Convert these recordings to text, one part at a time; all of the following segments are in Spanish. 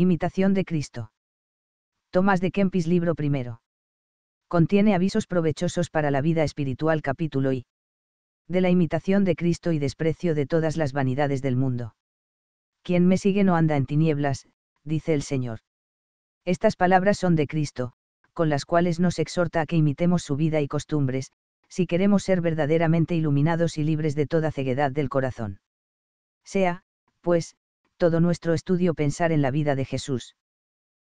Imitación de Cristo. Tomás de Kempis libro primero. Contiene avisos provechosos para la vida espiritual capítulo I. De la imitación de Cristo y desprecio de todas las vanidades del mundo. Quien me sigue no anda en tinieblas, dice el Señor. Estas palabras son de Cristo, con las cuales nos exhorta a que imitemos su vida y costumbres, si queremos ser verdaderamente iluminados y libres de toda ceguedad del corazón. Sea, pues, todo nuestro estudio pensar en la vida de Jesús.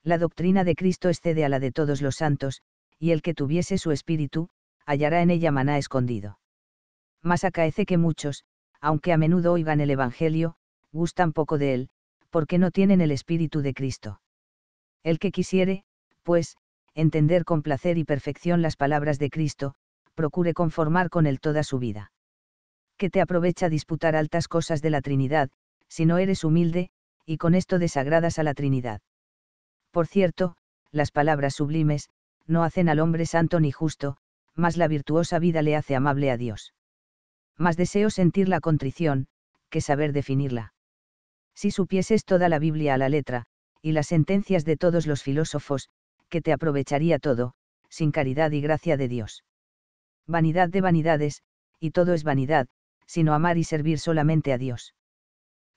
La doctrina de Cristo excede a la de todos los santos, y el que tuviese su espíritu, hallará en ella maná escondido. Mas acaece que muchos, aunque a menudo oigan el Evangelio, gustan poco de él, porque no tienen el espíritu de Cristo. El que quisiere, pues, entender con placer y perfección las palabras de Cristo, procure conformar con él toda su vida. ¿Qué te aprovecha disputar altas cosas de la Trinidad, si no eres humilde, y con esto desagradas a la Trinidad. Por cierto, las palabras sublimes, no hacen al hombre santo ni justo, mas la virtuosa vida le hace amable a Dios. Más deseo sentir la contrición, que saber definirla. Si supieses toda la Biblia a la letra, y las sentencias de todos los filósofos, que te aprovecharía todo, sin caridad y gracia de Dios. Vanidad de vanidades, y todo es vanidad, sino amar y servir solamente a Dios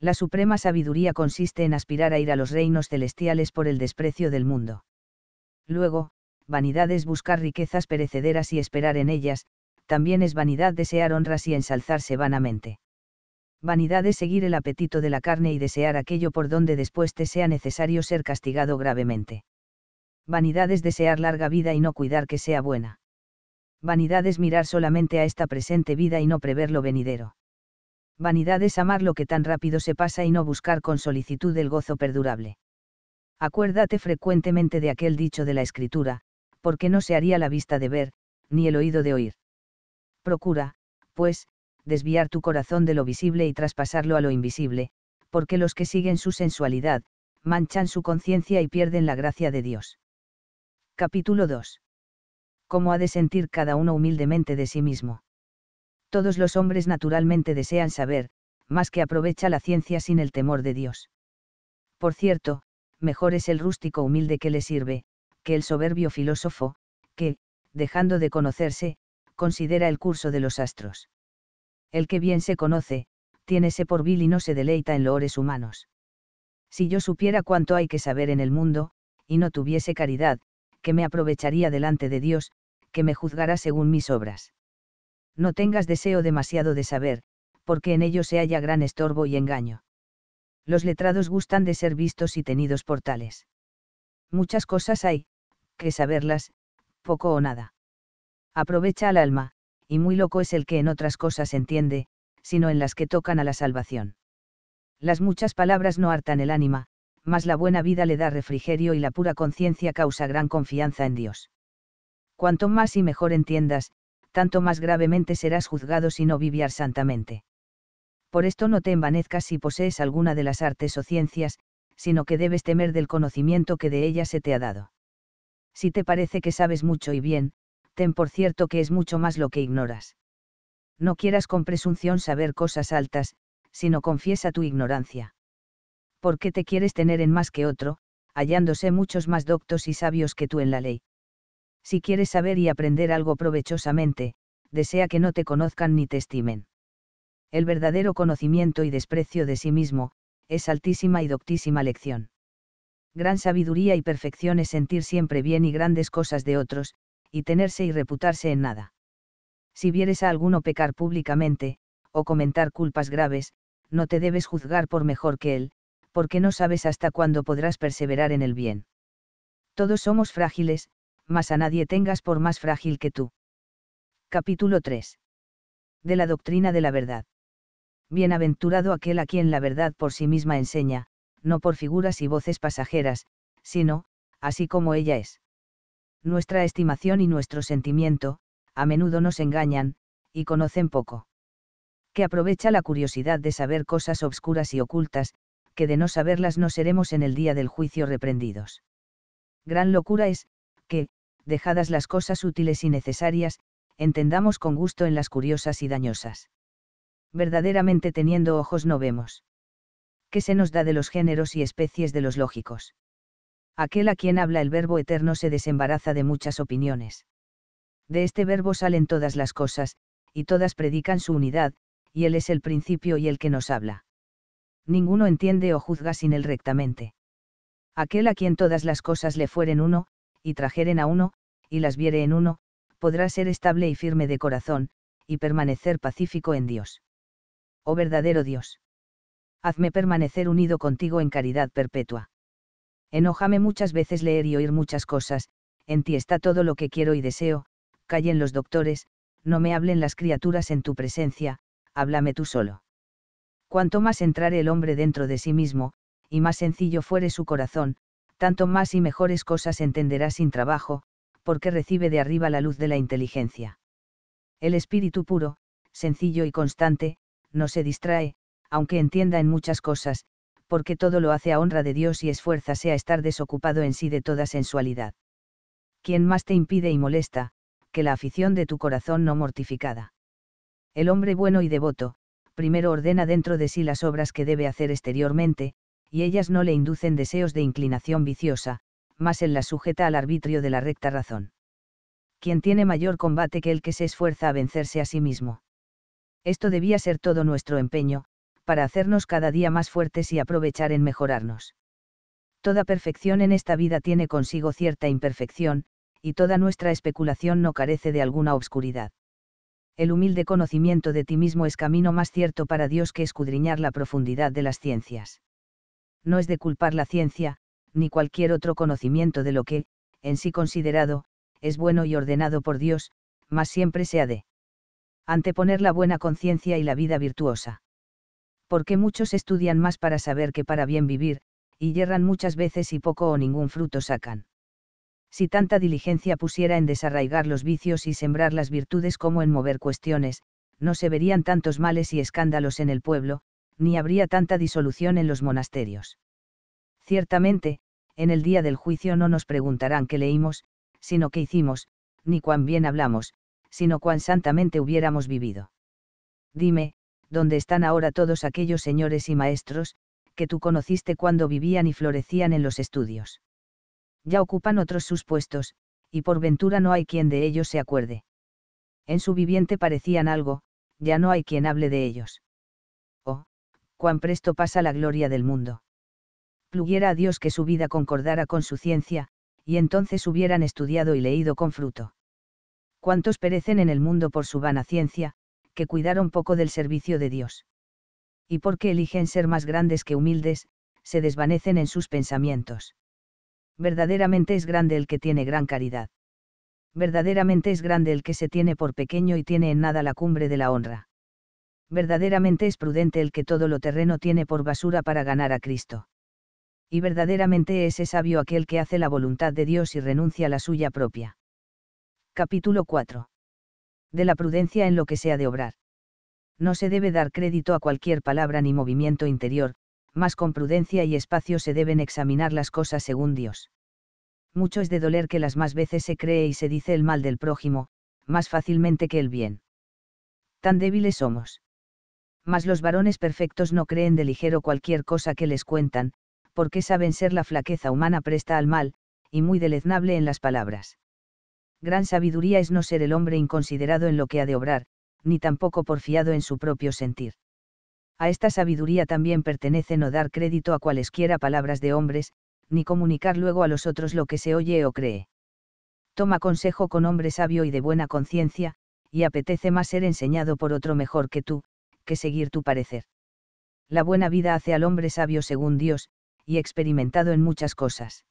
la suprema sabiduría consiste en aspirar a ir a los reinos celestiales por el desprecio del mundo. Luego, vanidad es buscar riquezas perecederas y esperar en ellas, también es vanidad desear honras y ensalzarse vanamente. Vanidad es seguir el apetito de la carne y desear aquello por donde después te sea necesario ser castigado gravemente. Vanidad es desear larga vida y no cuidar que sea buena. Vanidad es mirar solamente a esta presente vida y no prever lo venidero. Vanidad es amar lo que tan rápido se pasa y no buscar con solicitud el gozo perdurable. Acuérdate frecuentemente de aquel dicho de la Escritura, porque no se haría la vista de ver, ni el oído de oír. Procura, pues, desviar tu corazón de lo visible y traspasarlo a lo invisible, porque los que siguen su sensualidad, manchan su conciencia y pierden la gracia de Dios. Capítulo 2. ¿Cómo ha de sentir cada uno humildemente de sí mismo? todos los hombres naturalmente desean saber, más que aprovecha la ciencia sin el temor de Dios. Por cierto, mejor es el rústico humilde que le sirve, que el soberbio filósofo, que, dejando de conocerse, considera el curso de los astros. El que bien se conoce, tiénese por vil y no se deleita en loores humanos. Si yo supiera cuánto hay que saber en el mundo, y no tuviese caridad, que me aprovecharía delante de Dios, que me juzgará según mis obras no tengas deseo demasiado de saber, porque en ello se halla gran estorbo y engaño. Los letrados gustan de ser vistos y tenidos por tales. Muchas cosas hay, que saberlas, poco o nada. Aprovecha al alma, y muy loco es el que en otras cosas entiende, sino en las que tocan a la salvación. Las muchas palabras no hartan el ánima, mas la buena vida le da refrigerio y la pura conciencia causa gran confianza en Dios. Cuanto más y mejor entiendas, tanto más gravemente serás juzgado si no viviar santamente. Por esto no te envanezcas si posees alguna de las artes o ciencias, sino que debes temer del conocimiento que de ellas se te ha dado. Si te parece que sabes mucho y bien, ten por cierto que es mucho más lo que ignoras. No quieras con presunción saber cosas altas, sino confiesa tu ignorancia. ¿Por qué te quieres tener en más que otro, hallándose muchos más doctos y sabios que tú en la ley? si quieres saber y aprender algo provechosamente, desea que no te conozcan ni te estimen. El verdadero conocimiento y desprecio de sí mismo, es altísima y doctísima lección. Gran sabiduría y perfección es sentir siempre bien y grandes cosas de otros, y tenerse y reputarse en nada. Si vieres a alguno pecar públicamente, o comentar culpas graves, no te debes juzgar por mejor que él, porque no sabes hasta cuándo podrás perseverar en el bien. Todos somos frágiles, mas a nadie tengas por más frágil que tú. Capítulo 3. De la doctrina de la verdad. Bienaventurado aquel a quien la verdad por sí misma enseña, no por figuras y voces pasajeras, sino, así como ella es. Nuestra estimación y nuestro sentimiento, a menudo nos engañan, y conocen poco. Que aprovecha la curiosidad de saber cosas obscuras y ocultas, que de no saberlas no seremos en el día del juicio reprendidos. Gran locura es, que, dejadas las cosas útiles y necesarias, entendamos con gusto en las curiosas y dañosas. Verdaderamente teniendo ojos no vemos. ¿Qué se nos da de los géneros y especies de los lógicos? Aquel a quien habla el verbo eterno se desembaraza de muchas opiniones. De este verbo salen todas las cosas, y todas predican su unidad, y él es el principio y el que nos habla. Ninguno entiende o juzga sin él rectamente. Aquel a quien todas las cosas le fueren uno, y trajeren a uno, y las viere en uno, podrá ser estable y firme de corazón, y permanecer pacífico en Dios. Oh verdadero Dios. Hazme permanecer unido contigo en caridad perpetua. Enójame muchas veces leer y oír muchas cosas, en ti está todo lo que quiero y deseo, callen los doctores, no me hablen las criaturas en tu presencia, háblame tú solo. Cuanto más entrare el hombre dentro de sí mismo, y más sencillo fuere su corazón, tanto más y mejores cosas entenderá sin trabajo, porque recibe de arriba la luz de la inteligencia. El espíritu puro, sencillo y constante, no se distrae, aunque entienda en muchas cosas, porque todo lo hace a honra de Dios y esfuerza a estar desocupado en sí de toda sensualidad. ¿Quién más te impide y molesta, que la afición de tu corazón no mortificada. El hombre bueno y devoto, primero ordena dentro de sí las obras que debe hacer exteriormente, y ellas no le inducen deseos de inclinación viciosa, mas él las sujeta al arbitrio de la recta razón. Quien tiene mayor combate que el que se esfuerza a vencerse a sí mismo. Esto debía ser todo nuestro empeño, para hacernos cada día más fuertes y aprovechar en mejorarnos. Toda perfección en esta vida tiene consigo cierta imperfección, y toda nuestra especulación no carece de alguna obscuridad. El humilde conocimiento de ti mismo es camino más cierto para Dios que escudriñar la profundidad de las ciencias no es de culpar la ciencia, ni cualquier otro conocimiento de lo que, en sí considerado, es bueno y ordenado por Dios, mas siempre se ha de anteponer la buena conciencia y la vida virtuosa. Porque muchos estudian más para saber que para bien vivir, y yerran muchas veces y poco o ningún fruto sacan. Si tanta diligencia pusiera en desarraigar los vicios y sembrar las virtudes como en mover cuestiones, no se verían tantos males y escándalos en el pueblo, ni habría tanta disolución en los monasterios. Ciertamente, en el día del juicio no nos preguntarán qué leímos, sino qué hicimos, ni cuán bien hablamos, sino cuán santamente hubiéramos vivido. Dime, ¿dónde están ahora todos aquellos señores y maestros, que tú conociste cuando vivían y florecían en los estudios? Ya ocupan otros sus puestos, y por ventura no hay quien de ellos se acuerde. En su viviente parecían algo, ya no hay quien hable de ellos cuán presto pasa la gloria del mundo. Pluguiera a Dios que su vida concordara con su ciencia, y entonces hubieran estudiado y leído con fruto. ¿Cuántos perecen en el mundo por su vana ciencia, que cuidaron poco del servicio de Dios? Y porque eligen ser más grandes que humildes, se desvanecen en sus pensamientos. Verdaderamente es grande el que tiene gran caridad. Verdaderamente es grande el que se tiene por pequeño y tiene en nada la cumbre de la honra verdaderamente es prudente el que todo lo terreno tiene por basura para ganar a Cristo. Y verdaderamente es sabio aquel que hace la voluntad de Dios y renuncia a la suya propia. Capítulo 4. De la prudencia en lo que sea de obrar. No se debe dar crédito a cualquier palabra ni movimiento interior, más con prudencia y espacio se deben examinar las cosas según Dios. Mucho es de doler que las más veces se cree y se dice el mal del prójimo, más fácilmente que el bien. Tan débiles somos mas los varones perfectos no creen de ligero cualquier cosa que les cuentan, porque saben ser la flaqueza humana presta al mal, y muy deleznable en las palabras. Gran sabiduría es no ser el hombre inconsiderado en lo que ha de obrar, ni tampoco porfiado en su propio sentir. A esta sabiduría también pertenece no dar crédito a cualesquiera palabras de hombres, ni comunicar luego a los otros lo que se oye o cree. Toma consejo con hombre sabio y de buena conciencia, y apetece más ser enseñado por otro mejor que tú, que seguir tu parecer. La buena vida hace al hombre sabio según Dios, y experimentado en muchas cosas.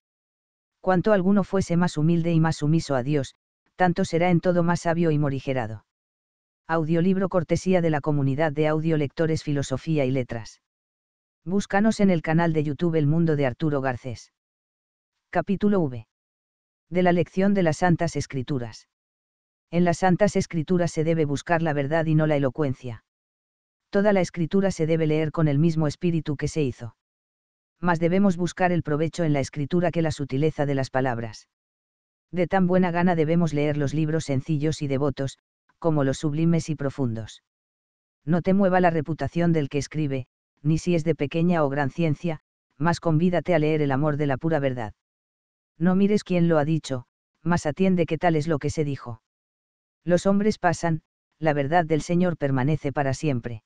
Cuanto alguno fuese más humilde y más sumiso a Dios, tanto será en todo más sabio y morigerado. Audiolibro cortesía de la comunidad de audiolectores Filosofía y Letras. Búscanos en el canal de YouTube El Mundo de Arturo Garcés. Capítulo V. De la lección de las Santas Escrituras. En las Santas Escrituras se debe buscar la verdad y no la elocuencia. Toda la escritura se debe leer con el mismo espíritu que se hizo. Mas debemos buscar el provecho en la escritura que la sutileza de las palabras. De tan buena gana debemos leer los libros sencillos y devotos, como los sublimes y profundos. No te mueva la reputación del que escribe, ni si es de pequeña o gran ciencia, más convídate a leer el amor de la pura verdad. No mires quién lo ha dicho, mas atiende que tal es lo que se dijo. Los hombres pasan, la verdad del Señor permanece para siempre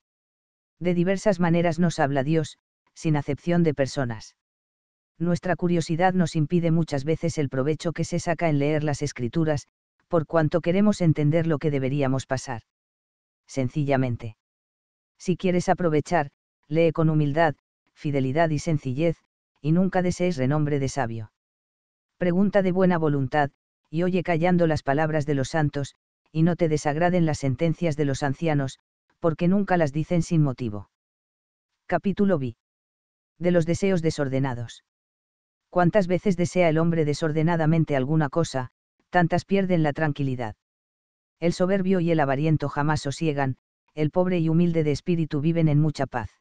de diversas maneras nos habla Dios, sin acepción de personas. Nuestra curiosidad nos impide muchas veces el provecho que se saca en leer las escrituras, por cuanto queremos entender lo que deberíamos pasar. Sencillamente. Si quieres aprovechar, lee con humildad, fidelidad y sencillez, y nunca desees renombre de sabio. Pregunta de buena voluntad, y oye callando las palabras de los santos, y no te desagraden las sentencias de los ancianos, porque nunca las dicen sin motivo. Capítulo B. De los deseos desordenados. Cuántas veces desea el hombre desordenadamente alguna cosa, tantas pierden la tranquilidad. El soberbio y el avariento jamás sosiegan, el pobre y humilde de espíritu viven en mucha paz.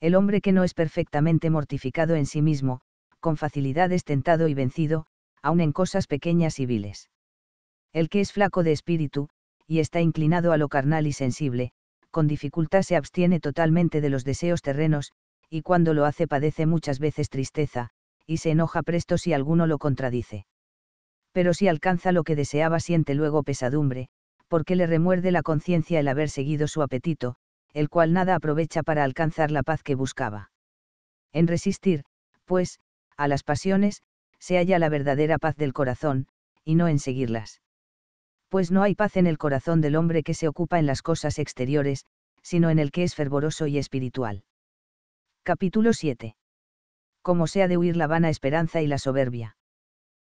El hombre que no es perfectamente mortificado en sí mismo, con facilidad es tentado y vencido, aun en cosas pequeñas y viles. El que es flaco de espíritu, y está inclinado a lo carnal y sensible, con dificultad se abstiene totalmente de los deseos terrenos, y cuando lo hace padece muchas veces tristeza, y se enoja presto si alguno lo contradice. Pero si alcanza lo que deseaba siente luego pesadumbre, porque le remuerde la conciencia el haber seguido su apetito, el cual nada aprovecha para alcanzar la paz que buscaba. En resistir, pues, a las pasiones, se halla la verdadera paz del corazón, y no en seguirlas pues no hay paz en el corazón del hombre que se ocupa en las cosas exteriores, sino en el que es fervoroso y espiritual. Capítulo 7. Como sea de huir la vana esperanza y la soberbia.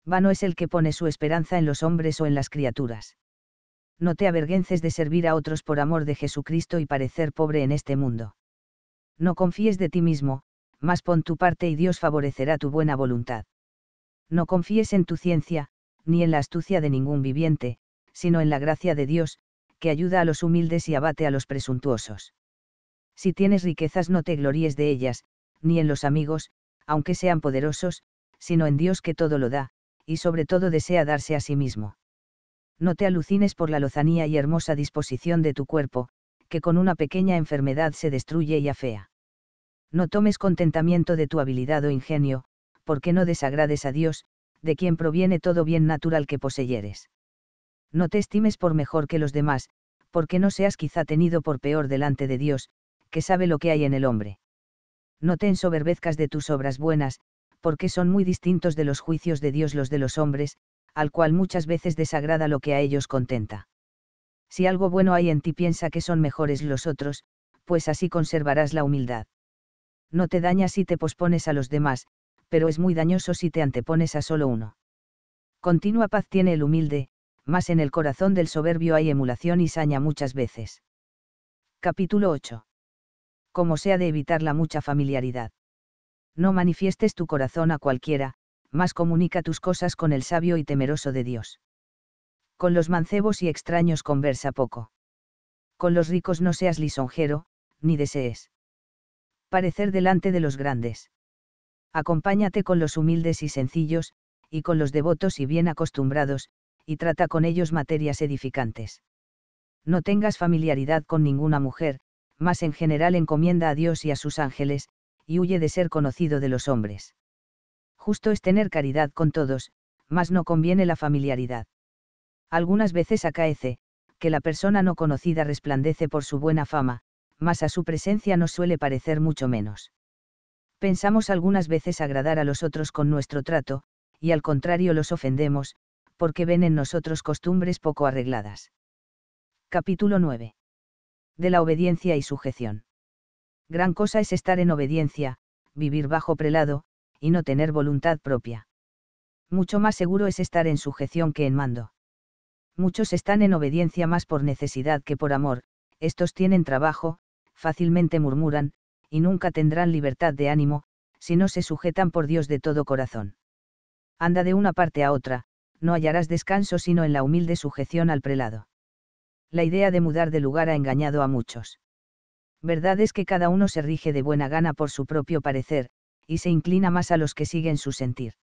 Vano es el que pone su esperanza en los hombres o en las criaturas. No te avergüences de servir a otros por amor de Jesucristo y parecer pobre en este mundo. No confíes de ti mismo, mas pon tu parte y Dios favorecerá tu buena voluntad. No confíes en tu ciencia, ni en la astucia de ningún viviente, sino en la gracia de Dios, que ayuda a los humildes y abate a los presuntuosos. Si tienes riquezas no te gloríes de ellas, ni en los amigos, aunque sean poderosos, sino en Dios que todo lo da, y sobre todo desea darse a sí mismo. No te alucines por la lozanía y hermosa disposición de tu cuerpo, que con una pequeña enfermedad se destruye y afea. No tomes contentamiento de tu habilidad o ingenio, porque no desagrades a Dios, de quien proviene todo bien natural que poseyeres. No te estimes por mejor que los demás, porque no seas quizá tenido por peor delante de Dios, que sabe lo que hay en el hombre. No te ensoberbezcas de tus obras buenas, porque son muy distintos de los juicios de Dios los de los hombres, al cual muchas veces desagrada lo que a ellos contenta. Si algo bueno hay en ti piensa que son mejores los otros, pues así conservarás la humildad. No te dañas si te pospones a los demás, pero es muy dañoso si te antepones a solo uno. Continua paz tiene el humilde, mas en el corazón del soberbio hay emulación y saña muchas veces. Capítulo 8. Como sea de evitar la mucha familiaridad. No manifiestes tu corazón a cualquiera, mas comunica tus cosas con el sabio y temeroso de Dios. Con los mancebos y extraños conversa poco. Con los ricos no seas lisonjero, ni desees. Parecer delante de los grandes. Acompáñate con los humildes y sencillos, y con los devotos y bien acostumbrados, y trata con ellos materias edificantes. No tengas familiaridad con ninguna mujer, más en general encomienda a Dios y a sus ángeles, y huye de ser conocido de los hombres. Justo es tener caridad con todos, mas no conviene la familiaridad. Algunas veces acaece, que la persona no conocida resplandece por su buena fama, mas a su presencia nos suele parecer mucho menos. Pensamos algunas veces agradar a los otros con nuestro trato, y al contrario los ofendemos, porque ven en nosotros costumbres poco arregladas. Capítulo 9. De la obediencia y sujeción. Gran cosa es estar en obediencia, vivir bajo prelado, y no tener voluntad propia. Mucho más seguro es estar en sujeción que en mando. Muchos están en obediencia más por necesidad que por amor, estos tienen trabajo, fácilmente murmuran, y nunca tendrán libertad de ánimo, si no se sujetan por Dios de todo corazón. Anda de una parte a otra, no hallarás descanso sino en la humilde sujeción al prelado. La idea de mudar de lugar ha engañado a muchos. Verdad es que cada uno se rige de buena gana por su propio parecer, y se inclina más a los que siguen su sentir.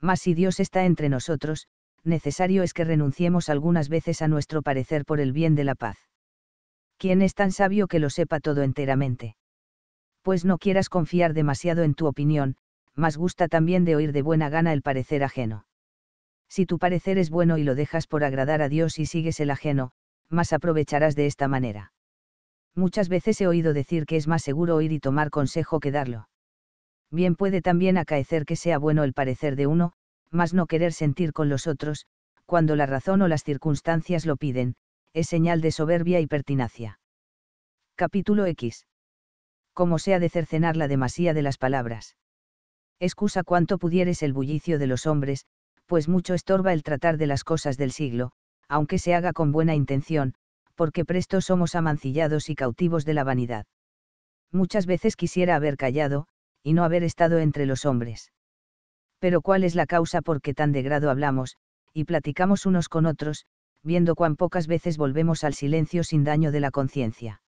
Mas si Dios está entre nosotros, necesario es que renunciemos algunas veces a nuestro parecer por el bien de la paz. ¿Quién es tan sabio que lo sepa todo enteramente? Pues no quieras confiar demasiado en tu opinión, más gusta también de oír de buena gana el parecer ajeno. Si tu parecer es bueno y lo dejas por agradar a Dios y sigues el ajeno, más aprovecharás de esta manera. Muchas veces he oído decir que es más seguro oír y tomar consejo que darlo. Bien puede también acaecer que sea bueno el parecer de uno, mas no querer sentir con los otros, cuando la razón o las circunstancias lo piden, es señal de soberbia y pertinacia. Capítulo X. Como sea de cercenar la demasía de las palabras. Excusa cuanto pudieres el bullicio de los hombres, pues mucho estorba el tratar de las cosas del siglo, aunque se haga con buena intención, porque presto somos amancillados y cautivos de la vanidad. Muchas veces quisiera haber callado, y no haber estado entre los hombres. Pero cuál es la causa por qué tan de grado hablamos, y platicamos unos con otros, viendo cuán pocas veces volvemos al silencio sin daño de la conciencia.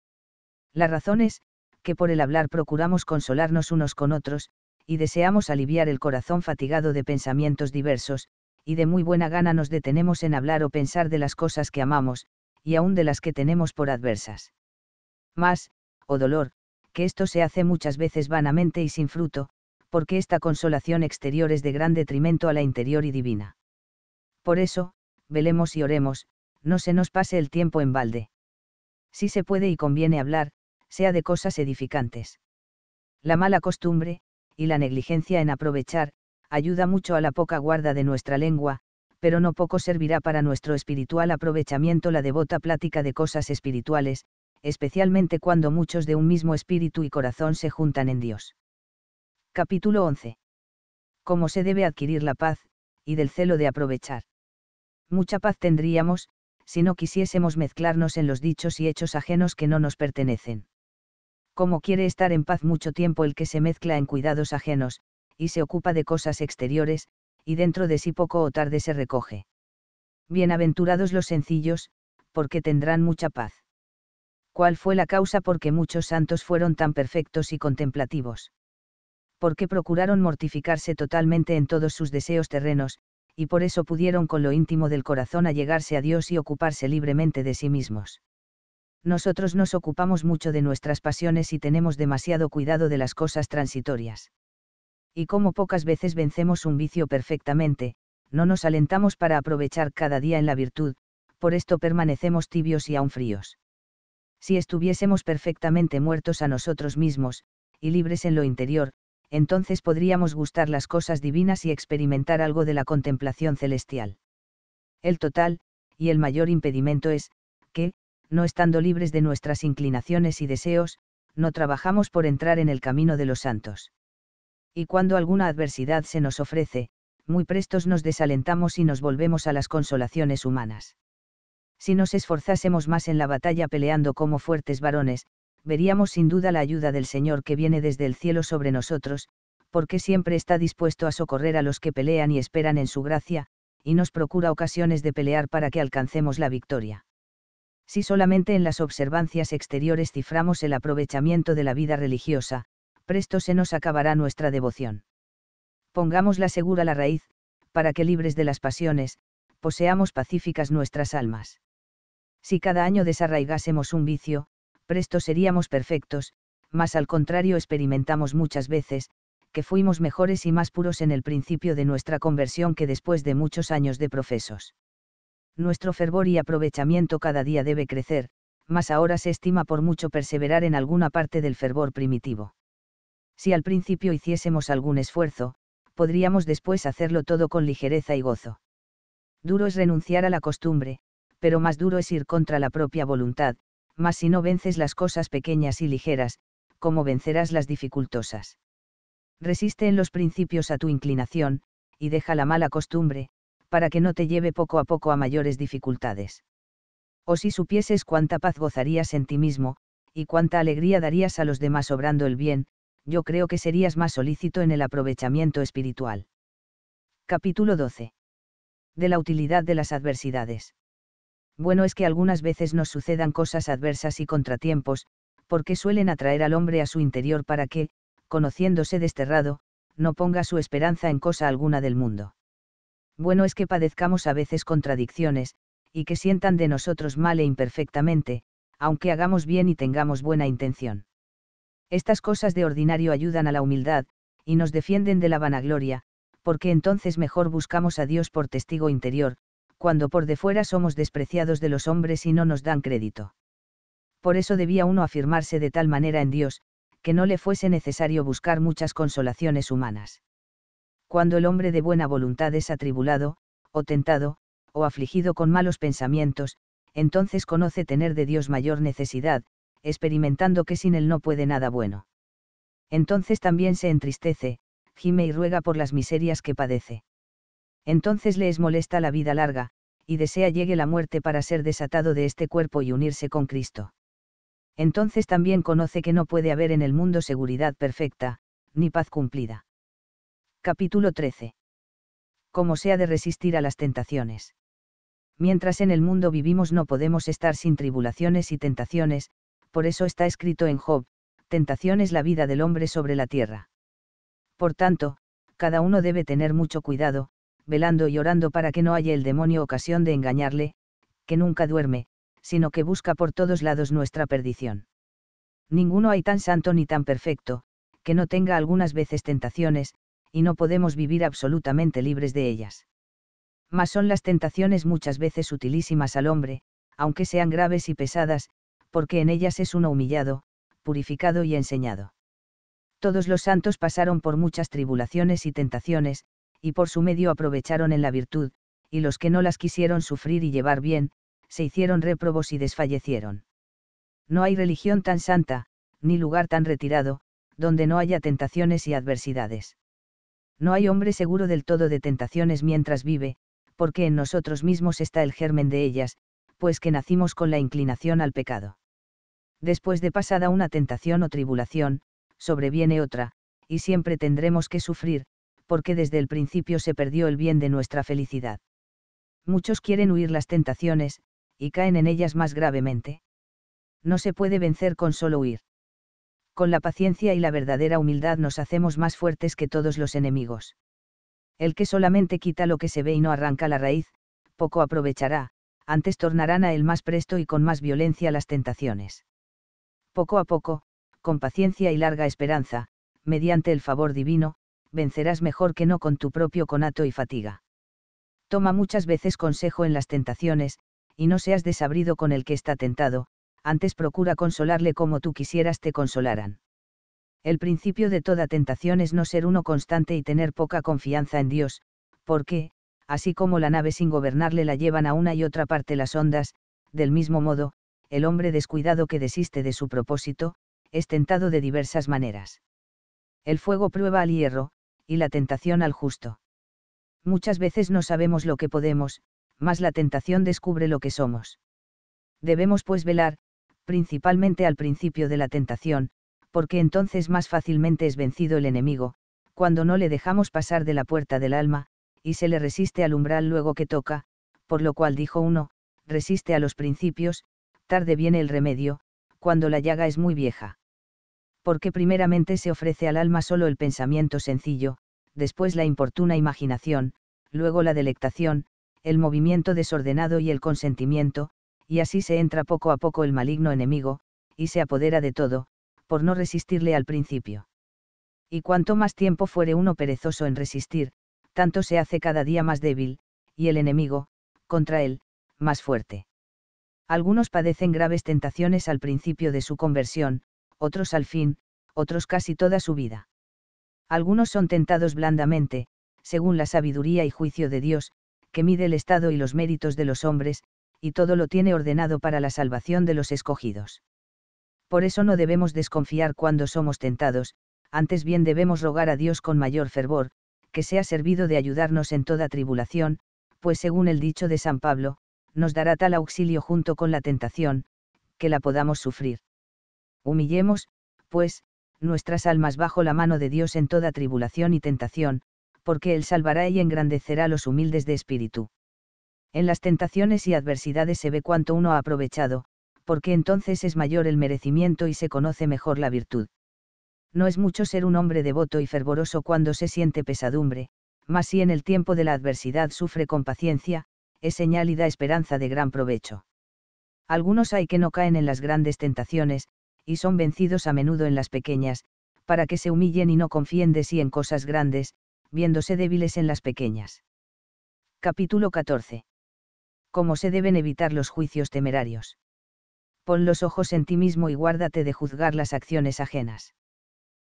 La razón es, que por el hablar procuramos consolarnos unos con otros, y deseamos aliviar el corazón fatigado de pensamientos diversos, y de muy buena gana nos detenemos en hablar o pensar de las cosas que amamos, y aún de las que tenemos por adversas. Mas, oh dolor, que esto se hace muchas veces vanamente y sin fruto, porque esta consolación exterior es de gran detrimento a la interior y divina. Por eso, velemos y oremos, no se nos pase el tiempo en balde. Si se puede y conviene hablar, sea de cosas edificantes. La mala costumbre, y la negligencia en aprovechar, ayuda mucho a la poca guarda de nuestra lengua, pero no poco servirá para nuestro espiritual aprovechamiento la devota plática de cosas espirituales, especialmente cuando muchos de un mismo espíritu y corazón se juntan en Dios. Capítulo 11. Cómo se debe adquirir la paz, y del celo de aprovechar. Mucha paz tendríamos, si no quisiésemos mezclarnos en los dichos y hechos ajenos que no nos pertenecen. ¿Cómo quiere estar en paz mucho tiempo el que se mezcla en cuidados ajenos, y se ocupa de cosas exteriores, y dentro de sí poco o tarde se recoge. Bienaventurados los sencillos, porque tendrán mucha paz. ¿Cuál fue la causa por que muchos santos fueron tan perfectos y contemplativos? Porque procuraron mortificarse totalmente en todos sus deseos terrenos, y por eso pudieron con lo íntimo del corazón allegarse a Dios y ocuparse libremente de sí mismos nosotros nos ocupamos mucho de nuestras pasiones y tenemos demasiado cuidado de las cosas transitorias. Y como pocas veces vencemos un vicio perfectamente, no nos alentamos para aprovechar cada día en la virtud, por esto permanecemos tibios y aún fríos. Si estuviésemos perfectamente muertos a nosotros mismos, y libres en lo interior, entonces podríamos gustar las cosas divinas y experimentar algo de la contemplación celestial. El total, y el mayor impedimento es, que, no estando libres de nuestras inclinaciones y deseos, no trabajamos por entrar en el camino de los santos. Y cuando alguna adversidad se nos ofrece, muy prestos nos desalentamos y nos volvemos a las consolaciones humanas. Si nos esforzásemos más en la batalla peleando como fuertes varones, veríamos sin duda la ayuda del Señor que viene desde el cielo sobre nosotros, porque siempre está dispuesto a socorrer a los que pelean y esperan en su gracia, y nos procura ocasiones de pelear para que alcancemos la victoria si solamente en las observancias exteriores ciframos el aprovechamiento de la vida religiosa, presto se nos acabará nuestra devoción. Pongámosla segura la raíz, para que libres de las pasiones, poseamos pacíficas nuestras almas. Si cada año desarraigásemos un vicio, presto seríamos perfectos, mas al contrario experimentamos muchas veces, que fuimos mejores y más puros en el principio de nuestra conversión que después de muchos años de profesos nuestro fervor y aprovechamiento cada día debe crecer, mas ahora se estima por mucho perseverar en alguna parte del fervor primitivo. Si al principio hiciésemos algún esfuerzo, podríamos después hacerlo todo con ligereza y gozo. Duro es renunciar a la costumbre, pero más duro es ir contra la propia voluntad, mas si no vences las cosas pequeñas y ligeras, ¿cómo vencerás las dificultosas? Resiste en los principios a tu inclinación, y deja la mala costumbre, para que no te lleve poco a poco a mayores dificultades. O si supieses cuánta paz gozarías en ti mismo, y cuánta alegría darías a los demás obrando el bien, yo creo que serías más solícito en el aprovechamiento espiritual. Capítulo 12. De la utilidad de las adversidades. Bueno es que algunas veces nos sucedan cosas adversas y contratiempos, porque suelen atraer al hombre a su interior para que, conociéndose desterrado, no ponga su esperanza en cosa alguna del mundo bueno es que padezcamos a veces contradicciones, y que sientan de nosotros mal e imperfectamente, aunque hagamos bien y tengamos buena intención. Estas cosas de ordinario ayudan a la humildad, y nos defienden de la vanagloria, porque entonces mejor buscamos a Dios por testigo interior, cuando por de fuera somos despreciados de los hombres y no nos dan crédito. Por eso debía uno afirmarse de tal manera en Dios, que no le fuese necesario buscar muchas consolaciones humanas cuando el hombre de buena voluntad es atribulado, o tentado, o afligido con malos pensamientos, entonces conoce tener de Dios mayor necesidad, experimentando que sin Él no puede nada bueno. Entonces también se entristece, gime y ruega por las miserias que padece. Entonces le es molesta la vida larga, y desea llegue la muerte para ser desatado de este cuerpo y unirse con Cristo. Entonces también conoce que no puede haber en el mundo seguridad perfecta, ni paz cumplida. Capítulo 13. Cómo se ha de resistir a las tentaciones. Mientras en el mundo vivimos no podemos estar sin tribulaciones y tentaciones, por eso está escrito en Job, tentación es la vida del hombre sobre la tierra. Por tanto, cada uno debe tener mucho cuidado, velando y orando para que no haya el demonio ocasión de engañarle, que nunca duerme, sino que busca por todos lados nuestra perdición. Ninguno hay tan santo ni tan perfecto, que no tenga algunas veces tentaciones, y no podemos vivir absolutamente libres de ellas. Mas son las tentaciones muchas veces utilísimas al hombre, aunque sean graves y pesadas, porque en ellas es uno humillado, purificado y enseñado. Todos los santos pasaron por muchas tribulaciones y tentaciones, y por su medio aprovecharon en la virtud, y los que no las quisieron sufrir y llevar bien, se hicieron réprobos y desfallecieron. No hay religión tan santa, ni lugar tan retirado, donde no haya tentaciones y adversidades. No hay hombre seguro del todo de tentaciones mientras vive, porque en nosotros mismos está el germen de ellas, pues que nacimos con la inclinación al pecado. Después de pasada una tentación o tribulación, sobreviene otra, y siempre tendremos que sufrir, porque desde el principio se perdió el bien de nuestra felicidad. Muchos quieren huir las tentaciones, y caen en ellas más gravemente. No se puede vencer con solo huir con la paciencia y la verdadera humildad nos hacemos más fuertes que todos los enemigos. El que solamente quita lo que se ve y no arranca la raíz, poco aprovechará, antes tornarán a él más presto y con más violencia las tentaciones. Poco a poco, con paciencia y larga esperanza, mediante el favor divino, vencerás mejor que no con tu propio conato y fatiga. Toma muchas veces consejo en las tentaciones, y no seas desabrido con el que está tentado, antes procura consolarle como tú quisieras te consolaran. El principio de toda tentación es no ser uno constante y tener poca confianza en Dios, porque, así como la nave sin gobernarle la llevan a una y otra parte las ondas, del mismo modo, el hombre descuidado que desiste de su propósito, es tentado de diversas maneras. El fuego prueba al hierro, y la tentación al justo. Muchas veces no sabemos lo que podemos, mas la tentación descubre lo que somos. Debemos pues velar, principalmente al principio de la tentación, porque entonces más fácilmente es vencido el enemigo, cuando no le dejamos pasar de la puerta del alma, y se le resiste al umbral luego que toca, por lo cual dijo uno, resiste a los principios, tarde viene el remedio, cuando la llaga es muy vieja. Porque primeramente se ofrece al alma solo el pensamiento sencillo, después la importuna imaginación, luego la delectación, el movimiento desordenado y el consentimiento, y así se entra poco a poco el maligno enemigo, y se apodera de todo, por no resistirle al principio. Y cuanto más tiempo fuere uno perezoso en resistir, tanto se hace cada día más débil, y el enemigo, contra él, más fuerte. Algunos padecen graves tentaciones al principio de su conversión, otros al fin, otros casi toda su vida. Algunos son tentados blandamente, según la sabiduría y juicio de Dios, que mide el estado y los méritos de los hombres, y todo lo tiene ordenado para la salvación de los escogidos. Por eso no debemos desconfiar cuando somos tentados, antes bien debemos rogar a Dios con mayor fervor, que sea servido de ayudarnos en toda tribulación, pues según el dicho de San Pablo, nos dará tal auxilio junto con la tentación, que la podamos sufrir. Humillemos, pues, nuestras almas bajo la mano de Dios en toda tribulación y tentación, porque Él salvará y engrandecerá a los humildes de espíritu. En las tentaciones y adversidades se ve cuánto uno ha aprovechado, porque entonces es mayor el merecimiento y se conoce mejor la virtud. No es mucho ser un hombre devoto y fervoroso cuando se siente pesadumbre, mas si en el tiempo de la adversidad sufre con paciencia, es señal y da esperanza de gran provecho. Algunos hay que no caen en las grandes tentaciones, y son vencidos a menudo en las pequeñas, para que se humillen y no confíen de sí en cosas grandes, viéndose débiles en las pequeñas. Capítulo 14 cómo se deben evitar los juicios temerarios. Pon los ojos en ti mismo y guárdate de juzgar las acciones ajenas.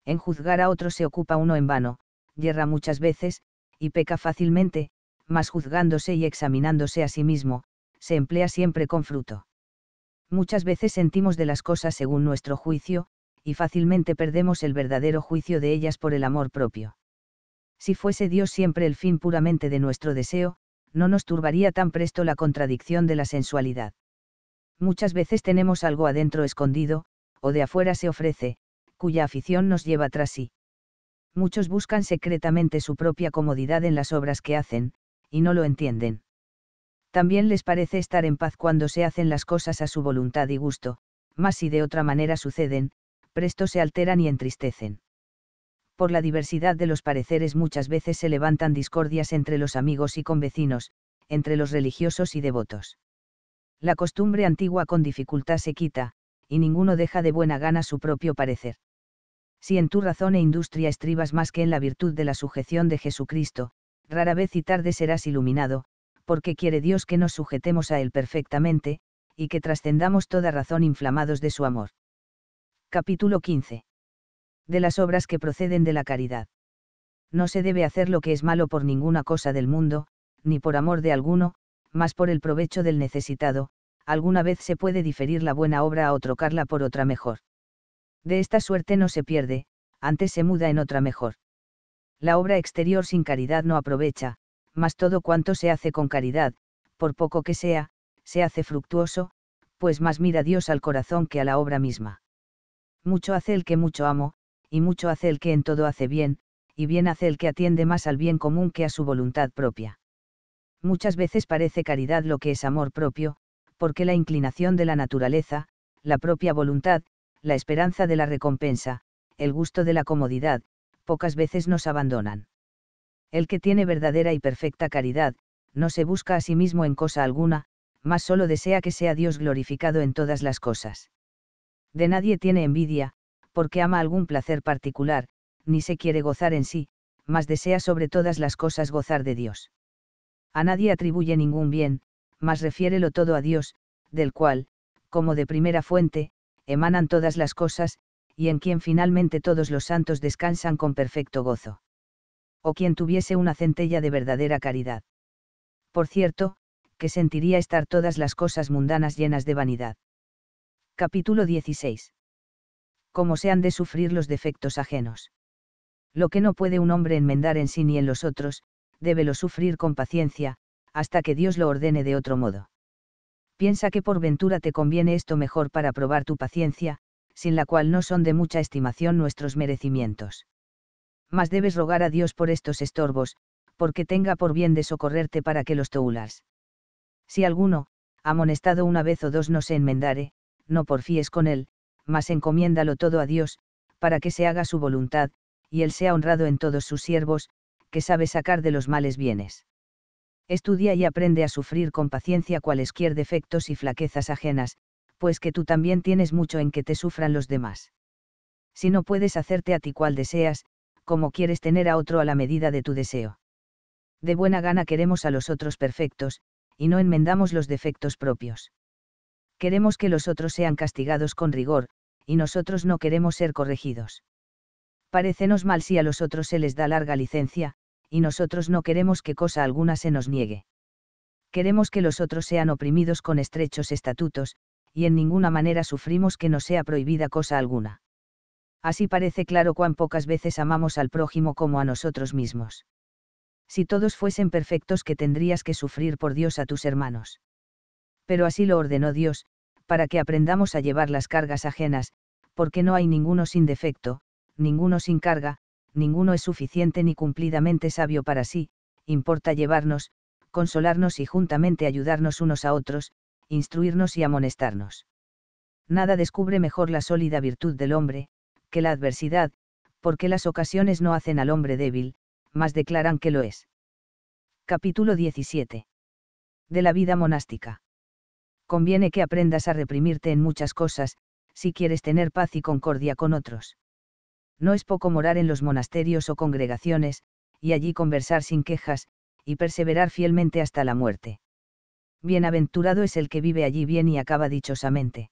En juzgar a otros se ocupa uno en vano, yerra muchas veces, y peca fácilmente, mas juzgándose y examinándose a sí mismo, se emplea siempre con fruto. Muchas veces sentimos de las cosas según nuestro juicio, y fácilmente perdemos el verdadero juicio de ellas por el amor propio. Si fuese Dios siempre el fin puramente de nuestro deseo, no nos turbaría tan presto la contradicción de la sensualidad. Muchas veces tenemos algo adentro escondido, o de afuera se ofrece, cuya afición nos lleva tras sí. Muchos buscan secretamente su propia comodidad en las obras que hacen, y no lo entienden. También les parece estar en paz cuando se hacen las cosas a su voluntad y gusto, mas si de otra manera suceden, presto se alteran y entristecen por la diversidad de los pareceres muchas veces se levantan discordias entre los amigos y con vecinos, entre los religiosos y devotos. La costumbre antigua con dificultad se quita, y ninguno deja de buena gana su propio parecer. Si en tu razón e industria estribas más que en la virtud de la sujeción de Jesucristo, rara vez y tarde serás iluminado, porque quiere Dios que nos sujetemos a Él perfectamente, y que trascendamos toda razón inflamados de su amor. Capítulo 15 de las obras que proceden de la caridad. No se debe hacer lo que es malo por ninguna cosa del mundo, ni por amor de alguno, más por el provecho del necesitado, alguna vez se puede diferir la buena obra o trocarla por otra mejor. De esta suerte no se pierde, antes se muda en otra mejor. La obra exterior sin caridad no aprovecha, mas todo cuanto se hace con caridad, por poco que sea, se hace fructuoso, pues más mira Dios al corazón que a la obra misma. Mucho hace el que mucho amo, y mucho hace el que en todo hace bien, y bien hace el que atiende más al bien común que a su voluntad propia. Muchas veces parece caridad lo que es amor propio, porque la inclinación de la naturaleza, la propia voluntad, la esperanza de la recompensa, el gusto de la comodidad, pocas veces nos abandonan. El que tiene verdadera y perfecta caridad, no se busca a sí mismo en cosa alguna, mas solo desea que sea Dios glorificado en todas las cosas. De nadie tiene envidia, porque ama algún placer particular, ni se quiere gozar en sí, mas desea sobre todas las cosas gozar de Dios. A nadie atribuye ningún bien, mas refiérelo todo a Dios, del cual, como de primera fuente, emanan todas las cosas, y en quien finalmente todos los santos descansan con perfecto gozo. O quien tuviese una centella de verdadera caridad. Por cierto, que sentiría estar todas las cosas mundanas llenas de vanidad. Capítulo 16 como se han de sufrir los defectos ajenos. Lo que no puede un hombre enmendar en sí ni en los otros, lo sufrir con paciencia, hasta que Dios lo ordene de otro modo. Piensa que por ventura te conviene esto mejor para probar tu paciencia, sin la cual no son de mucha estimación nuestros merecimientos. Mas debes rogar a Dios por estos estorbos, porque tenga por bien de socorrerte para que los toulas. Si alguno, amonestado una vez o dos no se enmendare, no porfíes con él, mas encomiéndalo todo a Dios, para que se haga su voluntad, y Él sea honrado en todos sus siervos, que sabe sacar de los males bienes. Estudia y aprende a sufrir con paciencia cualesquier defectos y flaquezas ajenas, pues que tú también tienes mucho en que te sufran los demás. Si no puedes hacerte a ti cual deseas, como quieres tener a otro a la medida de tu deseo. De buena gana queremos a los otros perfectos, y no enmendamos los defectos propios queremos que los otros sean castigados con rigor, y nosotros no queremos ser corregidos. Parecenos mal si a los otros se les da larga licencia, y nosotros no queremos que cosa alguna se nos niegue. Queremos que los otros sean oprimidos con estrechos estatutos, y en ninguna manera sufrimos que nos sea prohibida cosa alguna. Así parece claro cuán pocas veces amamos al prójimo como a nosotros mismos. Si todos fuesen perfectos que tendrías que sufrir por Dios a tus hermanos. Pero así lo ordenó Dios, para que aprendamos a llevar las cargas ajenas, porque no hay ninguno sin defecto, ninguno sin carga, ninguno es suficiente ni cumplidamente sabio para sí, importa llevarnos, consolarnos y juntamente ayudarnos unos a otros, instruirnos y amonestarnos. Nada descubre mejor la sólida virtud del hombre, que la adversidad, porque las ocasiones no hacen al hombre débil, mas declaran que lo es. Capítulo 17. De la vida monástica conviene que aprendas a reprimirte en muchas cosas, si quieres tener paz y concordia con otros. No es poco morar en los monasterios o congregaciones, y allí conversar sin quejas, y perseverar fielmente hasta la muerte. Bienaventurado es el que vive allí bien y acaba dichosamente.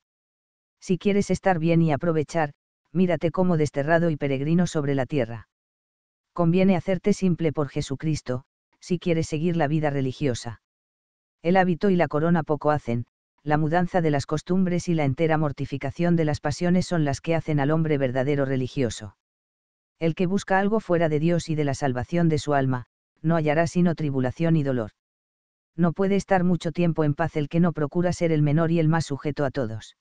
Si quieres estar bien y aprovechar, mírate como desterrado y peregrino sobre la tierra. Conviene hacerte simple por Jesucristo, si quieres seguir la vida religiosa. El hábito y la corona poco hacen, la mudanza de las costumbres y la entera mortificación de las pasiones son las que hacen al hombre verdadero religioso. El que busca algo fuera de Dios y de la salvación de su alma, no hallará sino tribulación y dolor. No puede estar mucho tiempo en paz el que no procura ser el menor y el más sujeto a todos.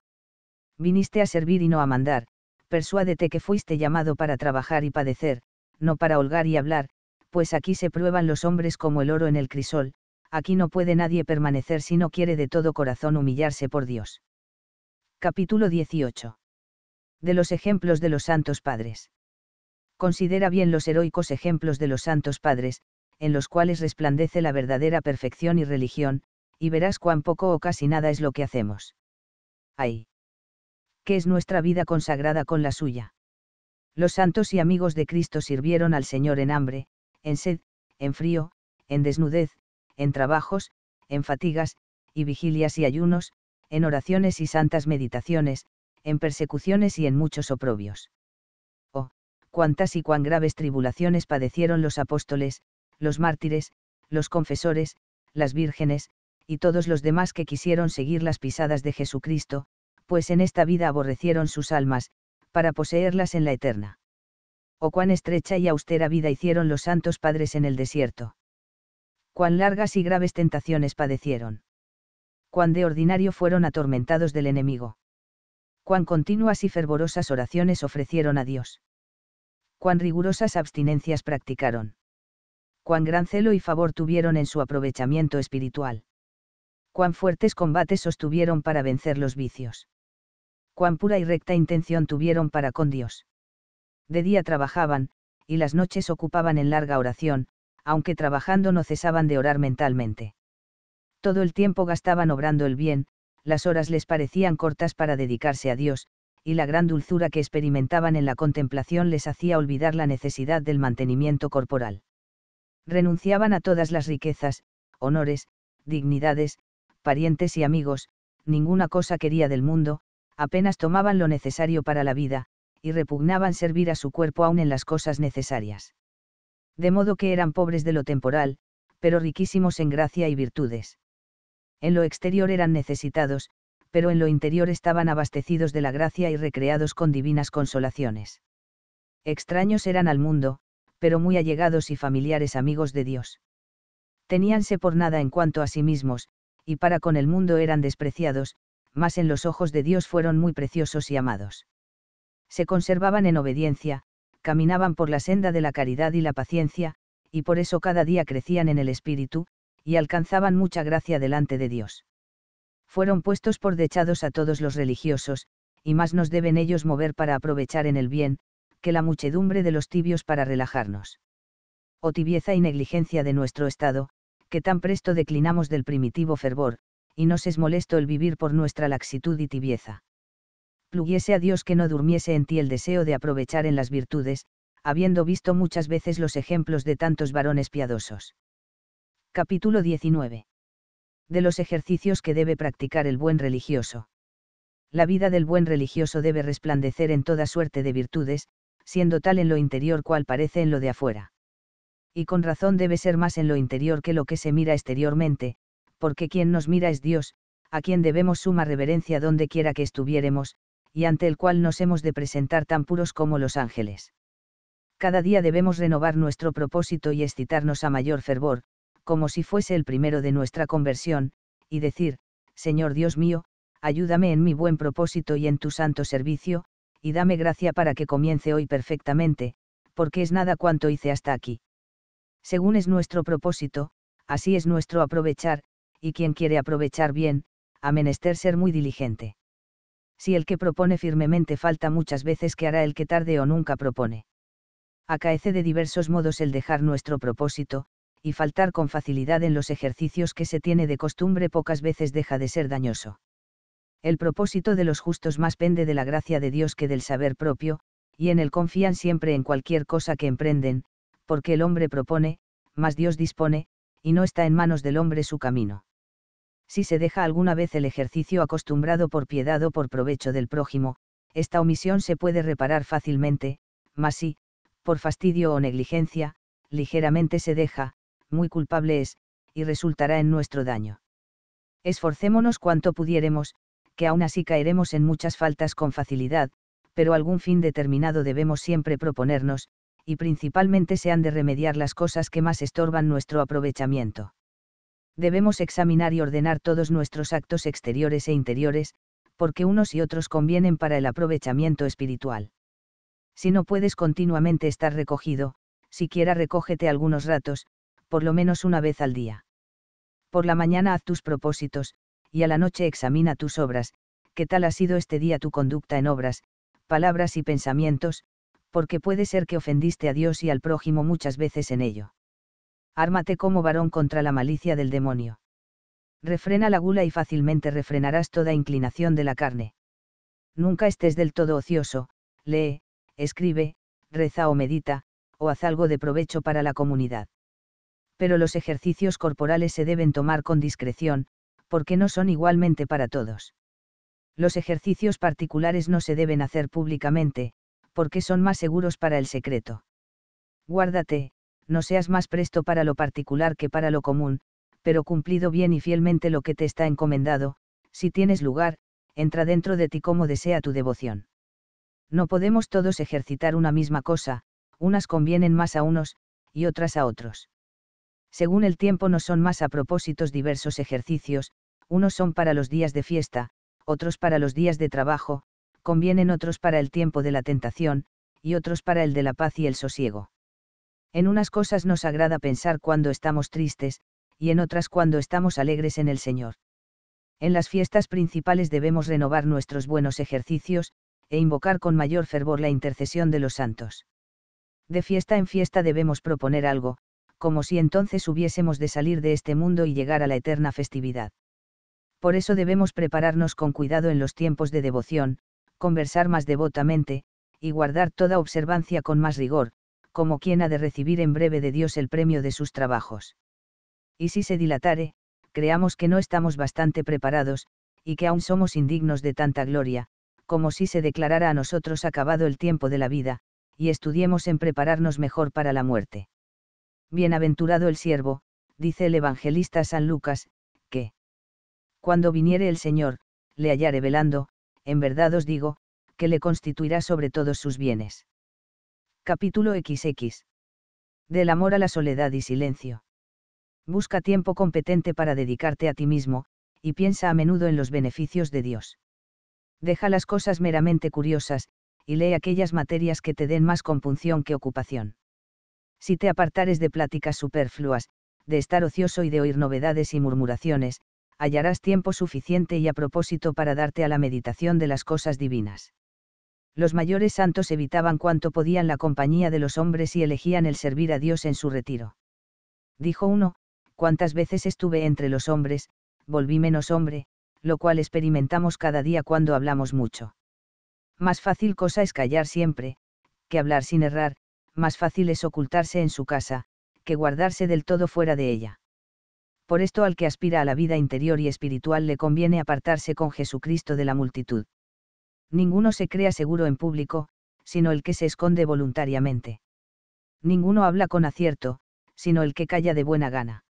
Viniste a servir y no a mandar, persuádete que fuiste llamado para trabajar y padecer, no para holgar y hablar, pues aquí se prueban los hombres como el oro en el crisol, aquí no puede nadie permanecer si no quiere de todo corazón humillarse por Dios. Capítulo 18. De los ejemplos de los santos padres. Considera bien los heroicos ejemplos de los santos padres, en los cuales resplandece la verdadera perfección y religión, y verás cuán poco o casi nada es lo que hacemos. Ay. ¿Qué es nuestra vida consagrada con la suya? Los santos y amigos de Cristo sirvieron al Señor en hambre, en sed, en frío, en desnudez, en trabajos, en fatigas, y vigilias y ayunos, en oraciones y santas meditaciones, en persecuciones y en muchos oprobios. Oh, cuántas y cuán graves tribulaciones padecieron los apóstoles, los mártires, los confesores, las vírgenes, y todos los demás que quisieron seguir las pisadas de Jesucristo, pues en esta vida aborrecieron sus almas, para poseerlas en la eterna. Oh cuán estrecha y austera vida hicieron los santos padres en el desierto cuán largas y graves tentaciones padecieron. Cuán de ordinario fueron atormentados del enemigo. Cuán continuas y fervorosas oraciones ofrecieron a Dios. Cuán rigurosas abstinencias practicaron. Cuán gran celo y favor tuvieron en su aprovechamiento espiritual. Cuán fuertes combates sostuvieron para vencer los vicios. Cuán pura y recta intención tuvieron para con Dios. De día trabajaban, y las noches ocupaban en larga oración, aunque trabajando no cesaban de orar mentalmente. Todo el tiempo gastaban obrando el bien, las horas les parecían cortas para dedicarse a Dios, y la gran dulzura que experimentaban en la contemplación les hacía olvidar la necesidad del mantenimiento corporal. Renunciaban a todas las riquezas, honores, dignidades, parientes y amigos, ninguna cosa quería del mundo, apenas tomaban lo necesario para la vida, y repugnaban servir a su cuerpo aún en las cosas necesarias de modo que eran pobres de lo temporal, pero riquísimos en gracia y virtudes. En lo exterior eran necesitados, pero en lo interior estaban abastecidos de la gracia y recreados con divinas consolaciones. Extraños eran al mundo, pero muy allegados y familiares amigos de Dios. Teníanse por nada en cuanto a sí mismos, y para con el mundo eran despreciados, mas en los ojos de Dios fueron muy preciosos y amados. Se conservaban en obediencia, caminaban por la senda de la caridad y la paciencia, y por eso cada día crecían en el espíritu, y alcanzaban mucha gracia delante de Dios. Fueron puestos por dechados a todos los religiosos, y más nos deben ellos mover para aprovechar en el bien, que la muchedumbre de los tibios para relajarnos. O oh tibieza y negligencia de nuestro estado, que tan presto declinamos del primitivo fervor, y nos es molesto el vivir por nuestra laxitud y tibieza pluguiese a Dios que no durmiese en ti el deseo de aprovechar en las virtudes, habiendo visto muchas veces los ejemplos de tantos varones piadosos. Capítulo 19. De los ejercicios que debe practicar el buen religioso. La vida del buen religioso debe resplandecer en toda suerte de virtudes, siendo tal en lo interior cual parece en lo de afuera. Y con razón debe ser más en lo interior que lo que se mira exteriormente, porque quien nos mira es Dios, a quien debemos suma reverencia donde quiera que estuviéremos, y ante el cual nos hemos de presentar tan puros como los ángeles. Cada día debemos renovar nuestro propósito y excitarnos a mayor fervor, como si fuese el primero de nuestra conversión, y decir, Señor Dios mío, ayúdame en mi buen propósito y en tu santo servicio, y dame gracia para que comience hoy perfectamente, porque es nada cuanto hice hasta aquí. Según es nuestro propósito, así es nuestro aprovechar, y quien quiere aprovechar bien, ha menester ser muy diligente si el que propone firmemente falta muchas veces que hará el que tarde o nunca propone. Acaece de diversos modos el dejar nuestro propósito, y faltar con facilidad en los ejercicios que se tiene de costumbre pocas veces deja de ser dañoso. El propósito de los justos más pende de la gracia de Dios que del saber propio, y en él confían siempre en cualquier cosa que emprenden, porque el hombre propone, más Dios dispone, y no está en manos del hombre su camino si se deja alguna vez el ejercicio acostumbrado por piedad o por provecho del prójimo, esta omisión se puede reparar fácilmente, mas si, por fastidio o negligencia, ligeramente se deja, muy culpable es, y resultará en nuestro daño. Esforcémonos cuanto pudiéremos, que aún así caeremos en muchas faltas con facilidad, pero algún fin determinado debemos siempre proponernos, y principalmente se han de remediar las cosas que más estorban nuestro aprovechamiento debemos examinar y ordenar todos nuestros actos exteriores e interiores, porque unos y otros convienen para el aprovechamiento espiritual. Si no puedes continuamente estar recogido, siquiera recógete algunos ratos, por lo menos una vez al día. Por la mañana haz tus propósitos, y a la noche examina tus obras, qué tal ha sido este día tu conducta en obras, palabras y pensamientos, porque puede ser que ofendiste a Dios y al prójimo muchas veces en ello ármate como varón contra la malicia del demonio. Refrena la gula y fácilmente refrenarás toda inclinación de la carne. Nunca estés del todo ocioso, lee, escribe, reza o medita, o haz algo de provecho para la comunidad. Pero los ejercicios corporales se deben tomar con discreción, porque no son igualmente para todos. Los ejercicios particulares no se deben hacer públicamente, porque son más seguros para el secreto. Guárdate, no seas más presto para lo particular que para lo común, pero cumplido bien y fielmente lo que te está encomendado, si tienes lugar, entra dentro de ti como desea tu devoción. No podemos todos ejercitar una misma cosa, unas convienen más a unos, y otras a otros. Según el tiempo no son más a propósitos diversos ejercicios, unos son para los días de fiesta, otros para los días de trabajo, convienen otros para el tiempo de la tentación, y otros para el de la paz y el sosiego. En unas cosas nos agrada pensar cuando estamos tristes, y en otras cuando estamos alegres en el Señor. En las fiestas principales debemos renovar nuestros buenos ejercicios, e invocar con mayor fervor la intercesión de los santos. De fiesta en fiesta debemos proponer algo, como si entonces hubiésemos de salir de este mundo y llegar a la eterna festividad. Por eso debemos prepararnos con cuidado en los tiempos de devoción, conversar más devotamente, y guardar toda observancia con más rigor, como quien ha de recibir en breve de Dios el premio de sus trabajos. Y si se dilatare, creamos que no estamos bastante preparados, y que aún somos indignos de tanta gloria, como si se declarara a nosotros acabado el tiempo de la vida, y estudiemos en prepararnos mejor para la muerte. Bienaventurado el siervo, dice el evangelista San Lucas, que cuando viniere el Señor, le hallare velando, en verdad os digo, que le constituirá sobre todos sus bienes. Capítulo XX. Del amor a la soledad y silencio. Busca tiempo competente para dedicarte a ti mismo, y piensa a menudo en los beneficios de Dios. Deja las cosas meramente curiosas, y lee aquellas materias que te den más compunción que ocupación. Si te apartares de pláticas superfluas, de estar ocioso y de oír novedades y murmuraciones, hallarás tiempo suficiente y a propósito para darte a la meditación de las cosas divinas los mayores santos evitaban cuanto podían la compañía de los hombres y elegían el servir a Dios en su retiro. Dijo uno, cuántas veces estuve entre los hombres, volví menos hombre, lo cual experimentamos cada día cuando hablamos mucho. Más fácil cosa es callar siempre, que hablar sin errar, más fácil es ocultarse en su casa, que guardarse del todo fuera de ella. Por esto al que aspira a la vida interior y espiritual le conviene apartarse con Jesucristo de la multitud. Ninguno se crea seguro en público, sino el que se esconde voluntariamente. Ninguno habla con acierto, sino el que calla de buena gana.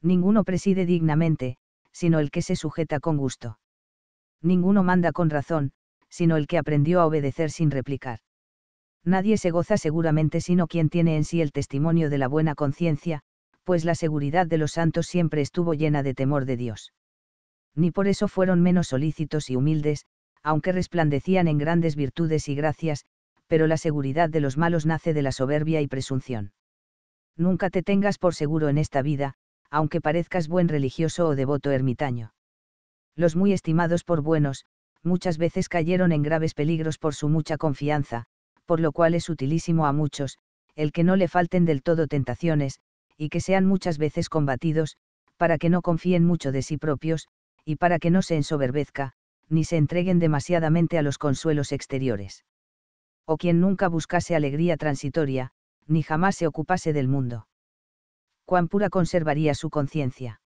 Ninguno preside dignamente, sino el que se sujeta con gusto. Ninguno manda con razón, sino el que aprendió a obedecer sin replicar. Nadie se goza seguramente sino quien tiene en sí el testimonio de la buena conciencia, pues la seguridad de los santos siempre estuvo llena de temor de Dios. Ni por eso fueron menos solícitos y humildes, aunque resplandecían en grandes virtudes y gracias, pero la seguridad de los malos nace de la soberbia y presunción. Nunca te tengas por seguro en esta vida, aunque parezcas buen religioso o devoto ermitaño. Los muy estimados por buenos, muchas veces cayeron en graves peligros por su mucha confianza, por lo cual es utilísimo a muchos, el que no le falten del todo tentaciones, y que sean muchas veces combatidos, para que no confíen mucho de sí propios, y para que no se ensoberbezca, ni se entreguen demasiadamente a los consuelos exteriores. O quien nunca buscase alegría transitoria, ni jamás se ocupase del mundo. Cuán pura conservaría su conciencia.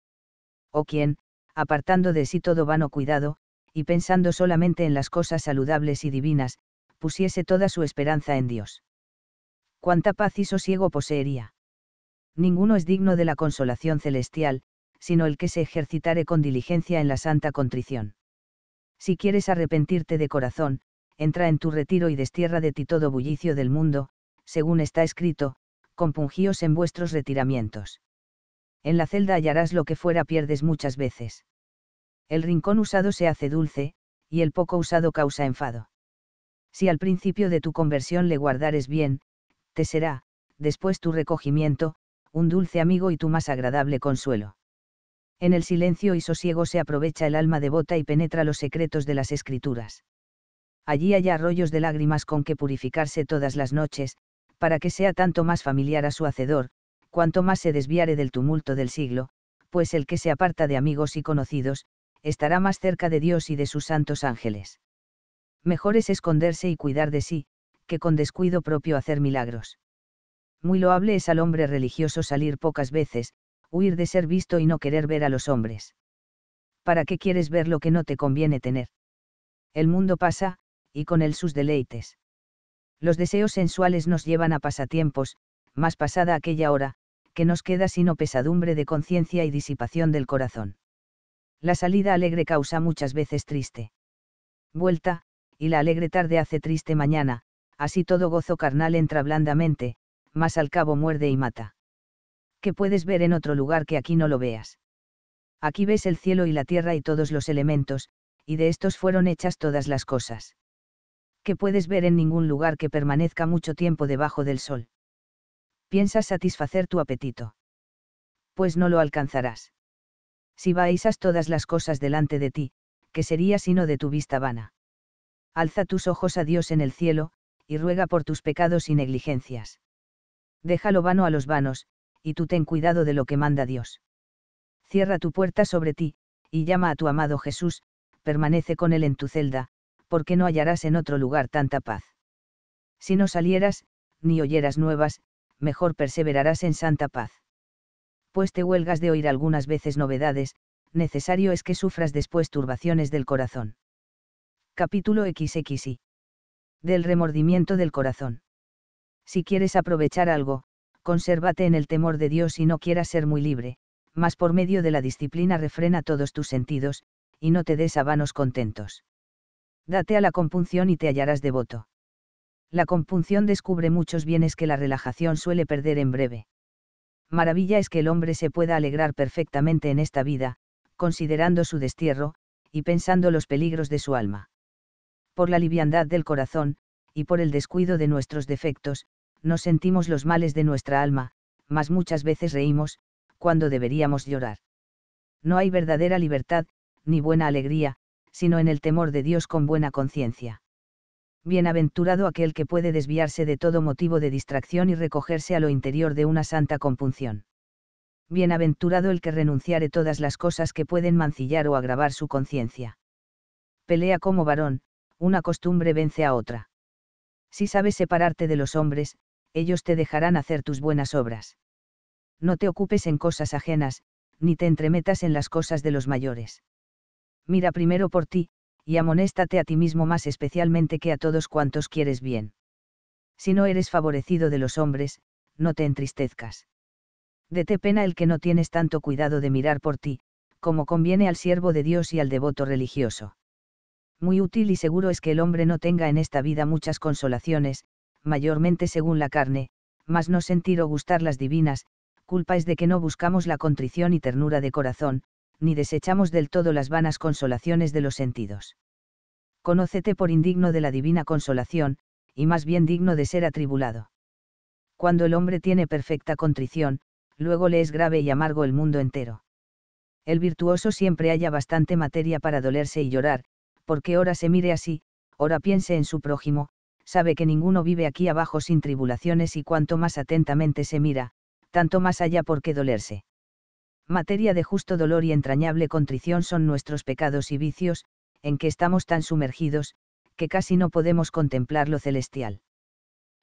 O quien, apartando de sí todo vano cuidado, y pensando solamente en las cosas saludables y divinas, pusiese toda su esperanza en Dios. Cuánta paz y sosiego poseería. Ninguno es digno de la consolación celestial, sino el que se ejercitare con diligencia en la santa contrición si quieres arrepentirte de corazón, entra en tu retiro y destierra de ti todo bullicio del mundo, según está escrito, compungíos en vuestros retiramientos. En la celda hallarás lo que fuera pierdes muchas veces. El rincón usado se hace dulce, y el poco usado causa enfado. Si al principio de tu conversión le guardares bien, te será, después tu recogimiento, un dulce amigo y tu más agradable consuelo en el silencio y sosiego se aprovecha el alma devota y penetra los secretos de las escrituras. Allí hay arroyos de lágrimas con que purificarse todas las noches, para que sea tanto más familiar a su hacedor, cuanto más se desviare del tumulto del siglo, pues el que se aparta de amigos y conocidos, estará más cerca de Dios y de sus santos ángeles. Mejor es esconderse y cuidar de sí, que con descuido propio hacer milagros. Muy loable es al hombre religioso salir pocas veces, huir de ser visto y no querer ver a los hombres. ¿Para qué quieres ver lo que no te conviene tener? El mundo pasa, y con él sus deleites. Los deseos sensuales nos llevan a pasatiempos, más pasada aquella hora, que nos queda sino pesadumbre de conciencia y disipación del corazón. La salida alegre causa muchas veces triste. Vuelta, y la alegre tarde hace triste mañana, así todo gozo carnal entra blandamente, mas al cabo muerde y mata que puedes ver en otro lugar que aquí no lo veas. Aquí ves el cielo y la tierra y todos los elementos, y de estos fueron hechas todas las cosas. Que puedes ver en ningún lugar que permanezca mucho tiempo debajo del sol. Piensas satisfacer tu apetito. Pues no lo alcanzarás. Si vaisas todas las cosas delante de ti, que sería sino de tu vista vana? Alza tus ojos a Dios en el cielo, y ruega por tus pecados y negligencias. Déjalo vano a los vanos, y tú ten cuidado de lo que manda Dios. Cierra tu puerta sobre ti, y llama a tu amado Jesús, permanece con él en tu celda, porque no hallarás en otro lugar tanta paz. Si no salieras, ni oyeras nuevas, mejor perseverarás en santa paz. Pues te huelgas de oír algunas veces novedades, necesario es que sufras después turbaciones del corazón. Capítulo XXI. Del remordimiento del corazón. Si quieres aprovechar algo, consérvate en el temor de Dios y no quieras ser muy libre, mas por medio de la disciplina refrena todos tus sentidos, y no te des a vanos contentos. Date a la compunción y te hallarás devoto. La compunción descubre muchos bienes que la relajación suele perder en breve. Maravilla es que el hombre se pueda alegrar perfectamente en esta vida, considerando su destierro, y pensando los peligros de su alma. Por la liviandad del corazón, y por el descuido de nuestros defectos, nos sentimos los males de nuestra alma, mas muchas veces reímos, cuando deberíamos llorar. No hay verdadera libertad, ni buena alegría, sino en el temor de Dios con buena conciencia. Bienaventurado aquel que puede desviarse de todo motivo de distracción y recogerse a lo interior de una santa compunción. Bienaventurado el que renunciare todas las cosas que pueden mancillar o agravar su conciencia. Pelea como varón, una costumbre vence a otra. Si sabes separarte de los hombres, ellos te dejarán hacer tus buenas obras. No te ocupes en cosas ajenas, ni te entremetas en las cosas de los mayores. Mira primero por ti, y amonéstate a ti mismo más especialmente que a todos cuantos quieres bien. Si no eres favorecido de los hombres, no te entristezcas. Dete pena el que no tienes tanto cuidado de mirar por ti, como conviene al siervo de Dios y al devoto religioso. Muy útil y seguro es que el hombre no tenga en esta vida muchas consolaciones, mayormente según la carne, mas no sentir o gustar las divinas, culpa es de que no buscamos la contrición y ternura de corazón, ni desechamos del todo las vanas consolaciones de los sentidos. Conócete por indigno de la divina consolación, y más bien digno de ser atribulado. Cuando el hombre tiene perfecta contrición, luego le es grave y amargo el mundo entero. El virtuoso siempre haya bastante materia para dolerse y llorar, porque ora se mire así, ora piense en su prójimo, sabe que ninguno vive aquí abajo sin tribulaciones y cuanto más atentamente se mira, tanto más allá por qué dolerse. Materia de justo dolor y entrañable contrición son nuestros pecados y vicios, en que estamos tan sumergidos, que casi no podemos contemplar lo celestial.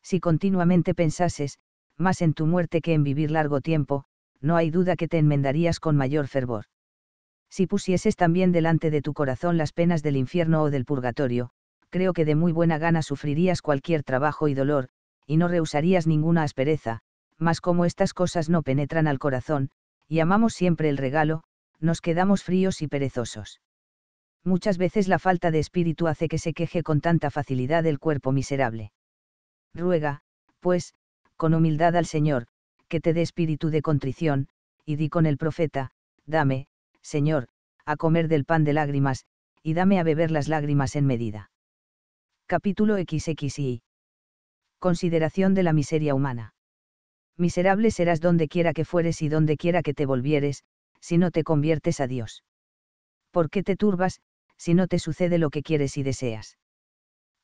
Si continuamente pensases, más en tu muerte que en vivir largo tiempo, no hay duda que te enmendarías con mayor fervor. Si pusieses también delante de tu corazón las penas del infierno o del purgatorio, creo que de muy buena gana sufrirías cualquier trabajo y dolor, y no rehusarías ninguna aspereza, mas como estas cosas no penetran al corazón, y amamos siempre el regalo, nos quedamos fríos y perezosos. Muchas veces la falta de espíritu hace que se queje con tanta facilidad el cuerpo miserable. Ruega, pues, con humildad al Señor, que te dé espíritu de contrición, y di con el profeta, dame, Señor, a comer del pan de lágrimas, y dame a beber las lágrimas en medida. Capítulo XXI. Consideración de la miseria humana. Miserable serás donde quiera que fueres y donde quiera que te volvieres, si no te conviertes a Dios. ¿Por qué te turbas, si no te sucede lo que quieres y deseas?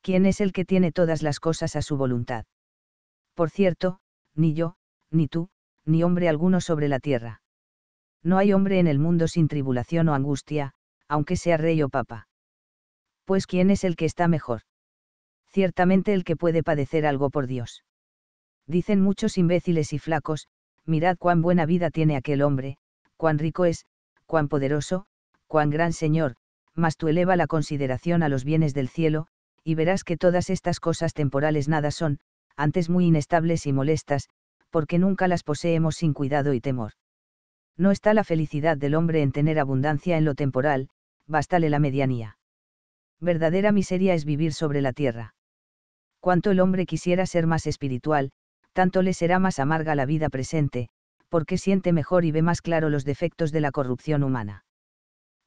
¿Quién es el que tiene todas las cosas a su voluntad? Por cierto, ni yo, ni tú, ni hombre alguno sobre la tierra. No hay hombre en el mundo sin tribulación o angustia, aunque sea rey o papa. Pues ¿quién es el que está mejor? ciertamente el que puede padecer algo por Dios. Dicen muchos imbéciles y flacos, mirad cuán buena vida tiene aquel hombre, cuán rico es, cuán poderoso, cuán gran señor, mas tú eleva la consideración a los bienes del cielo, y verás que todas estas cosas temporales nada son, antes muy inestables y molestas, porque nunca las poseemos sin cuidado y temor. No está la felicidad del hombre en tener abundancia en lo temporal, bástale la medianía. Verdadera miseria es vivir sobre la tierra cuanto el hombre quisiera ser más espiritual, tanto le será más amarga la vida presente, porque siente mejor y ve más claro los defectos de la corrupción humana.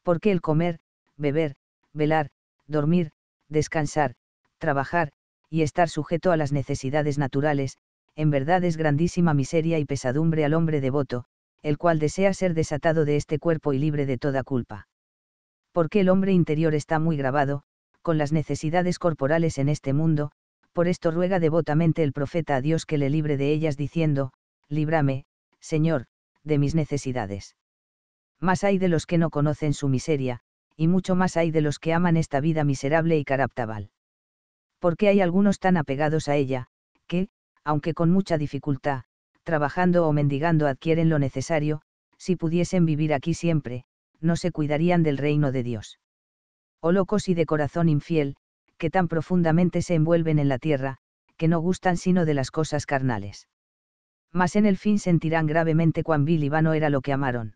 Porque el comer, beber, velar, dormir, descansar, trabajar, y estar sujeto a las necesidades naturales, en verdad es grandísima miseria y pesadumbre al hombre devoto, el cual desea ser desatado de este cuerpo y libre de toda culpa. Porque el hombre interior está muy grabado, con las necesidades corporales en este mundo, por esto ruega devotamente el profeta a Dios que le libre de ellas diciendo, Líbrame, Señor, de mis necesidades. Más hay de los que no conocen su miseria, y mucho más hay de los que aman esta vida miserable y caraptabal. Porque hay algunos tan apegados a ella, que, aunque con mucha dificultad, trabajando o mendigando adquieren lo necesario, si pudiesen vivir aquí siempre, no se cuidarían del reino de Dios. O oh locos y de corazón infiel, que tan profundamente se envuelven en la tierra, que no gustan sino de las cosas carnales. Mas en el fin sentirán gravemente cuán vil y vano era lo que amaron.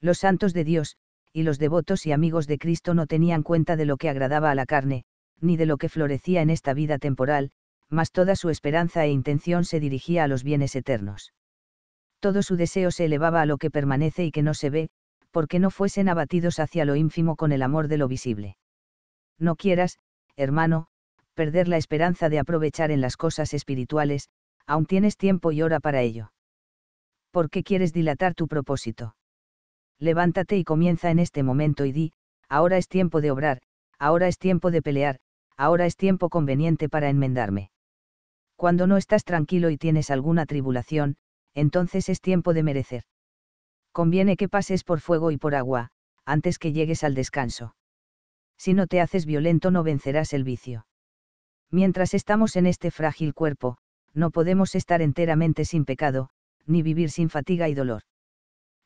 Los santos de Dios, y los devotos y amigos de Cristo no tenían cuenta de lo que agradaba a la carne, ni de lo que florecía en esta vida temporal, mas toda su esperanza e intención se dirigía a los bienes eternos. Todo su deseo se elevaba a lo que permanece y que no se ve, porque no fuesen abatidos hacia lo ínfimo con el amor de lo visible. No quieras, hermano, perder la esperanza de aprovechar en las cosas espirituales, aún tienes tiempo y hora para ello. ¿Por qué quieres dilatar tu propósito? Levántate y comienza en este momento y di, ahora es tiempo de obrar, ahora es tiempo de pelear, ahora es tiempo conveniente para enmendarme. Cuando no estás tranquilo y tienes alguna tribulación, entonces es tiempo de merecer. Conviene que pases por fuego y por agua, antes que llegues al descanso si no te haces violento no vencerás el vicio. Mientras estamos en este frágil cuerpo, no podemos estar enteramente sin pecado, ni vivir sin fatiga y dolor.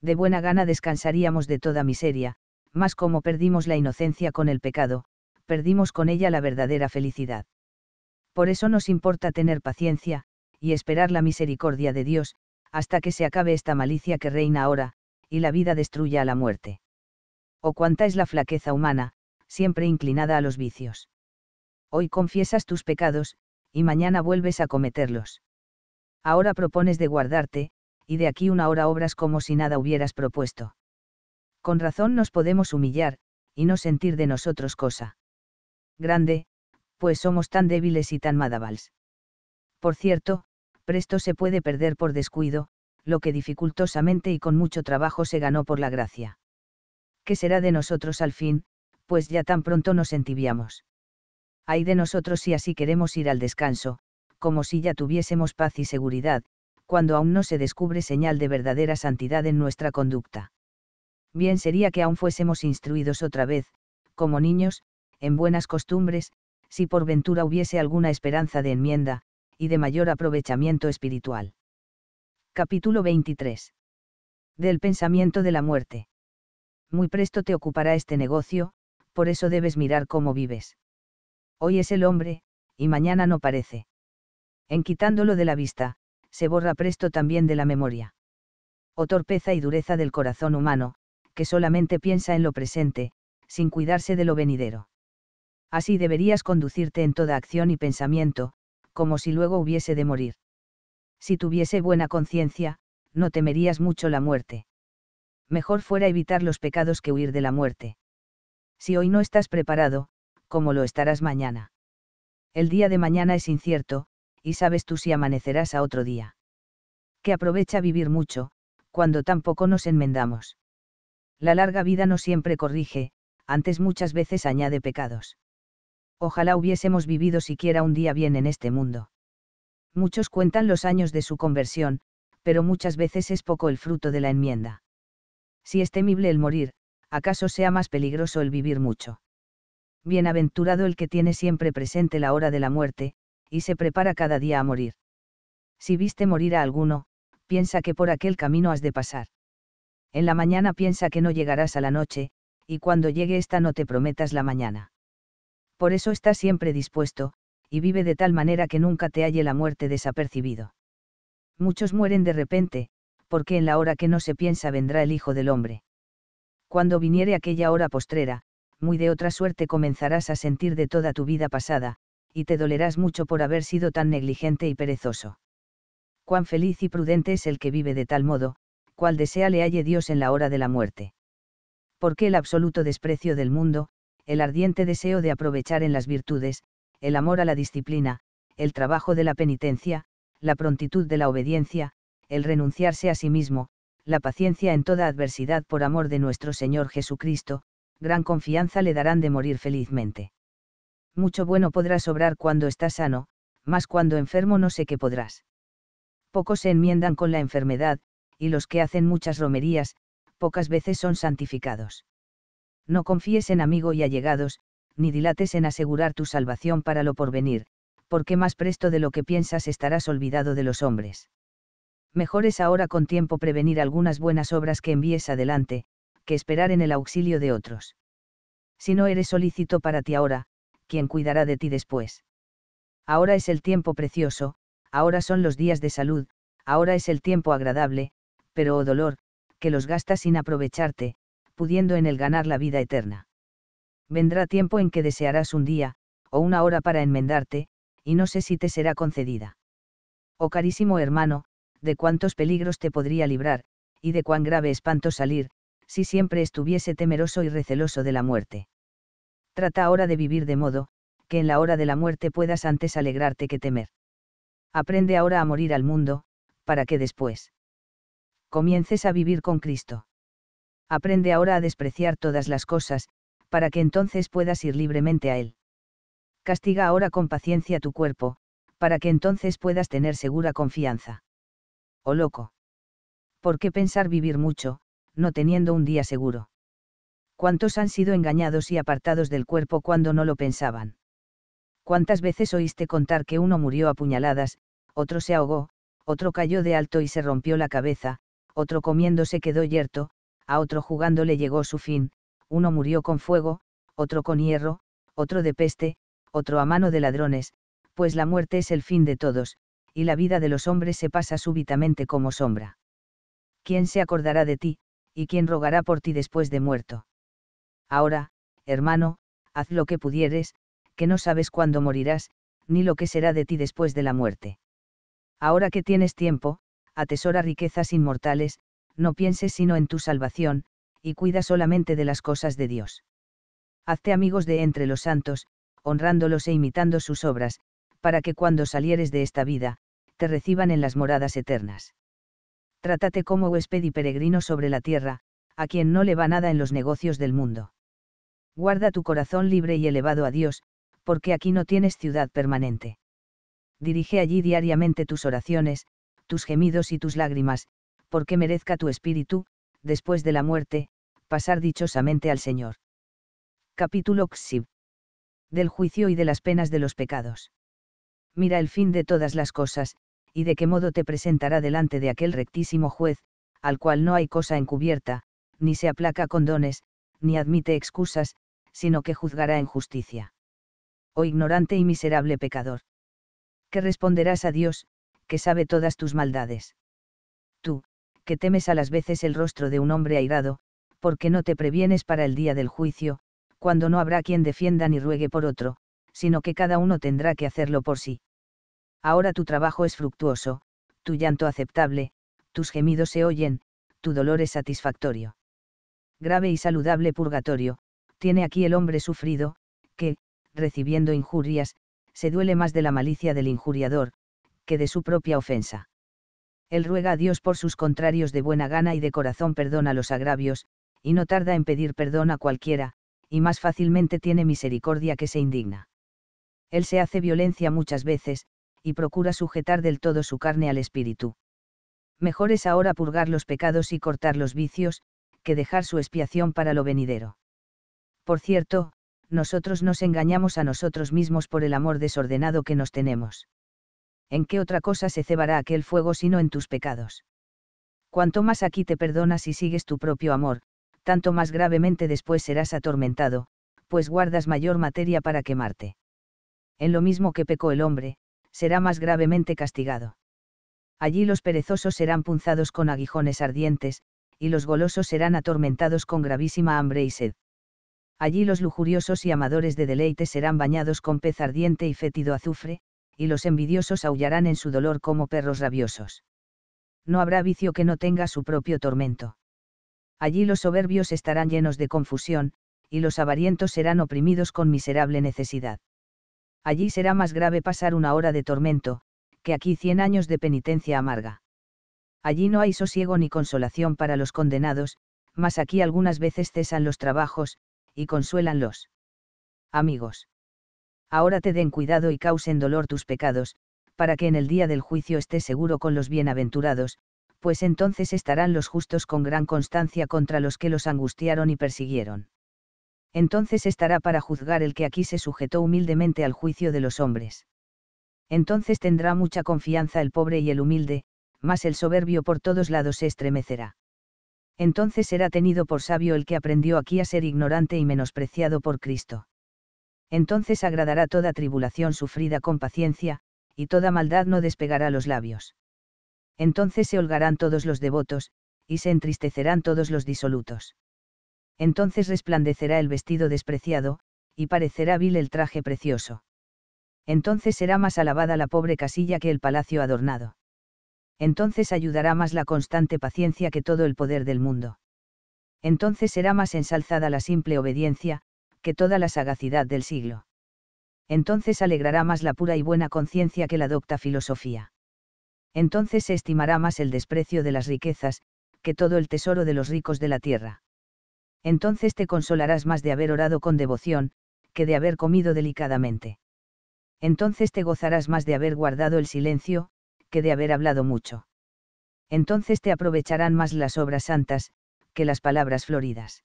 De buena gana descansaríamos de toda miseria, mas como perdimos la inocencia con el pecado, perdimos con ella la verdadera felicidad. Por eso nos importa tener paciencia, y esperar la misericordia de Dios, hasta que se acabe esta malicia que reina ahora, y la vida destruya a la muerte. O oh, cuánta es la flaqueza humana, siempre inclinada a los vicios. Hoy confiesas tus pecados, y mañana vuelves a cometerlos. Ahora propones de guardarte, y de aquí una hora obras como si nada hubieras propuesto. Con razón nos podemos humillar, y no sentir de nosotros cosa. Grande, pues somos tan débiles y tan madavals. Por cierto, presto se puede perder por descuido, lo que dificultosamente y con mucho trabajo se ganó por la gracia. ¿Qué será de nosotros al fin, pues ya tan pronto nos entibiamos. Ay de nosotros si así queremos ir al descanso, como si ya tuviésemos paz y seguridad, cuando aún no se descubre señal de verdadera santidad en nuestra conducta. Bien sería que aún fuésemos instruidos otra vez, como niños, en buenas costumbres, si por ventura hubiese alguna esperanza de enmienda, y de mayor aprovechamiento espiritual. Capítulo 23. Del pensamiento de la muerte. Muy presto te ocupará este negocio, por eso debes mirar cómo vives. Hoy es el hombre, y mañana no parece. En quitándolo de la vista, se borra presto también de la memoria. O torpeza y dureza del corazón humano, que solamente piensa en lo presente, sin cuidarse de lo venidero. Así deberías conducirte en toda acción y pensamiento, como si luego hubiese de morir. Si tuviese buena conciencia, no temerías mucho la muerte. Mejor fuera evitar los pecados que huir de la muerte. Si hoy no estás preparado, ¿cómo lo estarás mañana? El día de mañana es incierto, y sabes tú si amanecerás a otro día. Que aprovecha vivir mucho, cuando tampoco nos enmendamos. La larga vida no siempre corrige, antes muchas veces añade pecados. Ojalá hubiésemos vivido siquiera un día bien en este mundo. Muchos cuentan los años de su conversión, pero muchas veces es poco el fruto de la enmienda. Si es temible el morir, acaso sea más peligroso el vivir mucho. Bienaventurado el que tiene siempre presente la hora de la muerte, y se prepara cada día a morir. Si viste morir a alguno, piensa que por aquel camino has de pasar. En la mañana piensa que no llegarás a la noche, y cuando llegue esta no te prometas la mañana. Por eso está siempre dispuesto, y vive de tal manera que nunca te halle la muerte desapercibido. Muchos mueren de repente, porque en la hora que no se piensa vendrá el Hijo del Hombre cuando viniere aquella hora postrera, muy de otra suerte comenzarás a sentir de toda tu vida pasada, y te dolerás mucho por haber sido tan negligente y perezoso. Cuán feliz y prudente es el que vive de tal modo, cual desea le halle Dios en la hora de la muerte. Porque el absoluto desprecio del mundo, el ardiente deseo de aprovechar en las virtudes, el amor a la disciplina, el trabajo de la penitencia, la prontitud de la obediencia, el renunciarse a sí mismo, la paciencia en toda adversidad por amor de nuestro Señor Jesucristo, gran confianza le darán de morir felizmente. Mucho bueno podrás obrar cuando estás sano, mas cuando enfermo no sé qué podrás. Pocos se enmiendan con la enfermedad, y los que hacen muchas romerías, pocas veces son santificados. No confíes en amigo y allegados, ni dilates en asegurar tu salvación para lo porvenir, porque más presto de lo que piensas estarás olvidado de los hombres mejor es ahora con tiempo prevenir algunas buenas obras que envíes adelante, que esperar en el auxilio de otros. Si no eres solícito para ti ahora, ¿quién cuidará de ti después? Ahora es el tiempo precioso, ahora son los días de salud, ahora es el tiempo agradable, pero oh dolor, que los gastas sin aprovecharte, pudiendo en el ganar la vida eterna. Vendrá tiempo en que desearás un día, o una hora para enmendarte, y no sé si te será concedida. Oh carísimo hermano, de cuántos peligros te podría librar, y de cuán grave espanto salir, si siempre estuviese temeroso y receloso de la muerte. Trata ahora de vivir de modo, que en la hora de la muerte puedas antes alegrarte que temer. Aprende ahora a morir al mundo, para que después comiences a vivir con Cristo. Aprende ahora a despreciar todas las cosas, para que entonces puedas ir libremente a Él. Castiga ahora con paciencia tu cuerpo, para que entonces puedas tener segura confianza o oh, loco. ¿Por qué pensar vivir mucho, no teniendo un día seguro? ¿Cuántos han sido engañados y apartados del cuerpo cuando no lo pensaban? ¿Cuántas veces oíste contar que uno murió a puñaladas, otro se ahogó, otro cayó de alto y se rompió la cabeza, otro comiendo se quedó yerto, a otro jugando le llegó su fin, uno murió con fuego, otro con hierro, otro de peste, otro a mano de ladrones, pues la muerte es el fin de todos, y la vida de los hombres se pasa súbitamente como sombra. ¿Quién se acordará de ti, y quién rogará por ti después de muerto? Ahora, hermano, haz lo que pudieres, que no sabes cuándo morirás, ni lo que será de ti después de la muerte. Ahora que tienes tiempo, atesora riquezas inmortales, no pienses sino en tu salvación, y cuida solamente de las cosas de Dios. Hazte amigos de entre los santos, honrándolos e imitando sus obras, para que cuando salieres de esta vida, te reciban en las moradas eternas. Trátate como huésped y peregrino sobre la tierra, a quien no le va nada en los negocios del mundo. Guarda tu corazón libre y elevado a Dios, porque aquí no tienes ciudad permanente. Dirige allí diariamente tus oraciones, tus gemidos y tus lágrimas, porque merezca tu espíritu, después de la muerte, pasar dichosamente al Señor. Capítulo XIV Del juicio y de las penas de los pecados. Mira el fin de todas las cosas, y de qué modo te presentará delante de aquel rectísimo juez, al cual no hay cosa encubierta, ni se aplaca con dones, ni admite excusas, sino que juzgará en justicia. Oh ignorante y miserable pecador. ¿Qué responderás a Dios, que sabe todas tus maldades? Tú, que temes a las veces el rostro de un hombre airado, porque no te previenes para el día del juicio, cuando no habrá quien defienda ni ruegue por otro, sino que cada uno tendrá que hacerlo por sí. Ahora tu trabajo es fructuoso, tu llanto aceptable, tus gemidos se oyen, tu dolor es satisfactorio. Grave y saludable purgatorio, tiene aquí el hombre sufrido, que, recibiendo injurias, se duele más de la malicia del injuriador, que de su propia ofensa. Él ruega a Dios por sus contrarios de buena gana y de corazón perdona los agravios, y no tarda en pedir perdón a cualquiera, y más fácilmente tiene misericordia que se indigna. Él se hace violencia muchas veces, y procura sujetar del todo su carne al espíritu. Mejor es ahora purgar los pecados y cortar los vicios, que dejar su expiación para lo venidero. Por cierto, nosotros nos engañamos a nosotros mismos por el amor desordenado que nos tenemos. ¿En qué otra cosa se cebará aquel fuego sino en tus pecados? Cuanto más aquí te perdonas y sigues tu propio amor, tanto más gravemente después serás atormentado, pues guardas mayor materia para quemarte. En lo mismo que pecó el hombre, será más gravemente castigado. Allí los perezosos serán punzados con aguijones ardientes, y los golosos serán atormentados con gravísima hambre y sed. Allí los lujuriosos y amadores de deleite serán bañados con pez ardiente y fétido azufre, y los envidiosos aullarán en su dolor como perros rabiosos. No habrá vicio que no tenga su propio tormento. Allí los soberbios estarán llenos de confusión, y los avarientos serán oprimidos con miserable necesidad allí será más grave pasar una hora de tormento, que aquí cien años de penitencia amarga. Allí no hay sosiego ni consolación para los condenados, mas aquí algunas veces cesan los trabajos, y consuélanlos. amigos. Ahora te den cuidado y causen dolor tus pecados, para que en el día del juicio estés seguro con los bienaventurados, pues entonces estarán los justos con gran constancia contra los que los angustiaron y persiguieron entonces estará para juzgar el que aquí se sujetó humildemente al juicio de los hombres. Entonces tendrá mucha confianza el pobre y el humilde, mas el soberbio por todos lados se estremecerá. Entonces será tenido por sabio el que aprendió aquí a ser ignorante y menospreciado por Cristo. Entonces agradará toda tribulación sufrida con paciencia, y toda maldad no despegará los labios. Entonces se holgarán todos los devotos, y se entristecerán todos los disolutos entonces resplandecerá el vestido despreciado, y parecerá vil el traje precioso. Entonces será más alabada la pobre casilla que el palacio adornado. Entonces ayudará más la constante paciencia que todo el poder del mundo. Entonces será más ensalzada la simple obediencia, que toda la sagacidad del siglo. Entonces alegrará más la pura y buena conciencia que la docta filosofía. Entonces se estimará más el desprecio de las riquezas, que todo el tesoro de los ricos de la tierra entonces te consolarás más de haber orado con devoción, que de haber comido delicadamente. Entonces te gozarás más de haber guardado el silencio, que de haber hablado mucho. Entonces te aprovecharán más las obras santas, que las palabras floridas.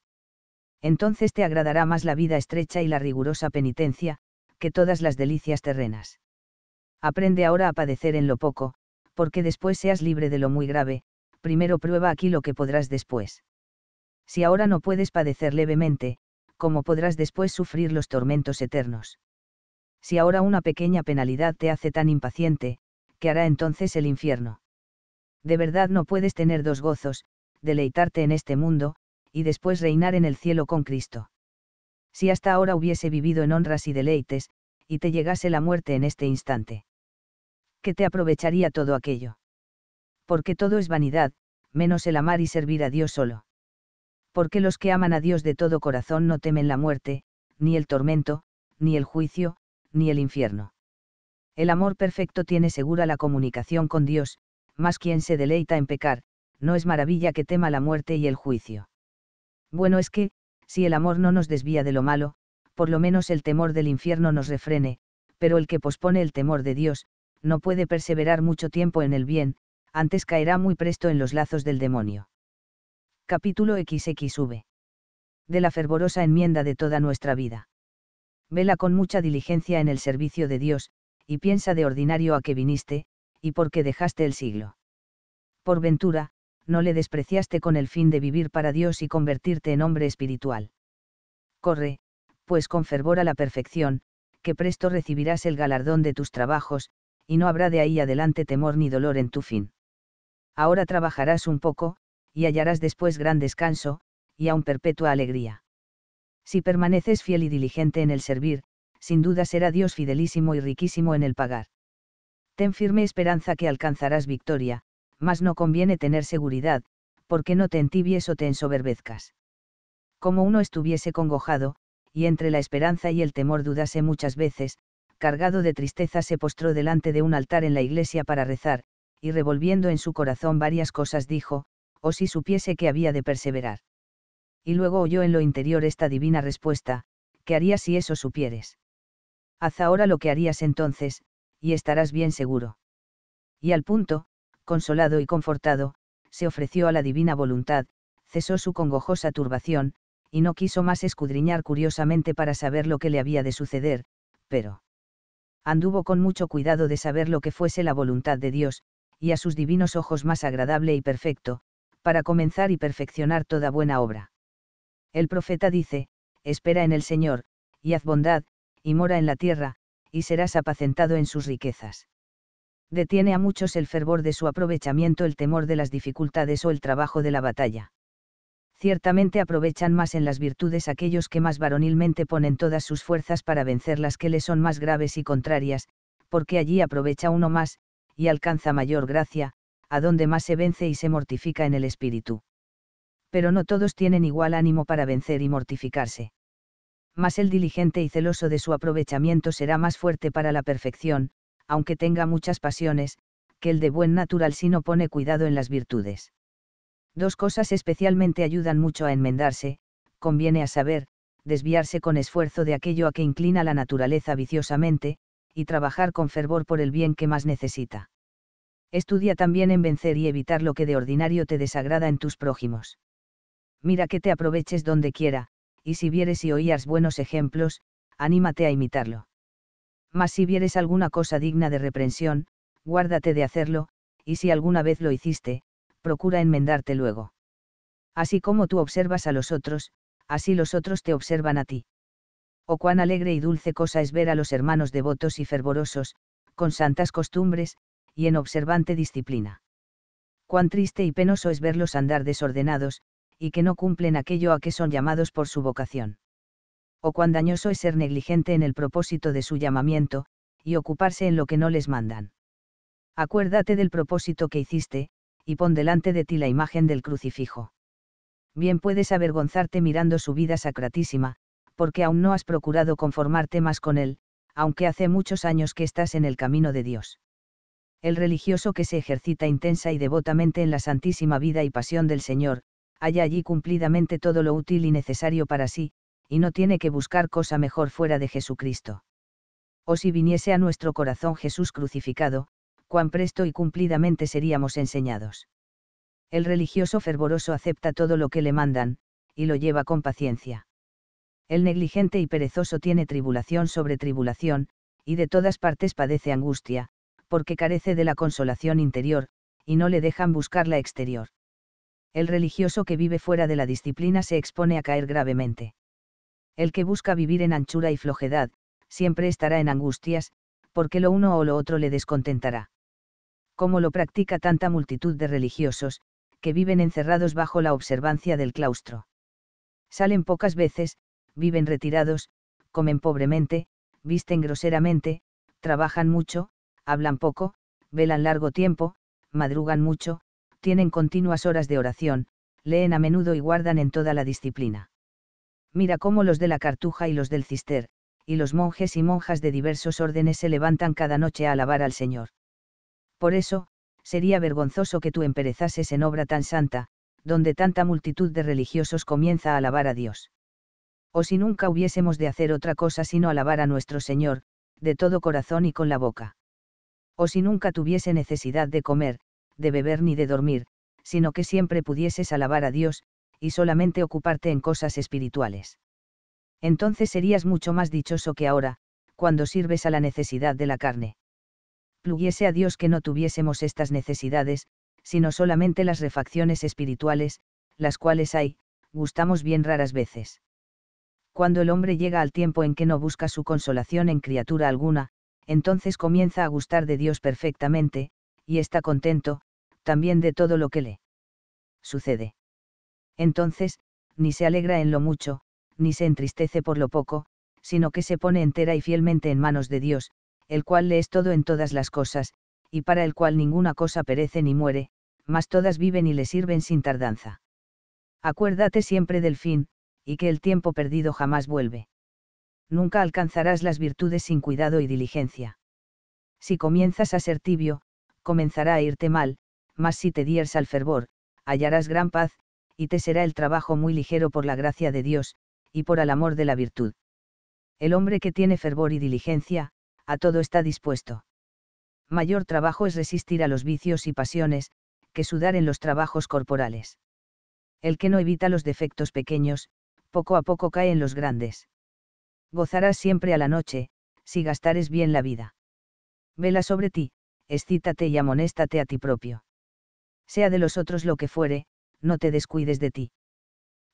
Entonces te agradará más la vida estrecha y la rigurosa penitencia, que todas las delicias terrenas. Aprende ahora a padecer en lo poco, porque después seas libre de lo muy grave, primero prueba aquí lo que podrás después. Si ahora no puedes padecer levemente, ¿cómo podrás después sufrir los tormentos eternos? Si ahora una pequeña penalidad te hace tan impaciente, ¿qué hará entonces el infierno? De verdad no puedes tener dos gozos, deleitarte en este mundo, y después reinar en el cielo con Cristo. Si hasta ahora hubiese vivido en honras y deleites, y te llegase la muerte en este instante. ¿Qué te aprovecharía todo aquello? Porque todo es vanidad, menos el amar y servir a Dios solo porque los que aman a Dios de todo corazón no temen la muerte, ni el tormento, ni el juicio, ni el infierno. El amor perfecto tiene segura la comunicación con Dios, mas quien se deleita en pecar, no es maravilla que tema la muerte y el juicio. Bueno es que, si el amor no nos desvía de lo malo, por lo menos el temor del infierno nos refrene, pero el que pospone el temor de Dios, no puede perseverar mucho tiempo en el bien, antes caerá muy presto en los lazos del demonio. Capítulo XXV. De la fervorosa enmienda de toda nuestra vida. Vela con mucha diligencia en el servicio de Dios, y piensa de ordinario a qué viniste, y por qué dejaste el siglo. Por ventura, no le despreciaste con el fin de vivir para Dios y convertirte en hombre espiritual. Corre, pues con fervor a la perfección, que presto recibirás el galardón de tus trabajos, y no habrá de ahí adelante temor ni dolor en tu fin. Ahora trabajarás un poco, y hallarás después gran descanso, y aun perpetua alegría. Si permaneces fiel y diligente en el servir, sin duda será Dios fidelísimo y riquísimo en el pagar. Ten firme esperanza que alcanzarás victoria, mas no conviene tener seguridad, porque no te entibies o te ensoberbezcas. Como uno estuviese congojado, y entre la esperanza y el temor dudase muchas veces, cargado de tristeza se postró delante de un altar en la iglesia para rezar, y revolviendo en su corazón varias cosas dijo, o si supiese que había de perseverar. Y luego oyó en lo interior esta divina respuesta, ¿qué harías si eso supieres? Haz ahora lo que harías entonces, y estarás bien seguro. Y al punto, consolado y confortado, se ofreció a la divina voluntad, cesó su congojosa turbación, y no quiso más escudriñar curiosamente para saber lo que le había de suceder, pero anduvo con mucho cuidado de saber lo que fuese la voluntad de Dios, y a sus divinos ojos más agradable y perfecto, para comenzar y perfeccionar toda buena obra. El profeta dice, espera en el Señor, y haz bondad, y mora en la tierra, y serás apacentado en sus riquezas. Detiene a muchos el fervor de su aprovechamiento, el temor de las dificultades o el trabajo de la batalla. Ciertamente aprovechan más en las virtudes aquellos que más varonilmente ponen todas sus fuerzas para vencer las que le son más graves y contrarias, porque allí aprovecha uno más, y alcanza mayor gracia, a donde más se vence y se mortifica en el espíritu. Pero no todos tienen igual ánimo para vencer y mortificarse. Mas el diligente y celoso de su aprovechamiento será más fuerte para la perfección, aunque tenga muchas pasiones, que el de buen natural si no pone cuidado en las virtudes. Dos cosas especialmente ayudan mucho a enmendarse, conviene a saber, desviarse con esfuerzo de aquello a que inclina la naturaleza viciosamente, y trabajar con fervor por el bien que más necesita estudia también en vencer y evitar lo que de ordinario te desagrada en tus prójimos. Mira que te aproveches donde quiera, y si vieres y oías buenos ejemplos, anímate a imitarlo. Mas si vieres alguna cosa digna de reprensión, guárdate de hacerlo, y si alguna vez lo hiciste, procura enmendarte luego. Así como tú observas a los otros, así los otros te observan a ti. O oh, cuán alegre y dulce cosa es ver a los hermanos devotos y fervorosos, con santas costumbres, y en observante disciplina. Cuán triste y penoso es verlos andar desordenados, y que no cumplen aquello a que son llamados por su vocación. O cuán dañoso es ser negligente en el propósito de su llamamiento, y ocuparse en lo que no les mandan. Acuérdate del propósito que hiciste, y pon delante de ti la imagen del crucifijo. Bien puedes avergonzarte mirando su vida sacratísima, porque aún no has procurado conformarte más con él, aunque hace muchos años que estás en el camino de Dios el religioso que se ejercita intensa y devotamente en la santísima vida y pasión del Señor, halla allí cumplidamente todo lo útil y necesario para sí, y no tiene que buscar cosa mejor fuera de Jesucristo. O si viniese a nuestro corazón Jesús crucificado, cuán presto y cumplidamente seríamos enseñados. El religioso fervoroso acepta todo lo que le mandan, y lo lleva con paciencia. El negligente y perezoso tiene tribulación sobre tribulación, y de todas partes padece angustia, porque carece de la consolación interior, y no le dejan buscar la exterior. El religioso que vive fuera de la disciplina se expone a caer gravemente. El que busca vivir en anchura y flojedad, siempre estará en angustias, porque lo uno o lo otro le descontentará. Como lo practica tanta multitud de religiosos, que viven encerrados bajo la observancia del claustro. Salen pocas veces, viven retirados, comen pobremente, visten groseramente, trabajan mucho, hablan poco, velan largo tiempo, madrugan mucho, tienen continuas horas de oración, leen a menudo y guardan en toda la disciplina. Mira cómo los de la Cartuja y los del Cister, y los monjes y monjas de diversos órdenes se levantan cada noche a alabar al Señor. Por eso, sería vergonzoso que tú emperezases en obra tan santa, donde tanta multitud de religiosos comienza a alabar a Dios. O si nunca hubiésemos de hacer otra cosa sino alabar a nuestro Señor, de todo corazón y con la boca o si nunca tuviese necesidad de comer, de beber ni de dormir, sino que siempre pudieses alabar a Dios, y solamente ocuparte en cosas espirituales. Entonces serías mucho más dichoso que ahora, cuando sirves a la necesidad de la carne. Pluguiese a Dios que no tuviésemos estas necesidades, sino solamente las refacciones espirituales, las cuales hay, gustamos bien raras veces. Cuando el hombre llega al tiempo en que no busca su consolación en criatura alguna, entonces comienza a gustar de Dios perfectamente, y está contento, también de todo lo que le sucede. Entonces, ni se alegra en lo mucho, ni se entristece por lo poco, sino que se pone entera y fielmente en manos de Dios, el cual le es todo en todas las cosas, y para el cual ninguna cosa perece ni muere, mas todas viven y le sirven sin tardanza. Acuérdate siempre del fin, y que el tiempo perdido jamás vuelve nunca alcanzarás las virtudes sin cuidado y diligencia. Si comienzas a ser tibio, comenzará a irte mal, mas si te dieres al fervor, hallarás gran paz, y te será el trabajo muy ligero por la gracia de Dios, y por el amor de la virtud. El hombre que tiene fervor y diligencia, a todo está dispuesto. Mayor trabajo es resistir a los vicios y pasiones, que sudar en los trabajos corporales. El que no evita los defectos pequeños, poco a poco cae en los grandes gozarás siempre a la noche, si gastares bien la vida. Vela sobre ti, excítate y amonéstate a ti propio. Sea de los otros lo que fuere, no te descuides de ti.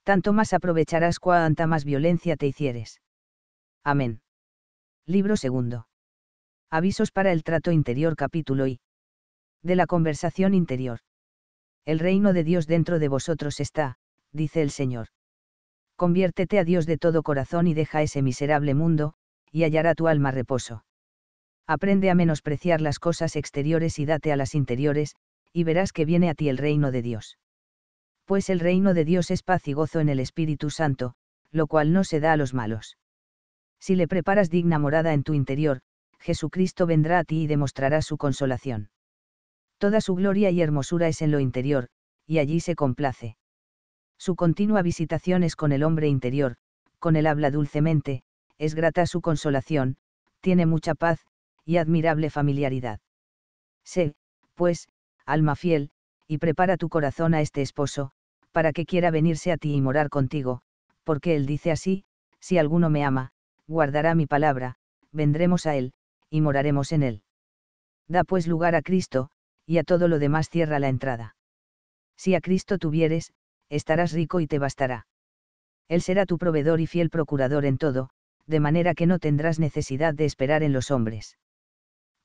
Tanto más aprovecharás cuanta más violencia te hicieres. Amén. Libro segundo. Avisos para el trato interior capítulo I. De la conversación interior. El reino de Dios dentro de vosotros está, dice el Señor conviértete a Dios de todo corazón y deja ese miserable mundo, y hallará tu alma reposo. Aprende a menospreciar las cosas exteriores y date a las interiores, y verás que viene a ti el reino de Dios. Pues el reino de Dios es paz y gozo en el Espíritu Santo, lo cual no se da a los malos. Si le preparas digna morada en tu interior, Jesucristo vendrá a ti y demostrará su consolación. Toda su gloria y hermosura es en lo interior, y allí se complace. Su continua visitación es con el hombre interior, con él habla dulcemente, es grata su consolación, tiene mucha paz, y admirable familiaridad. Sé, pues, alma fiel, y prepara tu corazón a este esposo, para que quiera venirse a ti y morar contigo, porque él dice así, si alguno me ama, guardará mi palabra, vendremos a él, y moraremos en él. Da pues lugar a Cristo, y a todo lo demás cierra la entrada. Si a Cristo tuvieres, estarás rico y te bastará. Él será tu proveedor y fiel procurador en todo, de manera que no tendrás necesidad de esperar en los hombres.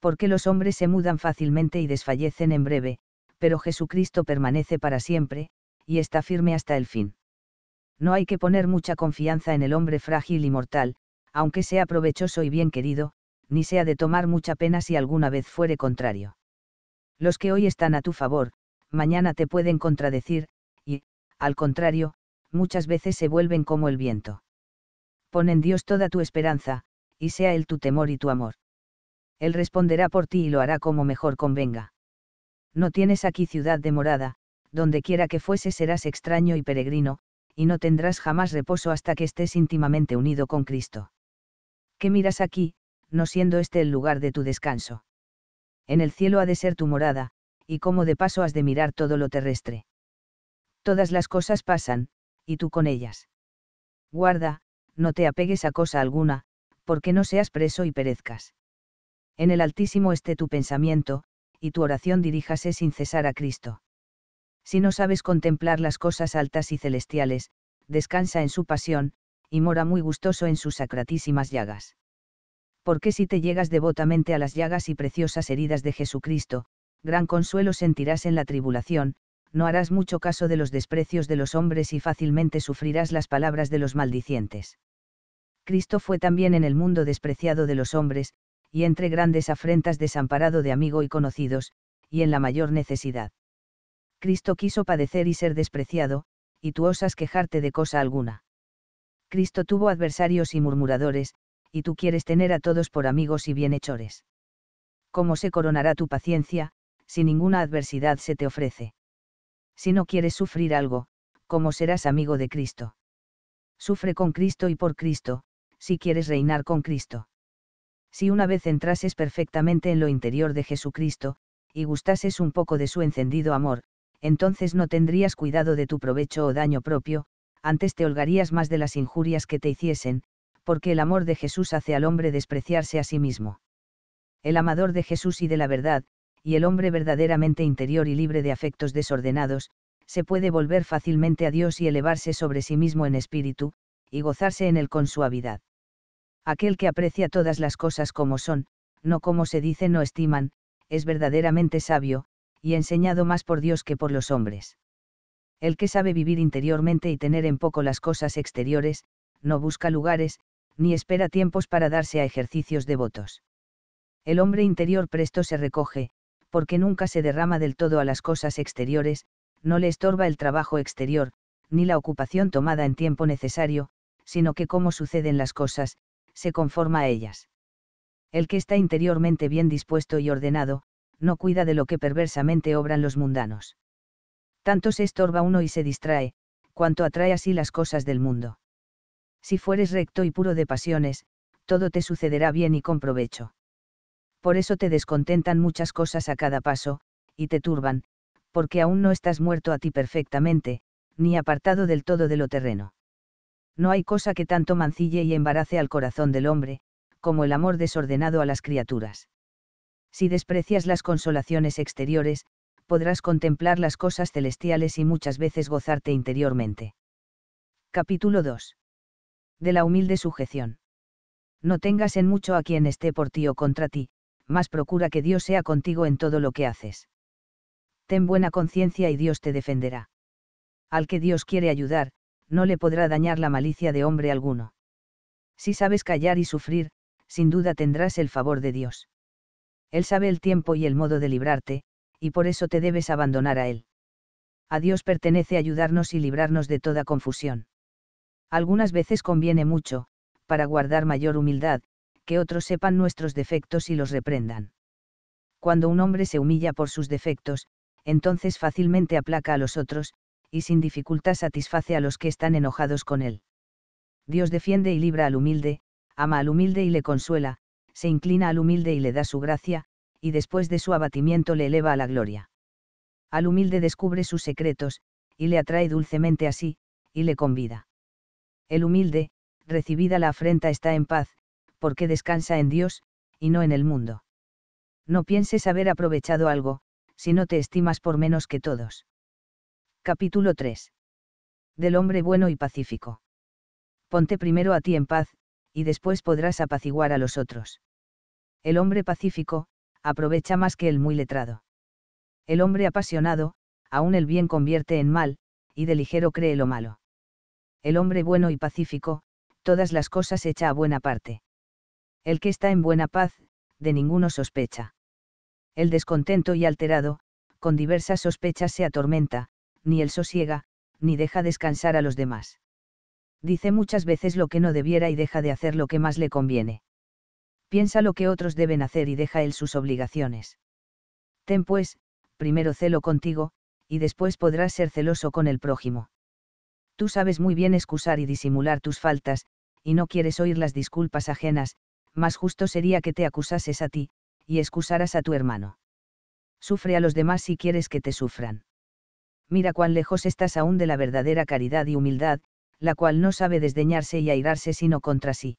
Porque los hombres se mudan fácilmente y desfallecen en breve, pero Jesucristo permanece para siempre, y está firme hasta el fin. No hay que poner mucha confianza en el hombre frágil y mortal, aunque sea provechoso y bien querido, ni sea de tomar mucha pena si alguna vez fuere contrario. Los que hoy están a tu favor, mañana te pueden contradecir, al contrario, muchas veces se vuelven como el viento. Pon en Dios toda tu esperanza, y sea Él tu temor y tu amor. Él responderá por ti y lo hará como mejor convenga. No tienes aquí ciudad de morada, donde quiera que fuese serás extraño y peregrino, y no tendrás jamás reposo hasta que estés íntimamente unido con Cristo. ¿Qué miras aquí, no siendo este el lugar de tu descanso? En el cielo ha de ser tu morada, y como de paso has de mirar todo lo terrestre. Todas las cosas pasan, y tú con ellas. Guarda, no te apegues a cosa alguna, porque no seas preso y perezcas. En el Altísimo esté tu pensamiento, y tu oración diríjase sin cesar a Cristo. Si no sabes contemplar las cosas altas y celestiales, descansa en su pasión, y mora muy gustoso en sus sacratísimas llagas. Porque si te llegas devotamente a las llagas y preciosas heridas de Jesucristo, gran consuelo sentirás en la tribulación, no harás mucho caso de los desprecios de los hombres y fácilmente sufrirás las palabras de los maldicientes. Cristo fue también en el mundo despreciado de los hombres, y entre grandes afrentas desamparado de amigo y conocidos, y en la mayor necesidad. Cristo quiso padecer y ser despreciado, y tú osas quejarte de cosa alguna. Cristo tuvo adversarios y murmuradores, y tú quieres tener a todos por amigos y bienhechores. ¿Cómo se coronará tu paciencia, si ninguna adversidad se te ofrece? Si no quieres sufrir algo, ¿cómo serás amigo de Cristo? Sufre con Cristo y por Cristo, si quieres reinar con Cristo. Si una vez entrases perfectamente en lo interior de Jesucristo, y gustases un poco de su encendido amor, entonces no tendrías cuidado de tu provecho o daño propio, antes te holgarías más de las injurias que te hiciesen, porque el amor de Jesús hace al hombre despreciarse a sí mismo. El amador de Jesús y de la verdad, y el hombre verdaderamente interior y libre de afectos desordenados, se puede volver fácilmente a Dios y elevarse sobre sí mismo en espíritu, y gozarse en él con suavidad. Aquel que aprecia todas las cosas como son, no como se dicen o estiman, es verdaderamente sabio, y enseñado más por Dios que por los hombres. El que sabe vivir interiormente y tener en poco las cosas exteriores, no busca lugares, ni espera tiempos para darse a ejercicios devotos. El hombre interior presto se recoge, porque nunca se derrama del todo a las cosas exteriores, no le estorba el trabajo exterior, ni la ocupación tomada en tiempo necesario, sino que como suceden las cosas, se conforma a ellas. El que está interiormente bien dispuesto y ordenado, no cuida de lo que perversamente obran los mundanos. Tanto se estorba uno y se distrae, cuanto atrae así las cosas del mundo. Si fueres recto y puro de pasiones, todo te sucederá bien y con provecho por eso te descontentan muchas cosas a cada paso, y te turban, porque aún no estás muerto a ti perfectamente, ni apartado del todo de lo terreno. No hay cosa que tanto mancille y embarace al corazón del hombre, como el amor desordenado a las criaturas. Si desprecias las consolaciones exteriores, podrás contemplar las cosas celestiales y muchas veces gozarte interiormente. Capítulo 2. De la humilde sujeción. No tengas en mucho a quien esté por ti o contra ti, más procura que Dios sea contigo en todo lo que haces. Ten buena conciencia y Dios te defenderá. Al que Dios quiere ayudar, no le podrá dañar la malicia de hombre alguno. Si sabes callar y sufrir, sin duda tendrás el favor de Dios. Él sabe el tiempo y el modo de librarte, y por eso te debes abandonar a Él. A Dios pertenece ayudarnos y librarnos de toda confusión. Algunas veces conviene mucho, para guardar mayor humildad, que otros sepan nuestros defectos y los reprendan. Cuando un hombre se humilla por sus defectos, entonces fácilmente aplaca a los otros, y sin dificultad satisface a los que están enojados con él. Dios defiende y libra al humilde, ama al humilde y le consuela, se inclina al humilde y le da su gracia, y después de su abatimiento le eleva a la gloria. Al humilde descubre sus secretos, y le atrae dulcemente a sí, y le convida. El humilde, recibida la afrenta, está en paz, porque descansa en Dios, y no en el mundo. No pienses haber aprovechado algo, si no te estimas por menos que todos. Capítulo 3. Del hombre bueno y pacífico. Ponte primero a ti en paz, y después podrás apaciguar a los otros. El hombre pacífico, aprovecha más que el muy letrado. El hombre apasionado, aún el bien convierte en mal, y de ligero cree lo malo. El hombre bueno y pacífico, todas las cosas echa a buena parte. El que está en buena paz, de ninguno sospecha. El descontento y alterado, con diversas sospechas se atormenta, ni él sosiega, ni deja descansar a los demás. Dice muchas veces lo que no debiera y deja de hacer lo que más le conviene. Piensa lo que otros deben hacer y deja él sus obligaciones. Ten pues, primero celo contigo, y después podrás ser celoso con el prójimo. Tú sabes muy bien excusar y disimular tus faltas, y no quieres oír las disculpas ajenas, más justo sería que te acusases a ti, y excusaras a tu hermano. Sufre a los demás si quieres que te sufran. Mira cuán lejos estás aún de la verdadera caridad y humildad, la cual no sabe desdeñarse y airarse sino contra sí.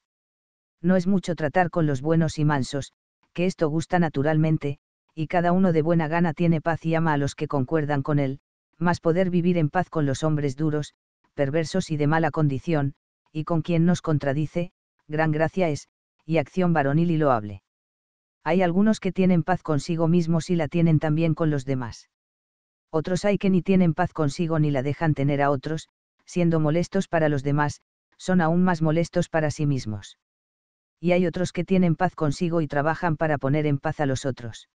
No es mucho tratar con los buenos y mansos, que esto gusta naturalmente, y cada uno de buena gana tiene paz y ama a los que concuerdan con él, más poder vivir en paz con los hombres duros, perversos y de mala condición, y con quien nos contradice, gran gracia es, y acción varonil y loable. Hay algunos que tienen paz consigo mismos y la tienen también con los demás. Otros hay que ni tienen paz consigo ni la dejan tener a otros, siendo molestos para los demás, son aún más molestos para sí mismos. Y hay otros que tienen paz consigo y trabajan para poner en paz a los otros.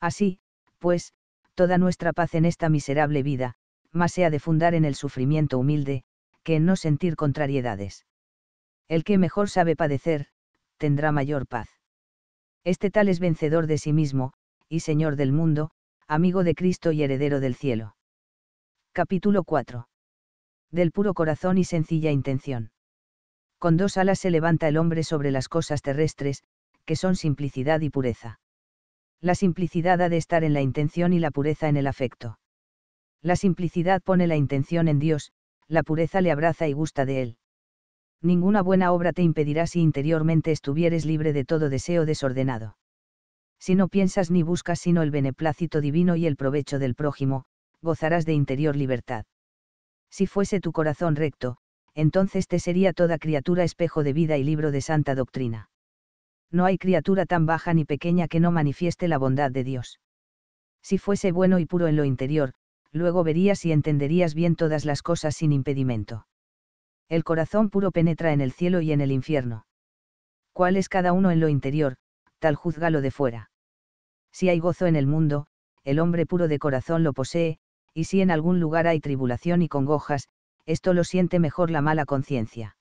Así, pues, toda nuestra paz en esta miserable vida, más sea de fundar en el sufrimiento humilde, que en no sentir contrariedades. El que mejor sabe padecer, tendrá mayor paz. Este tal es vencedor de sí mismo, y Señor del mundo, amigo de Cristo y heredero del cielo. Capítulo 4. Del puro corazón y sencilla intención. Con dos alas se levanta el hombre sobre las cosas terrestres, que son simplicidad y pureza. La simplicidad ha de estar en la intención y la pureza en el afecto. La simplicidad pone la intención en Dios, la pureza le abraza y gusta de él ninguna buena obra te impedirá si interiormente estuvieres libre de todo deseo desordenado. Si no piensas ni buscas sino el beneplácito divino y el provecho del prójimo, gozarás de interior libertad. Si fuese tu corazón recto, entonces te sería toda criatura espejo de vida y libro de santa doctrina. No hay criatura tan baja ni pequeña que no manifieste la bondad de Dios. Si fuese bueno y puro en lo interior, luego verías y entenderías bien todas las cosas sin impedimento el corazón puro penetra en el cielo y en el infierno. ¿Cuál es cada uno en lo interior, tal juzga lo de fuera? Si hay gozo en el mundo, el hombre puro de corazón lo posee, y si en algún lugar hay tribulación y congojas, esto lo siente mejor la mala conciencia.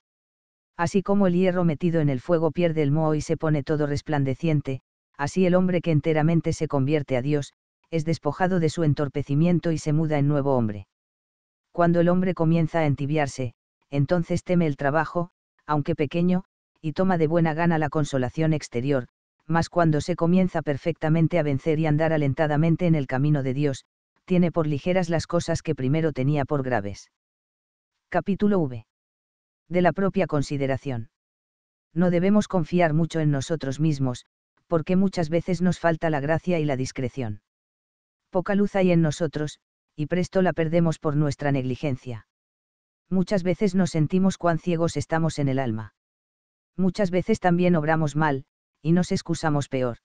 Así como el hierro metido en el fuego pierde el moho y se pone todo resplandeciente, así el hombre que enteramente se convierte a Dios, es despojado de su entorpecimiento y se muda en nuevo hombre. Cuando el hombre comienza a entibiarse, entonces teme el trabajo, aunque pequeño, y toma de buena gana la consolación exterior, mas cuando se comienza perfectamente a vencer y andar alentadamente en el camino de Dios, tiene por ligeras las cosas que primero tenía por graves. Capítulo V. De la propia consideración. No debemos confiar mucho en nosotros mismos, porque muchas veces nos falta la gracia y la discreción. Poca luz hay en nosotros, y presto la perdemos por nuestra negligencia. Muchas veces nos sentimos cuán ciegos estamos en el alma. Muchas veces también obramos mal, y nos excusamos peor.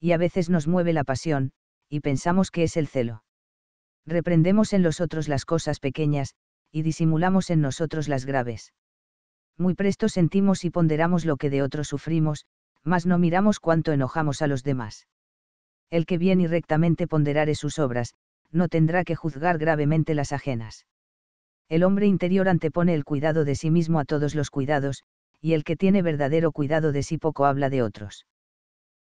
Y a veces nos mueve la pasión, y pensamos que es el celo. Reprendemos en los otros las cosas pequeñas, y disimulamos en nosotros las graves. Muy presto sentimos y ponderamos lo que de otros sufrimos, mas no miramos cuánto enojamos a los demás. El que bien y rectamente ponderare sus obras, no tendrá que juzgar gravemente las ajenas. El hombre interior antepone el cuidado de sí mismo a todos los cuidados, y el que tiene verdadero cuidado de sí poco habla de otros.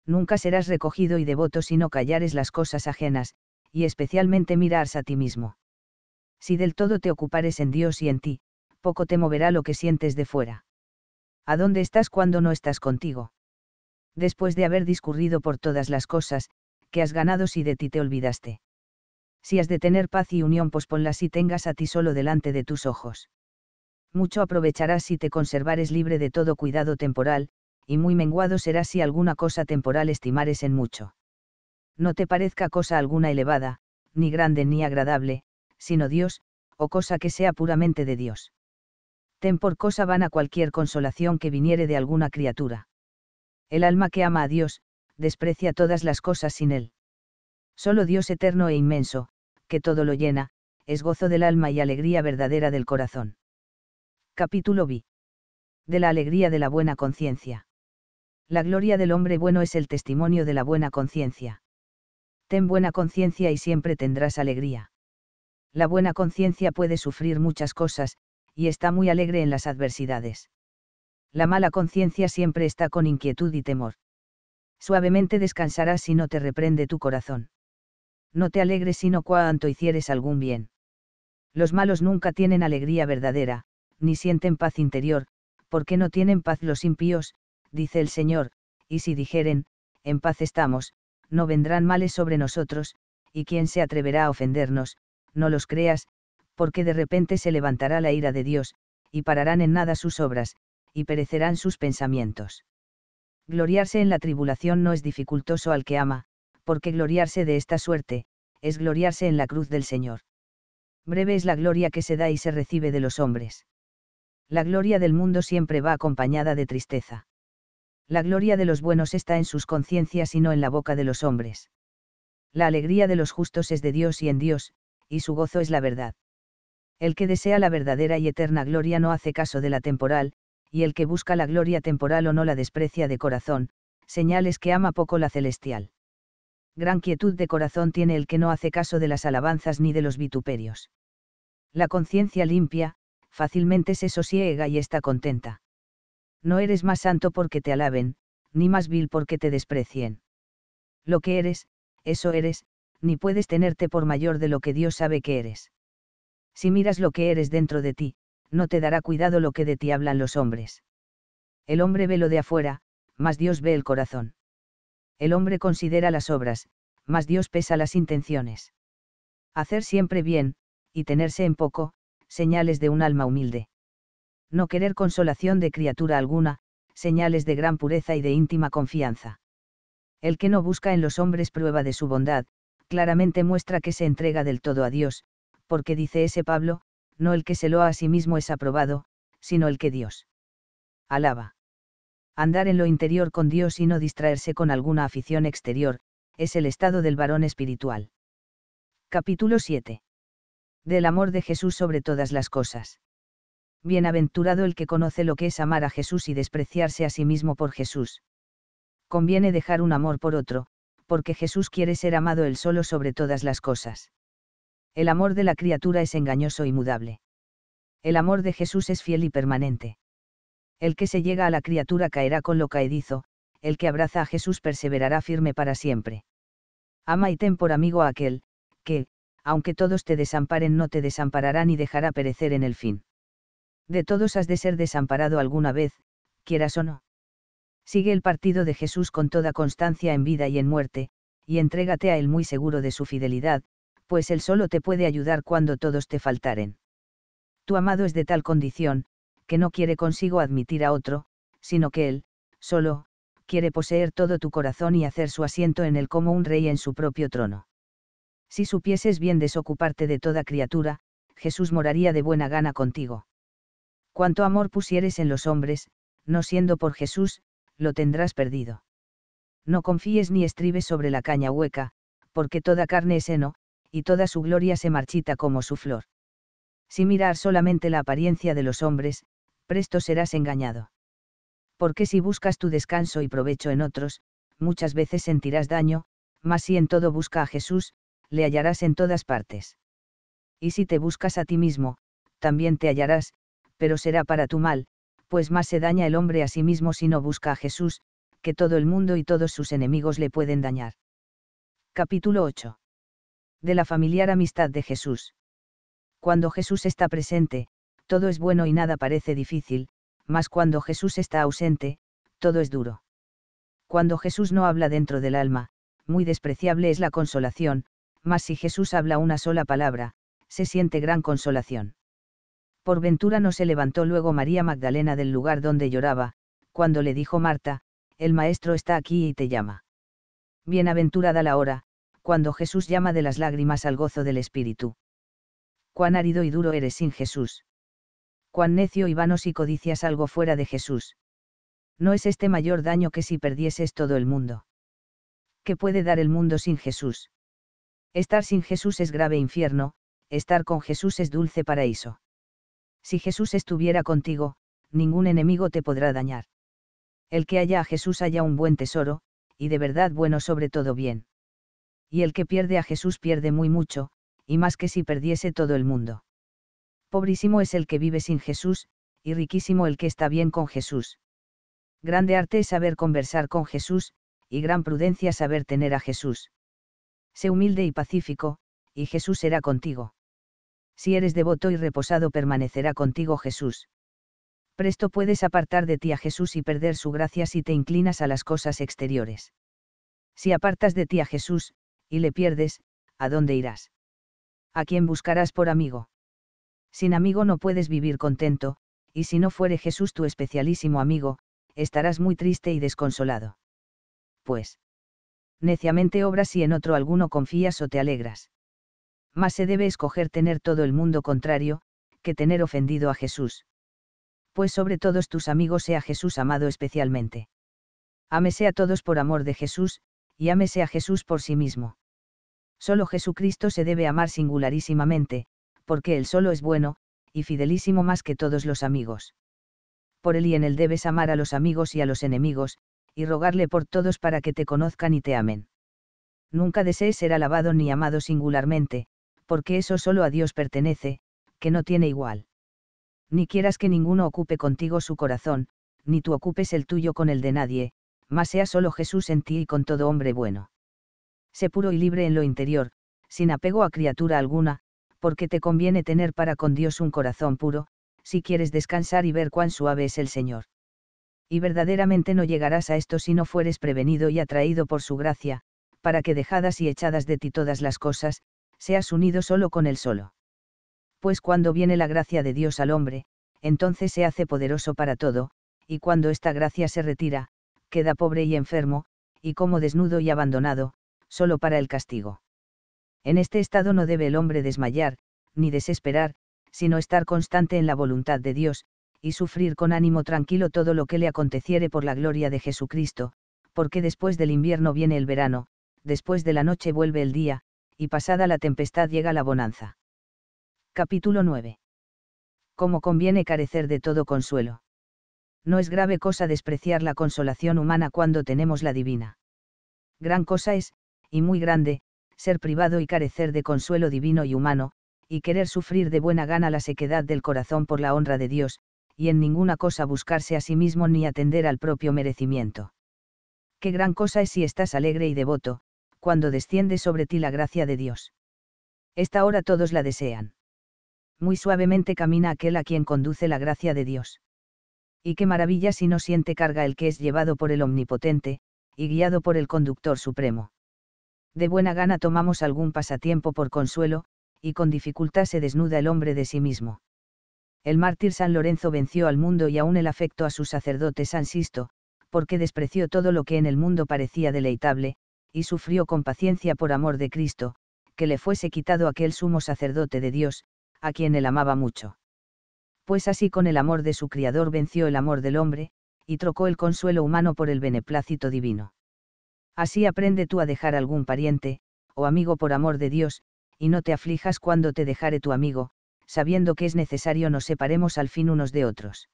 Nunca serás recogido y devoto si no callares las cosas ajenas, y especialmente miras a ti mismo. Si del todo te ocupares en Dios y en ti, poco te moverá lo que sientes de fuera. ¿A dónde estás cuando no estás contigo? Después de haber discurrido por todas las cosas, que has ganado si de ti te olvidaste. Si has de tener paz y unión, posponla si tengas a ti solo delante de tus ojos. Mucho aprovecharás si te conservares libre de todo cuidado temporal, y muy menguado serás si alguna cosa temporal estimares en mucho. No te parezca cosa alguna elevada, ni grande ni agradable, sino Dios, o cosa que sea puramente de Dios. Ten por cosa a cualquier consolación que viniere de alguna criatura. El alma que ama a Dios, desprecia todas las cosas sin Él. Solo Dios eterno e inmenso, que todo lo llena, es gozo del alma y alegría verdadera del corazón. Capítulo B. De la alegría de la buena conciencia. La gloria del hombre bueno es el testimonio de la buena conciencia. Ten buena conciencia y siempre tendrás alegría. La buena conciencia puede sufrir muchas cosas, y está muy alegre en las adversidades. La mala conciencia siempre está con inquietud y temor. Suavemente descansarás si no te reprende tu corazón no te alegres sino cuanto hicieres algún bien. Los malos nunca tienen alegría verdadera, ni sienten paz interior, porque no tienen paz los impíos, dice el Señor, y si dijeren, en paz estamos, no vendrán males sobre nosotros, y quien se atreverá a ofendernos, no los creas, porque de repente se levantará la ira de Dios, y pararán en nada sus obras, y perecerán sus pensamientos. Gloriarse en la tribulación no es dificultoso al que ama, porque gloriarse de esta suerte, es gloriarse en la cruz del Señor. Breve es la gloria que se da y se recibe de los hombres. La gloria del mundo siempre va acompañada de tristeza. La gloria de los buenos está en sus conciencias y no en la boca de los hombres. La alegría de los justos es de Dios y en Dios, y su gozo es la verdad. El que desea la verdadera y eterna gloria no hace caso de la temporal, y el que busca la gloria temporal o no la desprecia de corazón, señales que ama poco la celestial gran quietud de corazón tiene el que no hace caso de las alabanzas ni de los vituperios. La conciencia limpia, fácilmente se sosiega y está contenta. No eres más santo porque te alaben, ni más vil porque te desprecien. Lo que eres, eso eres, ni puedes tenerte por mayor de lo que Dios sabe que eres. Si miras lo que eres dentro de ti, no te dará cuidado lo que de ti hablan los hombres. El hombre ve lo de afuera, mas Dios ve el corazón el hombre considera las obras, mas Dios pesa las intenciones. Hacer siempre bien, y tenerse en poco, señales de un alma humilde. No querer consolación de criatura alguna, señales de gran pureza y de íntima confianza. El que no busca en los hombres prueba de su bondad, claramente muestra que se entrega del todo a Dios, porque dice ese Pablo, no el que se lo a sí mismo es aprobado, sino el que Dios alaba andar en lo interior con Dios y no distraerse con alguna afición exterior, es el estado del varón espiritual. Capítulo 7. Del amor de Jesús sobre todas las cosas. Bienaventurado el que conoce lo que es amar a Jesús y despreciarse a sí mismo por Jesús. Conviene dejar un amor por otro, porque Jesús quiere ser amado él solo sobre todas las cosas. El amor de la criatura es engañoso y mudable. El amor de Jesús es fiel y permanente. El que se llega a la criatura caerá con lo caedizo, el que abraza a Jesús perseverará firme para siempre. Ama y ten por amigo a aquel, que, aunque todos te desamparen, no te desamparará ni dejará perecer en el fin. De todos has de ser desamparado alguna vez, quieras o no. Sigue el partido de Jesús con toda constancia en vida y en muerte, y entrégate a Él muy seguro de su fidelidad, pues Él solo te puede ayudar cuando todos te faltaren. Tu amado es de tal condición, que no quiere consigo admitir a otro, sino que él, solo, quiere poseer todo tu corazón y hacer su asiento en él como un rey en su propio trono. Si supieses bien desocuparte de toda criatura, Jesús moraría de buena gana contigo. Cuanto amor pusieres en los hombres, no siendo por Jesús, lo tendrás perdido. No confíes ni estribes sobre la caña hueca, porque toda carne es heno, y toda su gloria se marchita como su flor. Si mirar solamente la apariencia de los hombres, presto serás engañado. Porque si buscas tu descanso y provecho en otros, muchas veces sentirás daño, mas si en todo busca a Jesús, le hallarás en todas partes. Y si te buscas a ti mismo, también te hallarás, pero será para tu mal, pues más se daña el hombre a sí mismo si no busca a Jesús, que todo el mundo y todos sus enemigos le pueden dañar. Capítulo 8. De la familiar amistad de Jesús. Cuando Jesús está presente, todo es bueno y nada parece difícil, mas cuando Jesús está ausente, todo es duro. Cuando Jesús no habla dentro del alma, muy despreciable es la consolación, mas si Jesús habla una sola palabra, se siente gran consolación. Por ventura no se levantó luego María Magdalena del lugar donde lloraba, cuando le dijo Marta, el Maestro está aquí y te llama. Bienaventurada la hora, cuando Jesús llama de las lágrimas al gozo del Espíritu. Cuán árido y duro eres sin Jesús cuán necio y vano si codicias algo fuera de Jesús. No es este mayor daño que si perdieses todo el mundo. ¿Qué puede dar el mundo sin Jesús? Estar sin Jesús es grave infierno, estar con Jesús es dulce paraíso. Si Jesús estuviera contigo, ningún enemigo te podrá dañar. El que haya a Jesús haya un buen tesoro, y de verdad bueno sobre todo bien. Y el que pierde a Jesús pierde muy mucho, y más que si perdiese todo el mundo pobrísimo es el que vive sin Jesús, y riquísimo el que está bien con Jesús. Grande arte es saber conversar con Jesús, y gran prudencia saber tener a Jesús. Sé humilde y pacífico, y Jesús será contigo. Si eres devoto y reposado permanecerá contigo Jesús. Presto puedes apartar de ti a Jesús y perder su gracia si te inclinas a las cosas exteriores. Si apartas de ti a Jesús, y le pierdes, ¿a dónde irás? ¿A quién buscarás por amigo? Sin amigo no puedes vivir contento, y si no fuere Jesús tu especialísimo amigo, estarás muy triste y desconsolado. Pues. Neciamente obras y en otro alguno confías o te alegras. Más se debe escoger tener todo el mundo contrario, que tener ofendido a Jesús. Pues sobre todos tus amigos sea Jesús amado especialmente. Ámese a todos por amor de Jesús, y ámese a Jesús por sí mismo. Solo Jesucristo se debe amar singularísimamente, porque él solo es bueno, y fidelísimo más que todos los amigos. Por él y en él debes amar a los amigos y a los enemigos, y rogarle por todos para que te conozcan y te amen. Nunca desees ser alabado ni amado singularmente, porque eso solo a Dios pertenece, que no tiene igual. Ni quieras que ninguno ocupe contigo su corazón, ni tú ocupes el tuyo con el de nadie, mas sea solo Jesús en ti y con todo hombre bueno. Sé puro y libre en lo interior, sin apego a criatura alguna, porque te conviene tener para con Dios un corazón puro, si quieres descansar y ver cuán suave es el Señor. Y verdaderamente no llegarás a esto si no fueres prevenido y atraído por su gracia, para que dejadas y echadas de ti todas las cosas, seas unido solo con él solo. Pues cuando viene la gracia de Dios al hombre, entonces se hace poderoso para todo, y cuando esta gracia se retira, queda pobre y enfermo, y como desnudo y abandonado, solo para el castigo. En este estado no debe el hombre desmayar, ni desesperar, sino estar constante en la voluntad de Dios, y sufrir con ánimo tranquilo todo lo que le aconteciere por la gloria de Jesucristo, porque después del invierno viene el verano, después de la noche vuelve el día, y pasada la tempestad llega la bonanza. Capítulo 9. Como conviene carecer de todo consuelo. No es grave cosa despreciar la consolación humana cuando tenemos la divina. Gran cosa es, y muy grande, ser privado y carecer de consuelo divino y humano, y querer sufrir de buena gana la sequedad del corazón por la honra de Dios, y en ninguna cosa buscarse a sí mismo ni atender al propio merecimiento. Qué gran cosa es si estás alegre y devoto, cuando desciende sobre ti la gracia de Dios. Esta hora todos la desean. Muy suavemente camina aquel a quien conduce la gracia de Dios. Y qué maravilla si no siente carga el que es llevado por el Omnipotente, y guiado por el Conductor Supremo. De buena gana tomamos algún pasatiempo por consuelo, y con dificultad se desnuda el hombre de sí mismo. El mártir San Lorenzo venció al mundo y aún el afecto a su sacerdote San Sisto, porque despreció todo lo que en el mundo parecía deleitable, y sufrió con paciencia por amor de Cristo, que le fuese quitado aquel sumo sacerdote de Dios, a quien él amaba mucho. Pues así con el amor de su Criador venció el amor del hombre, y trocó el consuelo humano por el beneplácito divino. Así aprende tú a dejar algún pariente, o oh amigo por amor de Dios, y no te aflijas cuando te dejare tu amigo, sabiendo que es necesario nos separemos al fin unos de otros.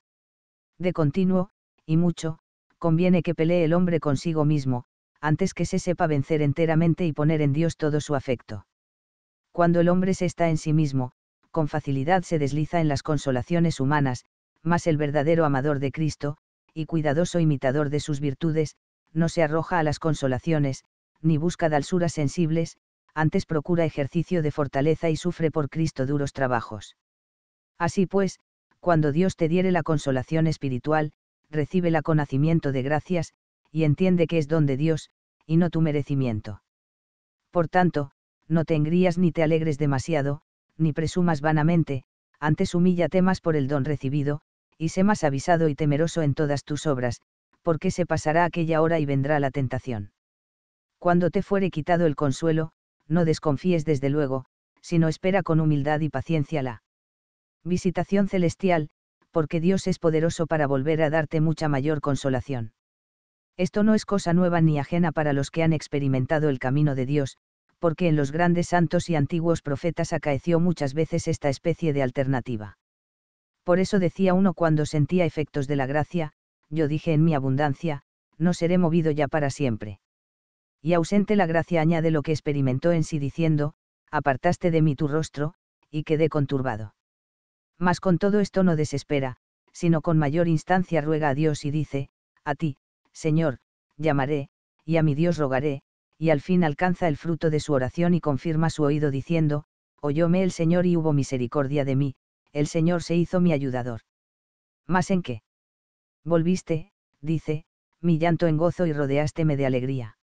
De continuo, y mucho, conviene que pelee el hombre consigo mismo, antes que se sepa vencer enteramente y poner en Dios todo su afecto. Cuando el hombre se está en sí mismo, con facilidad se desliza en las consolaciones humanas, mas el verdadero amador de Cristo, y cuidadoso imitador de sus virtudes, no se arroja a las consolaciones, ni busca dalsuras sensibles, antes procura ejercicio de fortaleza y sufre por Cristo duros trabajos. Así pues, cuando Dios te diere la consolación espiritual, recíbela con nacimiento de gracias, y entiende que es don de Dios, y no tu merecimiento. Por tanto, no te engrías ni te alegres demasiado, ni presumas vanamente, antes humíllate más por el don recibido, y sé más avisado y temeroso en todas tus obras, porque se pasará aquella hora y vendrá la tentación. Cuando te fuere quitado el consuelo, no desconfíes desde luego, sino espera con humildad y paciencia la visitación celestial, porque Dios es poderoso para volver a darte mucha mayor consolación. Esto no es cosa nueva ni ajena para los que han experimentado el camino de Dios, porque en los grandes santos y antiguos profetas acaeció muchas veces esta especie de alternativa. Por eso decía uno cuando sentía efectos de la gracia, yo dije en mi abundancia, no seré movido ya para siempre. Y ausente la gracia añade lo que experimentó en sí diciendo, apartaste de mí tu rostro, y quedé conturbado. Mas con todo esto no desespera, sino con mayor instancia ruega a Dios y dice, a ti, Señor, llamaré, y a mi Dios rogaré, y al fin alcanza el fruto de su oración y confirma su oído diciendo, oyóme el Señor y hubo misericordia de mí, el Señor se hizo mi ayudador. ¿Más en qué? Volviste, dice, mi llanto en gozo y rodeásteme de alegría.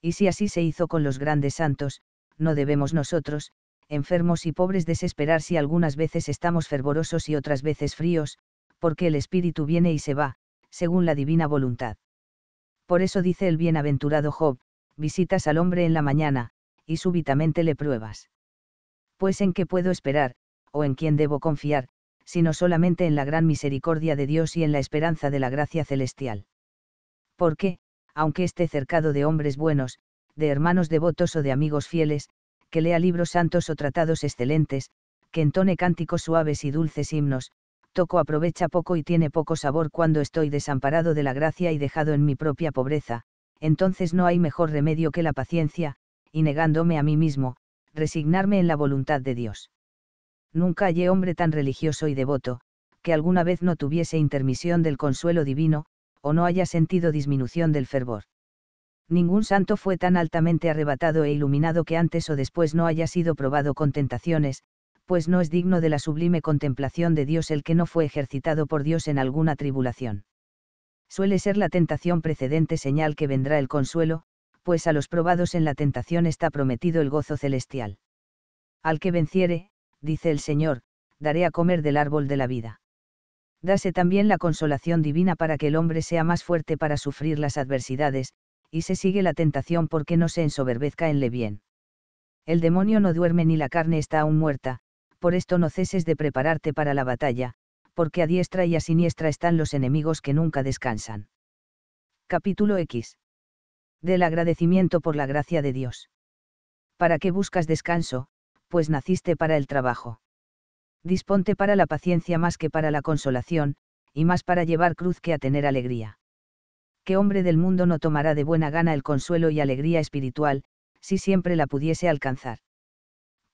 Y si así se hizo con los grandes santos, no debemos nosotros, enfermos y pobres, desesperar si algunas veces estamos fervorosos y otras veces fríos, porque el Espíritu viene y se va, según la divina voluntad. Por eso dice el bienaventurado Job, visitas al hombre en la mañana, y súbitamente le pruebas. Pues en qué puedo esperar, o en quién debo confiar, sino solamente en la gran misericordia de Dios y en la esperanza de la gracia celestial. Porque, aunque esté cercado de hombres buenos, de hermanos devotos o de amigos fieles, que lea libros santos o tratados excelentes, que entone cánticos suaves y dulces himnos, toco aprovecha poco y tiene poco sabor cuando estoy desamparado de la gracia y dejado en mi propia pobreza, entonces no hay mejor remedio que la paciencia, y negándome a mí mismo, resignarme en la voluntad de Dios nunca hallé hombre tan religioso y devoto, que alguna vez no tuviese intermisión del consuelo divino, o no haya sentido disminución del fervor. Ningún santo fue tan altamente arrebatado e iluminado que antes o después no haya sido probado con tentaciones, pues no es digno de la sublime contemplación de Dios el que no fue ejercitado por Dios en alguna tribulación. Suele ser la tentación precedente señal que vendrá el consuelo, pues a los probados en la tentación está prometido el gozo celestial. Al que venciere, dice el Señor, daré a comer del árbol de la vida. Dase también la consolación divina para que el hombre sea más fuerte para sufrir las adversidades, y se sigue la tentación porque no se ensoberbezca en le bien. El demonio no duerme ni la carne está aún muerta, por esto no ceses de prepararte para la batalla, porque a diestra y a siniestra están los enemigos que nunca descansan. Capítulo X. Del agradecimiento por la gracia de Dios. ¿Para qué buscas descanso, pues naciste para el trabajo. Disponte para la paciencia más que para la consolación, y más para llevar cruz que a tener alegría. ¿Qué hombre del mundo no tomará de buena gana el consuelo y alegría espiritual, si siempre la pudiese alcanzar?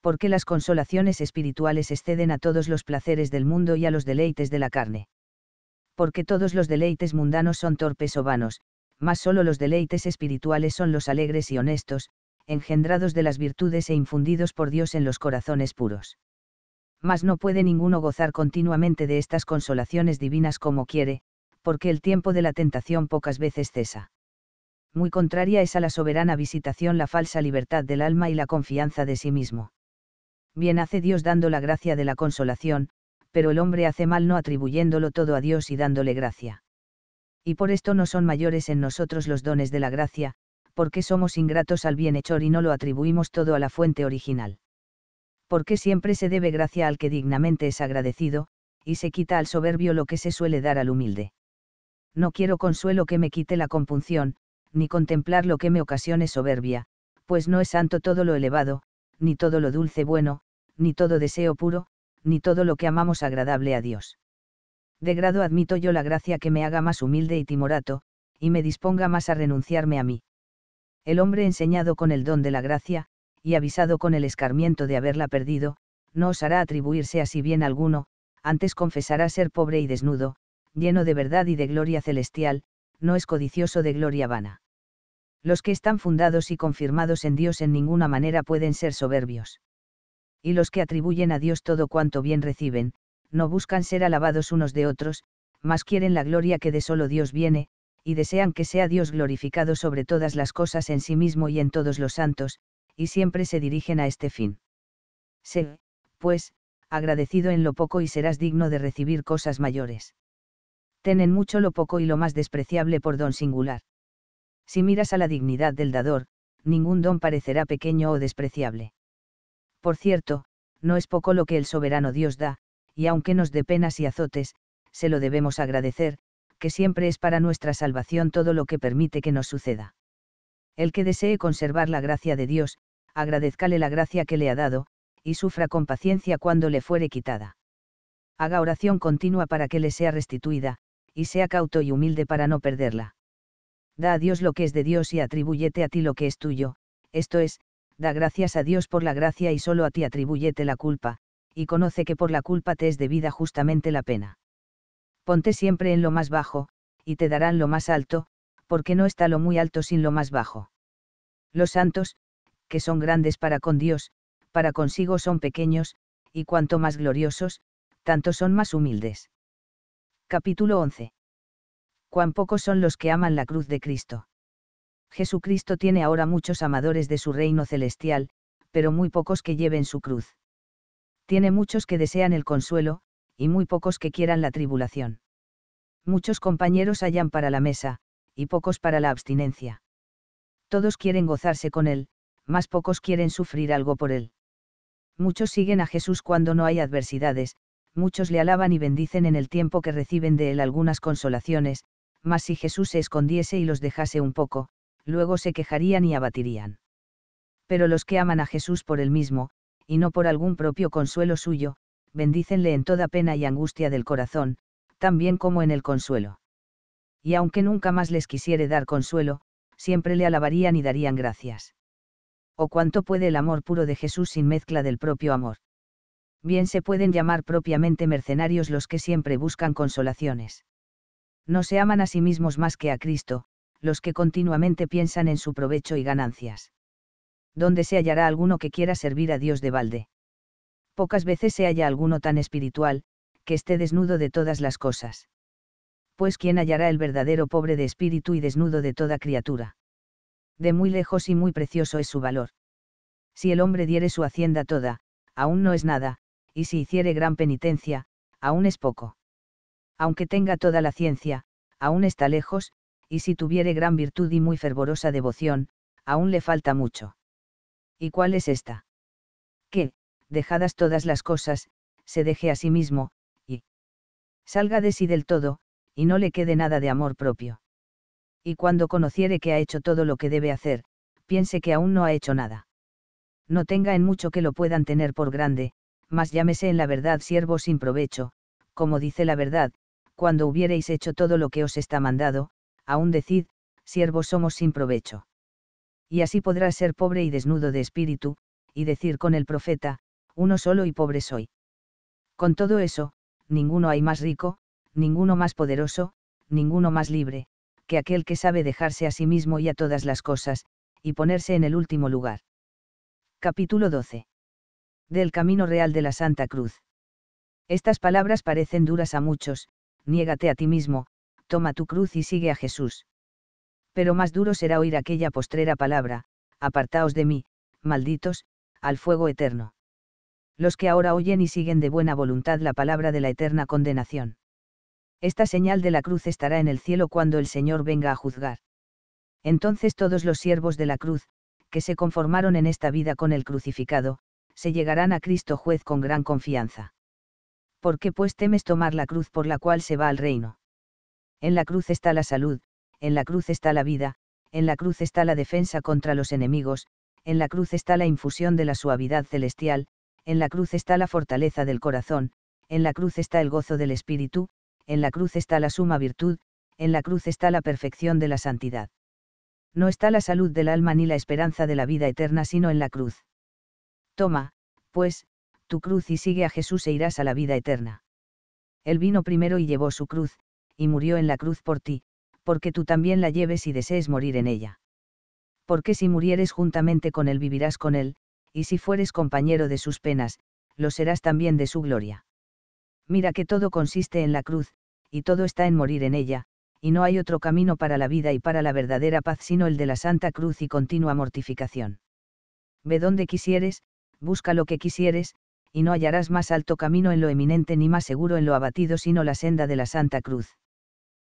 Porque las consolaciones espirituales exceden a todos los placeres del mundo y a los deleites de la carne. Porque todos los deleites mundanos son torpes o vanos, mas solo los deleites espirituales son los alegres y honestos, engendrados de las virtudes e infundidos por Dios en los corazones puros. Mas no puede ninguno gozar continuamente de estas consolaciones divinas como quiere, porque el tiempo de la tentación pocas veces cesa. Muy contraria es a la soberana visitación la falsa libertad del alma y la confianza de sí mismo. Bien hace Dios dando la gracia de la consolación, pero el hombre hace mal no atribuyéndolo todo a Dios y dándole gracia. Y por esto no son mayores en nosotros los dones de la gracia, porque somos ingratos al bienhechor y no lo atribuimos todo a la fuente original. Porque siempre se debe gracia al que dignamente es agradecido, y se quita al soberbio lo que se suele dar al humilde. No quiero consuelo que me quite la compunción, ni contemplar lo que me ocasione soberbia, pues no es santo todo lo elevado, ni todo lo dulce bueno, ni todo deseo puro, ni todo lo que amamos agradable a Dios. De grado admito yo la gracia que me haga más humilde y timorato, y me disponga más a renunciarme a mí el hombre enseñado con el don de la gracia, y avisado con el escarmiento de haberla perdido, no osará atribuirse a sí bien alguno, antes confesará ser pobre y desnudo, lleno de verdad y de gloria celestial, no es codicioso de gloria vana. Los que están fundados y confirmados en Dios en ninguna manera pueden ser soberbios. Y los que atribuyen a Dios todo cuanto bien reciben, no buscan ser alabados unos de otros, mas quieren la gloria que de solo Dios viene, y desean que sea Dios glorificado sobre todas las cosas en sí mismo y en todos los santos, y siempre se dirigen a este fin. Sé, pues, agradecido en lo poco y serás digno de recibir cosas mayores. Ten en mucho lo poco y lo más despreciable por don singular. Si miras a la dignidad del dador, ningún don parecerá pequeño o despreciable. Por cierto, no es poco lo que el soberano Dios da, y aunque nos dé penas y azotes, se lo debemos agradecer, que siempre es para nuestra salvación todo lo que permite que nos suceda. El que desee conservar la gracia de Dios, agradezcale la gracia que le ha dado, y sufra con paciencia cuando le fuere quitada. Haga oración continua para que le sea restituida, y sea cauto y humilde para no perderla. Da a Dios lo que es de Dios y atribuyete a ti lo que es tuyo, esto es, da gracias a Dios por la gracia y solo a ti atribuyete la culpa, y conoce que por la culpa te es debida justamente la pena ponte siempre en lo más bajo, y te darán lo más alto, porque no está lo muy alto sin lo más bajo. Los santos, que son grandes para con Dios, para consigo son pequeños, y cuanto más gloriosos, tanto son más humildes. Capítulo 11. Cuán pocos son los que aman la cruz de Cristo. Jesucristo tiene ahora muchos amadores de su reino celestial, pero muy pocos que lleven su cruz. Tiene muchos que desean el consuelo, y muy pocos que quieran la tribulación. Muchos compañeros hallan para la mesa, y pocos para la abstinencia. Todos quieren gozarse con él, más pocos quieren sufrir algo por él. Muchos siguen a Jesús cuando no hay adversidades, muchos le alaban y bendicen en el tiempo que reciben de él algunas consolaciones, mas si Jesús se escondiese y los dejase un poco, luego se quejarían y abatirían. Pero los que aman a Jesús por él mismo, y no por algún propio consuelo suyo, bendícenle en toda pena y angustia del corazón, tan bien como en el consuelo. Y aunque nunca más les quisiere dar consuelo, siempre le alabarían y darían gracias. O cuánto puede el amor puro de Jesús sin mezcla del propio amor. Bien se pueden llamar propiamente mercenarios los que siempre buscan consolaciones. No se aman a sí mismos más que a Cristo, los que continuamente piensan en su provecho y ganancias. ¿Dónde se hallará alguno que quiera servir a Dios de balde? pocas veces se halla alguno tan espiritual, que esté desnudo de todas las cosas. Pues ¿quién hallará el verdadero pobre de espíritu y desnudo de toda criatura? De muy lejos y muy precioso es su valor. Si el hombre diere su hacienda toda, aún no es nada, y si hiciere gran penitencia, aún es poco. Aunque tenga toda la ciencia, aún está lejos, y si tuviere gran virtud y muy fervorosa devoción, aún le falta mucho. ¿Y cuál es esta? ¿Qué? dejadas todas las cosas, se deje a sí mismo, y salga de sí del todo, y no le quede nada de amor propio. Y cuando conociere que ha hecho todo lo que debe hacer, piense que aún no ha hecho nada. No tenga en mucho que lo puedan tener por grande, mas llámese en la verdad siervo sin provecho, como dice la verdad, cuando hubiereis hecho todo lo que os está mandado, aún decid, siervos somos sin provecho. Y así podrás ser pobre y desnudo de espíritu, y decir con el profeta, uno solo y pobre soy. Con todo eso, ninguno hay más rico, ninguno más poderoso, ninguno más libre, que aquel que sabe dejarse a sí mismo y a todas las cosas, y ponerse en el último lugar. Capítulo 12. Del Camino Real de la Santa Cruz. Estas palabras parecen duras a muchos, niégate a ti mismo, toma tu cruz y sigue a Jesús. Pero más duro será oír aquella postrera palabra, apartaos de mí, malditos, al fuego eterno los que ahora oyen y siguen de buena voluntad la palabra de la eterna condenación. Esta señal de la cruz estará en el cielo cuando el Señor venga a juzgar. Entonces todos los siervos de la cruz, que se conformaron en esta vida con el crucificado, se llegarán a Cristo juez con gran confianza. ¿Por qué pues temes tomar la cruz por la cual se va al reino? En la cruz está la salud, en la cruz está la vida, en la cruz está la defensa contra los enemigos, en la cruz está la infusión de la suavidad celestial, en la cruz está la fortaleza del corazón, en la cruz está el gozo del espíritu, en la cruz está la suma virtud, en la cruz está la perfección de la santidad. No está la salud del alma ni la esperanza de la vida eterna sino en la cruz. Toma, pues, tu cruz y sigue a Jesús e irás a la vida eterna. Él vino primero y llevó su cruz, y murió en la cruz por ti, porque tú también la lleves y desees morir en ella. Porque si murieres juntamente con él vivirás con él, y si fueres compañero de sus penas, lo serás también de su gloria. Mira que todo consiste en la cruz, y todo está en morir en ella, y no hay otro camino para la vida y para la verdadera paz sino el de la Santa Cruz y continua mortificación. Ve donde quisieres, busca lo que quisieres, y no hallarás más alto camino en lo eminente ni más seguro en lo abatido sino la senda de la Santa Cruz.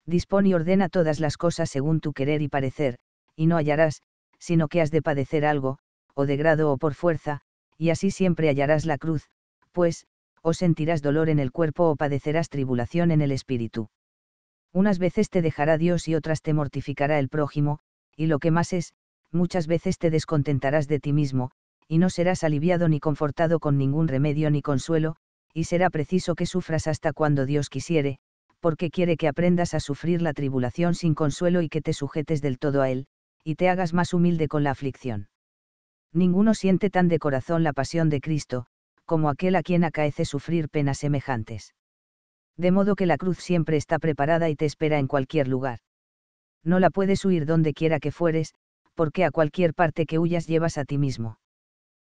dispone y ordena todas las cosas según tu querer y parecer, y no hallarás, sino que has de padecer algo, o de grado o por fuerza, y así siempre hallarás la cruz, pues, o sentirás dolor en el cuerpo o padecerás tribulación en el espíritu. Unas veces te dejará Dios y otras te mortificará el prójimo, y lo que más es, muchas veces te descontentarás de ti mismo, y no serás aliviado ni confortado con ningún remedio ni consuelo, y será preciso que sufras hasta cuando Dios quisiere, porque quiere que aprendas a sufrir la tribulación sin consuelo y que te sujetes del todo a Él, y te hagas más humilde con la aflicción ninguno siente tan de corazón la pasión de Cristo, como aquel a quien acaece sufrir penas semejantes. De modo que la cruz siempre está preparada y te espera en cualquier lugar. No la puedes huir donde quiera que fueres, porque a cualquier parte que huyas llevas a ti mismo.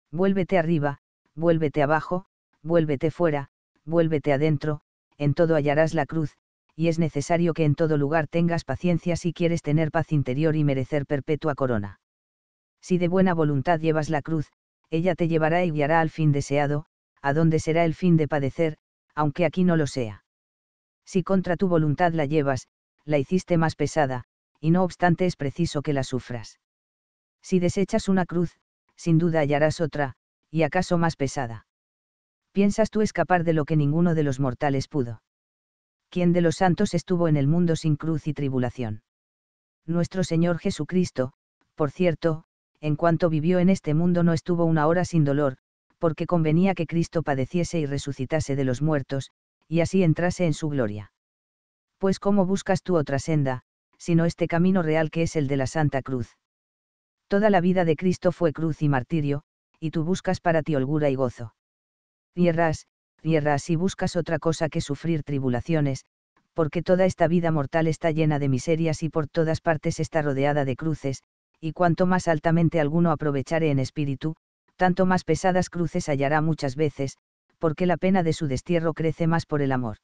Vuélvete arriba, vuélvete abajo, vuélvete fuera, vuélvete adentro, en todo hallarás la cruz, y es necesario que en todo lugar tengas paciencia si quieres tener paz interior y merecer perpetua corona si de buena voluntad llevas la cruz, ella te llevará y guiará al fin deseado, a donde será el fin de padecer, aunque aquí no lo sea. Si contra tu voluntad la llevas, la hiciste más pesada, y no obstante es preciso que la sufras. Si desechas una cruz, sin duda hallarás otra, y acaso más pesada. ¿Piensas tú escapar de lo que ninguno de los mortales pudo? ¿Quién de los santos estuvo en el mundo sin cruz y tribulación? Nuestro Señor Jesucristo, por cierto, en cuanto vivió en este mundo no estuvo una hora sin dolor, porque convenía que Cristo padeciese y resucitase de los muertos, y así entrase en su gloria. Pues ¿cómo buscas tú otra senda, sino este camino real que es el de la Santa Cruz? Toda la vida de Cristo fue cruz y martirio, y tú buscas para ti holgura y gozo. Tierras, tierras, y si buscas otra cosa que sufrir tribulaciones, porque toda esta vida mortal está llena de miserias y por todas partes está rodeada de cruces, y cuanto más altamente alguno aprovechare en espíritu, tanto más pesadas cruces hallará muchas veces, porque la pena de su destierro crece más por el amor.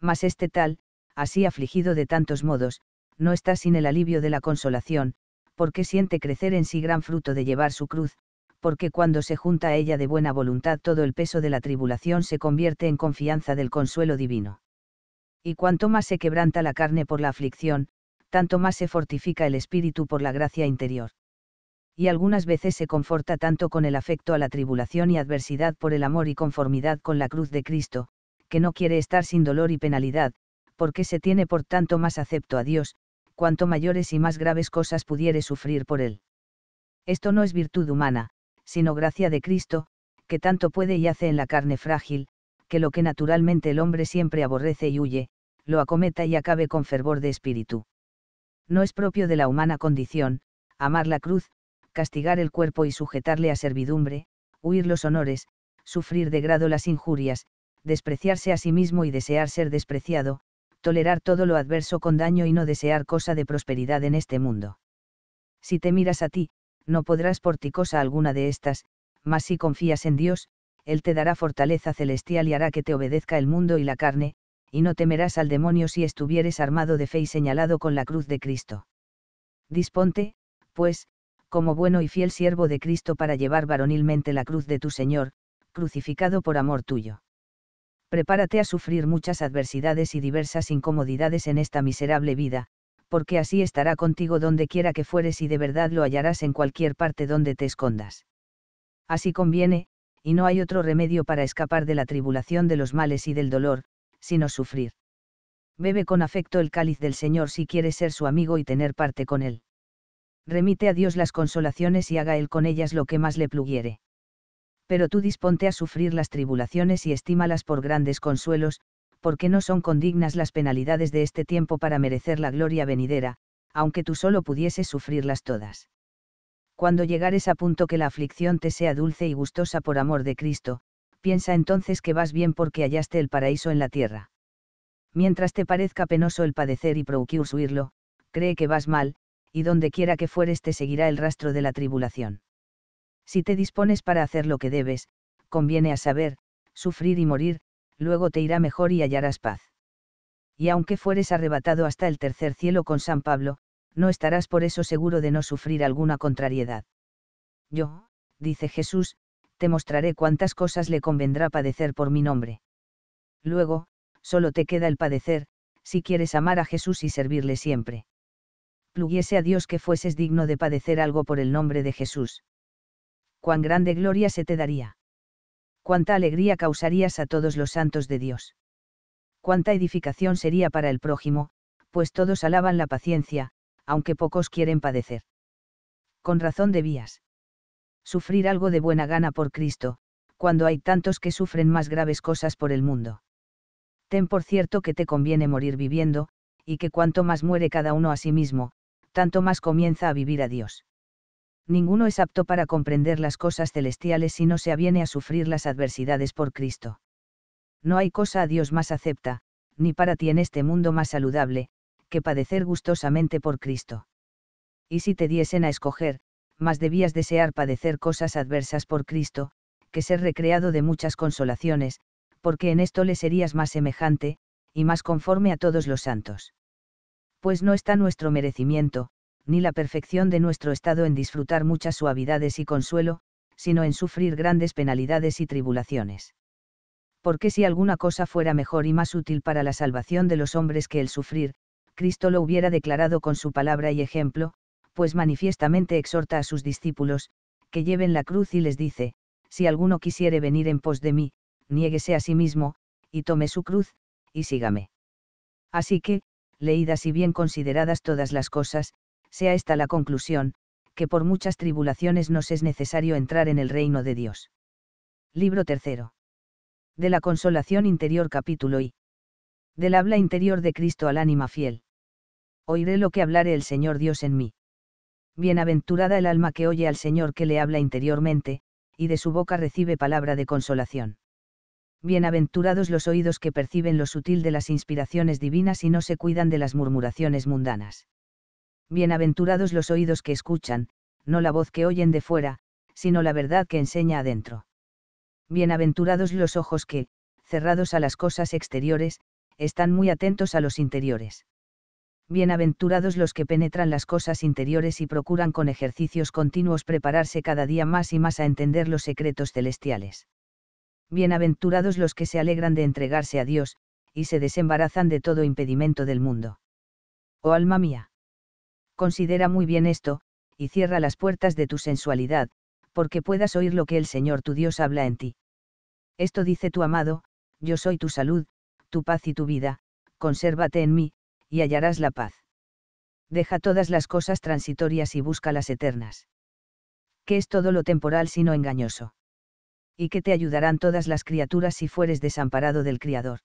Mas este tal, así afligido de tantos modos, no está sin el alivio de la consolación, porque siente crecer en sí gran fruto de llevar su cruz, porque cuando se junta a ella de buena voluntad todo el peso de la tribulación se convierte en confianza del consuelo divino. Y cuanto más se quebranta la carne por la aflicción, tanto más se fortifica el espíritu por la gracia interior. Y algunas veces se conforta tanto con el afecto a la tribulación y adversidad por el amor y conformidad con la cruz de Cristo, que no quiere estar sin dolor y penalidad, porque se tiene por tanto más acepto a Dios, cuanto mayores y más graves cosas pudiere sufrir por él. Esto no es virtud humana, sino gracia de Cristo, que tanto puede y hace en la carne frágil, que lo que naturalmente el hombre siempre aborrece y huye, lo acometa y acabe con fervor de espíritu no es propio de la humana condición, amar la cruz, castigar el cuerpo y sujetarle a servidumbre, huir los honores, sufrir de grado las injurias, despreciarse a sí mismo y desear ser despreciado, tolerar todo lo adverso con daño y no desear cosa de prosperidad en este mundo. Si te miras a ti, no podrás por ti cosa alguna de estas, mas si confías en Dios, Él te dará fortaleza celestial y hará que te obedezca el mundo y la carne, y no temerás al demonio si estuvieres armado de fe y señalado con la cruz de Cristo. Disponte, pues, como bueno y fiel siervo de Cristo para llevar varonilmente la cruz de tu Señor, crucificado por amor tuyo. Prepárate a sufrir muchas adversidades y diversas incomodidades en esta miserable vida, porque así estará contigo donde quiera que fueres y de verdad lo hallarás en cualquier parte donde te escondas. Así conviene, y no hay otro remedio para escapar de la tribulación de los males y del dolor, sino sufrir. Bebe con afecto el cáliz del Señor si quiere ser su amigo y tener parte con él. Remite a Dios las consolaciones y haga él con ellas lo que más le plugiere. Pero tú disponte a sufrir las tribulaciones y estímalas por grandes consuelos, porque no son condignas las penalidades de este tiempo para merecer la gloria venidera, aunque tú solo pudieses sufrirlas todas. Cuando llegares a punto que la aflicción te sea dulce y gustosa por amor de Cristo, piensa entonces que vas bien porque hallaste el paraíso en la tierra. Mientras te parezca penoso el padecer y procures huirlo, cree que vas mal, y donde quiera que fueres te seguirá el rastro de la tribulación. Si te dispones para hacer lo que debes, conviene a saber, sufrir y morir, luego te irá mejor y hallarás paz. Y aunque fueres arrebatado hasta el tercer cielo con San Pablo, no estarás por eso seguro de no sufrir alguna contrariedad. Yo, dice Jesús, te mostraré cuántas cosas le convendrá padecer por mi nombre. Luego, solo te queda el padecer, si quieres amar a Jesús y servirle siempre. Pluguiese a Dios que fueses digno de padecer algo por el nombre de Jesús. Cuán grande gloria se te daría. Cuánta alegría causarías a todos los santos de Dios. Cuánta edificación sería para el prójimo, pues todos alaban la paciencia, aunque pocos quieren padecer. Con razón debías sufrir algo de buena gana por Cristo, cuando hay tantos que sufren más graves cosas por el mundo. Ten por cierto que te conviene morir viviendo, y que cuanto más muere cada uno a sí mismo, tanto más comienza a vivir a Dios. Ninguno es apto para comprender las cosas celestiales si no se aviene a sufrir las adversidades por Cristo. No hay cosa a Dios más acepta, ni para ti en este mundo más saludable, que padecer gustosamente por Cristo. Y si te diesen a escoger, más debías desear padecer cosas adversas por Cristo, que ser recreado de muchas consolaciones, porque en esto le serías más semejante, y más conforme a todos los santos. Pues no está nuestro merecimiento, ni la perfección de nuestro estado en disfrutar muchas suavidades y consuelo, sino en sufrir grandes penalidades y tribulaciones. Porque si alguna cosa fuera mejor y más útil para la salvación de los hombres que el sufrir, Cristo lo hubiera declarado con su palabra y ejemplo, pues manifiestamente exhorta a sus discípulos, que lleven la cruz y les dice, si alguno quisiere venir en pos de mí, niéguese a sí mismo, y tome su cruz, y sígame. Así que, leídas y bien consideradas todas las cosas, sea esta la conclusión, que por muchas tribulaciones nos es necesario entrar en el reino de Dios. Libro III. De la consolación interior capítulo I. Del habla interior de Cristo al ánima fiel. Oiré lo que hablare el Señor Dios en mí. Bienaventurada el alma que oye al Señor que le habla interiormente, y de su boca recibe palabra de consolación. Bienaventurados los oídos que perciben lo sutil de las inspiraciones divinas y no se cuidan de las murmuraciones mundanas. Bienaventurados los oídos que escuchan, no la voz que oyen de fuera, sino la verdad que enseña adentro. Bienaventurados los ojos que, cerrados a las cosas exteriores, están muy atentos a los interiores bienaventurados los que penetran las cosas interiores y procuran con ejercicios continuos prepararse cada día más y más a entender los secretos celestiales. Bienaventurados los que se alegran de entregarse a Dios, y se desembarazan de todo impedimento del mundo. Oh alma mía. Considera muy bien esto, y cierra las puertas de tu sensualidad, porque puedas oír lo que el Señor tu Dios habla en ti. Esto dice tu amado, yo soy tu salud, tu paz y tu vida, consérvate en mí, y hallarás la paz. Deja todas las cosas transitorias y busca las eternas. ¿Qué es todo lo temporal sino engañoso? Y qué te ayudarán todas las criaturas si fueres desamparado del Criador.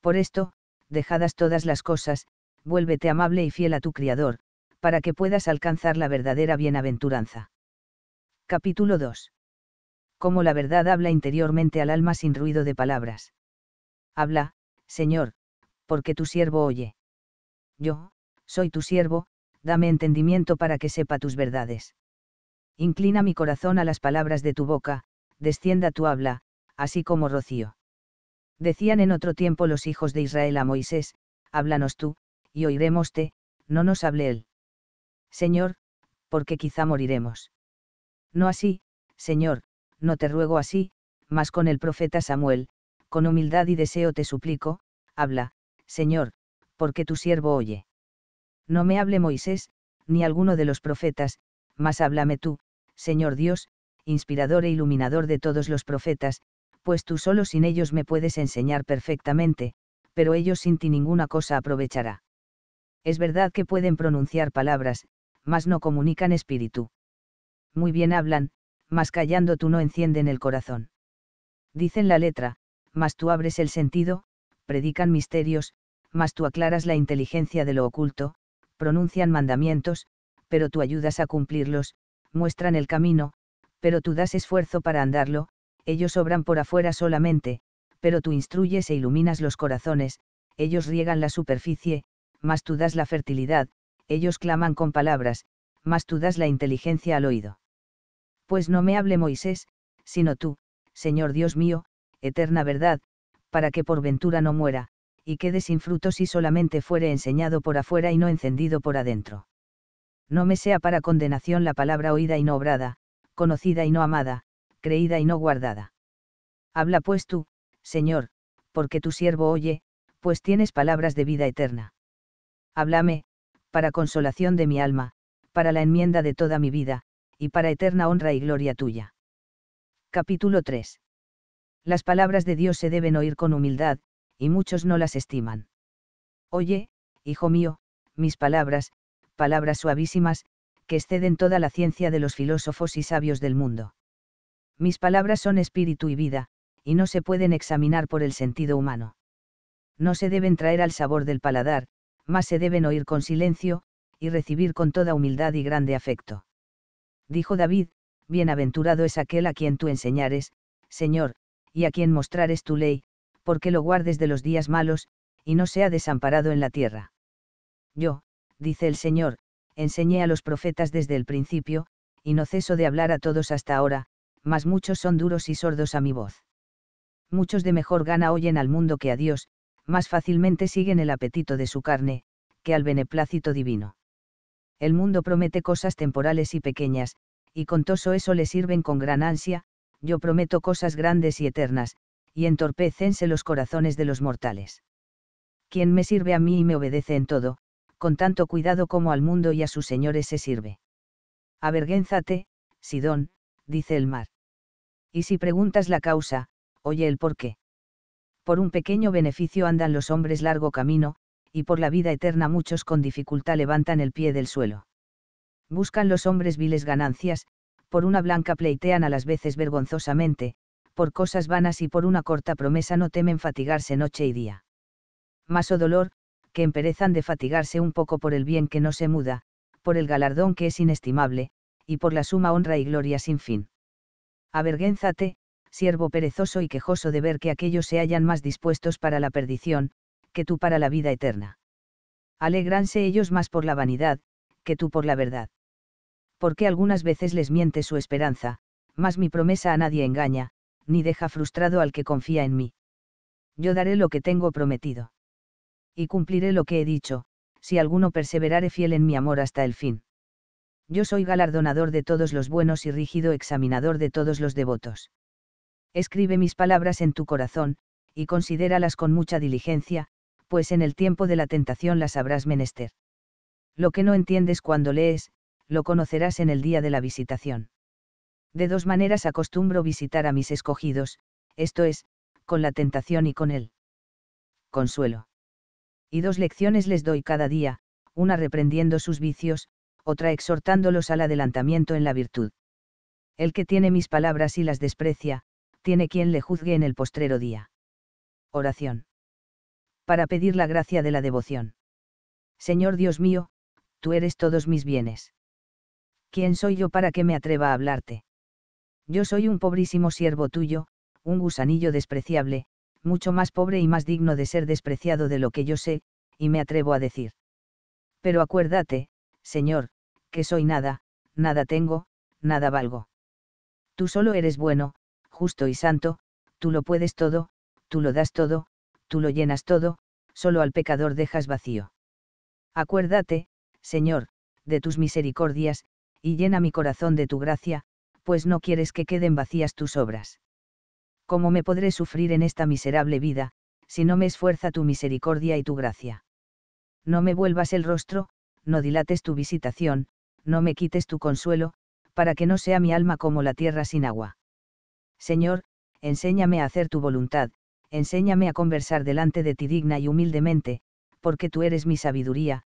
Por esto, dejadas todas las cosas, vuélvete amable y fiel a tu Criador, para que puedas alcanzar la verdadera bienaventuranza. Capítulo 2. Cómo la verdad habla interiormente al alma sin ruido de palabras. Habla, Señor, porque tu siervo oye. Yo, soy tu siervo, dame entendimiento para que sepa tus verdades. Inclina mi corazón a las palabras de tu boca, descienda tu habla, así como rocío. Decían en otro tiempo los hijos de Israel a Moisés, háblanos tú, y te, no nos hable él. Señor, porque quizá moriremos. No así, Señor, no te ruego así, mas con el profeta Samuel, con humildad y deseo te suplico, habla, Señor, porque tu siervo oye. No me hable Moisés, ni alguno de los profetas, mas háblame tú, Señor Dios, inspirador e iluminador de todos los profetas, pues tú solo sin ellos me puedes enseñar perfectamente, pero ellos sin ti ninguna cosa aprovechará. Es verdad que pueden pronunciar palabras, mas no comunican espíritu. Muy bien hablan, mas callando tú no encienden el corazón. Dicen la letra, mas tú abres el sentido, predican misterios, mas tú aclaras la inteligencia de lo oculto, pronuncian mandamientos, pero tú ayudas a cumplirlos, muestran el camino, pero tú das esfuerzo para andarlo, ellos obran por afuera solamente, pero tú instruyes e iluminas los corazones, ellos riegan la superficie, mas tú das la fertilidad, ellos claman con palabras, mas tú das la inteligencia al oído. Pues no me hable Moisés, sino tú, Señor Dios mío, eterna verdad, para que por ventura no muera, y quede sin fruto si solamente fuere enseñado por afuera y no encendido por adentro. No me sea para condenación la palabra oída y no obrada, conocida y no amada, creída y no guardada. Habla pues tú, Señor, porque tu siervo oye, pues tienes palabras de vida eterna. Háblame, para consolación de mi alma, para la enmienda de toda mi vida, y para eterna honra y gloria tuya. Capítulo 3. Las palabras de Dios se deben oír con humildad, y muchos no las estiman. Oye, hijo mío, mis palabras, palabras suavísimas, que exceden toda la ciencia de los filósofos y sabios del mundo. Mis palabras son espíritu y vida, y no se pueden examinar por el sentido humano. No se deben traer al sabor del paladar, más se deben oír con silencio, y recibir con toda humildad y grande afecto. Dijo David, Bienaventurado es aquel a quien tú enseñares, Señor, y a quien mostrares tu ley, porque lo guardes de los días malos, y no sea desamparado en la tierra. Yo, dice el Señor, enseñé a los profetas desde el principio, y no ceso de hablar a todos hasta ahora, mas muchos son duros y sordos a mi voz. Muchos de mejor gana oyen al mundo que a Dios, más fácilmente siguen el apetito de su carne, que al beneplácito divino. El mundo promete cosas temporales y pequeñas, y contoso eso le sirven con gran ansia, yo prometo cosas grandes y eternas, y entorpecense los corazones de los mortales. Quien me sirve a mí y me obedece en todo, con tanto cuidado como al mundo y a sus señores se sirve. Avergénzate, Sidón, dice el mar. Y si preguntas la causa, oye el por qué. Por un pequeño beneficio andan los hombres largo camino, y por la vida eterna muchos con dificultad levantan el pie del suelo. Buscan los hombres viles ganancias, por una blanca pleitean a las veces vergonzosamente, por cosas vanas y por una corta promesa no temen fatigarse noche y día. Más o oh dolor, que emperezan de fatigarse un poco por el bien que no se muda, por el galardón que es inestimable, y por la suma honra y gloria sin fin. Avergénzate, siervo perezoso y quejoso de ver que aquellos se hallan más dispuestos para la perdición, que tú para la vida eterna. Alégranse ellos más por la vanidad, que tú por la verdad. Porque algunas veces les miente su esperanza, mas mi promesa a nadie engaña, ni deja frustrado al que confía en mí. Yo daré lo que tengo prometido. Y cumpliré lo que he dicho, si alguno perseverare fiel en mi amor hasta el fin. Yo soy galardonador de todos los buenos y rígido examinador de todos los devotos. Escribe mis palabras en tu corazón, y considéralas con mucha diligencia, pues en el tiempo de la tentación las habrás menester. Lo que no entiendes cuando lees, lo conocerás en el día de la visitación. De dos maneras acostumbro visitar a mis escogidos, esto es, con la tentación y con él. consuelo. Y dos lecciones les doy cada día, una reprendiendo sus vicios, otra exhortándolos al adelantamiento en la virtud. El que tiene mis palabras y las desprecia, tiene quien le juzgue en el postrero día. Oración. Para pedir la gracia de la devoción. Señor Dios mío, tú eres todos mis bienes. ¿Quién soy yo para que me atreva a hablarte? Yo soy un pobrísimo siervo tuyo, un gusanillo despreciable, mucho más pobre y más digno de ser despreciado de lo que yo sé, y me atrevo a decir. Pero acuérdate, Señor, que soy nada, nada tengo, nada valgo. Tú solo eres bueno, justo y santo, tú lo puedes todo, tú lo das todo, tú lo llenas todo, solo al pecador dejas vacío. Acuérdate, Señor, de tus misericordias, y llena mi corazón de tu gracia, pues no quieres que queden vacías tus obras. ¿Cómo me podré sufrir en esta miserable vida, si no me esfuerza tu misericordia y tu gracia? No me vuelvas el rostro, no dilates tu visitación, no me quites tu consuelo, para que no sea mi alma como la tierra sin agua. Señor, enséñame a hacer tu voluntad, enséñame a conversar delante de ti digna y humildemente, porque tú eres mi sabiduría,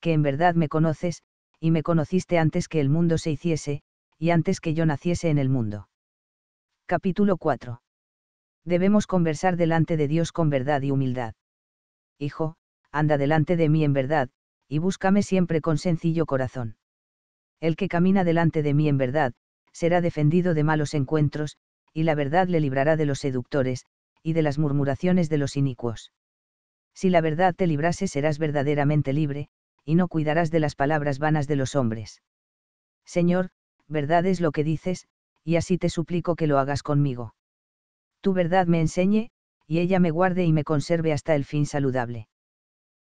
que en verdad me conoces, y me conociste antes que el mundo se hiciese, y antes que yo naciese en el mundo. Capítulo 4. Debemos conversar delante de Dios con verdad y humildad. Hijo, anda delante de mí en verdad, y búscame siempre con sencillo corazón. El que camina delante de mí en verdad, será defendido de malos encuentros, y la verdad le librará de los seductores, y de las murmuraciones de los inicuos. Si la verdad te librase serás verdaderamente libre, y no cuidarás de las palabras vanas de los hombres. Señor, verdad es lo que dices, y así te suplico que lo hagas conmigo. Tu verdad me enseñe, y ella me guarde y me conserve hasta el fin saludable.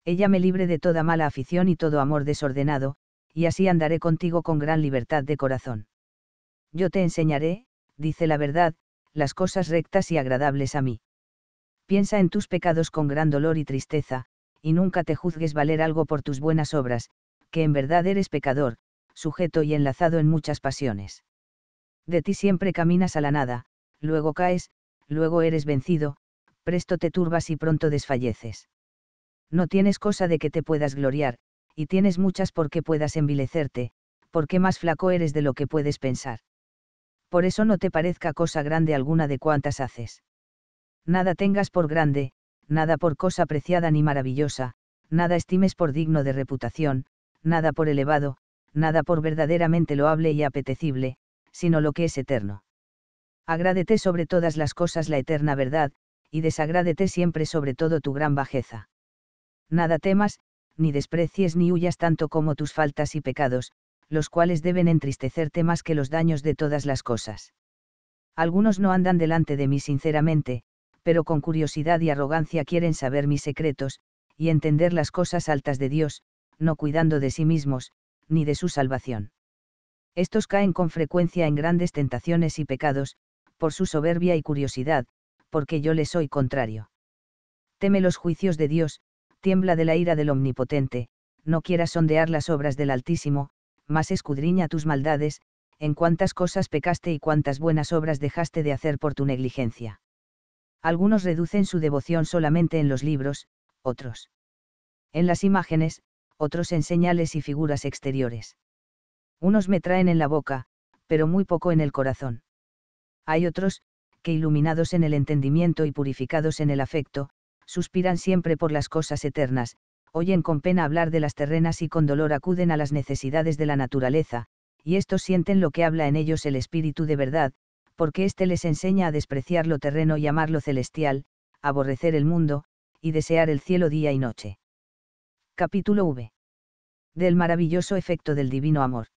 Ella me libre de toda mala afición y todo amor desordenado, y así andaré contigo con gran libertad de corazón. Yo te enseñaré, dice la verdad, las cosas rectas y agradables a mí. Piensa en tus pecados con gran dolor y tristeza, y nunca te juzgues valer algo por tus buenas obras, que en verdad eres pecador, sujeto y enlazado en muchas pasiones. De ti siempre caminas a la nada, luego caes, luego eres vencido, presto te turbas y pronto desfalleces. No tienes cosa de que te puedas gloriar, y tienes muchas por puedas envilecerte, porque más flaco eres de lo que puedes pensar. Por eso no te parezca cosa grande alguna de cuantas haces. Nada tengas por grande, nada por cosa apreciada ni maravillosa, nada estimes por digno de reputación, nada por elevado, nada por verdaderamente loable y apetecible, sino lo que es eterno. Agrádete sobre todas las cosas la eterna verdad, y desagrádete siempre sobre todo tu gran bajeza. Nada temas, ni desprecies ni huyas tanto como tus faltas y pecados, los cuales deben entristecerte más que los daños de todas las cosas. Algunos no andan delante de mí sinceramente, pero con curiosidad y arrogancia quieren saber mis secretos, y entender las cosas altas de Dios, no cuidando de sí mismos, ni de su salvación. Estos caen con frecuencia en grandes tentaciones y pecados, por su soberbia y curiosidad, porque yo les soy contrario. Teme los juicios de Dios, tiembla de la ira del Omnipotente, no quieras sondear las obras del Altísimo, mas escudriña tus maldades, en cuántas cosas pecaste y cuántas buenas obras dejaste de hacer por tu negligencia. Algunos reducen su devoción solamente en los libros, otros. En las imágenes, otros en señales y figuras exteriores. Unos me traen en la boca, pero muy poco en el corazón. Hay otros, que iluminados en el entendimiento y purificados en el afecto, suspiran siempre por las cosas eternas, oyen con pena hablar de las terrenas y con dolor acuden a las necesidades de la naturaleza, y estos sienten lo que habla en ellos el espíritu de verdad, porque éste les enseña a despreciar lo terreno y amar lo celestial, aborrecer el mundo, y desear el cielo día y noche. Capítulo V. Del maravilloso efecto del divino amor.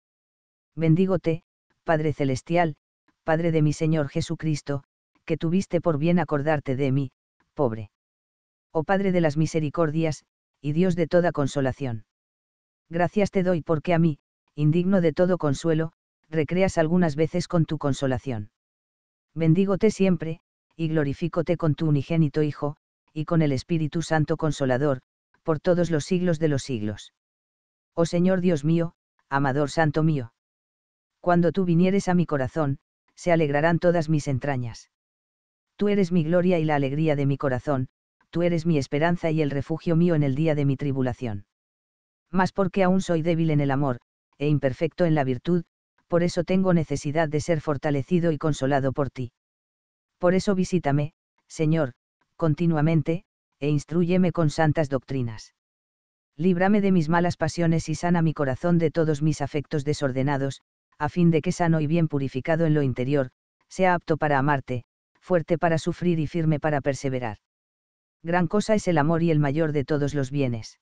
Bendígote, Padre Celestial, Padre de mi Señor Jesucristo, que tuviste por bien acordarte de mí, pobre. Oh Padre de las misericordias, y Dios de toda consolación. Gracias te doy porque a mí, indigno de todo consuelo, recreas algunas veces con tu consolación. Bendígote siempre, y glorifícote con tu unigénito Hijo, y con el Espíritu Santo Consolador, por todos los siglos de los siglos. Oh Señor Dios mío, amador santo mío. Cuando tú vinieres a mi corazón, se alegrarán todas mis entrañas. Tú eres mi gloria y la alegría de mi corazón, tú eres mi esperanza y el refugio mío en el día de mi tribulación. Mas porque aún soy débil en el amor, e imperfecto en la virtud, por eso tengo necesidad de ser fortalecido y consolado por ti. Por eso visítame, Señor, continuamente, e instruyeme con santas doctrinas. Líbrame de mis malas pasiones y sana mi corazón de todos mis afectos desordenados, a fin de que sano y bien purificado en lo interior, sea apto para amarte, fuerte para sufrir y firme para perseverar. Gran cosa es el amor y el mayor de todos los bienes.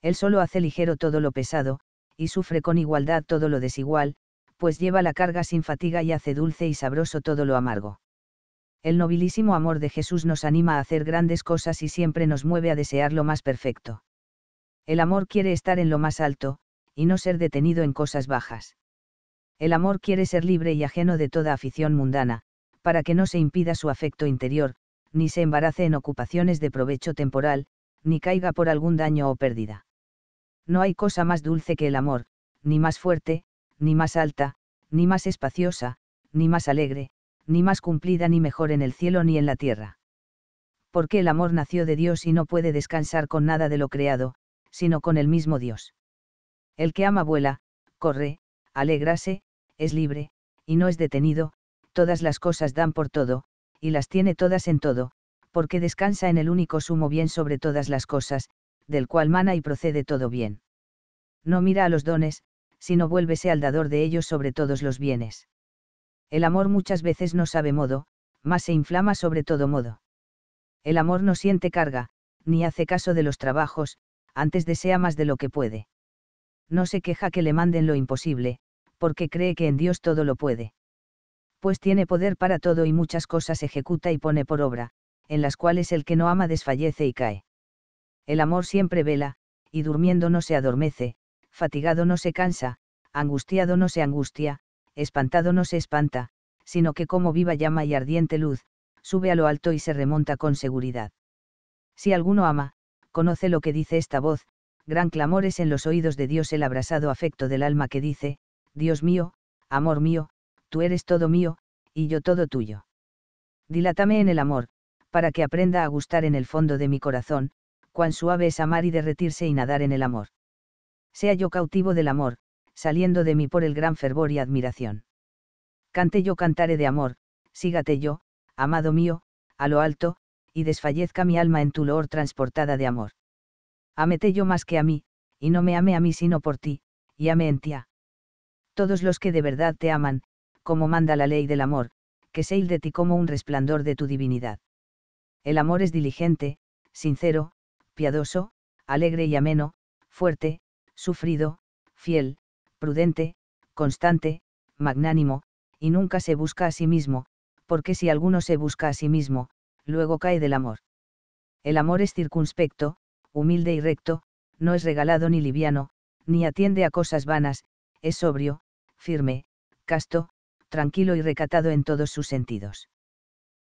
Él solo hace ligero todo lo pesado, y sufre con igualdad todo lo desigual, pues lleva la carga sin fatiga y hace dulce y sabroso todo lo amargo. El nobilísimo amor de Jesús nos anima a hacer grandes cosas y siempre nos mueve a desear lo más perfecto. El amor quiere estar en lo más alto, y no ser detenido en cosas bajas. El amor quiere ser libre y ajeno de toda afición mundana, para que no se impida su afecto interior, ni se embarace en ocupaciones de provecho temporal, ni caiga por algún daño o pérdida. No hay cosa más dulce que el amor, ni más fuerte, ni más alta, ni más espaciosa, ni más alegre, ni más cumplida ni mejor en el cielo ni en la tierra. Porque el amor nació de Dios y no puede descansar con nada de lo creado, sino con el mismo Dios. El que ama vuela, corre, alégrase, es libre, y no es detenido, todas las cosas dan por todo, y las tiene todas en todo, porque descansa en el único sumo bien sobre todas las cosas, del cual mana y procede todo bien. No mira a los dones, sino vuélvese al dador de ellos sobre todos los bienes. El amor muchas veces no sabe modo, mas se inflama sobre todo modo. El amor no siente carga, ni hace caso de los trabajos, antes desea más de lo que puede. No se queja que le manden lo imposible, porque cree que en Dios todo lo puede. Pues tiene poder para todo y muchas cosas ejecuta y pone por obra, en las cuales el que no ama desfallece y cae. El amor siempre vela, y durmiendo no se adormece, fatigado no se cansa, angustiado no se angustia, espantado no se espanta, sino que como viva llama y ardiente luz, sube a lo alto y se remonta con seguridad. Si alguno ama, conoce lo que dice esta voz, gran clamor es en los oídos de Dios el abrasado afecto del alma que dice, Dios mío, amor mío, tú eres todo mío, y yo todo tuyo. Dilátame en el amor, para que aprenda a gustar en el fondo de mi corazón, cuán suave es amar y derretirse y nadar en el amor. Sea yo cautivo del amor, saliendo de mí por el gran fervor y admiración. Cante yo cantaré de amor, sígate yo, amado mío, a lo alto, y desfallezca mi alma en tu loor transportada de amor. Amete yo más que a mí, y no me ame a mí sino por ti, y ame en ti. Todos los que de verdad te aman, como manda la ley del amor, que se de ti como un resplandor de tu divinidad. El amor es diligente, sincero, piadoso, alegre y ameno, fuerte, sufrido, fiel, prudente, constante, magnánimo, y nunca se busca a sí mismo, porque si alguno se busca a sí mismo, luego cae del amor. El amor es circunspecto, humilde y recto, no es regalado ni liviano, ni atiende a cosas vanas, es sobrio, firme, casto, tranquilo y recatado en todos sus sentidos.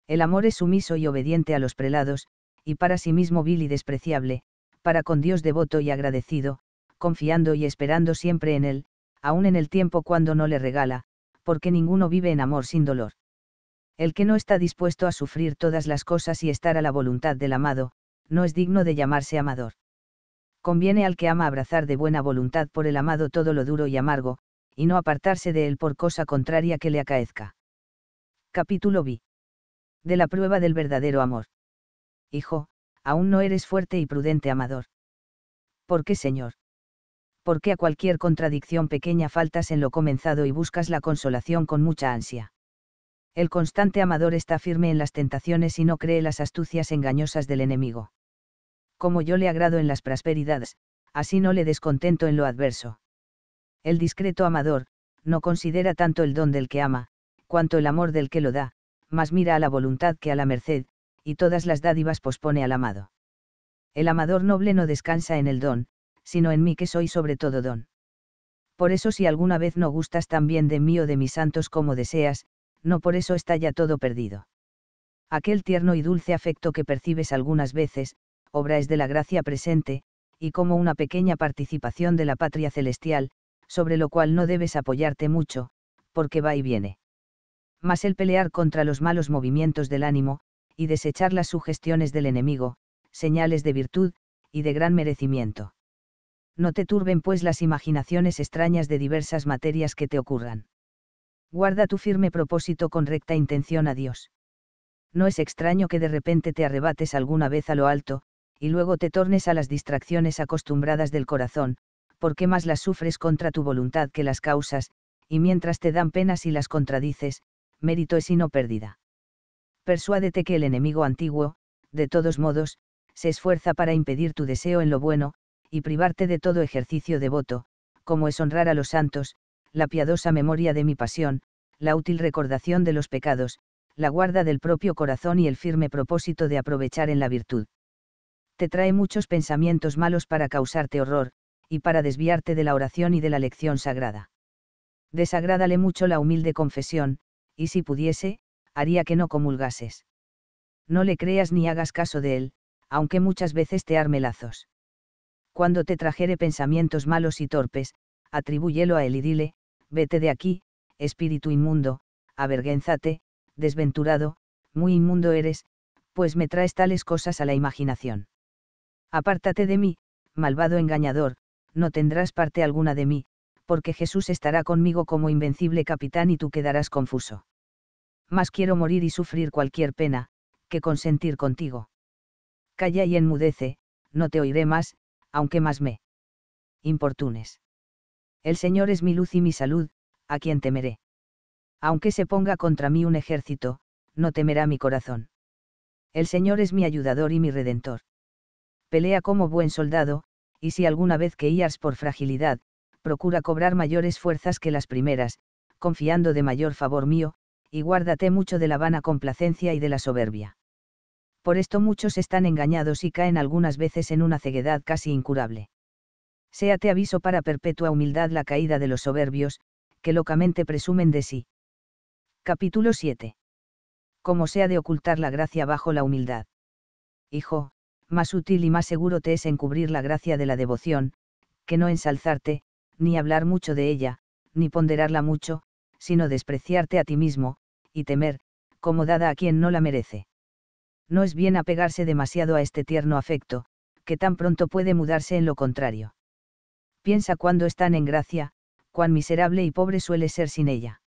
El amor es sumiso y obediente a los prelados, y para sí mismo vil y despreciable, para con Dios devoto y agradecido, confiando y esperando siempre en Él, aún en el tiempo cuando no le regala, porque ninguno vive en amor sin dolor. El que no está dispuesto a sufrir todas las cosas y estar a la voluntad del amado, no es digno de llamarse amador. Conviene al que ama abrazar de buena voluntad por el amado todo lo duro y amargo, y no apartarse de él por cosa contraria que le acaezca. Capítulo B. De la prueba del verdadero amor. Hijo, aún no eres fuerte y prudente amador. ¿Por qué, Señor? porque a cualquier contradicción pequeña faltas en lo comenzado y buscas la consolación con mucha ansia. El constante amador está firme en las tentaciones y no cree las astucias engañosas del enemigo. Como yo le agrado en las prosperidades, así no le descontento en lo adverso. El discreto amador, no considera tanto el don del que ama, cuanto el amor del que lo da, más mira a la voluntad que a la merced, y todas las dádivas pospone al amado. El amador noble no descansa en el don, sino en mí que soy sobre todo don. Por eso si alguna vez no gustas tan bien de mí o de mis santos como deseas, no por eso está ya todo perdido. Aquel tierno y dulce afecto que percibes algunas veces, obra es de la gracia presente, y como una pequeña participación de la patria celestial, sobre lo cual no debes apoyarte mucho, porque va y viene. Mas el pelear contra los malos movimientos del ánimo, y desechar las sugestiones del enemigo, señales de virtud, y de gran merecimiento no te turben pues las imaginaciones extrañas de diversas materias que te ocurran. Guarda tu firme propósito con recta intención a Dios. No es extraño que de repente te arrebates alguna vez a lo alto, y luego te tornes a las distracciones acostumbradas del corazón, porque más las sufres contra tu voluntad que las causas, y mientras te dan penas y las contradices, mérito es y no pérdida. Persuádete que el enemigo antiguo, de todos modos, se esfuerza para impedir tu deseo en lo bueno, y privarte de todo ejercicio devoto, como es honrar a los santos, la piadosa memoria de mi pasión, la útil recordación de los pecados, la guarda del propio corazón y el firme propósito de aprovechar en la virtud. Te trae muchos pensamientos malos para causarte horror, y para desviarte de la oración y de la lección sagrada. Desagrádale mucho la humilde confesión, y si pudiese, haría que no comulgases. No le creas ni hagas caso de él, aunque muchas veces te arme lazos cuando te trajere pensamientos malos y torpes, atribúyelo a él y dile, vete de aquí, espíritu inmundo, avergüénzate, desventurado, muy inmundo eres, pues me traes tales cosas a la imaginación. Apártate de mí, malvado engañador, no tendrás parte alguna de mí, porque Jesús estará conmigo como invencible capitán y tú quedarás confuso. Más quiero morir y sufrir cualquier pena, que consentir contigo. Calla y enmudece, no te oiré más, aunque más me importunes. El Señor es mi luz y mi salud, a quien temeré. Aunque se ponga contra mí un ejército, no temerá mi corazón. El Señor es mi ayudador y mi redentor. Pelea como buen soldado, y si alguna vez queías por fragilidad, procura cobrar mayores fuerzas que las primeras, confiando de mayor favor mío, y guárdate mucho de la vana complacencia y de la soberbia por esto muchos están engañados y caen algunas veces en una ceguedad casi incurable. séate aviso para perpetua humildad la caída de los soberbios, que locamente presumen de sí. Capítulo 7. Como sea de ocultar la gracia bajo la humildad. Hijo, más útil y más seguro te es encubrir la gracia de la devoción, que no ensalzarte, ni hablar mucho de ella, ni ponderarla mucho, sino despreciarte a ti mismo, y temer, como dada a quien no la merece no es bien apegarse demasiado a este tierno afecto, que tan pronto puede mudarse en lo contrario. Piensa cuando están en gracia, cuán miserable y pobre suele ser sin ella.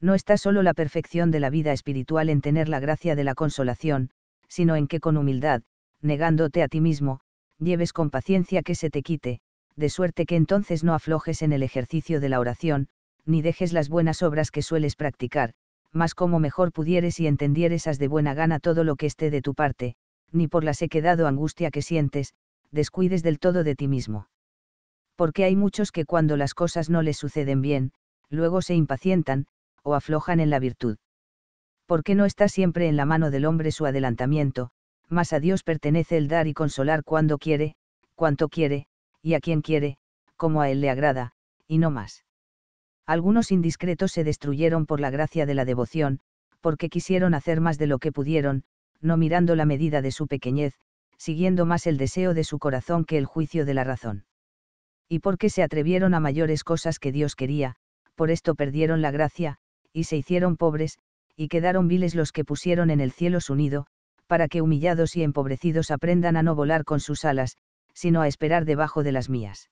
No está solo la perfección de la vida espiritual en tener la gracia de la consolación, sino en que con humildad, negándote a ti mismo, lleves con paciencia que se te quite, de suerte que entonces no aflojes en el ejercicio de la oración, ni dejes las buenas obras que sueles practicar, mas como mejor pudieres y entendieres has de buena gana todo lo que esté de tu parte, ni por la sequedad o angustia que sientes, descuides del todo de ti mismo. Porque hay muchos que cuando las cosas no les suceden bien, luego se impacientan, o aflojan en la virtud. Porque no está siempre en la mano del hombre su adelantamiento, mas a Dios pertenece el dar y consolar cuando quiere, cuanto quiere, y a quien quiere, como a él le agrada, y no más. Algunos indiscretos se destruyeron por la gracia de la devoción, porque quisieron hacer más de lo que pudieron, no mirando la medida de su pequeñez, siguiendo más el deseo de su corazón que el juicio de la razón. Y porque se atrevieron a mayores cosas que Dios quería, por esto perdieron la gracia, y se hicieron pobres, y quedaron viles los que pusieron en el cielo su nido, para que humillados y empobrecidos aprendan a no volar con sus alas, sino a esperar debajo de las mías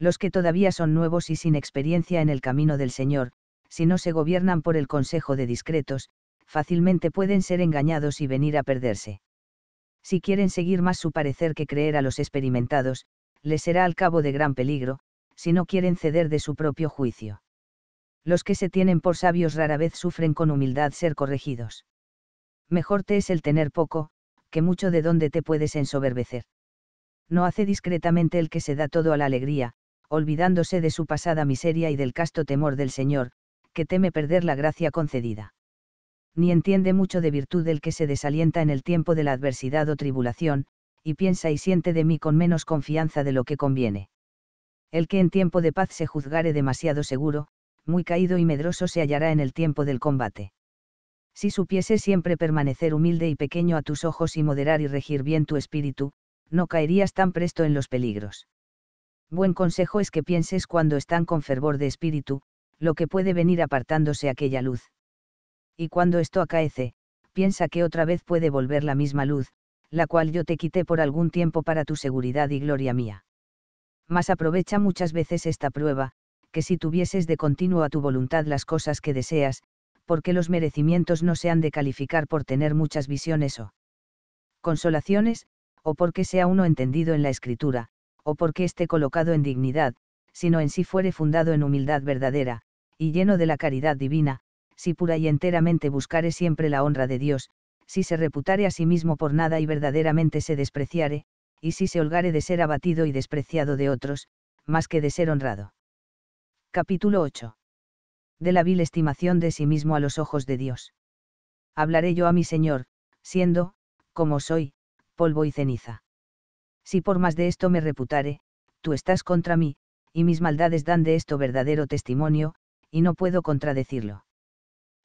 los que todavía son nuevos y sin experiencia en el camino del Señor, si no se gobiernan por el consejo de discretos, fácilmente pueden ser engañados y venir a perderse. Si quieren seguir más su parecer que creer a los experimentados, les será al cabo de gran peligro, si no quieren ceder de su propio juicio. Los que se tienen por sabios rara vez sufren con humildad ser corregidos. Mejor te es el tener poco, que mucho de donde te puedes ensoberbecer. No hace discretamente el que se da todo a la alegría, olvidándose de su pasada miseria y del casto temor del Señor, que teme perder la gracia concedida. Ni entiende mucho de virtud el que se desalienta en el tiempo de la adversidad o tribulación, y piensa y siente de mí con menos confianza de lo que conviene. El que en tiempo de paz se juzgare demasiado seguro, muy caído y medroso se hallará en el tiempo del combate. Si supiese siempre permanecer humilde y pequeño a tus ojos y moderar y regir bien tu espíritu, no caerías tan presto en los peligros buen consejo es que pienses cuando están con fervor de espíritu, lo que puede venir apartándose aquella luz. Y cuando esto acaece, piensa que otra vez puede volver la misma luz, la cual yo te quité por algún tiempo para tu seguridad y gloria mía. Mas aprovecha muchas veces esta prueba, que si tuvieses de continuo a tu voluntad las cosas que deseas, porque los merecimientos no se han de calificar por tener muchas visiones o consolaciones, o porque sea uno entendido en la escritura, o porque esté colocado en dignidad, sino en si sí fuere fundado en humildad verdadera, y lleno de la caridad divina, si pura y enteramente buscare siempre la honra de Dios, si se reputare a sí mismo por nada y verdaderamente se despreciare, y si se holgare de ser abatido y despreciado de otros, más que de ser honrado. Capítulo 8. De la vil estimación de sí mismo a los ojos de Dios. Hablaré yo a mi Señor, siendo, como soy, polvo y ceniza si por más de esto me reputare, tú estás contra mí, y mis maldades dan de esto verdadero testimonio, y no puedo contradecirlo.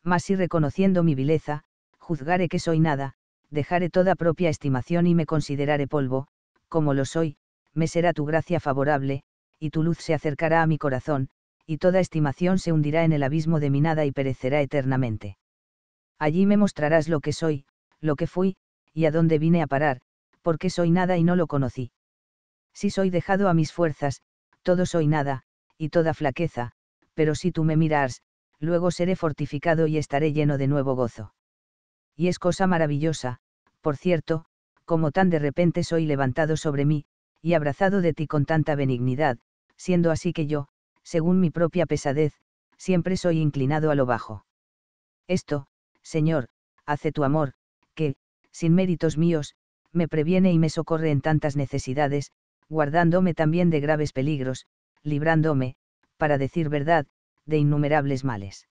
Mas si reconociendo mi vileza, juzgare que soy nada, dejaré toda propia estimación y me consideraré polvo, como lo soy, me será tu gracia favorable, y tu luz se acercará a mi corazón, y toda estimación se hundirá en el abismo de mi nada y perecerá eternamente. Allí me mostrarás lo que soy, lo que fui, y a dónde vine a parar, porque soy nada y no lo conocí. Si soy dejado a mis fuerzas, todo soy nada, y toda flaqueza, pero si tú me miras, luego seré fortificado y estaré lleno de nuevo gozo. Y es cosa maravillosa, por cierto, como tan de repente soy levantado sobre mí, y abrazado de ti con tanta benignidad, siendo así que yo, según mi propia pesadez, siempre soy inclinado a lo bajo. Esto, Señor, hace tu amor, que, sin méritos míos, me previene y me socorre en tantas necesidades, guardándome también de graves peligros, librándome, para decir verdad, de innumerables males.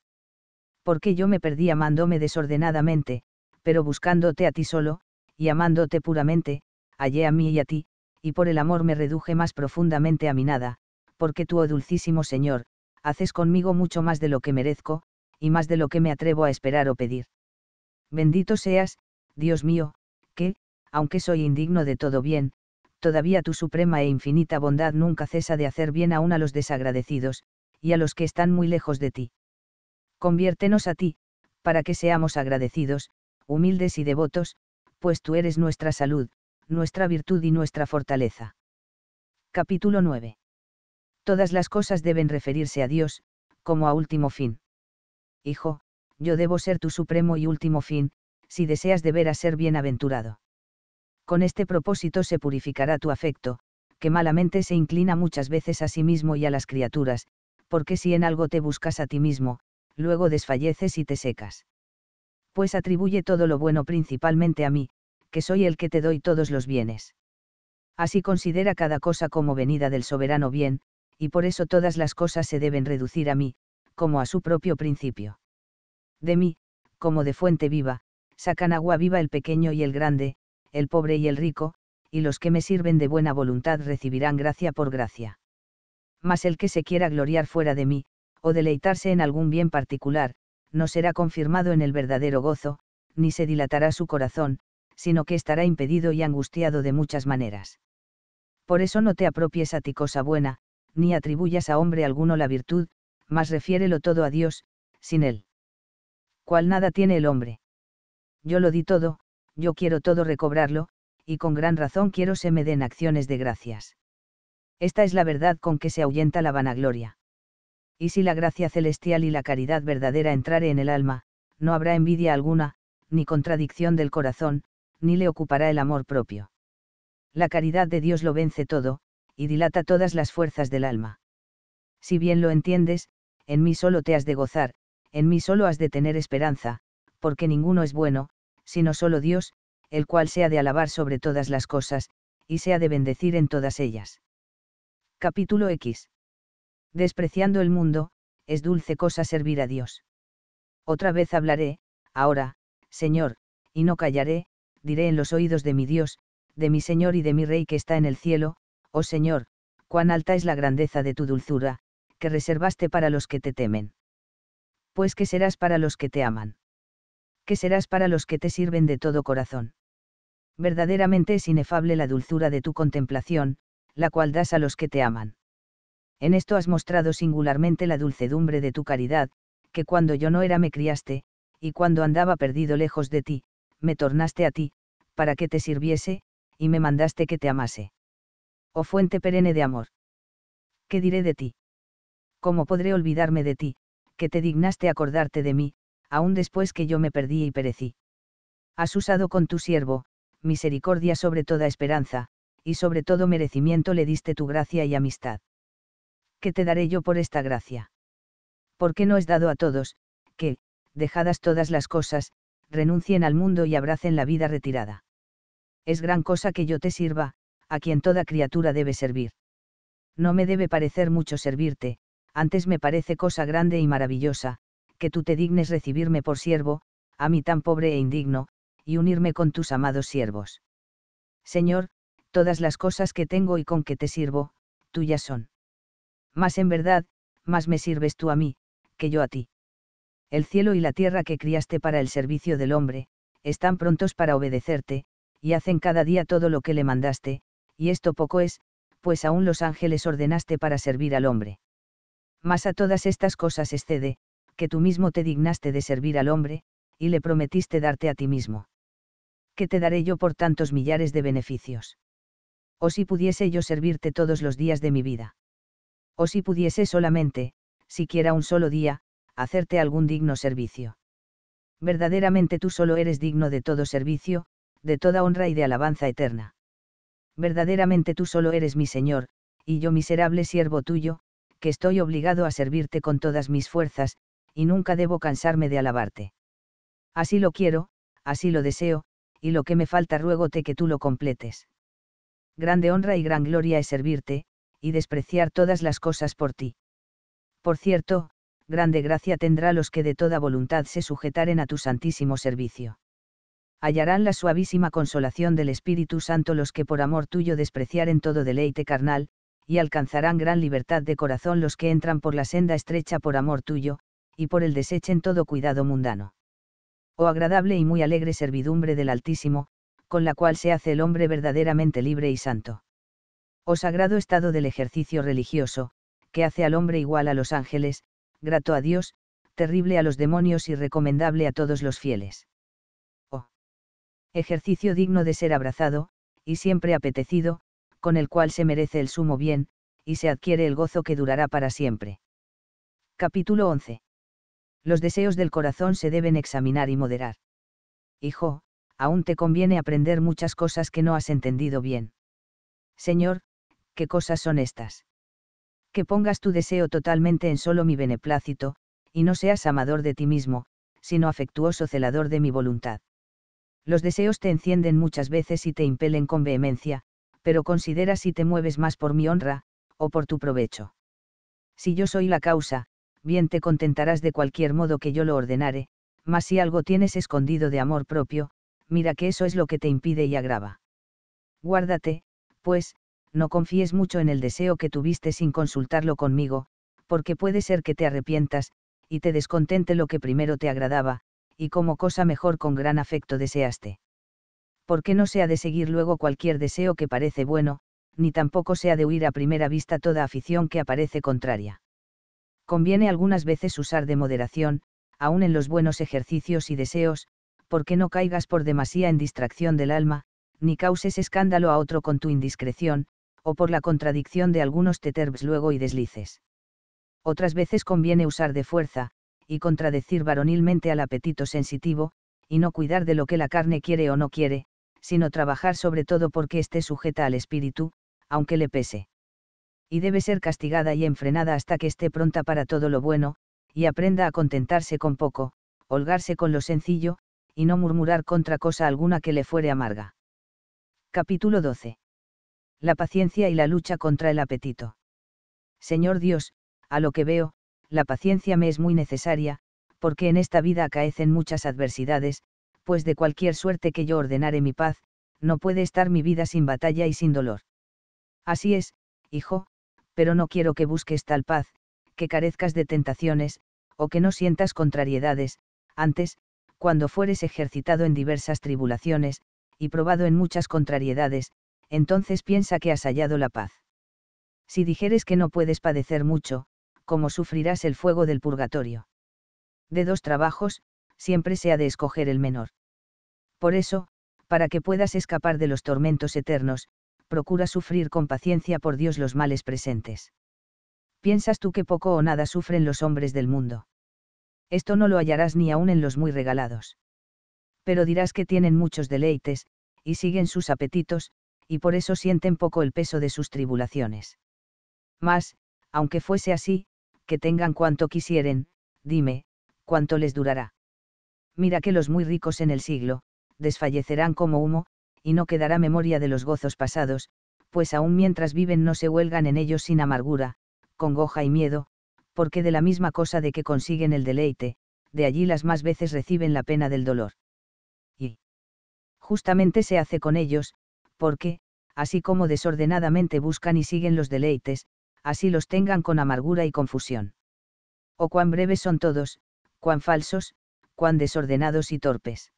Porque yo me perdí amándome desordenadamente, pero buscándote a ti solo, y amándote puramente, hallé a mí y a ti, y por el amor me reduje más profundamente a mi nada, porque tú, oh dulcísimo Señor, haces conmigo mucho más de lo que merezco, y más de lo que me atrevo a esperar o pedir. Bendito seas, Dios mío, que, aunque soy indigno de todo bien, todavía tu suprema e infinita bondad nunca cesa de hacer bien aún a los desagradecidos, y a los que están muy lejos de ti. Conviértenos a ti, para que seamos agradecidos, humildes y devotos, pues tú eres nuestra salud, nuestra virtud y nuestra fortaleza. Capítulo 9. Todas las cosas deben referirse a Dios, como a último fin. Hijo, yo debo ser tu supremo y último fin, si deseas de a ser bienaventurado con este propósito se purificará tu afecto, que malamente se inclina muchas veces a sí mismo y a las criaturas, porque si en algo te buscas a ti mismo, luego desfalleces y te secas. Pues atribuye todo lo bueno principalmente a mí, que soy el que te doy todos los bienes. Así considera cada cosa como venida del soberano bien, y por eso todas las cosas se deben reducir a mí, como a su propio principio. De mí, como de fuente viva, sacan agua viva el pequeño y el grande, el pobre y el rico, y los que me sirven de buena voluntad recibirán gracia por gracia. Mas el que se quiera gloriar fuera de mí, o deleitarse en algún bien particular, no será confirmado en el verdadero gozo, ni se dilatará su corazón, sino que estará impedido y angustiado de muchas maneras. Por eso no te apropies a ti cosa buena, ni atribuyas a hombre alguno la virtud, mas refiérelo todo a Dios, sin él. ¿Cuál nada tiene el hombre. Yo lo di todo, yo quiero todo recobrarlo, y con gran razón quiero se me den acciones de gracias. Esta es la verdad con que se ahuyenta la vanagloria. Y si la gracia celestial y la caridad verdadera entrare en el alma, no habrá envidia alguna, ni contradicción del corazón, ni le ocupará el amor propio. La caridad de Dios lo vence todo, y dilata todas las fuerzas del alma. Si bien lo entiendes, en mí solo te has de gozar, en mí solo has de tener esperanza, porque ninguno es bueno, sino solo Dios, el cual sea de alabar sobre todas las cosas, y sea de bendecir en todas ellas. Capítulo X. Despreciando el mundo, es dulce cosa servir a Dios. Otra vez hablaré, ahora, Señor, y no callaré, diré en los oídos de mi Dios, de mi Señor y de mi Rey que está en el cielo, oh Señor, cuán alta es la grandeza de tu dulzura, que reservaste para los que te temen. Pues que serás para los que te aman que serás para los que te sirven de todo corazón. Verdaderamente es inefable la dulzura de tu contemplación, la cual das a los que te aman. En esto has mostrado singularmente la dulcedumbre de tu caridad, que cuando yo no era me criaste, y cuando andaba perdido lejos de ti, me tornaste a ti, para que te sirviese, y me mandaste que te amase. Oh fuente perenne de amor. ¿Qué diré de ti? ¿Cómo podré olvidarme de ti, que te dignaste acordarte de mí, aún después que yo me perdí y perecí. Has usado con tu siervo, misericordia sobre toda esperanza, y sobre todo merecimiento le diste tu gracia y amistad. ¿Qué te daré yo por esta gracia? ¿Por qué no es dado a todos, que, dejadas todas las cosas, renuncien al mundo y abracen la vida retirada? Es gran cosa que yo te sirva, a quien toda criatura debe servir. No me debe parecer mucho servirte, antes me parece cosa grande y maravillosa, que tú te dignes recibirme por siervo, a mí tan pobre e indigno, y unirme con tus amados siervos. Señor, todas las cosas que tengo y con que te sirvo, tuyas son. Más en verdad, más me sirves tú a mí, que yo a ti. El cielo y la tierra que criaste para el servicio del hombre, están prontos para obedecerte, y hacen cada día todo lo que le mandaste, y esto poco es, pues aún los ángeles ordenaste para servir al hombre. Mas a todas estas cosas excede, que tú mismo te dignaste de servir al hombre, y le prometiste darte a ti mismo. ¿Qué te daré yo por tantos millares de beneficios? O si pudiese yo servirte todos los días de mi vida. O si pudiese solamente, siquiera un solo día, hacerte algún digno servicio. Verdaderamente tú solo eres digno de todo servicio, de toda honra y de alabanza eterna. Verdaderamente tú solo eres mi Señor, y yo miserable siervo tuyo, que estoy obligado a servirte con todas mis fuerzas, y nunca debo cansarme de alabarte. Así lo quiero, así lo deseo, y lo que me falta ruégote que tú lo completes. Grande honra y gran gloria es servirte, y despreciar todas las cosas por ti. Por cierto, grande gracia tendrá los que de toda voluntad se sujetaren a tu santísimo servicio. Hallarán la suavísima consolación del Espíritu Santo los que por amor tuyo despreciaren todo deleite carnal, y alcanzarán gran libertad de corazón los que entran por la senda estrecha por amor tuyo, y por el desechen todo cuidado mundano. O oh agradable y muy alegre servidumbre del Altísimo, con la cual se hace el hombre verdaderamente libre y santo. O oh sagrado estado del ejercicio religioso, que hace al hombre igual a los ángeles, grato a Dios, terrible a los demonios y recomendable a todos los fieles. O oh. ejercicio digno de ser abrazado, y siempre apetecido, con el cual se merece el sumo bien, y se adquiere el gozo que durará para siempre. Capítulo 11 los deseos del corazón se deben examinar y moderar. Hijo, aún te conviene aprender muchas cosas que no has entendido bien. Señor, ¿qué cosas son estas? Que pongas tu deseo totalmente en solo mi beneplácito, y no seas amador de ti mismo, sino afectuoso celador de mi voluntad. Los deseos te encienden muchas veces y te impelen con vehemencia, pero considera si te mueves más por mi honra, o por tu provecho. Si yo soy la causa, bien te contentarás de cualquier modo que yo lo ordenare, mas si algo tienes escondido de amor propio, mira que eso es lo que te impide y agrava. Guárdate, pues, no confíes mucho en el deseo que tuviste sin consultarlo conmigo, porque puede ser que te arrepientas, y te descontente lo que primero te agradaba, y como cosa mejor con gran afecto deseaste. Porque no sea de seguir luego cualquier deseo que parece bueno, ni tampoco sea de huir a primera vista toda afición que aparece contraria conviene algunas veces usar de moderación, aun en los buenos ejercicios y deseos, porque no caigas por demasía en distracción del alma, ni causes escándalo a otro con tu indiscreción, o por la contradicción de algunos teterbs luego y deslices. Otras veces conviene usar de fuerza, y contradecir varonilmente al apetito sensitivo, y no cuidar de lo que la carne quiere o no quiere, sino trabajar sobre todo porque esté sujeta al espíritu, aunque le pese y debe ser castigada y enfrenada hasta que esté pronta para todo lo bueno, y aprenda a contentarse con poco, holgarse con lo sencillo, y no murmurar contra cosa alguna que le fuere amarga. Capítulo 12. La paciencia y la lucha contra el apetito. Señor Dios, a lo que veo, la paciencia me es muy necesaria, porque en esta vida acaecen muchas adversidades, pues de cualquier suerte que yo ordenare mi paz, no puede estar mi vida sin batalla y sin dolor. Así es, hijo, pero no quiero que busques tal paz, que carezcas de tentaciones, o que no sientas contrariedades, antes, cuando fueres ejercitado en diversas tribulaciones, y probado en muchas contrariedades, entonces piensa que has hallado la paz. Si dijeres que no puedes padecer mucho, ¿cómo sufrirás el fuego del purgatorio? De dos trabajos, siempre se ha de escoger el menor. Por eso, para que puedas escapar de los tormentos eternos, procura sufrir con paciencia por Dios los males presentes. ¿Piensas tú que poco o nada sufren los hombres del mundo? Esto no lo hallarás ni aun en los muy regalados. Pero dirás que tienen muchos deleites, y siguen sus apetitos, y por eso sienten poco el peso de sus tribulaciones. Mas, aunque fuese así, que tengan cuanto quisieren, dime, ¿cuánto les durará? Mira que los muy ricos en el siglo, desfallecerán como humo, y no quedará memoria de los gozos pasados, pues aún mientras viven no se huelgan en ellos sin amargura, congoja y miedo, porque de la misma cosa de que consiguen el deleite, de allí las más veces reciben la pena del dolor. Y justamente se hace con ellos, porque, así como desordenadamente buscan y siguen los deleites, así los tengan con amargura y confusión. O oh, cuán breves son todos, cuán falsos, cuán desordenados y torpes.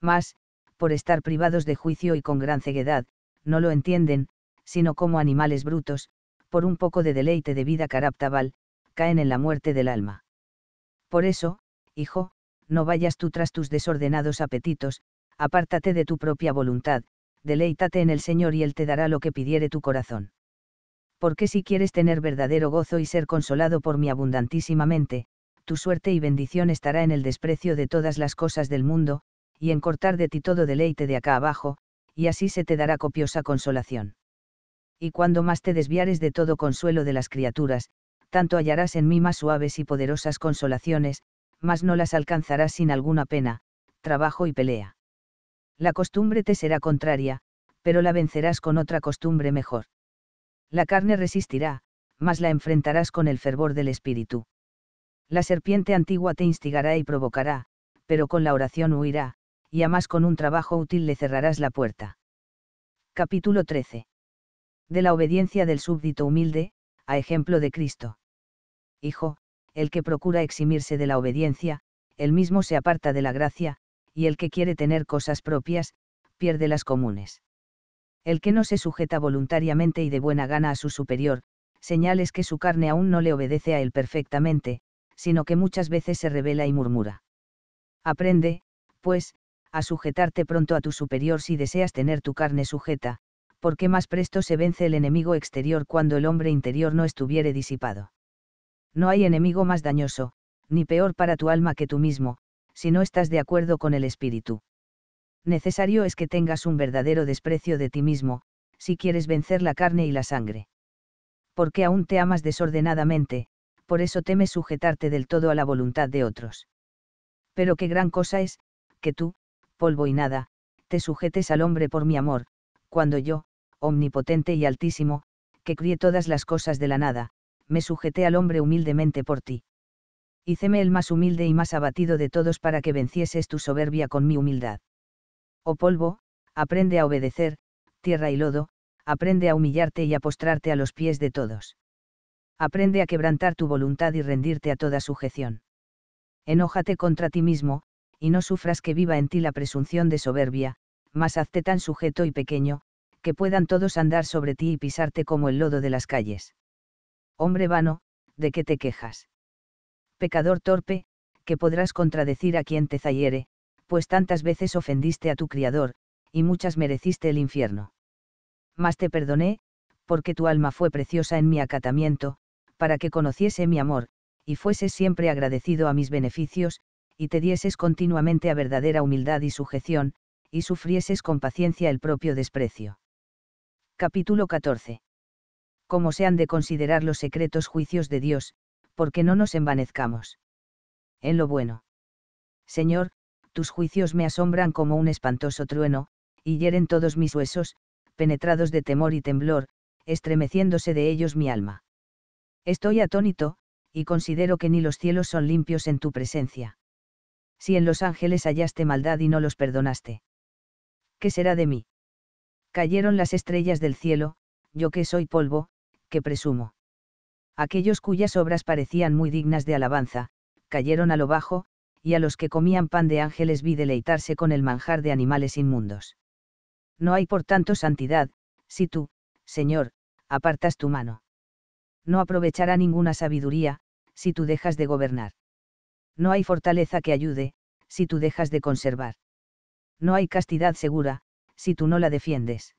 Mas, por estar privados de juicio y con gran ceguedad, no lo entienden, sino como animales brutos, por un poco de deleite de vida caraptabal, caen en la muerte del alma. Por eso, hijo, no vayas tú tras tus desordenados apetitos, apártate de tu propia voluntad, deleítate en el Señor y Él te dará lo que pidiere tu corazón. Porque si quieres tener verdadero gozo y ser consolado por mí abundantísimamente, tu suerte y bendición estará en el desprecio de todas las cosas del mundo, y en cortar de ti todo deleite de acá abajo, y así se te dará copiosa consolación. Y cuando más te desviares de todo consuelo de las criaturas, tanto hallarás en mí más suaves y poderosas consolaciones, mas no las alcanzarás sin alguna pena, trabajo y pelea. La costumbre te será contraria, pero la vencerás con otra costumbre mejor. La carne resistirá, mas la enfrentarás con el fervor del espíritu. La serpiente antigua te instigará y provocará, pero con la oración huirá, y a más con un trabajo útil le cerrarás la puerta. Capítulo 13. De la obediencia del súbdito humilde, a ejemplo de Cristo. Hijo, el que procura eximirse de la obediencia, el mismo se aparta de la gracia, y el que quiere tener cosas propias, pierde las comunes. El que no se sujeta voluntariamente y de buena gana a su superior, señal es que su carne aún no le obedece a él perfectamente, sino que muchas veces se revela y murmura. Aprende, pues, a sujetarte pronto a tu superior si deseas tener tu carne sujeta, porque más presto se vence el enemigo exterior cuando el hombre interior no estuviere disipado. No hay enemigo más dañoso, ni peor para tu alma que tú mismo, si no estás de acuerdo con el espíritu. Necesario es que tengas un verdadero desprecio de ti mismo, si quieres vencer la carne y la sangre. Porque aún te amas desordenadamente, por eso temes sujetarte del todo a la voluntad de otros. Pero qué gran cosa es, que tú, polvo y nada, te sujetes al hombre por mi amor, cuando yo, omnipotente y altísimo, que crié todas las cosas de la nada, me sujeté al hombre humildemente por ti. Híceme el más humilde y más abatido de todos para que vencieses tu soberbia con mi humildad. Oh polvo, aprende a obedecer, tierra y lodo, aprende a humillarte y a postrarte a los pies de todos. Aprende a quebrantar tu voluntad y rendirte a toda sujeción. Enójate contra ti mismo, y no sufras que viva en ti la presunción de soberbia, mas hazte tan sujeto y pequeño, que puedan todos andar sobre ti y pisarte como el lodo de las calles. Hombre vano, ¿de qué te quejas? Pecador torpe, que podrás contradecir a quien te zahiere, pues tantas veces ofendiste a tu Criador, y muchas mereciste el infierno. Mas te perdoné, porque tu alma fue preciosa en mi acatamiento, para que conociese mi amor, y fuese siempre agradecido a mis beneficios, y te dieses continuamente a verdadera humildad y sujeción, y sufrieses con paciencia el propio desprecio. Capítulo 14. Cómo se han de considerar los secretos juicios de Dios, porque no nos envanezcamos. En lo bueno. Señor, tus juicios me asombran como un espantoso trueno, y hieren todos mis huesos, penetrados de temor y temblor, estremeciéndose de ellos mi alma. Estoy atónito, y considero que ni los cielos son limpios en tu presencia si en los ángeles hallaste maldad y no los perdonaste. ¿Qué será de mí? Cayeron las estrellas del cielo, yo que soy polvo, que presumo. Aquellos cuyas obras parecían muy dignas de alabanza, cayeron a lo bajo, y a los que comían pan de ángeles vi deleitarse con el manjar de animales inmundos. No hay por tanto santidad, si tú, Señor, apartas tu mano. No aprovechará ninguna sabiduría, si tú dejas de gobernar. No hay fortaleza que ayude, si tú dejas de conservar. No hay castidad segura, si tú no la defiendes.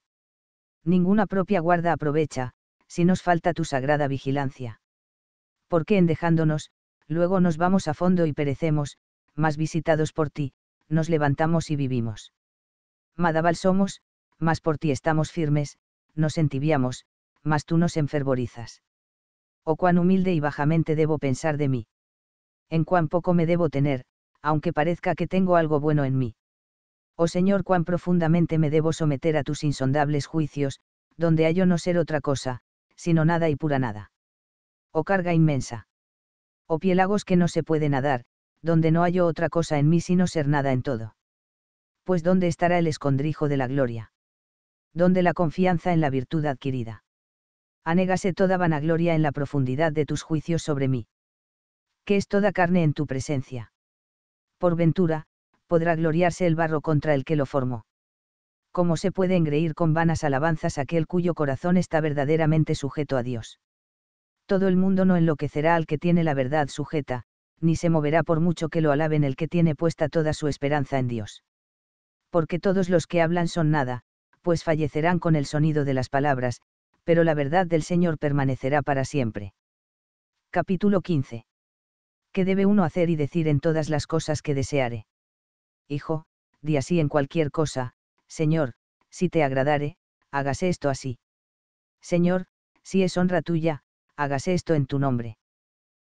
Ninguna propia guarda aprovecha, si nos falta tu sagrada vigilancia. Porque en dejándonos, luego nos vamos a fondo y perecemos, más visitados por ti, nos levantamos y vivimos. Madaval somos, más por ti estamos firmes, nos entibiamos, más tú nos enfervorizas. Oh cuán humilde y bajamente debo pensar de mí en cuán poco me debo tener, aunque parezca que tengo algo bueno en mí. Oh Señor, cuán profundamente me debo someter a tus insondables juicios, donde hallo no ser otra cosa, sino nada y pura nada. Oh carga inmensa. Oh piélagos que no se puede nadar, donde no hallo otra cosa en mí sino ser nada en todo. Pues ¿dónde estará el escondrijo de la gloria? ¿Dónde la confianza en la virtud adquirida? Anégase toda vanagloria en la profundidad de tus juicios sobre mí que es toda carne en tu presencia. Por ventura, podrá gloriarse el barro contra el que lo formó. ¿Cómo se puede engreír con vanas alabanzas aquel cuyo corazón está verdaderamente sujeto a Dios? Todo el mundo no enloquecerá al que tiene la verdad sujeta, ni se moverá por mucho que lo alaben el que tiene puesta toda su esperanza en Dios. Porque todos los que hablan son nada, pues fallecerán con el sonido de las palabras, pero la verdad del Señor permanecerá para siempre. Capítulo 15. ¿qué debe uno hacer y decir en todas las cosas que deseare? Hijo, di así en cualquier cosa, Señor, si te agradare, hágase esto así. Señor, si es honra tuya, hágase esto en tu nombre.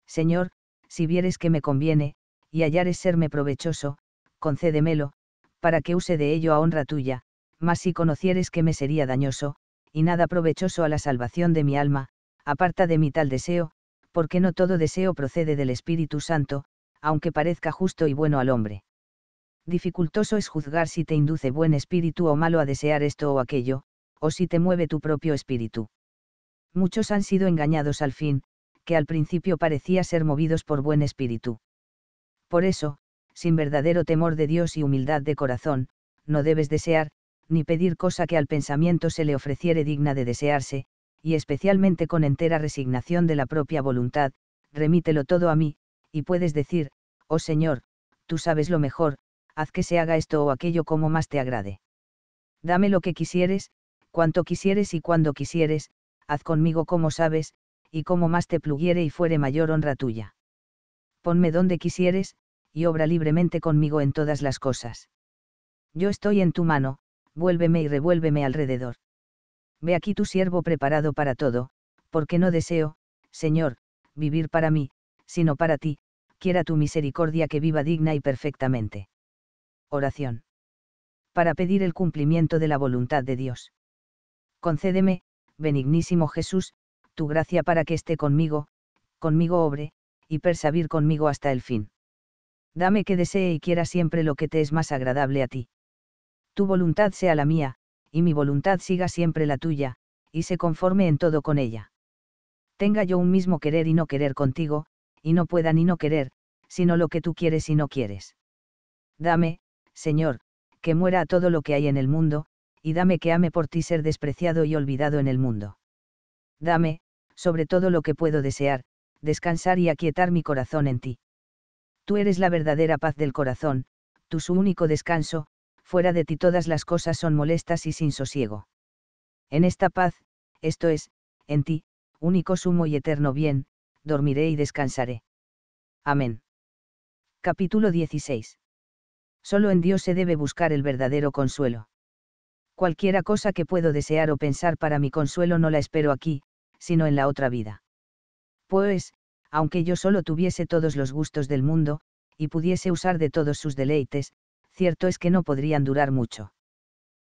Señor, si vieres que me conviene, y hallares serme provechoso, concédemelo, para que use de ello a honra tuya, mas si conocieres que me sería dañoso, y nada provechoso a la salvación de mi alma, aparta de mi tal deseo, porque no todo deseo procede del Espíritu Santo, aunque parezca justo y bueno al hombre. Dificultoso es juzgar si te induce buen espíritu o malo a desear esto o aquello, o si te mueve tu propio espíritu. Muchos han sido engañados al fin, que al principio parecía ser movidos por buen espíritu. Por eso, sin verdadero temor de Dios y humildad de corazón, no debes desear, ni pedir cosa que al pensamiento se le ofreciere digna de desearse, y especialmente con entera resignación de la propia voluntad, remítelo todo a mí, y puedes decir, oh Señor, tú sabes lo mejor, haz que se haga esto o aquello como más te agrade. Dame lo que quisieres, cuanto quisieres y cuando quisieres, haz conmigo como sabes, y como más te plugiere y fuere mayor honra tuya. Ponme donde quisieres, y obra libremente conmigo en todas las cosas. Yo estoy en tu mano, vuélveme y revuélveme alrededor. Ve aquí tu siervo preparado para todo, porque no deseo, Señor, vivir para mí, sino para ti, quiera tu misericordia que viva digna y perfectamente. Oración. Para pedir el cumplimiento de la voluntad de Dios. Concédeme, benignísimo Jesús, tu gracia para que esté conmigo, conmigo obre, y persabir conmigo hasta el fin. Dame que desee y quiera siempre lo que te es más agradable a ti. Tu voluntad sea la mía, y mi voluntad siga siempre la tuya, y se conforme en todo con ella. Tenga yo un mismo querer y no querer contigo, y no pueda ni no querer, sino lo que tú quieres y no quieres. Dame, Señor, que muera a todo lo que hay en el mundo, y dame que ame por ti ser despreciado y olvidado en el mundo. Dame, sobre todo lo que puedo desear, descansar y aquietar mi corazón en ti. Tú eres la verdadera paz del corazón, tu su único descanso, fuera de ti todas las cosas son molestas y sin sosiego. En esta paz, esto es, en ti, único sumo y eterno bien, dormiré y descansaré. Amén. Capítulo 16. Solo en Dios se debe buscar el verdadero consuelo. Cualquiera cosa que puedo desear o pensar para mi consuelo no la espero aquí, sino en la otra vida. Pues, aunque yo solo tuviese todos los gustos del mundo, y pudiese usar de todos sus deleites, cierto es que no podrían durar mucho.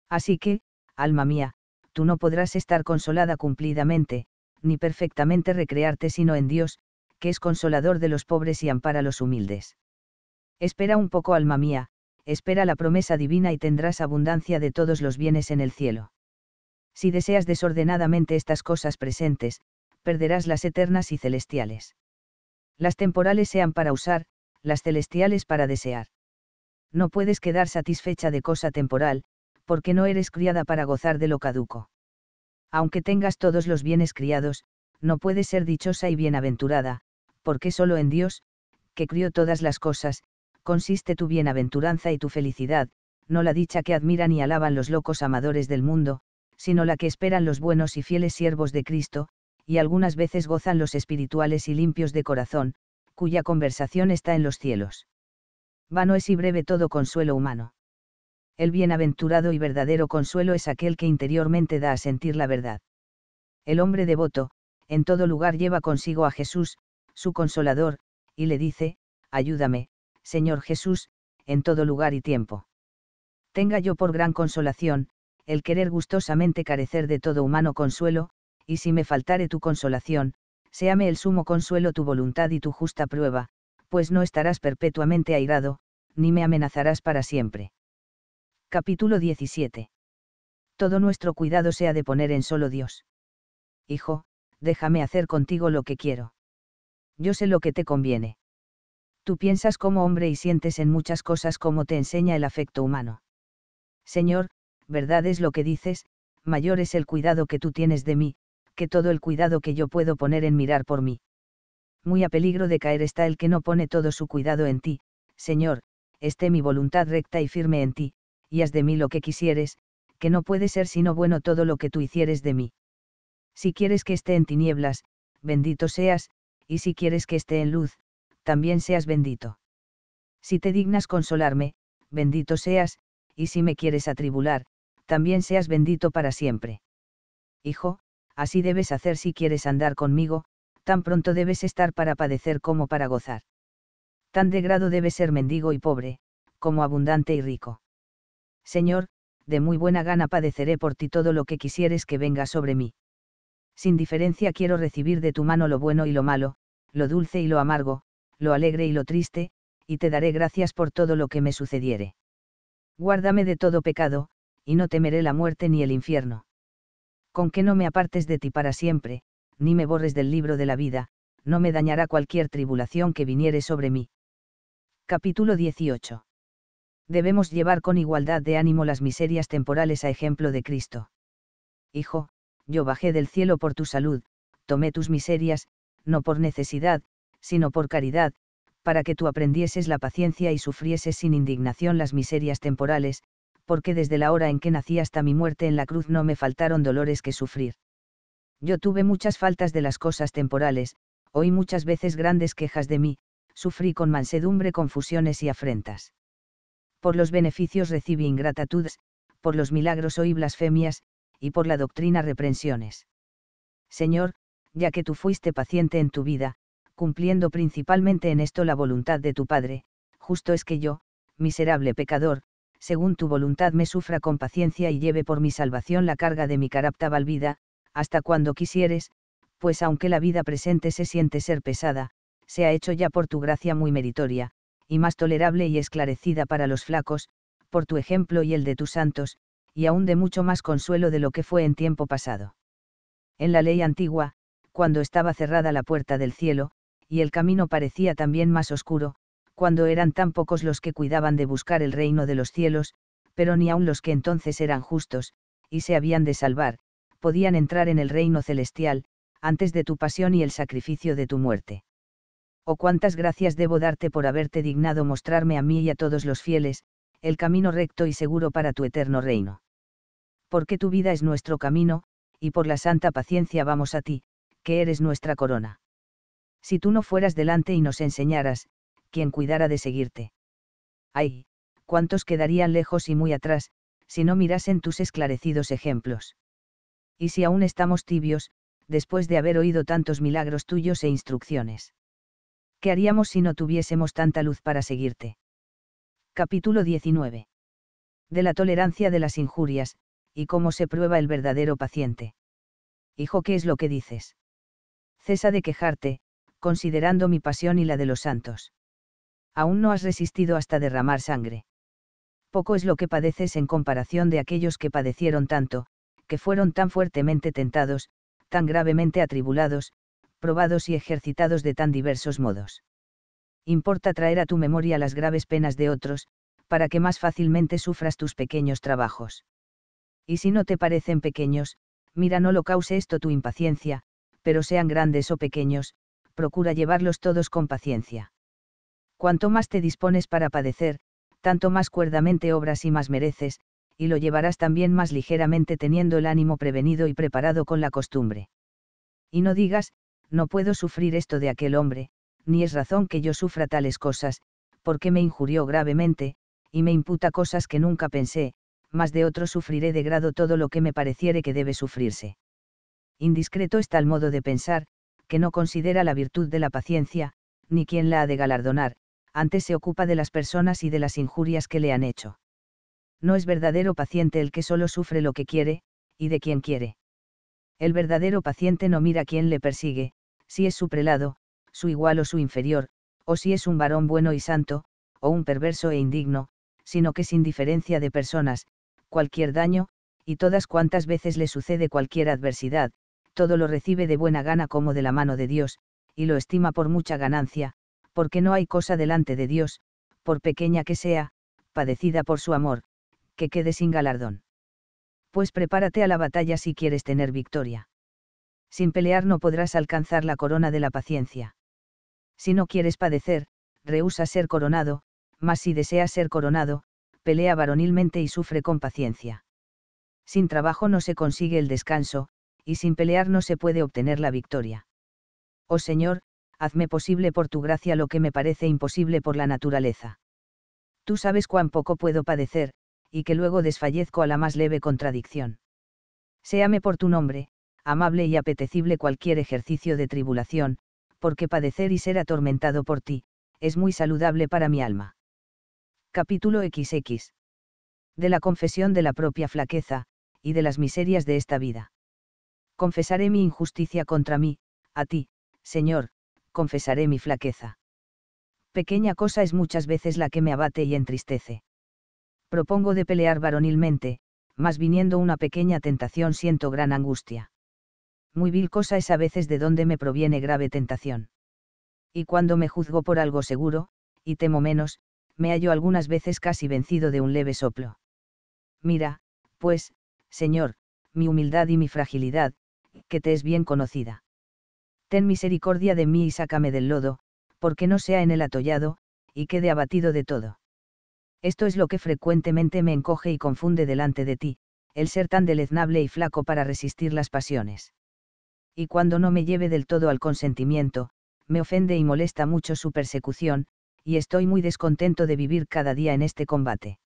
Así que, alma mía, tú no podrás estar consolada cumplidamente, ni perfectamente recrearte sino en Dios, que es consolador de los pobres y ampara a los humildes. Espera un poco, alma mía, espera la promesa divina y tendrás abundancia de todos los bienes en el cielo. Si deseas desordenadamente estas cosas presentes, perderás las eternas y celestiales. Las temporales sean para usar, las celestiales para desear no puedes quedar satisfecha de cosa temporal, porque no eres criada para gozar de lo caduco. Aunque tengas todos los bienes criados, no puedes ser dichosa y bienaventurada, porque solo en Dios, que crió todas las cosas, consiste tu bienaventuranza y tu felicidad, no la dicha que admiran y alaban los locos amadores del mundo, sino la que esperan los buenos y fieles siervos de Cristo, y algunas veces gozan los espirituales y limpios de corazón, cuya conversación está en los cielos vano es y breve todo consuelo humano. El bienaventurado y verdadero consuelo es aquel que interiormente da a sentir la verdad. El hombre devoto, en todo lugar lleva consigo a Jesús, su consolador, y le dice, ayúdame, Señor Jesús, en todo lugar y tiempo. Tenga yo por gran consolación, el querer gustosamente carecer de todo humano consuelo, y si me faltare tu consolación, séame el sumo consuelo tu voluntad y tu justa prueba, pues no estarás perpetuamente airado, ni me amenazarás para siempre. Capítulo 17. Todo nuestro cuidado sea de poner en solo Dios. Hijo, déjame hacer contigo lo que quiero. Yo sé lo que te conviene. Tú piensas como hombre y sientes en muchas cosas como te enseña el afecto humano. Señor, verdad es lo que dices, mayor es el cuidado que tú tienes de mí, que todo el cuidado que yo puedo poner en mirar por mí muy a peligro de caer está el que no pone todo su cuidado en ti, Señor, esté mi voluntad recta y firme en ti, y haz de mí lo que quisieres, que no puede ser sino bueno todo lo que tú hicieres de mí. Si quieres que esté en tinieblas, bendito seas, y si quieres que esté en luz, también seas bendito. Si te dignas consolarme, bendito seas, y si me quieres atribular, también seas bendito para siempre. Hijo, así debes hacer si quieres andar conmigo, tan pronto debes estar para padecer como para gozar. Tan de grado debes ser mendigo y pobre, como abundante y rico. Señor, de muy buena gana padeceré por ti todo lo que quisieres que venga sobre mí. Sin diferencia quiero recibir de tu mano lo bueno y lo malo, lo dulce y lo amargo, lo alegre y lo triste, y te daré gracias por todo lo que me sucediere. Guárdame de todo pecado, y no temeré la muerte ni el infierno. Con que no me apartes de ti para siempre, ni me borres del libro de la vida, no me dañará cualquier tribulación que viniere sobre mí. Capítulo 18. Debemos llevar con igualdad de ánimo las miserias temporales a ejemplo de Cristo. Hijo, yo bajé del cielo por tu salud, tomé tus miserias, no por necesidad, sino por caridad, para que tú aprendieses la paciencia y sufrieses sin indignación las miserias temporales, porque desde la hora en que nací hasta mi muerte en la cruz no me faltaron dolores que sufrir. Yo tuve muchas faltas de las cosas temporales, oí muchas veces grandes quejas de mí, sufrí con mansedumbre confusiones y afrentas. Por los beneficios recibí ingratitudes, por los milagros oí blasfemias, y por la doctrina reprensiones. Señor, ya que tú fuiste paciente en tu vida, cumpliendo principalmente en esto la voluntad de tu Padre, justo es que yo, miserable pecador, según tu voluntad me sufra con paciencia y lleve por mi salvación la carga de mi carapta valvida hasta cuando quisieres, pues aunque la vida presente se siente ser pesada, se ha hecho ya por tu gracia muy meritoria, y más tolerable y esclarecida para los flacos, por tu ejemplo y el de tus santos, y aún de mucho más consuelo de lo que fue en tiempo pasado. En la ley antigua, cuando estaba cerrada la puerta del cielo, y el camino parecía también más oscuro, cuando eran tan pocos los que cuidaban de buscar el reino de los cielos, pero ni aun los que entonces eran justos, y se habían de salvar, podían entrar en el reino celestial, antes de tu pasión y el sacrificio de tu muerte. Oh cuántas gracias debo darte por haberte dignado mostrarme a mí y a todos los fieles, el camino recto y seguro para tu eterno reino. Porque tu vida es nuestro camino, y por la santa paciencia vamos a ti, que eres nuestra corona. Si tú no fueras delante y nos enseñaras, ¿quién cuidara de seguirte. Ay, cuántos quedarían lejos y muy atrás, si no mirasen tus esclarecidos ejemplos y si aún estamos tibios, después de haber oído tantos milagros tuyos e instrucciones. ¿Qué haríamos si no tuviésemos tanta luz para seguirte? Capítulo 19. De la tolerancia de las injurias, y cómo se prueba el verdadero paciente. Hijo, ¿qué es lo que dices? Cesa de quejarte, considerando mi pasión y la de los santos. Aún no has resistido hasta derramar sangre. Poco es lo que padeces en comparación de aquellos que padecieron tanto, que fueron tan fuertemente tentados, tan gravemente atribulados, probados y ejercitados de tan diversos modos. Importa traer a tu memoria las graves penas de otros, para que más fácilmente sufras tus pequeños trabajos. Y si no te parecen pequeños, mira no lo cause esto tu impaciencia, pero sean grandes o pequeños, procura llevarlos todos con paciencia. Cuanto más te dispones para padecer, tanto más cuerdamente obras y más mereces, y lo llevarás también más ligeramente teniendo el ánimo prevenido y preparado con la costumbre. Y no digas, no puedo sufrir esto de aquel hombre, ni es razón que yo sufra tales cosas, porque me injurió gravemente, y me imputa cosas que nunca pensé, mas de otro sufriré de grado todo lo que me pareciere que debe sufrirse. Indiscreto está el modo de pensar, que no considera la virtud de la paciencia, ni quien la ha de galardonar, antes se ocupa de las personas y de las injurias que le han hecho no es verdadero paciente el que solo sufre lo que quiere, y de quien quiere. El verdadero paciente no mira quién le persigue, si es su prelado, su igual o su inferior, o si es un varón bueno y santo, o un perverso e indigno, sino que sin diferencia de personas, cualquier daño, y todas cuantas veces le sucede cualquier adversidad, todo lo recibe de buena gana como de la mano de Dios, y lo estima por mucha ganancia, porque no hay cosa delante de Dios, por pequeña que sea, padecida por su amor, que quede sin galardón. Pues prepárate a la batalla si quieres tener victoria. Sin pelear no podrás alcanzar la corona de la paciencia. Si no quieres padecer, rehúsa ser coronado, mas si deseas ser coronado, pelea varonilmente y sufre con paciencia. Sin trabajo no se consigue el descanso, y sin pelear no se puede obtener la victoria. Oh Señor, hazme posible por tu gracia lo que me parece imposible por la naturaleza. Tú sabes cuán poco puedo padecer, y que luego desfallezco a la más leve contradicción. Séame por tu nombre, amable y apetecible cualquier ejercicio de tribulación, porque padecer y ser atormentado por ti, es muy saludable para mi alma. Capítulo XX. De la confesión de la propia flaqueza, y de las miserias de esta vida. Confesaré mi injusticia contra mí, a ti, Señor, confesaré mi flaqueza. Pequeña cosa es muchas veces la que me abate y entristece propongo de pelear varonilmente, mas viniendo una pequeña tentación siento gran angustia. Muy vil cosa es a veces de donde me proviene grave tentación. Y cuando me juzgo por algo seguro, y temo menos, me hallo algunas veces casi vencido de un leve soplo. Mira, pues, Señor, mi humildad y mi fragilidad, que te es bien conocida. Ten misericordia de mí y sácame del lodo, porque no sea en el atollado, y quede abatido de todo. Esto es lo que frecuentemente me encoge y confunde delante de ti, el ser tan deleznable y flaco para resistir las pasiones. Y cuando no me lleve del todo al consentimiento, me ofende y molesta mucho su persecución, y estoy muy descontento de vivir cada día en este combate.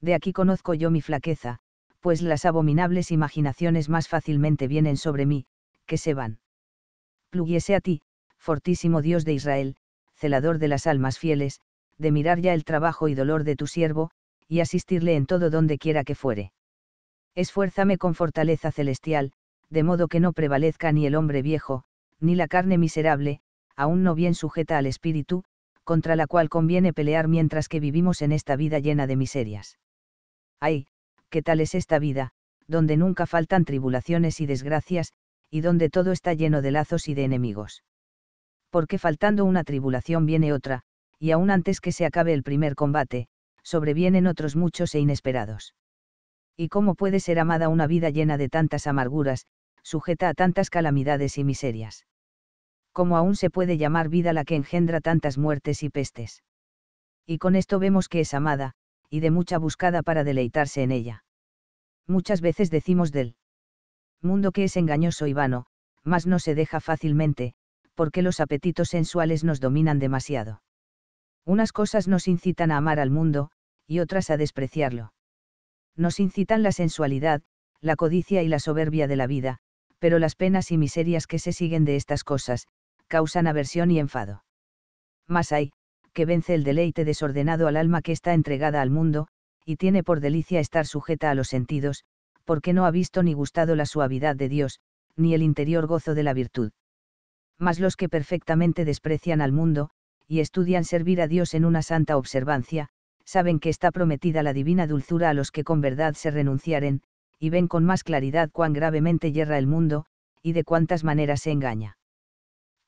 De aquí conozco yo mi flaqueza, pues las abominables imaginaciones más fácilmente vienen sobre mí, que se van. Pluguiese a ti, fortísimo Dios de Israel, celador de las almas fieles, de mirar ya el trabajo y dolor de tu siervo, y asistirle en todo donde quiera que fuere. Esfuérzame con fortaleza celestial, de modo que no prevalezca ni el hombre viejo, ni la carne miserable, aún no bien sujeta al espíritu, contra la cual conviene pelear mientras que vivimos en esta vida llena de miserias. Ay, qué tal es esta vida, donde nunca faltan tribulaciones y desgracias, y donde todo está lleno de lazos y de enemigos. Porque faltando una tribulación viene otra, y aún antes que se acabe el primer combate, sobrevienen otros muchos e inesperados. ¿Y cómo puede ser amada una vida llena de tantas amarguras, sujeta a tantas calamidades y miserias? ¿Cómo aún se puede llamar vida la que engendra tantas muertes y pestes? Y con esto vemos que es amada, y de mucha buscada para deleitarse en ella. Muchas veces decimos del mundo que es engañoso y vano, mas no se deja fácilmente, porque los apetitos sensuales nos dominan demasiado. Unas cosas nos incitan a amar al mundo, y otras a despreciarlo. Nos incitan la sensualidad, la codicia y la soberbia de la vida, pero las penas y miserias que se siguen de estas cosas, causan aversión y enfado. Mas hay, que vence el deleite desordenado al alma que está entregada al mundo, y tiene por delicia estar sujeta a los sentidos, porque no ha visto ni gustado la suavidad de Dios, ni el interior gozo de la virtud. Mas los que perfectamente desprecian al mundo, y estudian servir a Dios en una santa observancia, saben que está prometida la divina dulzura a los que con verdad se renunciaren, y ven con más claridad cuán gravemente yerra el mundo, y de cuántas maneras se engaña.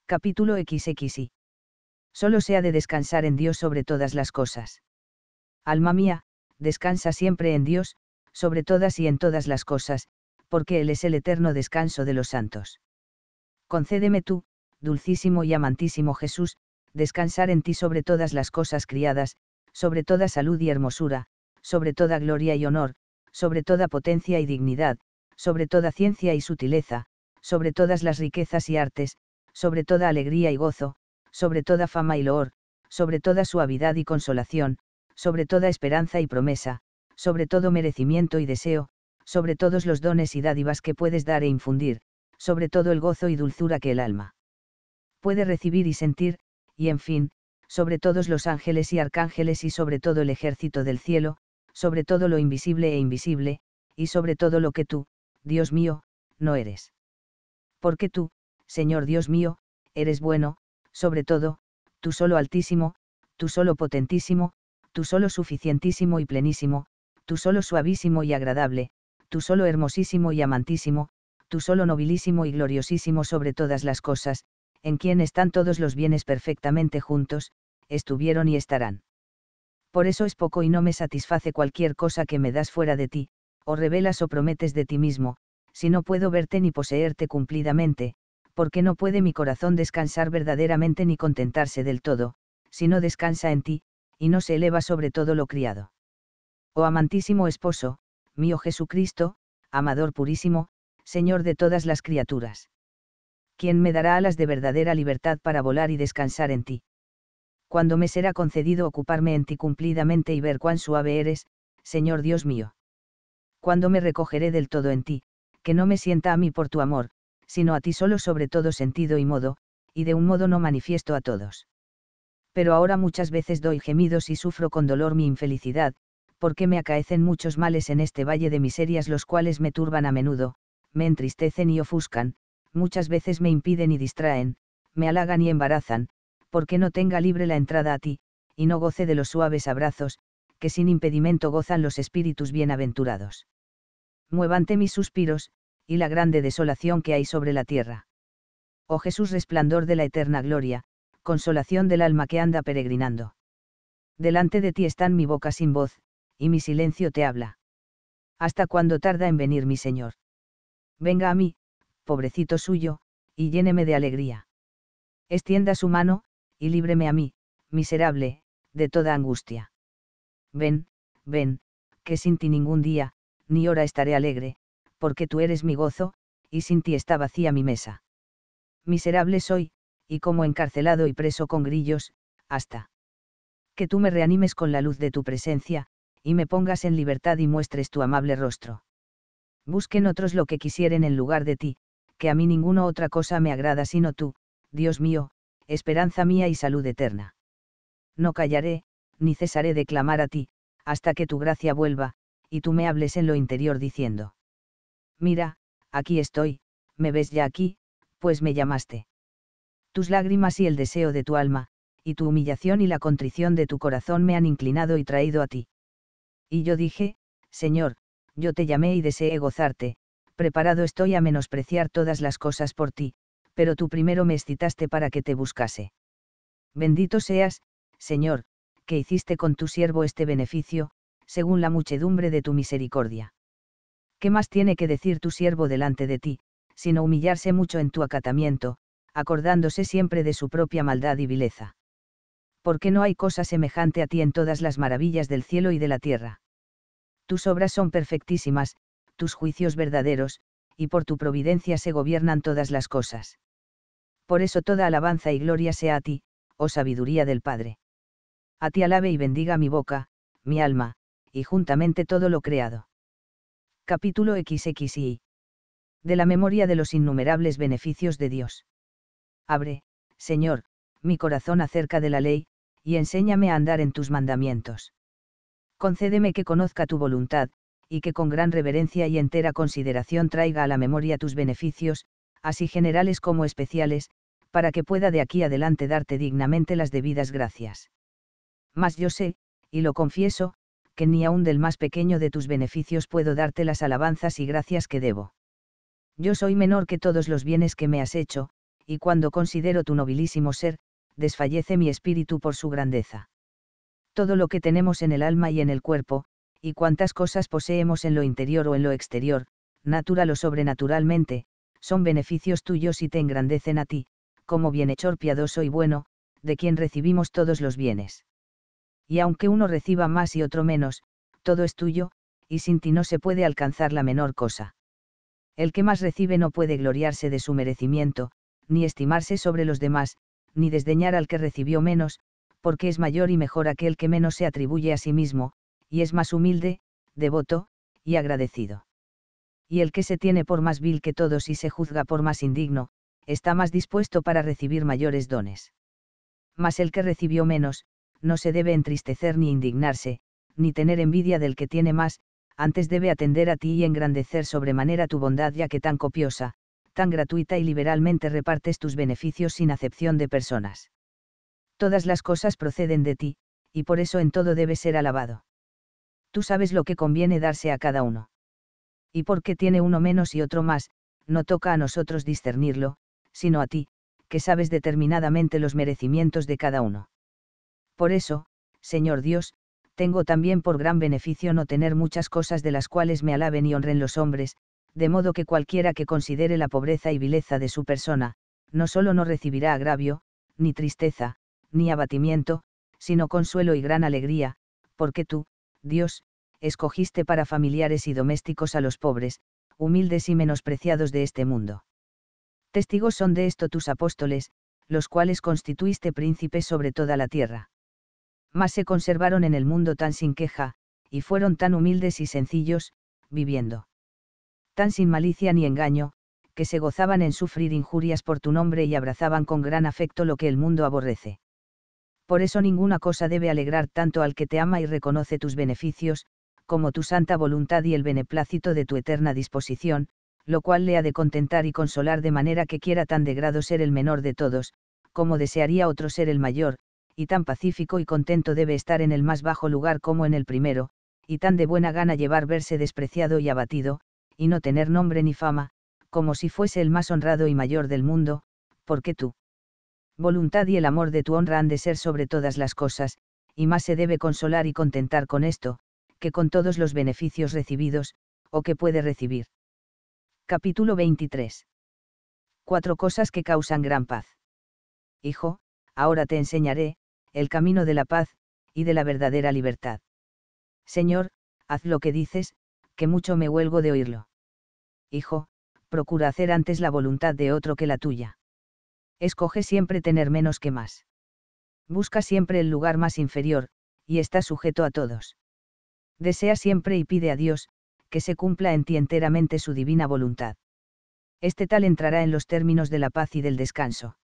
Capítulo XXI. Solo se ha de descansar en Dios sobre todas las cosas. Alma mía, descansa siempre en Dios, sobre todas y en todas las cosas, porque Él es el eterno descanso de los santos. Concédeme tú, dulcísimo y amantísimo Jesús, descansar en ti sobre todas las cosas criadas, sobre toda salud y hermosura, sobre toda gloria y honor, sobre toda potencia y dignidad, sobre toda ciencia y sutileza, sobre todas las riquezas y artes, sobre toda alegría y gozo, sobre toda fama y loor, sobre toda suavidad y consolación, sobre toda esperanza y promesa, sobre todo merecimiento y deseo, sobre todos los dones y dádivas que puedes dar e infundir, sobre todo el gozo y dulzura que el alma puede recibir y sentir, y en fin, sobre todos los ángeles y arcángeles y sobre todo el ejército del cielo, sobre todo lo invisible e invisible, y sobre todo lo que tú, Dios mío, no eres. Porque tú, Señor Dios mío, eres bueno, sobre todo, tú solo altísimo, tú solo potentísimo, tú solo suficientísimo y plenísimo, tú solo suavísimo y agradable, tú solo hermosísimo y amantísimo, tú solo nobilísimo y gloriosísimo sobre todas las cosas, en quien están todos los bienes perfectamente juntos, estuvieron y estarán. Por eso es poco y no me satisface cualquier cosa que me das fuera de ti, o revelas o prometes de ti mismo, si no puedo verte ni poseerte cumplidamente, porque no puede mi corazón descansar verdaderamente ni contentarse del todo, si no descansa en ti, y no se eleva sobre todo lo criado. Oh amantísimo esposo, mío Jesucristo, amador purísimo, Señor de todas las criaturas quien me dará alas de verdadera libertad para volar y descansar en ti. Cuando me será concedido ocuparme en ti cumplidamente y ver cuán suave eres, Señor Dios mío. Cuando me recogeré del todo en ti, que no me sienta a mí por tu amor, sino a ti solo sobre todo sentido y modo, y de un modo no manifiesto a todos. Pero ahora muchas veces doy gemidos y sufro con dolor mi infelicidad, porque me acaecen muchos males en este valle de miserias los cuales me turban a menudo, me entristecen y ofuscan, muchas veces me impiden y distraen, me halagan y embarazan, porque no tenga libre la entrada a ti, y no goce de los suaves abrazos, que sin impedimento gozan los espíritus bienaventurados. muévante mis suspiros, y la grande desolación que hay sobre la tierra. Oh Jesús resplandor de la eterna gloria, consolación del alma que anda peregrinando. Delante de ti están mi boca sin voz, y mi silencio te habla. ¿Hasta cuándo tarda en venir mi Señor? Venga a mí, pobrecito suyo, y lléneme de alegría. Extienda su mano, y líbreme a mí, miserable, de toda angustia. Ven, ven, que sin ti ningún día, ni hora estaré alegre, porque tú eres mi gozo, y sin ti está vacía mi mesa. Miserable soy, y como encarcelado y preso con grillos, hasta que tú me reanimes con la luz de tu presencia, y me pongas en libertad y muestres tu amable rostro. Busquen otros lo que quisieren en lugar de ti, que a mí ninguna otra cosa me agrada sino tú, Dios mío, esperanza mía y salud eterna. No callaré, ni cesaré de clamar a ti, hasta que tu gracia vuelva, y tú me hables en lo interior diciendo. Mira, aquí estoy, me ves ya aquí, pues me llamaste. Tus lágrimas y el deseo de tu alma, y tu humillación y la contrición de tu corazón me han inclinado y traído a ti. Y yo dije, Señor, yo te llamé y deseé gozarte, preparado estoy a menospreciar todas las cosas por ti, pero tú primero me excitaste para que te buscase. Bendito seas, Señor, que hiciste con tu siervo este beneficio, según la muchedumbre de tu misericordia. ¿Qué más tiene que decir tu siervo delante de ti, sino humillarse mucho en tu acatamiento, acordándose siempre de su propia maldad y vileza? Porque no hay cosa semejante a ti en todas las maravillas del cielo y de la tierra. Tus obras son perfectísimas, tus juicios verdaderos, y por tu providencia se gobiernan todas las cosas. Por eso toda alabanza y gloria sea a ti, oh sabiduría del Padre. A ti alabe y bendiga mi boca, mi alma, y juntamente todo lo creado. Capítulo XXI. De la memoria de los innumerables beneficios de Dios. Abre, Señor, mi corazón acerca de la ley, y enséñame a andar en tus mandamientos. Concédeme que conozca tu voluntad, y que con gran reverencia y entera consideración traiga a la memoria tus beneficios, así generales como especiales, para que pueda de aquí adelante darte dignamente las debidas gracias. Mas yo sé, y lo confieso, que ni aun del más pequeño de tus beneficios puedo darte las alabanzas y gracias que debo. Yo soy menor que todos los bienes que me has hecho, y cuando considero tu nobilísimo ser, desfallece mi espíritu por su grandeza. Todo lo que tenemos en el alma y en el cuerpo, y cuantas cosas poseemos en lo interior o en lo exterior, natural o sobrenaturalmente, son beneficios tuyos y te engrandecen a ti, como bienhechor piadoso y bueno, de quien recibimos todos los bienes. Y aunque uno reciba más y otro menos, todo es tuyo, y sin ti no se puede alcanzar la menor cosa. El que más recibe no puede gloriarse de su merecimiento, ni estimarse sobre los demás, ni desdeñar al que recibió menos, porque es mayor y mejor aquel que menos se atribuye a sí mismo, y es más humilde, devoto, y agradecido. Y el que se tiene por más vil que todos y se juzga por más indigno, está más dispuesto para recibir mayores dones. Mas el que recibió menos, no se debe entristecer ni indignarse, ni tener envidia del que tiene más, antes debe atender a ti y engrandecer sobremanera tu bondad ya que tan copiosa, tan gratuita y liberalmente repartes tus beneficios sin acepción de personas. Todas las cosas proceden de ti, y por eso en todo debe ser alabado tú sabes lo que conviene darse a cada uno. Y porque tiene uno menos y otro más, no toca a nosotros discernirlo, sino a ti, que sabes determinadamente los merecimientos de cada uno. Por eso, Señor Dios, tengo también por gran beneficio no tener muchas cosas de las cuales me alaben y honren los hombres, de modo que cualquiera que considere la pobreza y vileza de su persona, no solo no recibirá agravio, ni tristeza, ni abatimiento, sino consuelo y gran alegría, porque tú, Dios, escogiste para familiares y domésticos a los pobres, humildes y menospreciados de este mundo. Testigos son de esto tus apóstoles, los cuales constituiste príncipes sobre toda la tierra. Mas se conservaron en el mundo tan sin queja, y fueron tan humildes y sencillos, viviendo. Tan sin malicia ni engaño, que se gozaban en sufrir injurias por tu nombre y abrazaban con gran afecto lo que el mundo aborrece por eso ninguna cosa debe alegrar tanto al que te ama y reconoce tus beneficios, como tu santa voluntad y el beneplácito de tu eterna disposición, lo cual le ha de contentar y consolar de manera que quiera tan de grado ser el menor de todos, como desearía otro ser el mayor, y tan pacífico y contento debe estar en el más bajo lugar como en el primero, y tan de buena gana llevar verse despreciado y abatido, y no tener nombre ni fama, como si fuese el más honrado y mayor del mundo, porque tú, voluntad y el amor de tu honra han de ser sobre todas las cosas, y más se debe consolar y contentar con esto, que con todos los beneficios recibidos, o que puede recibir. Capítulo 23. Cuatro cosas que causan gran paz. Hijo, ahora te enseñaré, el camino de la paz, y de la verdadera libertad. Señor, haz lo que dices, que mucho me huelgo de oírlo. Hijo, procura hacer antes la voluntad de otro que la tuya escoge siempre tener menos que más. Busca siempre el lugar más inferior, y está sujeto a todos. Desea siempre y pide a Dios, que se cumpla en ti enteramente su divina voluntad. Este tal entrará en los términos de la paz y del descanso.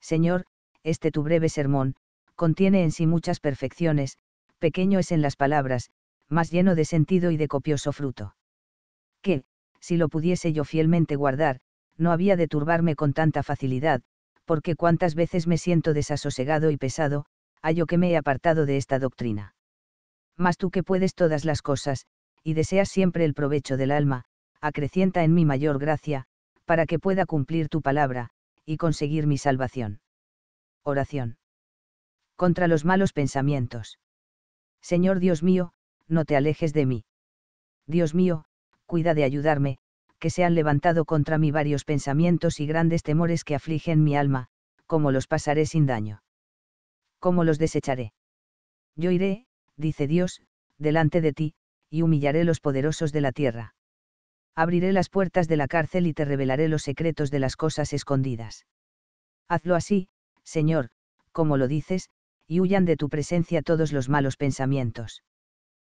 Señor, este tu breve sermón, contiene en sí muchas perfecciones, pequeño es en las palabras, más lleno de sentido y de copioso fruto. Que, si lo pudiese yo fielmente guardar, no había de turbarme con tanta facilidad, porque cuántas veces me siento desasosegado y pesado, hallo que me he apartado de esta doctrina. Mas tú que puedes todas las cosas, y deseas siempre el provecho del alma, acrecienta en mí mayor gracia, para que pueda cumplir tu palabra, y conseguir mi salvación. Oración. Contra los malos pensamientos. Señor Dios mío, no te alejes de mí. Dios mío, cuida de ayudarme, que se han levantado contra mí varios pensamientos y grandes temores que afligen mi alma, ¿cómo los pasaré sin daño? ¿Cómo los desecharé? Yo iré, dice Dios, delante de ti, y humillaré los poderosos de la tierra. Abriré las puertas de la cárcel y te revelaré los secretos de las cosas escondidas. Hazlo así, Señor, como lo dices, y huyan de tu presencia todos los malos pensamientos.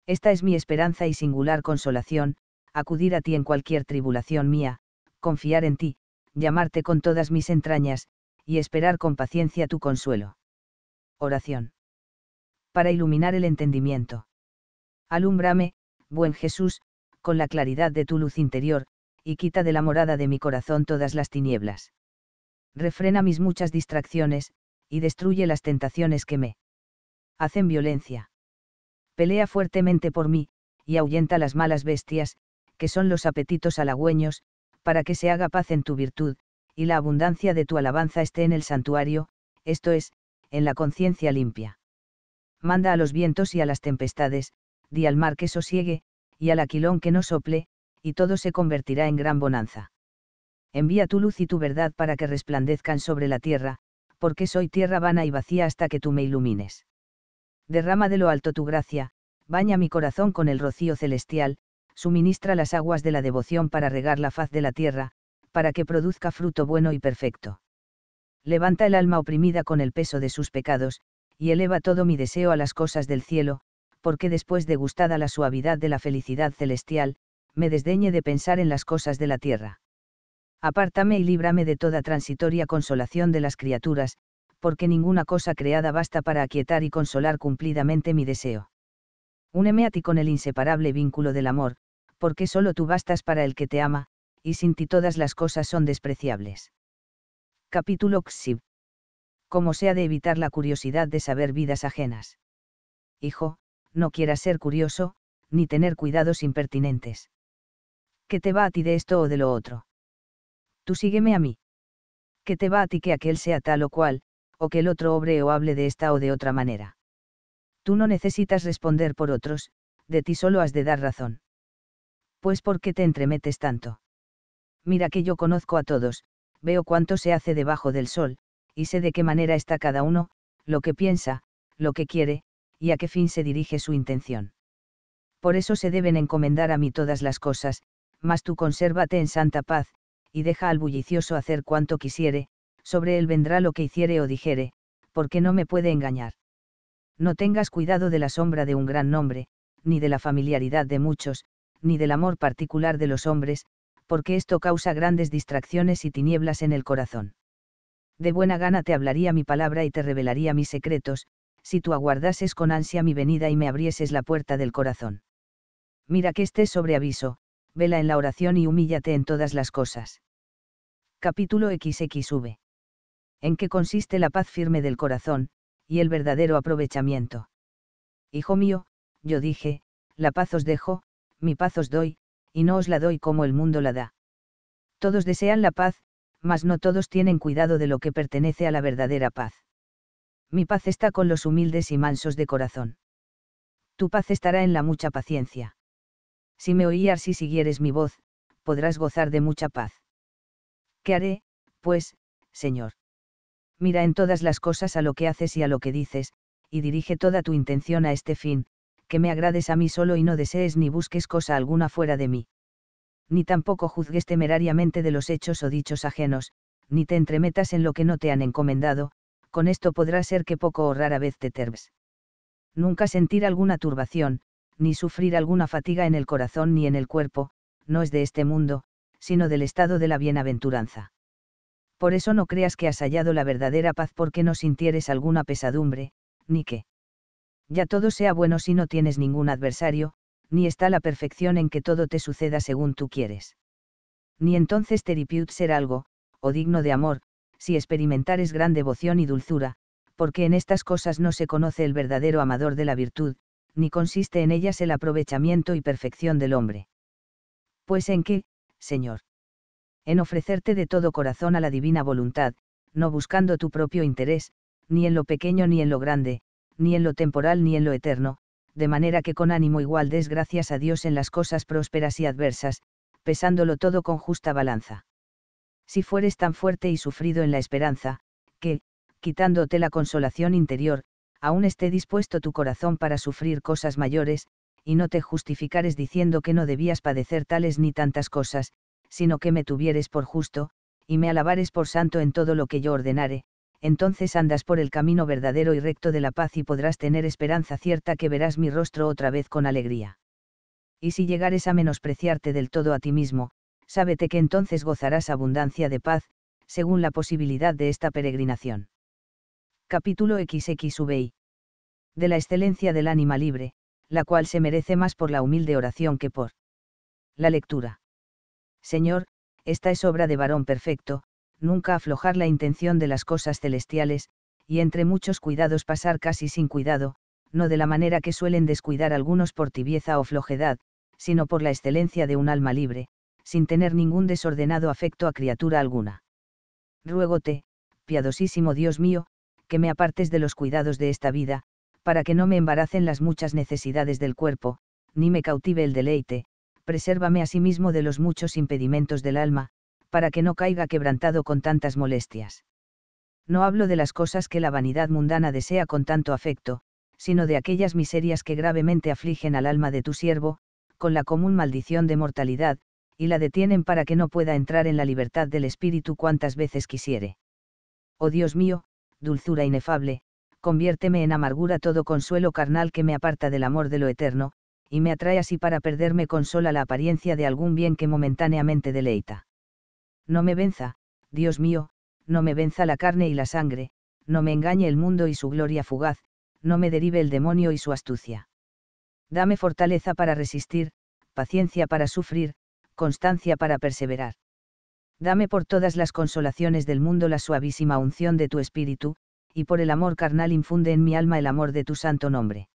Esta es mi esperanza y singular consolación, acudir a ti en cualquier tribulación mía, confiar en ti, llamarte con todas mis entrañas, y esperar con paciencia tu consuelo. Oración. Para iluminar el entendimiento. Alúmbrame, buen Jesús, con la claridad de tu luz interior, y quita de la morada de mi corazón todas las tinieblas. Refrena mis muchas distracciones, y destruye las tentaciones que me hacen violencia. Pelea fuertemente por mí, y ahuyenta las malas bestias, que son los apetitos halagüeños, para que se haga paz en tu virtud, y la abundancia de tu alabanza esté en el santuario, esto es, en la conciencia limpia. Manda a los vientos y a las tempestades, di al mar que sosiegue, y al aquilón que no sople, y todo se convertirá en gran bonanza. Envía tu luz y tu verdad para que resplandezcan sobre la tierra, porque soy tierra vana y vacía hasta que tú me ilumines. Derrama de lo alto tu gracia, baña mi corazón con el rocío celestial, suministra las aguas de la devoción para regar la faz de la tierra, para que produzca fruto bueno y perfecto. Levanta el alma oprimida con el peso de sus pecados, y eleva todo mi deseo a las cosas del cielo, porque después de gustada la suavidad de la felicidad celestial, me desdeñe de pensar en las cosas de la tierra. Apártame y líbrame de toda transitoria consolación de las criaturas, porque ninguna cosa creada basta para aquietar y consolar cumplidamente mi deseo. Úneme a ti con el inseparable vínculo del amor, porque solo tú bastas para el que te ama, y sin ti todas las cosas son despreciables. Capítulo XIV. Cómo se ha de evitar la curiosidad de saber vidas ajenas? Hijo, no quieras ser curioso, ni tener cuidados impertinentes. ¿Qué te va a ti de esto o de lo otro? Tú sígueme a mí. ¿Qué te va a ti que aquel sea tal o cual, o que el otro obre o hable de esta o de otra manera? Tú no necesitas responder por otros, de ti solo has de dar razón pues ¿por qué te entremetes tanto? Mira que yo conozco a todos, veo cuánto se hace debajo del sol, y sé de qué manera está cada uno, lo que piensa, lo que quiere, y a qué fin se dirige su intención. Por eso se deben encomendar a mí todas las cosas, mas tú consérvate en santa paz, y deja al bullicioso hacer cuanto quisiere, sobre él vendrá lo que hiciere o dijere, porque no me puede engañar. No tengas cuidado de la sombra de un gran nombre, ni de la familiaridad de muchos, ni del amor particular de los hombres, porque esto causa grandes distracciones y tinieblas en el corazón. De buena gana te hablaría mi palabra y te revelaría mis secretos, si tú aguardases con ansia mi venida y me abrieses la puerta del corazón. Mira que estés sobre aviso, vela en la oración y humíllate en todas las cosas. Capítulo XXV. En qué consiste la paz firme del corazón, y el verdadero aprovechamiento. Hijo mío, yo dije, la paz os dejo, mi paz os doy, y no os la doy como el mundo la da. Todos desean la paz, mas no todos tienen cuidado de lo que pertenece a la verdadera paz. Mi paz está con los humildes y mansos de corazón. Tu paz estará en la mucha paciencia. Si me oías si siguieres mi voz, podrás gozar de mucha paz. ¿Qué haré, pues, Señor? Mira en todas las cosas a lo que haces y a lo que dices, y dirige toda tu intención a este fin, que me agrades a mí solo y no desees ni busques cosa alguna fuera de mí. Ni tampoco juzgues temerariamente de los hechos o dichos ajenos, ni te entremetas en lo que no te han encomendado, con esto podrá ser que poco o rara vez te terbes. Nunca sentir alguna turbación, ni sufrir alguna fatiga en el corazón ni en el cuerpo, no es de este mundo, sino del estado de la bienaventuranza. Por eso no creas que has hallado la verdadera paz porque no sintieres alguna pesadumbre, ni que ya todo sea bueno si no tienes ningún adversario, ni está la perfección en que todo te suceda según tú quieres. Ni entonces Teripiut ser algo, o oh digno de amor, si experimentares gran devoción y dulzura, porque en estas cosas no se conoce el verdadero amador de la virtud, ni consiste en ellas el aprovechamiento y perfección del hombre. Pues en qué, Señor? En ofrecerte de todo corazón a la divina voluntad, no buscando tu propio interés, ni en lo pequeño ni en lo grande, ni en lo temporal ni en lo eterno, de manera que con ánimo igual des gracias a Dios en las cosas prósperas y adversas, pesándolo todo con justa balanza. Si fueres tan fuerte y sufrido en la esperanza, que, quitándote la consolación interior, aún esté dispuesto tu corazón para sufrir cosas mayores, y no te justificares diciendo que no debías padecer tales ni tantas cosas, sino que me tuvieres por justo, y me alabares por santo en todo lo que yo ordenare, entonces andas por el camino verdadero y recto de la paz y podrás tener esperanza cierta que verás mi rostro otra vez con alegría. Y si llegares a menospreciarte del todo a ti mismo, sábete que entonces gozarás abundancia de paz, según la posibilidad de esta peregrinación. Capítulo XXVI. De la excelencia del ánima libre, la cual se merece más por la humilde oración que por la lectura. Señor, esta es obra de varón perfecto, nunca aflojar la intención de las cosas celestiales, y entre muchos cuidados pasar casi sin cuidado, no de la manera que suelen descuidar algunos por tibieza o flojedad, sino por la excelencia de un alma libre, sin tener ningún desordenado afecto a criatura alguna. Ruégote, piadosísimo Dios mío, que me apartes de los cuidados de esta vida, para que no me embaracen las muchas necesidades del cuerpo, ni me cautive el deleite, presérvame asimismo de los muchos impedimentos del alma, para que no caiga quebrantado con tantas molestias. No hablo de las cosas que la vanidad mundana desea con tanto afecto, sino de aquellas miserias que gravemente afligen al alma de tu siervo, con la común maldición de mortalidad, y la detienen para que no pueda entrar en la libertad del espíritu cuantas veces quisiere. Oh Dios mío, dulzura inefable, conviérteme en amargura todo consuelo carnal que me aparta del amor de lo eterno, y me atrae así para perderme con sola la apariencia de algún bien que momentáneamente deleita no me venza, Dios mío, no me venza la carne y la sangre, no me engañe el mundo y su gloria fugaz, no me derive el demonio y su astucia. Dame fortaleza para resistir, paciencia para sufrir, constancia para perseverar. Dame por todas las consolaciones del mundo la suavísima unción de tu espíritu, y por el amor carnal infunde en mi alma el amor de tu santo nombre.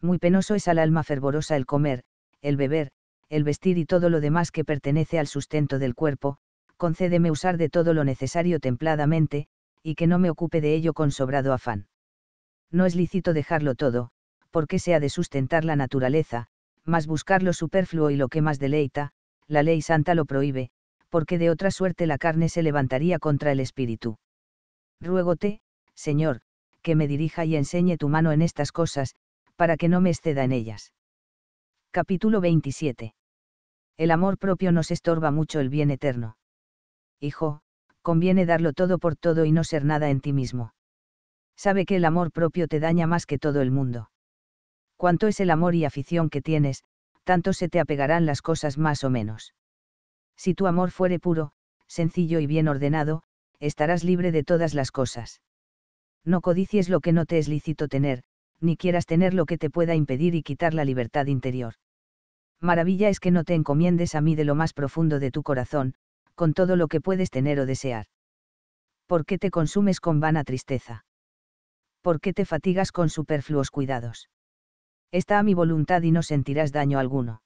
Muy penoso es al alma fervorosa el comer, el beber, el vestir y todo lo demás que pertenece al sustento del cuerpo, concédeme usar de todo lo necesario templadamente, y que no me ocupe de ello con sobrado afán. No es lícito dejarlo todo, porque sea de sustentar la naturaleza, mas buscar lo superfluo y lo que más deleita, la ley santa lo prohíbe, porque de otra suerte la carne se levantaría contra el espíritu. Ruégote, Señor, que me dirija y enseñe tu mano en estas cosas, para que no me exceda en ellas. Capítulo 27. El amor propio nos estorba mucho el bien eterno hijo, conviene darlo todo por todo y no ser nada en ti mismo. Sabe que el amor propio te daña más que todo el mundo. Cuanto es el amor y afición que tienes, tanto se te apegarán las cosas más o menos. Si tu amor fuere puro, sencillo y bien ordenado, estarás libre de todas las cosas. No codicies lo que no te es lícito tener, ni quieras tener lo que te pueda impedir y quitar la libertad interior. Maravilla es que no te encomiendes a mí de lo más profundo de tu corazón, con todo lo que puedes tener o desear. ¿Por qué te consumes con vana tristeza? ¿Por qué te fatigas con superfluos cuidados? Está a mi voluntad y no sentirás daño alguno.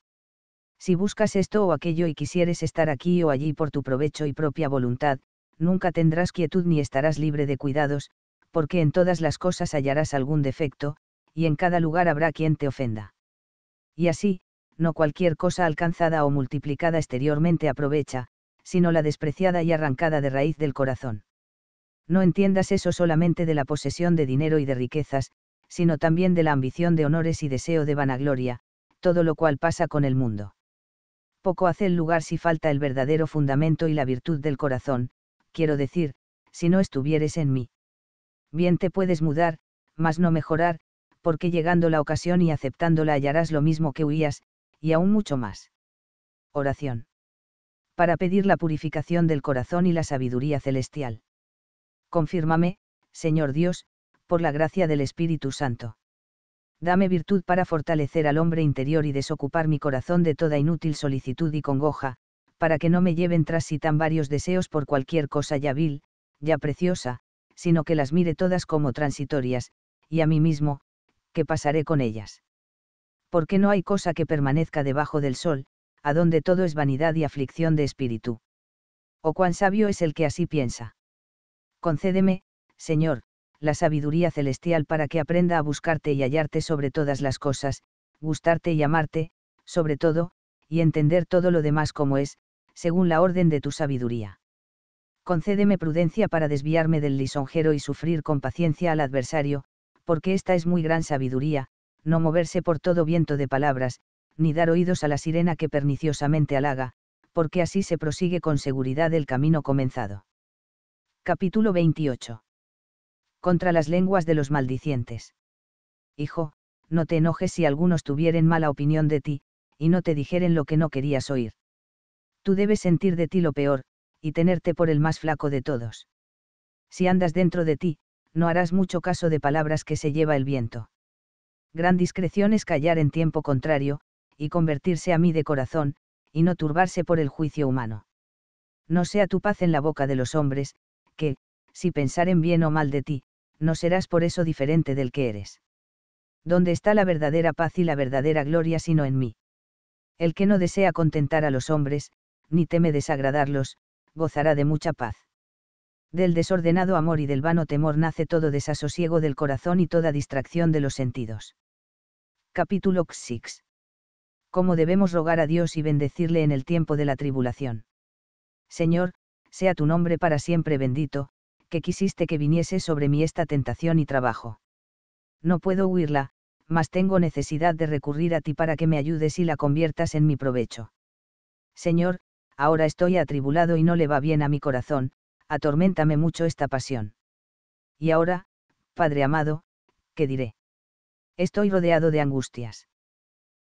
Si buscas esto o aquello y quisieres estar aquí o allí por tu provecho y propia voluntad, nunca tendrás quietud ni estarás libre de cuidados, porque en todas las cosas hallarás algún defecto, y en cada lugar habrá quien te ofenda. Y así, no cualquier cosa alcanzada o multiplicada exteriormente aprovecha, sino la despreciada y arrancada de raíz del corazón. No entiendas eso solamente de la posesión de dinero y de riquezas, sino también de la ambición de honores y deseo de vanagloria, todo lo cual pasa con el mundo. Poco hace el lugar si falta el verdadero fundamento y la virtud del corazón, quiero decir, si no estuvieres en mí. Bien te puedes mudar, mas no mejorar, porque llegando la ocasión y aceptándola hallarás lo mismo que huías, y aún mucho más. Oración para pedir la purificación del corazón y la sabiduría celestial. Confírmame, Señor Dios, por la gracia del Espíritu Santo. Dame virtud para fortalecer al hombre interior y desocupar mi corazón de toda inútil solicitud y congoja, para que no me lleven tras sí tan varios deseos por cualquier cosa ya vil, ya preciosa, sino que las mire todas como transitorias, y a mí mismo, que pasaré con ellas. Porque no hay cosa que permanezca debajo del sol, a donde todo es vanidad y aflicción de espíritu. ¿O cuán sabio es el que así piensa. Concédeme, Señor, la sabiduría celestial para que aprenda a buscarte y hallarte sobre todas las cosas, gustarte y amarte, sobre todo, y entender todo lo demás como es, según la orden de tu sabiduría. Concédeme prudencia para desviarme del lisonjero y sufrir con paciencia al adversario, porque esta es muy gran sabiduría, no moverse por todo viento de palabras, ni dar oídos a la sirena que perniciosamente halaga, porque así se prosigue con seguridad el camino comenzado. Capítulo 28. Contra las lenguas de los maldicientes. Hijo, no te enojes si algunos tuvieren mala opinión de ti, y no te dijeren lo que no querías oír. Tú debes sentir de ti lo peor, y tenerte por el más flaco de todos. Si andas dentro de ti, no harás mucho caso de palabras que se lleva el viento. Gran discreción es callar en tiempo contrario, y convertirse a mí de corazón, y no turbarse por el juicio humano. No sea tu paz en la boca de los hombres, que, si pensaren bien o mal de ti, no serás por eso diferente del que eres. ¿Dónde está la verdadera paz y la verdadera gloria sino en mí? El que no desea contentar a los hombres, ni teme desagradarlos, gozará de mucha paz. Del desordenado amor y del vano temor nace todo desasosiego del corazón y toda distracción de los sentidos. Capítulo 6 cómo debemos rogar a Dios y bendecirle en el tiempo de la tribulación. Señor, sea tu nombre para siempre bendito, que quisiste que viniese sobre mí esta tentación y trabajo. No puedo huirla, mas tengo necesidad de recurrir a ti para que me ayudes y la conviertas en mi provecho. Señor, ahora estoy atribulado y no le va bien a mi corazón, atormentame mucho esta pasión. Y ahora, Padre amado, ¿qué diré? Estoy rodeado de angustias.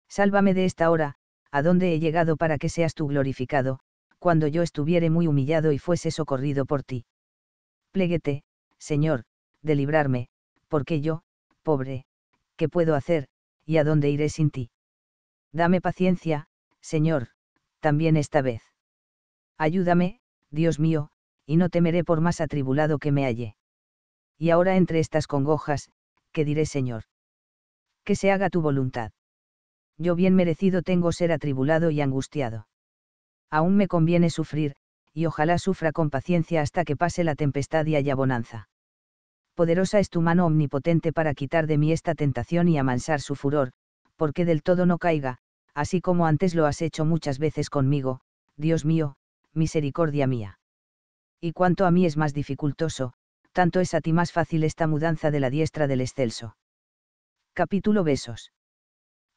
Sálvame de esta hora, a donde he llegado para que seas tú glorificado, cuando yo estuviere muy humillado y fuese socorrido por ti. Pléguete, Señor, de librarme, porque yo, pobre, ¿qué puedo hacer, y a dónde iré sin ti? Dame paciencia, Señor, también esta vez. Ayúdame, Dios mío, y no temeré por más atribulado que me halle. Y ahora entre estas congojas, ¿qué diré Señor? Que se haga tu voluntad yo bien merecido tengo ser atribulado y angustiado. Aún me conviene sufrir, y ojalá sufra con paciencia hasta que pase la tempestad y haya bonanza. Poderosa es tu mano omnipotente para quitar de mí esta tentación y amansar su furor, porque del todo no caiga, así como antes lo has hecho muchas veces conmigo, Dios mío, misericordia mía. Y cuanto a mí es más dificultoso, tanto es a ti más fácil esta mudanza de la diestra del excelso. Capítulo Besos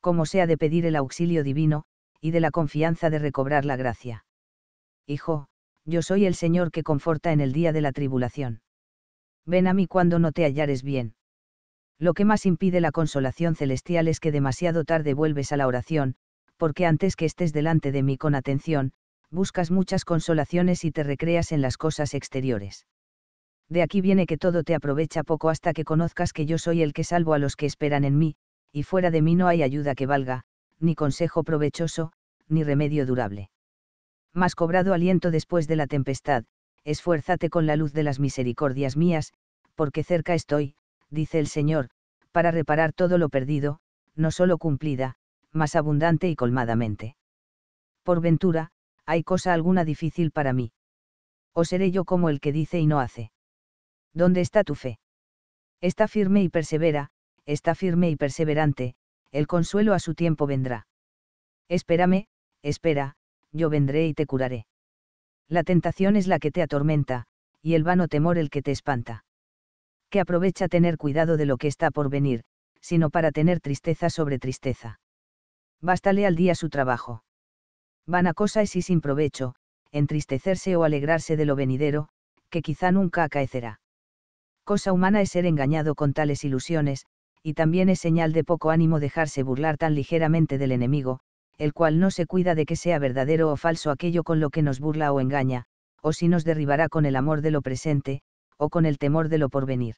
como sea de pedir el auxilio divino, y de la confianza de recobrar la gracia. Hijo, yo soy el Señor que conforta en el día de la tribulación. Ven a mí cuando no te hallares bien. Lo que más impide la consolación celestial es que demasiado tarde vuelves a la oración, porque antes que estés delante de mí con atención, buscas muchas consolaciones y te recreas en las cosas exteriores. De aquí viene que todo te aprovecha poco hasta que conozcas que yo soy el que salvo a los que esperan en mí, y fuera de mí no hay ayuda que valga, ni consejo provechoso, ni remedio durable. Mas cobrado aliento después de la tempestad, esfuérzate con la luz de las misericordias mías, porque cerca estoy, dice el Señor, para reparar todo lo perdido, no solo cumplida, mas abundante y colmadamente. Por ventura, ¿hay cosa alguna difícil para mí? ¿O seré yo como el que dice y no hace? ¿Dónde está tu fe? Está firme y persevera, está firme y perseverante, el consuelo a su tiempo vendrá. Espérame, espera, yo vendré y te curaré. La tentación es la que te atormenta, y el vano temor el que te espanta. Que aprovecha tener cuidado de lo que está por venir, sino para tener tristeza sobre tristeza. Bástale al día su trabajo. Vana cosa es y sin provecho, entristecerse o alegrarse de lo venidero, que quizá nunca acaecerá. Cosa humana es ser engañado con tales ilusiones, y también es señal de poco ánimo dejarse burlar tan ligeramente del enemigo, el cual no se cuida de que sea verdadero o falso aquello con lo que nos burla o engaña, o si nos derribará con el amor de lo presente, o con el temor de lo porvenir.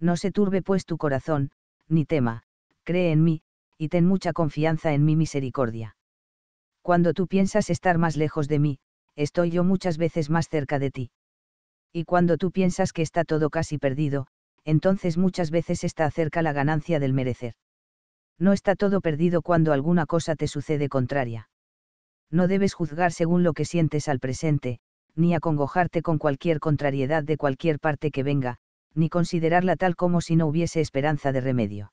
No se turbe pues tu corazón, ni tema, cree en mí, y ten mucha confianza en mi misericordia. Cuando tú piensas estar más lejos de mí, estoy yo muchas veces más cerca de ti. Y cuando tú piensas que está todo casi perdido, entonces muchas veces está cerca la ganancia del merecer. No está todo perdido cuando alguna cosa te sucede contraria. No debes juzgar según lo que sientes al presente, ni acongojarte con cualquier contrariedad de cualquier parte que venga, ni considerarla tal como si no hubiese esperanza de remedio.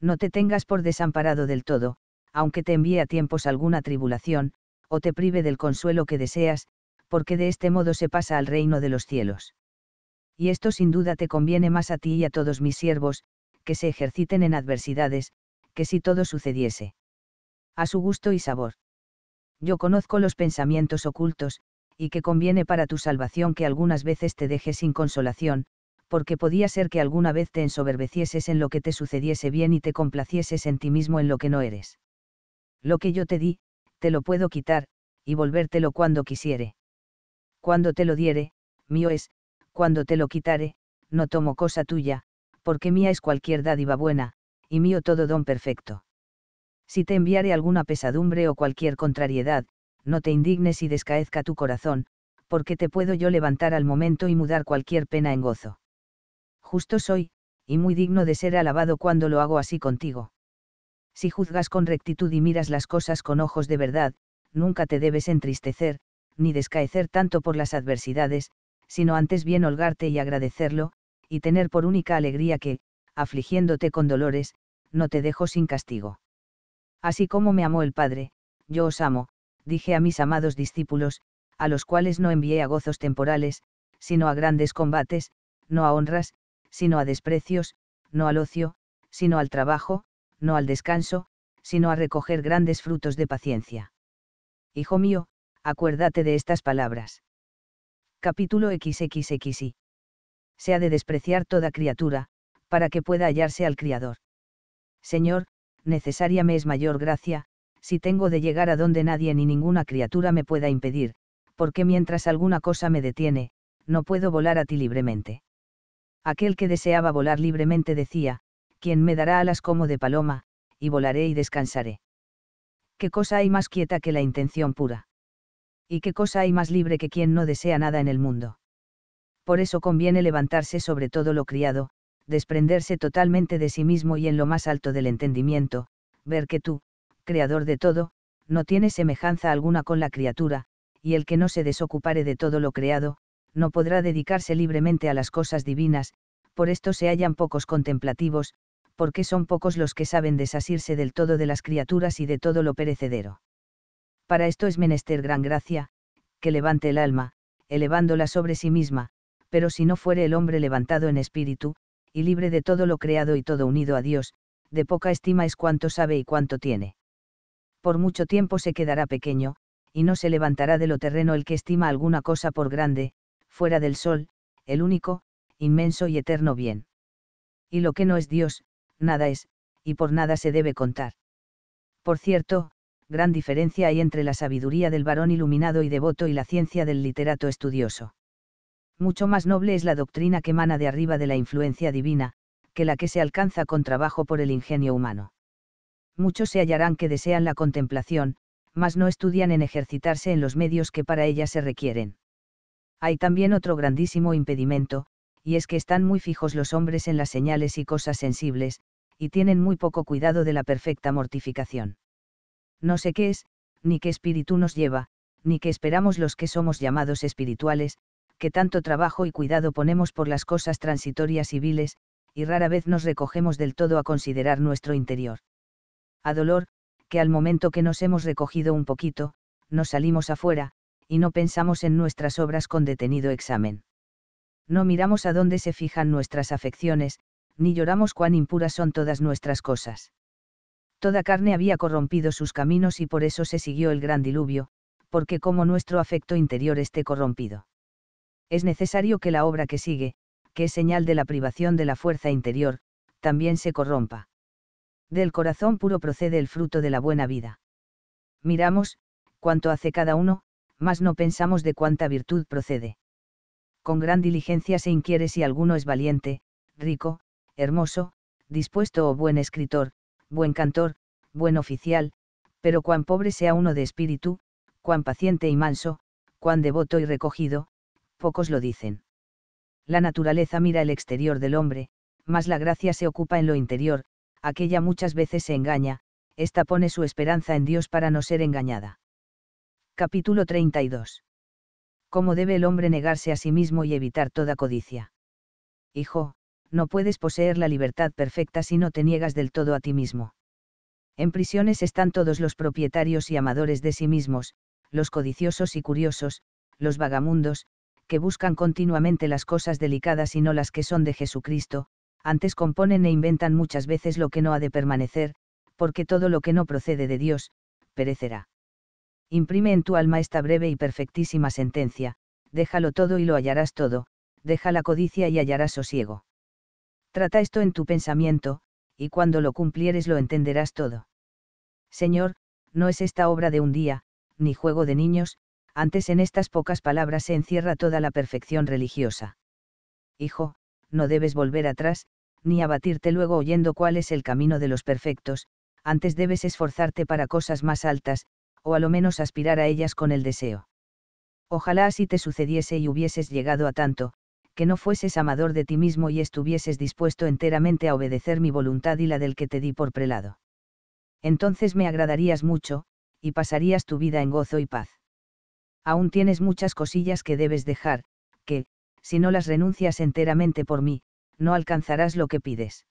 No te tengas por desamparado del todo, aunque te envíe a tiempos alguna tribulación, o te prive del consuelo que deseas, porque de este modo se pasa al reino de los cielos y esto sin duda te conviene más a ti y a todos mis siervos, que se ejerciten en adversidades, que si todo sucediese. A su gusto y sabor. Yo conozco los pensamientos ocultos, y que conviene para tu salvación que algunas veces te dejes sin consolación, porque podía ser que alguna vez te ensoberbecieses en lo que te sucediese bien y te complacieses en ti mismo en lo que no eres. Lo que yo te di, te lo puedo quitar, y volvértelo cuando quisiere. Cuando te lo diere, mío es, cuando te lo quitaré, no tomo cosa tuya, porque mía es cualquier dádiva buena, y mío todo don perfecto. Si te enviare alguna pesadumbre o cualquier contrariedad, no te indignes y descaezca tu corazón, porque te puedo yo levantar al momento y mudar cualquier pena en gozo. Justo soy, y muy digno de ser alabado cuando lo hago así contigo. Si juzgas con rectitud y miras las cosas con ojos de verdad, nunca te debes entristecer, ni descaecer tanto por las adversidades, sino antes bien holgarte y agradecerlo, y tener por única alegría que, afligiéndote con dolores, no te dejo sin castigo. Así como me amó el Padre, yo os amo, dije a mis amados discípulos, a los cuales no envié a gozos temporales, sino a grandes combates, no a honras, sino a desprecios, no al ocio, sino al trabajo, no al descanso, sino a recoger grandes frutos de paciencia. Hijo mío, acuérdate de estas palabras. Capítulo XXXI. Se ha de despreciar toda criatura, para que pueda hallarse al Criador. Señor, necesaria me es mayor gracia, si tengo de llegar a donde nadie ni ninguna criatura me pueda impedir, porque mientras alguna cosa me detiene, no puedo volar a ti libremente. Aquel que deseaba volar libremente decía, quien me dará alas como de paloma, y volaré y descansaré. ¿Qué cosa hay más quieta que la intención pura? ¿Y qué cosa hay más libre que quien no desea nada en el mundo? Por eso conviene levantarse sobre todo lo criado, desprenderse totalmente de sí mismo y en lo más alto del entendimiento, ver que tú, creador de todo, no tienes semejanza alguna con la criatura, y el que no se desocupare de todo lo creado, no podrá dedicarse libremente a las cosas divinas, por esto se hallan pocos contemplativos, porque son pocos los que saben desasirse del todo de las criaturas y de todo lo perecedero para esto es menester gran gracia, que levante el alma, elevándola sobre sí misma, pero si no fuere el hombre levantado en espíritu, y libre de todo lo creado y todo unido a Dios, de poca estima es cuanto sabe y cuanto tiene. Por mucho tiempo se quedará pequeño, y no se levantará de lo terreno el que estima alguna cosa por grande, fuera del sol, el único, inmenso y eterno bien. Y lo que no es Dios, nada es, y por nada se debe contar. Por cierto, gran diferencia hay entre la sabiduría del varón iluminado y devoto y la ciencia del literato estudioso. Mucho más noble es la doctrina que emana de arriba de la influencia divina, que la que se alcanza con trabajo por el ingenio humano. Muchos se hallarán que desean la contemplación, mas no estudian en ejercitarse en los medios que para ella se requieren. Hay también otro grandísimo impedimento, y es que están muy fijos los hombres en las señales y cosas sensibles, y tienen muy poco cuidado de la perfecta mortificación no sé qué es, ni qué espíritu nos lleva, ni qué esperamos los que somos llamados espirituales, que tanto trabajo y cuidado ponemos por las cosas transitorias y viles, y rara vez nos recogemos del todo a considerar nuestro interior. A dolor, que al momento que nos hemos recogido un poquito, nos salimos afuera, y no pensamos en nuestras obras con detenido examen. No miramos a dónde se fijan nuestras afecciones, ni lloramos cuán impuras son todas nuestras cosas toda carne había corrompido sus caminos y por eso se siguió el gran diluvio, porque como nuestro afecto interior esté corrompido. Es necesario que la obra que sigue, que es señal de la privación de la fuerza interior, también se corrompa. Del corazón puro procede el fruto de la buena vida. Miramos, cuánto hace cada uno, mas no pensamos de cuánta virtud procede. Con gran diligencia se inquiere si alguno es valiente, rico, hermoso, dispuesto o buen escritor, buen cantor, buen oficial, pero cuán pobre sea uno de espíritu, cuán paciente y manso, cuán devoto y recogido, pocos lo dicen. La naturaleza mira el exterior del hombre, mas la gracia se ocupa en lo interior, aquella muchas veces se engaña, ésta pone su esperanza en Dios para no ser engañada. Capítulo 32. ¿Cómo debe el hombre negarse a sí mismo y evitar toda codicia? Hijo, no puedes poseer la libertad perfecta si no te niegas del todo a ti mismo. En prisiones están todos los propietarios y amadores de sí mismos, los codiciosos y curiosos, los vagamundos, que buscan continuamente las cosas delicadas y no las que son de Jesucristo, antes componen e inventan muchas veces lo que no ha de permanecer, porque todo lo que no procede de Dios, perecerá. Imprime en tu alma esta breve y perfectísima sentencia, déjalo todo y lo hallarás todo, deja la codicia y hallarás sosiego. Trata esto en tu pensamiento, y cuando lo cumplieres lo entenderás todo. Señor, no es esta obra de un día, ni juego de niños, antes en estas pocas palabras se encierra toda la perfección religiosa. Hijo, no debes volver atrás, ni abatirte luego oyendo cuál es el camino de los perfectos, antes debes esforzarte para cosas más altas, o a lo menos aspirar a ellas con el deseo. Ojalá así te sucediese y hubieses llegado a tanto, que no fueses amador de ti mismo y estuvieses dispuesto enteramente a obedecer mi voluntad y la del que te di por prelado. Entonces me agradarías mucho, y pasarías tu vida en gozo y paz. Aún tienes muchas cosillas que debes dejar, que, si no las renuncias enteramente por mí, no alcanzarás lo que pides.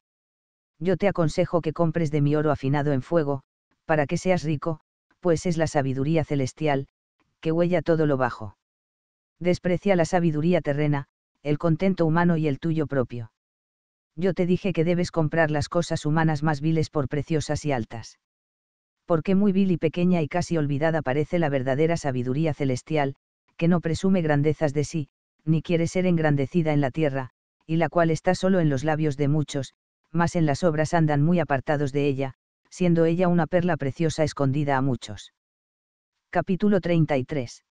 Yo te aconsejo que compres de mi oro afinado en fuego, para que seas rico, pues es la sabiduría celestial, que huella todo lo bajo. Desprecia la sabiduría terrena, el contento humano y el tuyo propio. Yo te dije que debes comprar las cosas humanas más viles por preciosas y altas. Porque muy vil y pequeña y casi olvidada parece la verdadera sabiduría celestial, que no presume grandezas de sí, ni quiere ser engrandecida en la tierra, y la cual está solo en los labios de muchos, mas en las obras andan muy apartados de ella, siendo ella una perla preciosa escondida a muchos. Capítulo 33.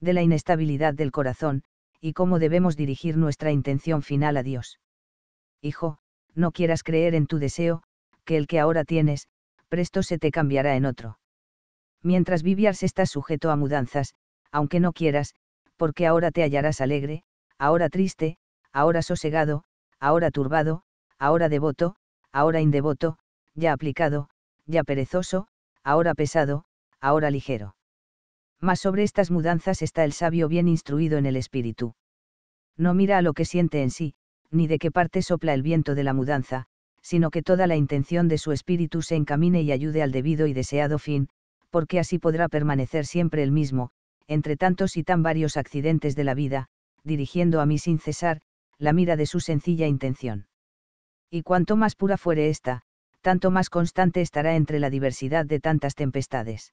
De la inestabilidad del corazón, y cómo debemos dirigir nuestra intención final a Dios. Hijo, no quieras creer en tu deseo, que el que ahora tienes, presto se te cambiará en otro. Mientras Vivias estás sujeto a mudanzas, aunque no quieras, porque ahora te hallarás alegre, ahora triste, ahora sosegado, ahora turbado, ahora devoto, ahora indevoto, ya aplicado, ya perezoso, ahora pesado, ahora ligero mas sobre estas mudanzas está el sabio bien instruido en el espíritu. No mira a lo que siente en sí, ni de qué parte sopla el viento de la mudanza, sino que toda la intención de su espíritu se encamine y ayude al debido y deseado fin, porque así podrá permanecer siempre el mismo, entre tantos y tan varios accidentes de la vida, dirigiendo a mí sin cesar, la mira de su sencilla intención. Y cuanto más pura fuere esta, tanto más constante estará entre la diversidad de tantas tempestades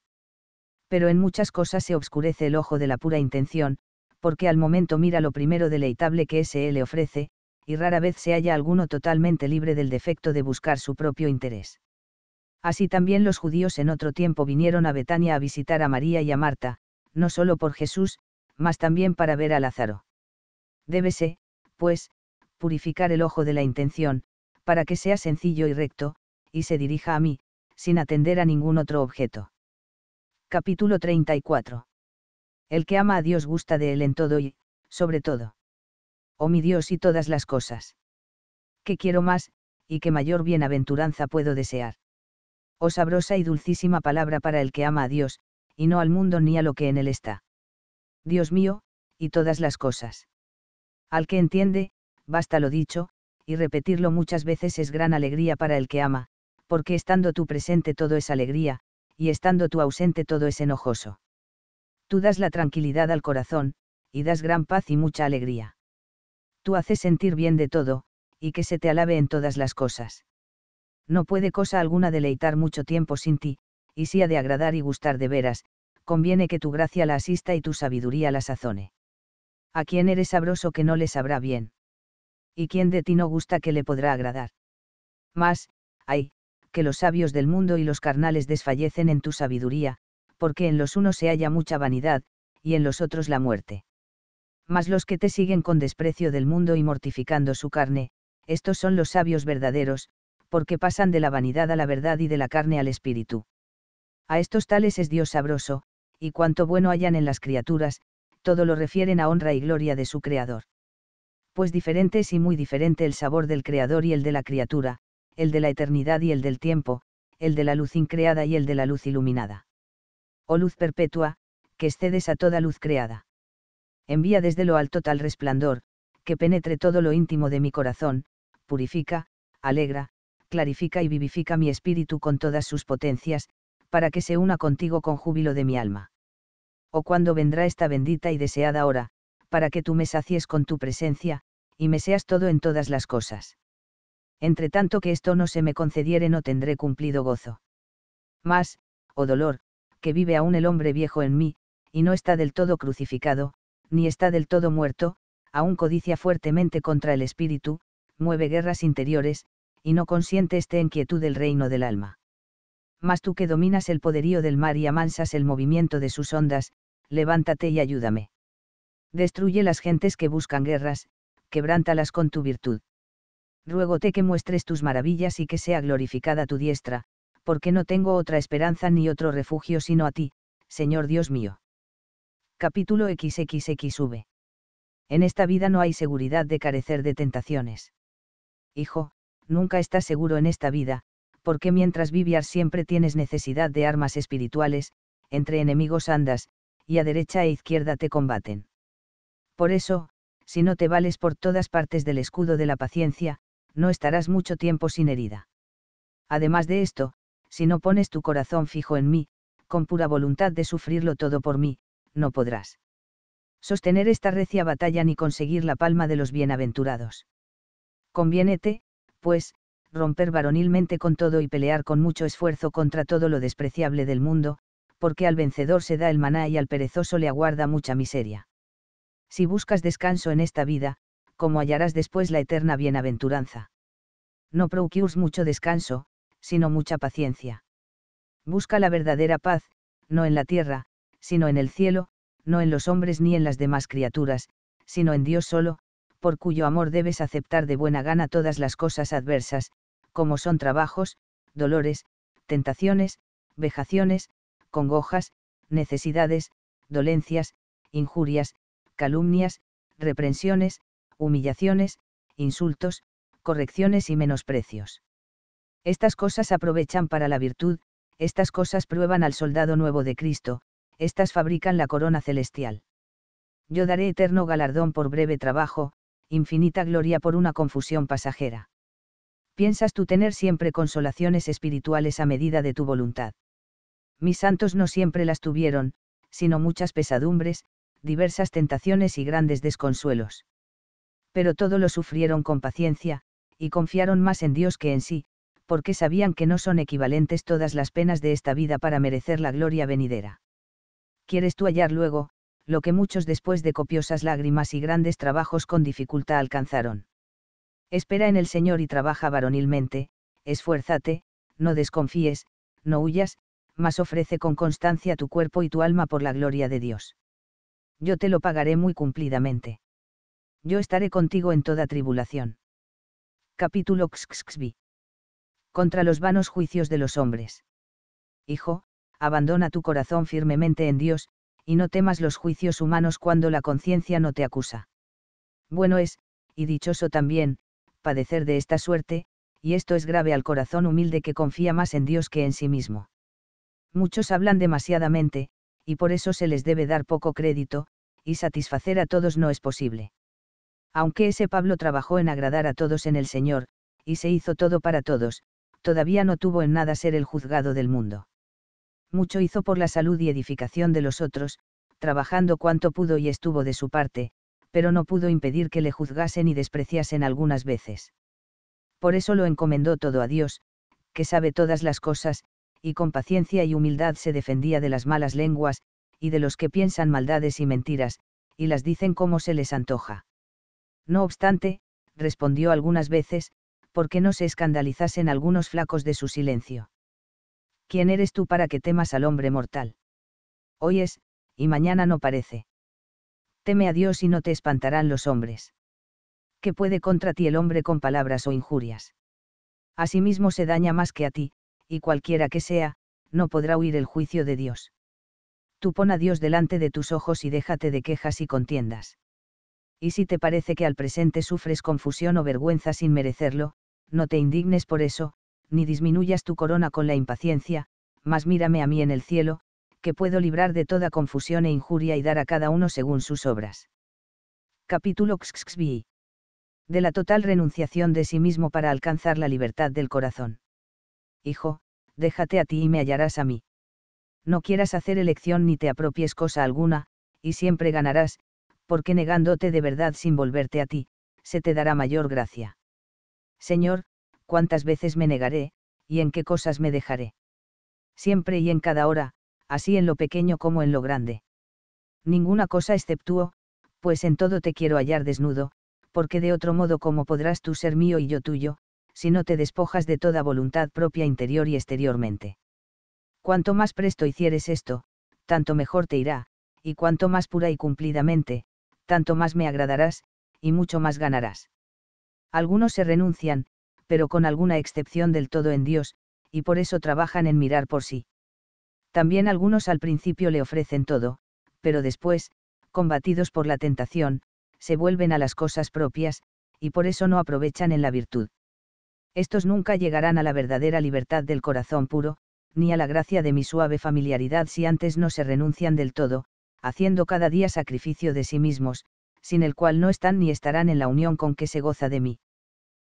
pero en muchas cosas se obscurece el ojo de la pura intención, porque al momento mira lo primero deleitable que ese le ofrece, y rara vez se halla alguno totalmente libre del defecto de buscar su propio interés. Así también los judíos en otro tiempo vinieron a Betania a visitar a María y a Marta, no solo por Jesús, mas también para ver a Lázaro. Débese, pues, purificar el ojo de la intención, para que sea sencillo y recto, y se dirija a mí, sin atender a ningún otro objeto. Capítulo 34. El que ama a Dios gusta de Él en todo y, sobre todo. Oh mi Dios y todas las cosas. ¿Qué quiero más, y qué mayor bienaventuranza puedo desear? Oh sabrosa y dulcísima palabra para el que ama a Dios, y no al mundo ni a lo que en él está. Dios mío, y todas las cosas. Al que entiende, basta lo dicho, y repetirlo muchas veces es gran alegría para el que ama, porque estando tú presente todo es alegría, y estando tú ausente todo es enojoso. Tú das la tranquilidad al corazón, y das gran paz y mucha alegría. Tú haces sentir bien de todo, y que se te alabe en todas las cosas. No puede cosa alguna deleitar mucho tiempo sin ti, y si ha de agradar y gustar de veras, conviene que tu gracia la asista y tu sabiduría la sazone. A quien eres sabroso que no le sabrá bien. Y quien de ti no gusta que le podrá agradar. Mas, ay, que los sabios del mundo y los carnales desfallecen en tu sabiduría, porque en los unos se halla mucha vanidad, y en los otros la muerte. Mas los que te siguen con desprecio del mundo y mortificando su carne, estos son los sabios verdaderos, porque pasan de la vanidad a la verdad y de la carne al espíritu. A estos tales es Dios sabroso, y cuanto bueno hayan en las criaturas, todo lo refieren a honra y gloria de su Creador. Pues diferente es y muy diferente el sabor del Creador y el de la criatura, el de la eternidad y el del tiempo, el de la luz increada y el de la luz iluminada. Oh luz perpetua, que excedes a toda luz creada. Envía desde lo alto tal resplandor, que penetre todo lo íntimo de mi corazón, purifica, alegra, clarifica y vivifica mi espíritu con todas sus potencias, para que se una contigo con júbilo de mi alma. Oh cuando vendrá esta bendita y deseada hora, para que tú me sacies con tu presencia, y me seas todo en todas las cosas entre tanto que esto no se me concediere no tendré cumplido gozo. Mas, oh dolor, que vive aún el hombre viejo en mí, y no está del todo crucificado, ni está del todo muerto, aún codicia fuertemente contra el espíritu, mueve guerras interiores, y no consiente este inquietud del reino del alma. Mas tú que dominas el poderío del mar y amansas el movimiento de sus ondas, levántate y ayúdame. Destruye las gentes que buscan guerras, quebrántalas con tu virtud te que muestres tus maravillas y que sea glorificada tu diestra, porque no tengo otra esperanza ni otro refugio sino a ti, Señor Dios mío. Capítulo XXXV. En esta vida no hay seguridad de carecer de tentaciones. Hijo, nunca estás seguro en esta vida, porque mientras vivias siempre tienes necesidad de armas espirituales, entre enemigos andas, y a derecha e izquierda te combaten. Por eso, si no te vales por todas partes del escudo de la paciencia, no estarás mucho tiempo sin herida. Además de esto, si no pones tu corazón fijo en mí, con pura voluntad de sufrirlo todo por mí, no podrás sostener esta recia batalla ni conseguir la palma de los bienaventurados. Conviénete, pues, romper varonilmente con todo y pelear con mucho esfuerzo contra todo lo despreciable del mundo, porque al vencedor se da el maná y al perezoso le aguarda mucha miseria. Si buscas descanso en esta vida, como hallarás después la eterna bienaventuranza. No procures mucho descanso, sino mucha paciencia. Busca la verdadera paz, no en la tierra, sino en el cielo, no en los hombres ni en las demás criaturas, sino en Dios solo, por cuyo amor debes aceptar de buena gana todas las cosas adversas, como son trabajos, dolores, tentaciones, vejaciones, congojas, necesidades, dolencias, injurias, calumnias, reprensiones, humillaciones, insultos, correcciones y menosprecios. Estas cosas aprovechan para la virtud, estas cosas prueban al soldado nuevo de Cristo, estas fabrican la corona celestial. Yo daré eterno galardón por breve trabajo, infinita gloria por una confusión pasajera. Piensas tú tener siempre consolaciones espirituales a medida de tu voluntad. Mis santos no siempre las tuvieron, sino muchas pesadumbres, diversas tentaciones y grandes desconsuelos pero todo lo sufrieron con paciencia, y confiaron más en Dios que en sí, porque sabían que no son equivalentes todas las penas de esta vida para merecer la gloria venidera. ¿Quieres tú hallar luego, lo que muchos después de copiosas lágrimas y grandes trabajos con dificultad alcanzaron? Espera en el Señor y trabaja varonilmente, esfuérzate, no desconfíes, no huyas, mas ofrece con constancia tu cuerpo y tu alma por la gloria de Dios. Yo te lo pagaré muy cumplidamente yo estaré contigo en toda tribulación. Capítulo XXXVI. Contra los vanos juicios de los hombres. Hijo, abandona tu corazón firmemente en Dios, y no temas los juicios humanos cuando la conciencia no te acusa. Bueno es, y dichoso también, padecer de esta suerte, y esto es grave al corazón humilde que confía más en Dios que en sí mismo. Muchos hablan demasiadamente, y por eso se les debe dar poco crédito, y satisfacer a todos no es posible. Aunque ese Pablo trabajó en agradar a todos en el Señor, y se hizo todo para todos, todavía no tuvo en nada ser el juzgado del mundo. Mucho hizo por la salud y edificación de los otros, trabajando cuanto pudo y estuvo de su parte, pero no pudo impedir que le juzgasen y despreciasen algunas veces. Por eso lo encomendó todo a Dios, que sabe todas las cosas, y con paciencia y humildad se defendía de las malas lenguas, y de los que piensan maldades y mentiras, y las dicen como se les antoja. No obstante, respondió algunas veces, porque no se escandalizasen algunos flacos de su silencio. ¿Quién eres tú para que temas al hombre mortal? Hoy es, y mañana no parece. Teme a Dios y no te espantarán los hombres. ¿Qué puede contra ti el hombre con palabras o injurias? Asimismo se daña más que a ti, y cualquiera que sea, no podrá huir el juicio de Dios. Tú pon a Dios delante de tus ojos y déjate de quejas y contiendas y si te parece que al presente sufres confusión o vergüenza sin merecerlo, no te indignes por eso, ni disminuyas tu corona con la impaciencia, mas mírame a mí en el cielo, que puedo librar de toda confusión e injuria y dar a cada uno según sus obras. Capítulo XXVI. De la total renunciación de sí mismo para alcanzar la libertad del corazón. Hijo, déjate a ti y me hallarás a mí. No quieras hacer elección ni te apropies cosa alguna, y siempre ganarás, porque negándote de verdad sin volverte a ti, se te dará mayor gracia. Señor, cuántas veces me negaré, y en qué cosas me dejaré. Siempre y en cada hora, así en lo pequeño como en lo grande. Ninguna cosa exceptúo, pues en todo te quiero hallar desnudo, porque de otro modo cómo podrás tú ser mío y yo tuyo, si no te despojas de toda voluntad propia interior y exteriormente. Cuanto más presto hicieres esto, tanto mejor te irá, y cuanto más pura y cumplidamente, tanto más me agradarás, y mucho más ganarás. Algunos se renuncian, pero con alguna excepción del todo en Dios, y por eso trabajan en mirar por sí. También algunos al principio le ofrecen todo, pero después, combatidos por la tentación, se vuelven a las cosas propias, y por eso no aprovechan en la virtud. Estos nunca llegarán a la verdadera libertad del corazón puro, ni a la gracia de mi suave familiaridad si antes no se renuncian del todo, haciendo cada día sacrificio de sí mismos, sin el cual no están ni estarán en la unión con que se goza de mí.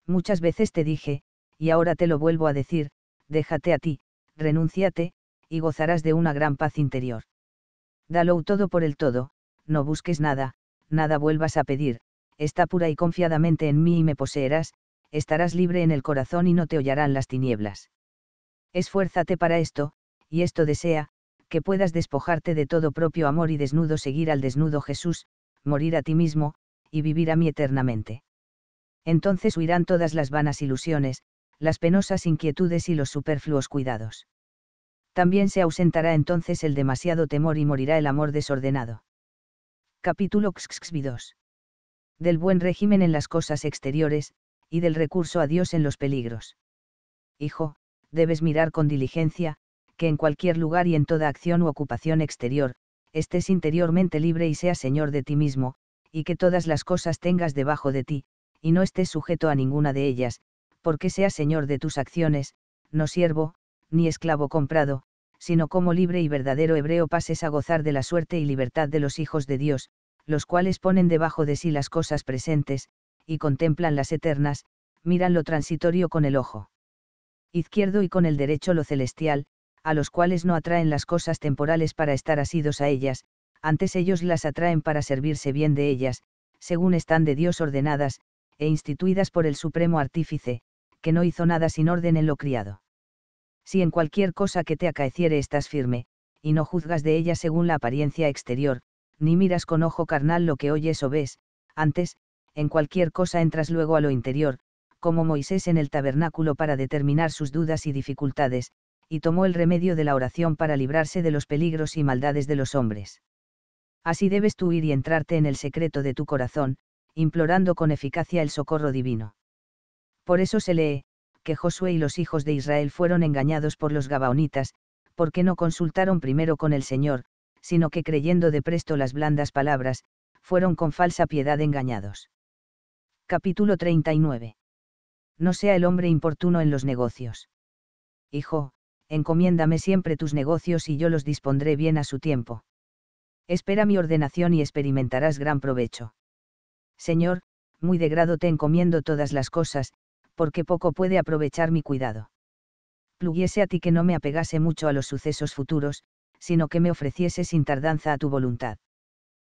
Muchas veces te dije, y ahora te lo vuelvo a decir, déjate a ti, renúnciate, y gozarás de una gran paz interior. Dalo todo por el todo, no busques nada, nada vuelvas a pedir, está pura y confiadamente en mí y me poseerás, estarás libre en el corazón y no te hollarán las tinieblas. Esfuérzate para esto, y esto desea, que puedas despojarte de todo propio amor y desnudo seguir al desnudo Jesús, morir a ti mismo, y vivir a mí eternamente. Entonces huirán todas las vanas ilusiones, las penosas inquietudes y los superfluos cuidados. También se ausentará entonces el demasiado temor y morirá el amor desordenado. Capítulo 2. Del buen régimen en las cosas exteriores, y del recurso a Dios en los peligros. Hijo, debes mirar con diligencia, que en cualquier lugar y en toda acción u ocupación exterior, estés interiormente libre y seas señor de ti mismo, y que todas las cosas tengas debajo de ti, y no estés sujeto a ninguna de ellas, porque seas señor de tus acciones, no siervo, ni esclavo comprado, sino como libre y verdadero hebreo pases a gozar de la suerte y libertad de los hijos de Dios, los cuales ponen debajo de sí las cosas presentes, y contemplan las eternas, miran lo transitorio con el ojo izquierdo y con el derecho lo celestial, a los cuales no atraen las cosas temporales para estar asidos a ellas, antes ellos las atraen para servirse bien de ellas, según están de Dios ordenadas, e instituidas por el Supremo Artífice, que no hizo nada sin orden en lo criado. Si en cualquier cosa que te acaeciere estás firme, y no juzgas de ella según la apariencia exterior, ni miras con ojo carnal lo que oyes o ves, antes, en cualquier cosa entras luego a lo interior, como Moisés en el tabernáculo para determinar sus dudas y dificultades, y tomó el remedio de la oración para librarse de los peligros y maldades de los hombres. Así debes tú ir y entrarte en el secreto de tu corazón, implorando con eficacia el socorro divino. Por eso se lee, que Josué y los hijos de Israel fueron engañados por los Gabaonitas, porque no consultaron primero con el Señor, sino que creyendo de presto las blandas palabras, fueron con falsa piedad engañados. Capítulo 39. No sea el hombre importuno en los negocios. Hijo, encomiéndame siempre tus negocios y yo los dispondré bien a su tiempo. Espera mi ordenación y experimentarás gran provecho. Señor, muy de grado te encomiendo todas las cosas, porque poco puede aprovechar mi cuidado. Pluguiese a ti que no me apegase mucho a los sucesos futuros, sino que me ofreciese sin tardanza a tu voluntad.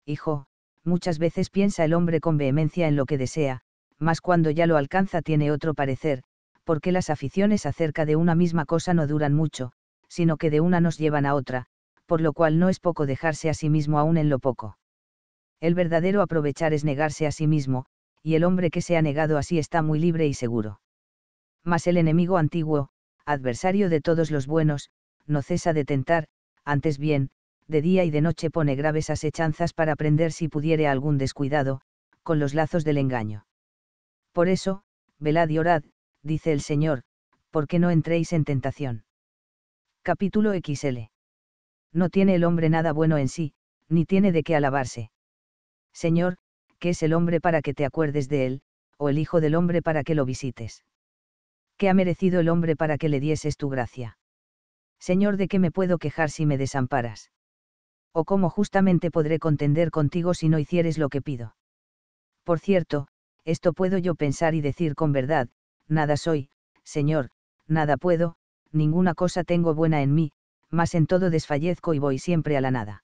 Hijo, muchas veces piensa el hombre con vehemencia en lo que desea, mas cuando ya lo alcanza tiene otro parecer, porque las aficiones acerca de una misma cosa no duran mucho, sino que de una nos llevan a otra, por lo cual no es poco dejarse a sí mismo aún en lo poco. El verdadero aprovechar es negarse a sí mismo, y el hombre que se ha negado así está muy libre y seguro. Mas el enemigo antiguo, adversario de todos los buenos, no cesa de tentar, antes bien, de día y de noche pone graves asechanzas para prender si pudiere algún descuidado, con los lazos del engaño. Por eso, velad y orad, dice el Señor, porque no entréis en tentación. Capítulo XL. No tiene el hombre nada bueno en sí, ni tiene de qué alabarse. Señor, ¿qué es el hombre para que te acuerdes de él, o el Hijo del hombre para que lo visites? ¿Qué ha merecido el hombre para que le dieses tu gracia? Señor, ¿de qué me puedo quejar si me desamparas? ¿O cómo justamente podré contender contigo si no hicieres lo que pido? Por cierto, esto puedo yo pensar y decir con verdad, nada soy, Señor, nada puedo, ninguna cosa tengo buena en mí, mas en todo desfallezco y voy siempre a la nada.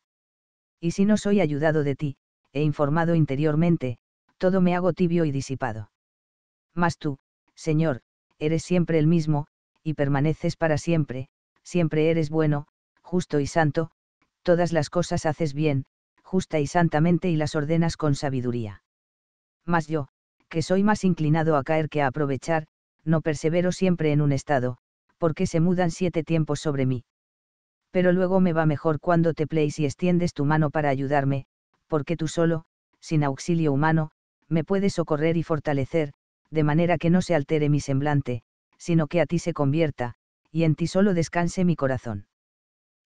Y si no soy ayudado de ti, e informado interiormente, todo me hago tibio y disipado. Mas tú, Señor, eres siempre el mismo, y permaneces para siempre, siempre eres bueno, justo y santo, todas las cosas haces bien, justa y santamente y las ordenas con sabiduría. Mas yo, que soy más inclinado a caer que a aprovechar, no persevero siempre en un estado, porque se mudan siete tiempos sobre mí. Pero luego me va mejor cuando te pleis y extiendes tu mano para ayudarme, porque tú solo, sin auxilio humano, me puedes socorrer y fortalecer, de manera que no se altere mi semblante, sino que a ti se convierta, y en ti solo descanse mi corazón.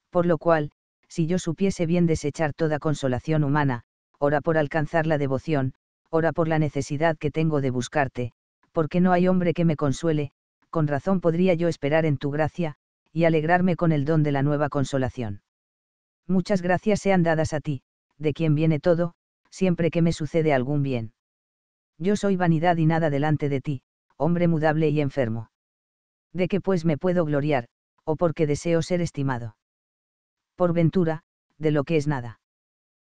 Por lo cual, si yo supiese bien desechar toda consolación humana, ora por alcanzar la devoción, ora por la necesidad que tengo de buscarte, porque no hay hombre que me consuele, con razón podría yo esperar en tu gracia, y alegrarme con el don de la nueva consolación. Muchas gracias sean dadas a ti, de quien viene todo, siempre que me sucede algún bien. Yo soy vanidad y nada delante de ti, hombre mudable y enfermo. ¿De qué pues me puedo gloriar, o porque deseo ser estimado? Por ventura, de lo que es nada.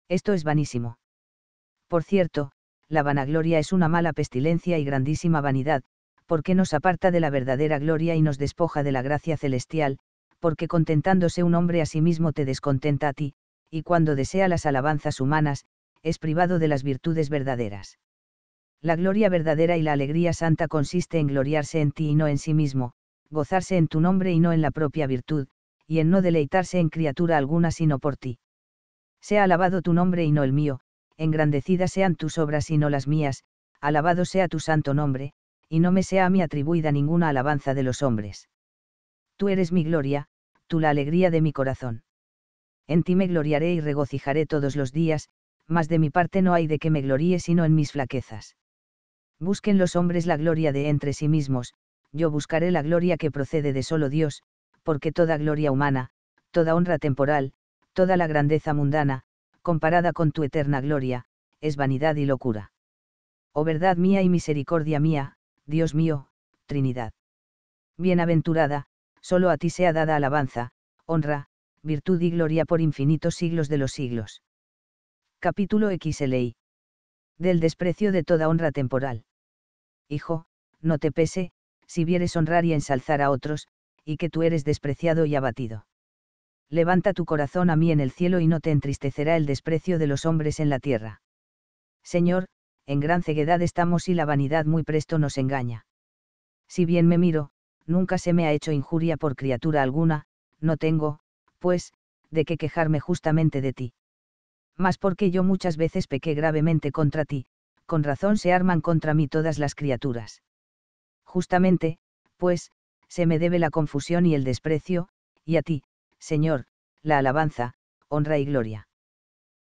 Esto es vanísimo. Por cierto, la vanagloria es una mala pestilencia y grandísima vanidad, porque nos aparta de la verdadera gloria y nos despoja de la gracia celestial, porque contentándose un hombre a sí mismo te descontenta a ti, y cuando desea las alabanzas humanas, es privado de las virtudes verdaderas. La gloria verdadera y la alegría santa consiste en gloriarse en ti y no en sí mismo, gozarse en tu nombre y no en la propia virtud, y en no deleitarse en criatura alguna sino por ti. Sea alabado tu nombre y no el mío, engrandecidas sean tus obras y no las mías, alabado sea tu santo nombre, y no me sea a mí atribuida ninguna alabanza de los hombres. Tú eres mi gloria, tú la alegría de mi corazón. En ti me gloriaré y regocijaré todos los días, mas de mi parte no hay de que me gloríe sino en mis flaquezas. Busquen los hombres la gloria de entre sí mismos, yo buscaré la gloria que procede de solo Dios, porque toda gloria humana, toda honra temporal, toda la grandeza mundana, comparada con tu eterna gloria, es vanidad y locura. Oh verdad mía y misericordia mía, Dios mío, Trinidad. Bienaventurada, solo a ti sea dada alabanza, honra, virtud y gloria por infinitos siglos de los siglos. Capítulo XLI. Del desprecio de toda honra temporal. Hijo, no te pese, si vieres honrar y ensalzar a otros, y que tú eres despreciado y abatido levanta tu corazón a mí en el cielo y no te entristecerá el desprecio de los hombres en la tierra. Señor, en gran ceguedad estamos y la vanidad muy presto nos engaña. Si bien me miro, nunca se me ha hecho injuria por criatura alguna, no tengo, pues, de qué quejarme justamente de ti. Mas porque yo muchas veces pequé gravemente contra ti, con razón se arman contra mí todas las criaturas. Justamente, pues, se me debe la confusión y el desprecio, y a ti, Señor, la alabanza, honra y gloria.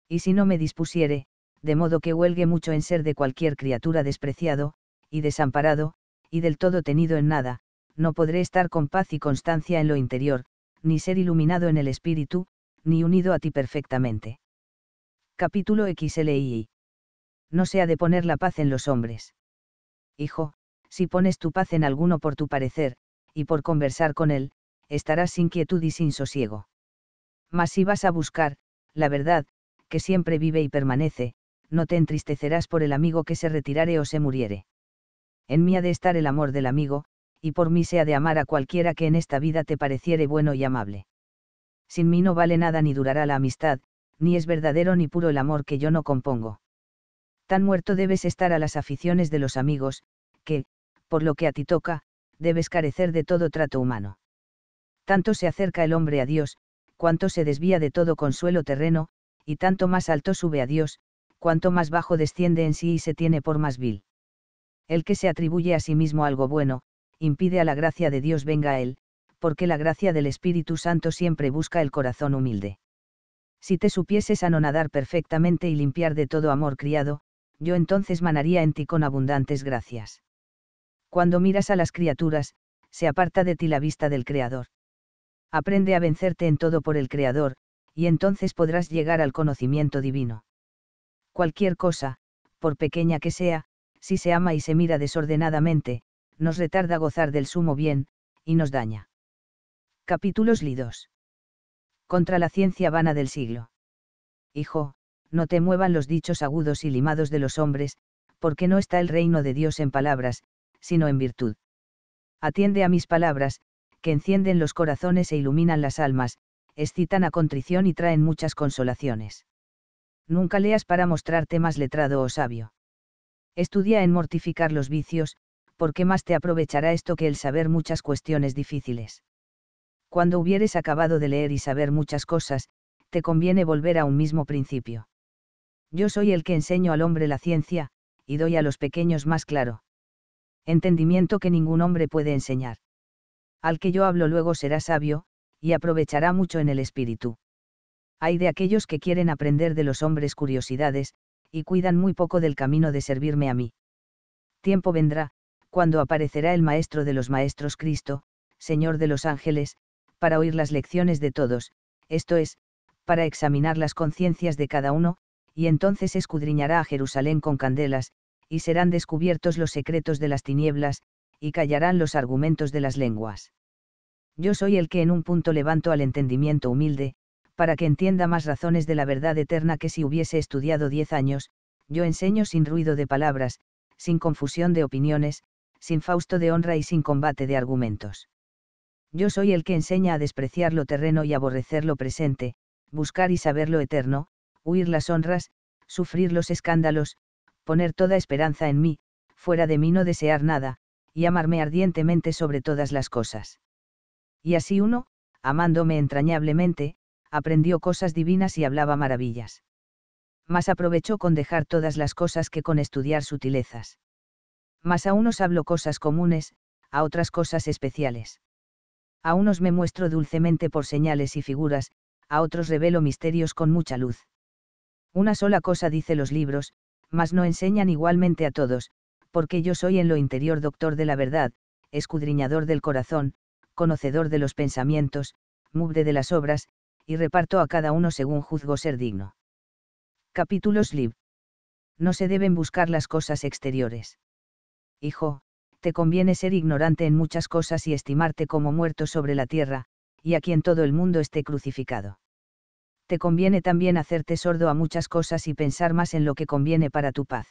Y si no me dispusiere, de modo que huelgue mucho en ser de cualquier criatura despreciado, y desamparado, y del todo tenido en nada, no podré estar con paz y constancia en lo interior, ni ser iluminado en el espíritu, ni unido a ti perfectamente. Capítulo XLI. No se ha de poner la paz en los hombres. Hijo, si pones tu paz en alguno por tu parecer, y por conversar con él, estarás sin quietud y sin sosiego. Mas si vas a buscar, la verdad, que siempre vive y permanece, no te entristecerás por el amigo que se retirare o se muriere. En mí ha de estar el amor del amigo, y por mí se ha de amar a cualquiera que en esta vida te pareciere bueno y amable. Sin mí no vale nada ni durará la amistad, ni es verdadero ni puro el amor que yo no compongo. Tan muerto debes estar a las aficiones de los amigos, que, por lo que a ti toca, debes carecer de todo trato humano tanto se acerca el hombre a Dios, cuanto se desvía de todo consuelo terreno, y tanto más alto sube a Dios, cuanto más bajo desciende en sí y se tiene por más vil. El que se atribuye a sí mismo algo bueno, impide a la gracia de Dios venga a él, porque la gracia del Espíritu Santo siempre busca el corazón humilde. Si te supieses nadar perfectamente y limpiar de todo amor criado, yo entonces manaría en ti con abundantes gracias. Cuando miras a las criaturas, se aparta de ti la vista del Creador aprende a vencerte en todo por el Creador, y entonces podrás llegar al conocimiento divino. Cualquier cosa, por pequeña que sea, si se ama y se mira desordenadamente, nos retarda gozar del sumo bien, y nos daña. Capítulos Lidos. Contra la ciencia vana del siglo. Hijo, no te muevan los dichos agudos y limados de los hombres, porque no está el reino de Dios en palabras, sino en virtud. Atiende a mis palabras, que encienden los corazones e iluminan las almas, excitan a contrición y traen muchas consolaciones. Nunca leas para mostrarte más letrado o oh sabio. Estudia en mortificar los vicios, porque más te aprovechará esto que el saber muchas cuestiones difíciles. Cuando hubieres acabado de leer y saber muchas cosas, te conviene volver a un mismo principio. Yo soy el que enseño al hombre la ciencia, y doy a los pequeños más claro. Entendimiento que ningún hombre puede enseñar al que yo hablo luego será sabio, y aprovechará mucho en el espíritu. Hay de aquellos que quieren aprender de los hombres curiosidades, y cuidan muy poco del camino de servirme a mí. Tiempo vendrá, cuando aparecerá el Maestro de los Maestros Cristo, Señor de los ángeles, para oír las lecciones de todos, esto es, para examinar las conciencias de cada uno, y entonces escudriñará a Jerusalén con candelas, y serán descubiertos los secretos de las tinieblas, y callarán los argumentos de las lenguas. Yo soy el que en un punto levanto al entendimiento humilde, para que entienda más razones de la verdad eterna que si hubiese estudiado diez años, yo enseño sin ruido de palabras, sin confusión de opiniones, sin fausto de honra y sin combate de argumentos. Yo soy el que enseña a despreciar lo terreno y aborrecer lo presente, buscar y saber lo eterno, huir las honras, sufrir los escándalos, poner toda esperanza en mí, fuera de mí no desear nada, y amarme ardientemente sobre todas las cosas. Y así uno, amándome entrañablemente, aprendió cosas divinas y hablaba maravillas. Mas aprovechó con dejar todas las cosas que con estudiar sutilezas. Mas a unos hablo cosas comunes, a otras cosas especiales. A unos me muestro dulcemente por señales y figuras, a otros revelo misterios con mucha luz. Una sola cosa dice los libros, mas no enseñan igualmente a todos, porque yo soy en lo interior doctor de la verdad, escudriñador del corazón, conocedor de los pensamientos, mugre de las obras, y reparto a cada uno según juzgo ser digno. Capítulos Lib. No se deben buscar las cosas exteriores. Hijo, te conviene ser ignorante en muchas cosas y estimarte como muerto sobre la tierra, y a quien todo el mundo esté crucificado. Te conviene también hacerte sordo a muchas cosas y pensar más en lo que conviene para tu paz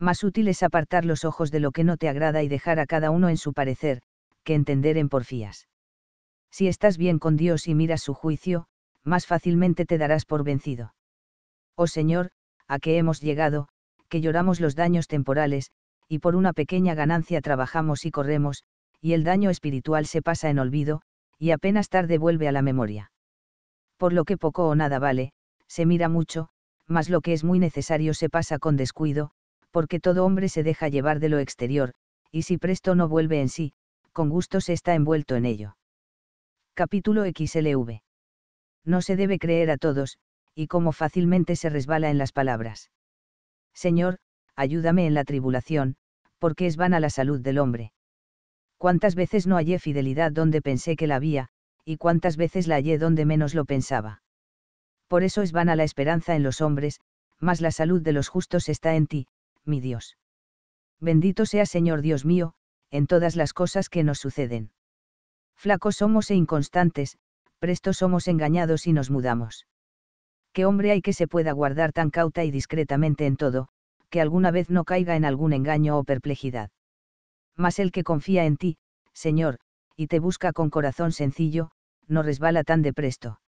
más útil es apartar los ojos de lo que no te agrada y dejar a cada uno en su parecer, que entender en porfías. Si estás bien con Dios y miras su juicio, más fácilmente te darás por vencido. Oh Señor, a qué hemos llegado, que lloramos los daños temporales, y por una pequeña ganancia trabajamos y corremos, y el daño espiritual se pasa en olvido, y apenas tarde vuelve a la memoria. Por lo que poco o nada vale, se mira mucho, mas lo que es muy necesario se pasa con descuido, porque todo hombre se deja llevar de lo exterior, y si presto no vuelve en sí, con gusto se está envuelto en ello. Capítulo XLV. No se debe creer a todos, y cómo fácilmente se resbala en las palabras. Señor, ayúdame en la tribulación, porque es vana la salud del hombre. Cuántas veces no hallé fidelidad donde pensé que la había, y cuántas veces la hallé donde menos lo pensaba. Por eso es vana la esperanza en los hombres, mas la salud de los justos está en ti, mi Dios. Bendito sea Señor Dios mío, en todas las cosas que nos suceden. Flacos somos e inconstantes, presto somos engañados y nos mudamos. Qué hombre hay que se pueda guardar tan cauta y discretamente en todo, que alguna vez no caiga en algún engaño o perplejidad. Mas el que confía en ti, Señor, y te busca con corazón sencillo, no resbala tan de presto.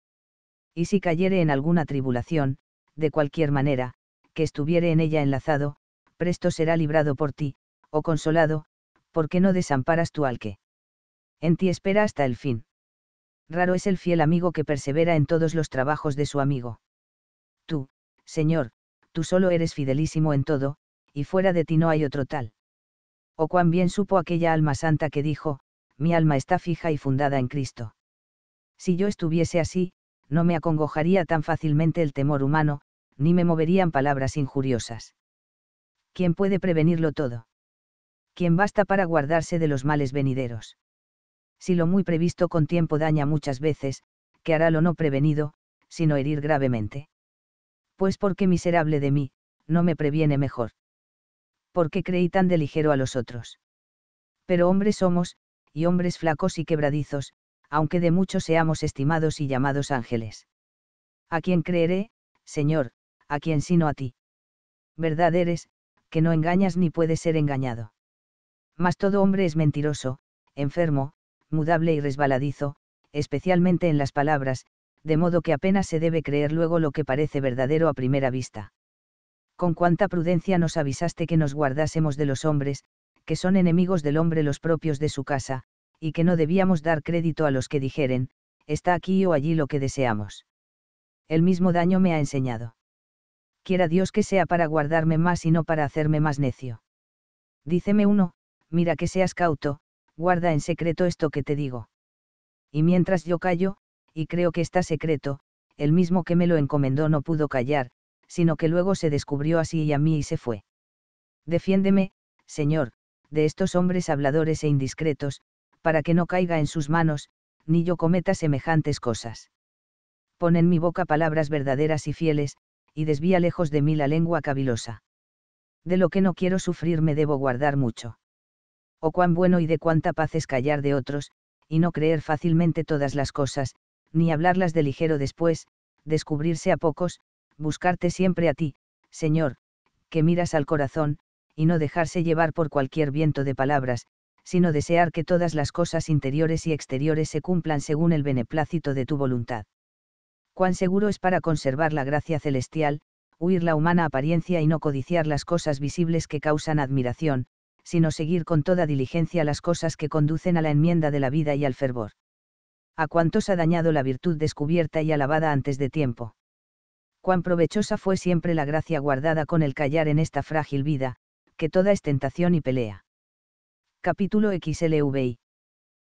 Y si cayere en alguna tribulación, de cualquier manera, que estuviere en ella enlazado, presto será librado por ti, o oh consolado, porque no desamparas tú al que en ti espera hasta el fin. Raro es el fiel amigo que persevera en todos los trabajos de su amigo. Tú, Señor, tú solo eres fidelísimo en todo, y fuera de ti no hay otro tal. O oh, cuán bien supo aquella alma santa que dijo, mi alma está fija y fundada en Cristo. Si yo estuviese así, no me acongojaría tan fácilmente el temor humano, ni me moverían palabras injuriosas. ¿Quién puede prevenirlo todo. ¿Quién basta para guardarse de los males venideros. Si lo muy previsto con tiempo daña muchas veces, ¿qué hará lo no prevenido, sino herir gravemente? Pues porque miserable de mí, no me previene mejor. ¿Por qué creí tan de ligero a los otros? Pero hombres somos, y hombres flacos y quebradizos, aunque de muchos seamos estimados y llamados ángeles. ¿A quién creeré, Señor, a quién sino a ti? Verdad eres, que no engañas ni puede ser engañado. Mas todo hombre es mentiroso, enfermo, mudable y resbaladizo, especialmente en las palabras, de modo que apenas se debe creer luego lo que parece verdadero a primera vista. Con cuánta prudencia nos avisaste que nos guardásemos de los hombres, que son enemigos del hombre los propios de su casa, y que no debíamos dar crédito a los que dijeren, está aquí o allí lo que deseamos. El mismo daño me ha enseñado quiera Dios que sea para guardarme más y no para hacerme más necio. Díceme uno, mira que seas cauto, guarda en secreto esto que te digo. Y mientras yo callo, y creo que está secreto, el mismo que me lo encomendó no pudo callar, sino que luego se descubrió así y a mí y se fue. Defiéndeme, Señor, de estos hombres habladores e indiscretos, para que no caiga en sus manos, ni yo cometa semejantes cosas. Pon en mi boca palabras verdaderas y fieles, y desvía lejos de mí la lengua cavilosa. De lo que no quiero sufrir me debo guardar mucho. O oh, cuán bueno y de cuánta paz es callar de otros, y no creer fácilmente todas las cosas, ni hablarlas de ligero después, descubrirse a pocos, buscarte siempre a ti, Señor, que miras al corazón, y no dejarse llevar por cualquier viento de palabras, sino desear que todas las cosas interiores y exteriores se cumplan según el beneplácito de tu voluntad cuán seguro es para conservar la gracia celestial, huir la humana apariencia y no codiciar las cosas visibles que causan admiración, sino seguir con toda diligencia las cosas que conducen a la enmienda de la vida y al fervor. A cuántos ha dañado la virtud descubierta y alabada antes de tiempo. Cuán provechosa fue siempre la gracia guardada con el callar en esta frágil vida, que toda es tentación y pelea. Capítulo XLVI.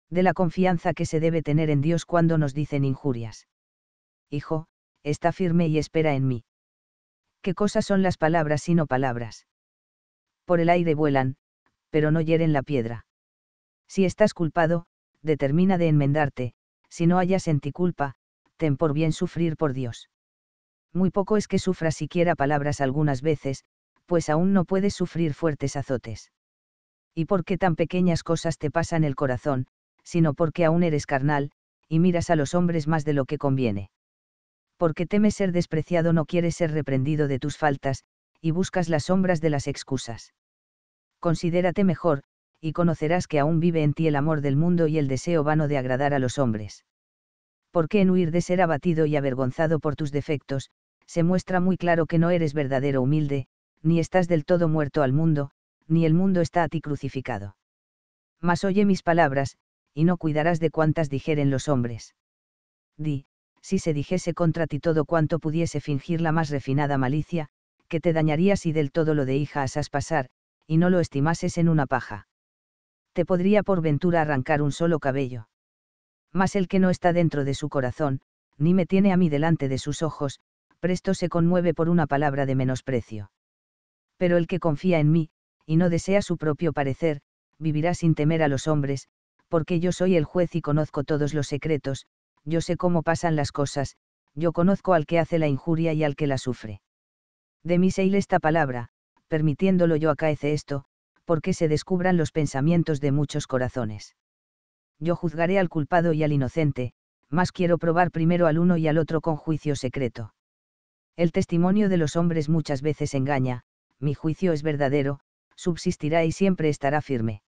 De la confianza que se debe tener en Dios cuando nos dicen injurias hijo, está firme y espera en mí. ¿Qué cosas son las palabras sino palabras? Por el aire vuelan, pero no hieren la piedra. Si estás culpado, determina de enmendarte, si no hallas en ti culpa, ten por bien sufrir por Dios. Muy poco es que sufras siquiera palabras algunas veces, pues aún no puedes sufrir fuertes azotes. ¿Y por qué tan pequeñas cosas te pasan el corazón, sino porque aún eres carnal, y miras a los hombres más de lo que conviene? porque temes ser despreciado no quieres ser reprendido de tus faltas, y buscas las sombras de las excusas. Considérate mejor, y conocerás que aún vive en ti el amor del mundo y el deseo vano de agradar a los hombres. Porque en huir de ser abatido y avergonzado por tus defectos, se muestra muy claro que no eres verdadero humilde, ni estás del todo muerto al mundo, ni el mundo está a ti crucificado. Mas oye mis palabras, y no cuidarás de cuantas dijeren los hombres. Di, si se dijese contra ti todo cuanto pudiese fingir la más refinada malicia, que te dañaría si del todo lo de hija asas pasar, y no lo estimases en una paja. Te podría por ventura arrancar un solo cabello. Mas el que no está dentro de su corazón, ni me tiene a mí delante de sus ojos, presto se conmueve por una palabra de menosprecio. Pero el que confía en mí, y no desea su propio parecer, vivirá sin temer a los hombres, porque yo soy el juez y conozco todos los secretos, yo sé cómo pasan las cosas, yo conozco al que hace la injuria y al que la sufre. De mí se esta palabra, permitiéndolo yo acaece esto, porque se descubran los pensamientos de muchos corazones. Yo juzgaré al culpado y al inocente, mas quiero probar primero al uno y al otro con juicio secreto. El testimonio de los hombres muchas veces engaña, mi juicio es verdadero, subsistirá y siempre estará firme.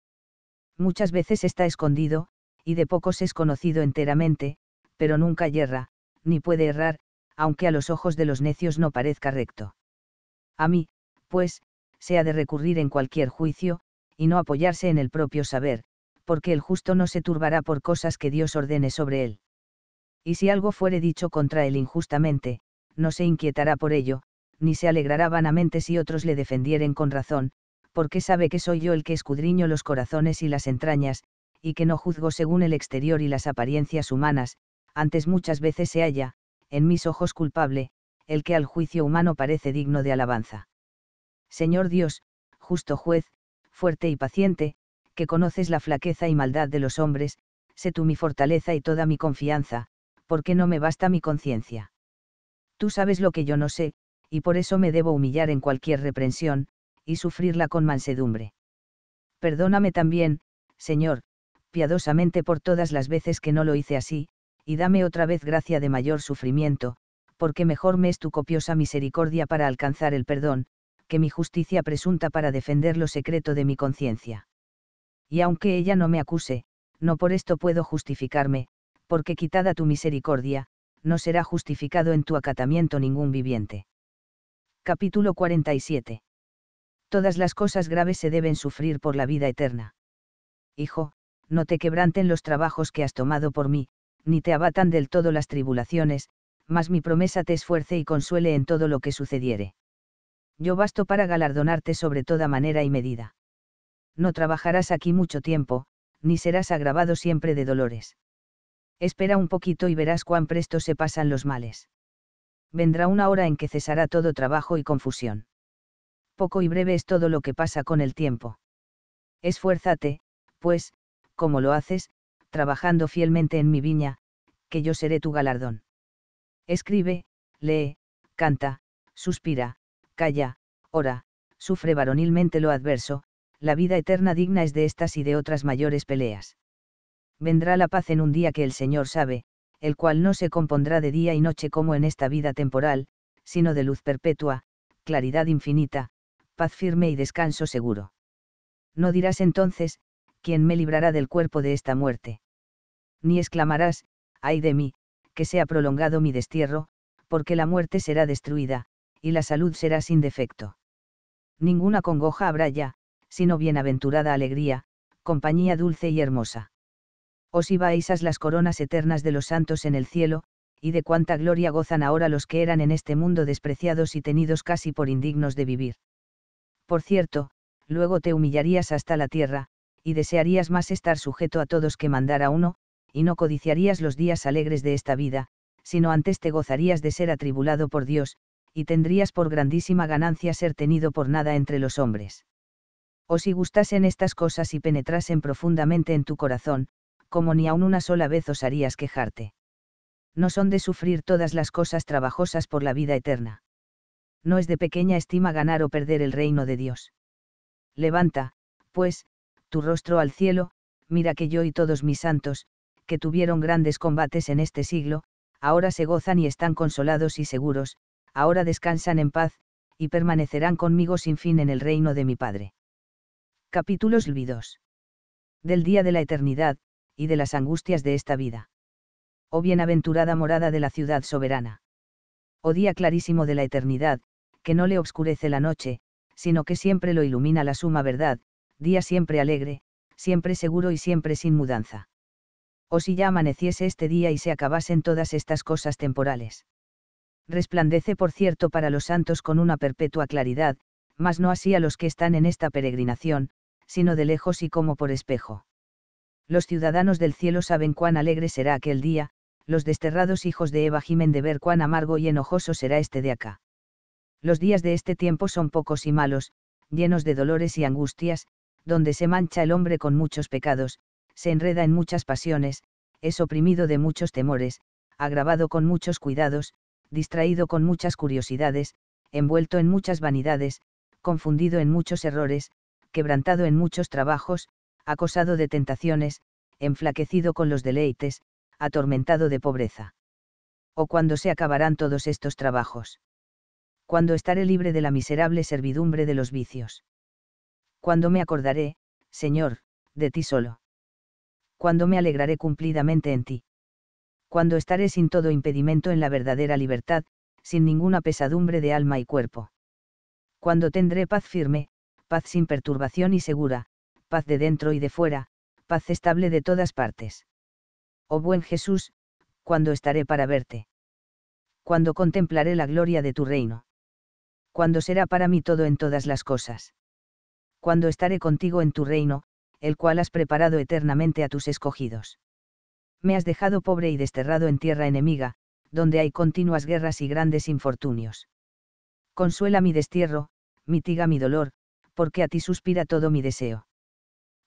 Muchas veces está escondido, y de pocos es conocido enteramente, pero nunca yerra, ni puede errar, aunque a los ojos de los necios no parezca recto. A mí, pues, sea de recurrir en cualquier juicio, y no apoyarse en el propio saber, porque el justo no se turbará por cosas que Dios ordene sobre él. Y si algo fuere dicho contra él injustamente, no se inquietará por ello, ni se alegrará vanamente si otros le defendieren con razón, porque sabe que soy yo el que escudriño los corazones y las entrañas, y que no juzgo según el exterior y las apariencias humanas, antes muchas veces se halla, en mis ojos culpable, el que al juicio humano parece digno de alabanza. Señor Dios, justo juez, fuerte y paciente, que conoces la flaqueza y maldad de los hombres, sé tú mi fortaleza y toda mi confianza, porque no me basta mi conciencia. Tú sabes lo que yo no sé, y por eso me debo humillar en cualquier reprensión, y sufrirla con mansedumbre. Perdóname también, Señor, piadosamente por todas las veces que no lo hice así, y dame otra vez gracia de mayor sufrimiento, porque mejor me es tu copiosa misericordia para alcanzar el perdón, que mi justicia presunta para defender lo secreto de mi conciencia. Y aunque ella no me acuse, no por esto puedo justificarme, porque quitada tu misericordia, no será justificado en tu acatamiento ningún viviente. Capítulo 47. Todas las cosas graves se deben sufrir por la vida eterna. Hijo, no te quebranten los trabajos que has tomado por mí, ni te abatan del todo las tribulaciones, mas mi promesa te esfuerce y consuele en todo lo que sucediere. Yo basto para galardonarte sobre toda manera y medida. No trabajarás aquí mucho tiempo, ni serás agravado siempre de dolores. Espera un poquito y verás cuán presto se pasan los males. Vendrá una hora en que cesará todo trabajo y confusión. Poco y breve es todo lo que pasa con el tiempo. Esfuérzate, pues, como lo haces, trabajando fielmente en mi viña, que yo seré tu galardón. Escribe, lee, canta, suspira, calla, ora, sufre varonilmente lo adverso, la vida eterna digna es de estas y de otras mayores peleas. Vendrá la paz en un día que el Señor sabe, el cual no se compondrá de día y noche como en esta vida temporal, sino de luz perpetua, claridad infinita, paz firme y descanso seguro. No dirás entonces, ¿quién me librará del cuerpo de esta muerte? ni exclamarás, ay de mí, que sea prolongado mi destierro, porque la muerte será destruida, y la salud será sin defecto. Ninguna congoja habrá ya, sino bienaventurada alegría, compañía dulce y hermosa. Os a las coronas eternas de los santos en el cielo, y de cuánta gloria gozan ahora los que eran en este mundo despreciados y tenidos casi por indignos de vivir. Por cierto, luego te humillarías hasta la tierra, y desearías más estar sujeto a todos que mandar a uno, y no codiciarías los días alegres de esta vida, sino antes te gozarías de ser atribulado por Dios, y tendrías por grandísima ganancia ser tenido por nada entre los hombres. O si gustasen estas cosas y penetrasen profundamente en tu corazón, como ni aun una sola vez osarías quejarte. No son de sufrir todas las cosas trabajosas por la vida eterna. No es de pequeña estima ganar o perder el reino de Dios. Levanta, pues, tu rostro al cielo, mira que yo y todos mis santos, que tuvieron grandes combates en este siglo, ahora se gozan y están consolados y seguros, ahora descansan en paz, y permanecerán conmigo sin fin en el reino de mi Padre. Capítulos 2. Del día de la eternidad, y de las angustias de esta vida. Oh bienaventurada morada de la ciudad soberana. Oh día clarísimo de la eternidad, que no le obscurece la noche, sino que siempre lo ilumina la suma verdad, día siempre alegre, siempre seguro y siempre sin mudanza o si ya amaneciese este día y se acabasen todas estas cosas temporales. Resplandece por cierto para los santos con una perpetua claridad, mas no así a los que están en esta peregrinación, sino de lejos y como por espejo. Los ciudadanos del cielo saben cuán alegre será aquel día, los desterrados hijos de Eva gimen de ver cuán amargo y enojoso será este de acá. Los días de este tiempo son pocos y malos, llenos de dolores y angustias, donde se mancha el hombre con muchos pecados, se enreda en muchas pasiones, es oprimido de muchos temores, agravado con muchos cuidados, distraído con muchas curiosidades, envuelto en muchas vanidades, confundido en muchos errores, quebrantado en muchos trabajos, acosado de tentaciones, enflaquecido con los deleites, atormentado de pobreza. ¿O cuando se acabarán todos estos trabajos? cuando estaré libre de la miserable servidumbre de los vicios? cuando me acordaré, Señor, de ti solo? cuando me alegraré cumplidamente en ti. Cuando estaré sin todo impedimento en la verdadera libertad, sin ninguna pesadumbre de alma y cuerpo. Cuando tendré paz firme, paz sin perturbación y segura, paz de dentro y de fuera, paz estable de todas partes. Oh buen Jesús, cuando estaré para verte. Cuando contemplaré la gloria de tu reino. Cuando será para mí todo en todas las cosas. Cuando estaré contigo en tu reino, el cual has preparado eternamente a tus escogidos. Me has dejado pobre y desterrado en tierra enemiga, donde hay continuas guerras y grandes infortunios. Consuela mi destierro, mitiga mi dolor, porque a ti suspira todo mi deseo.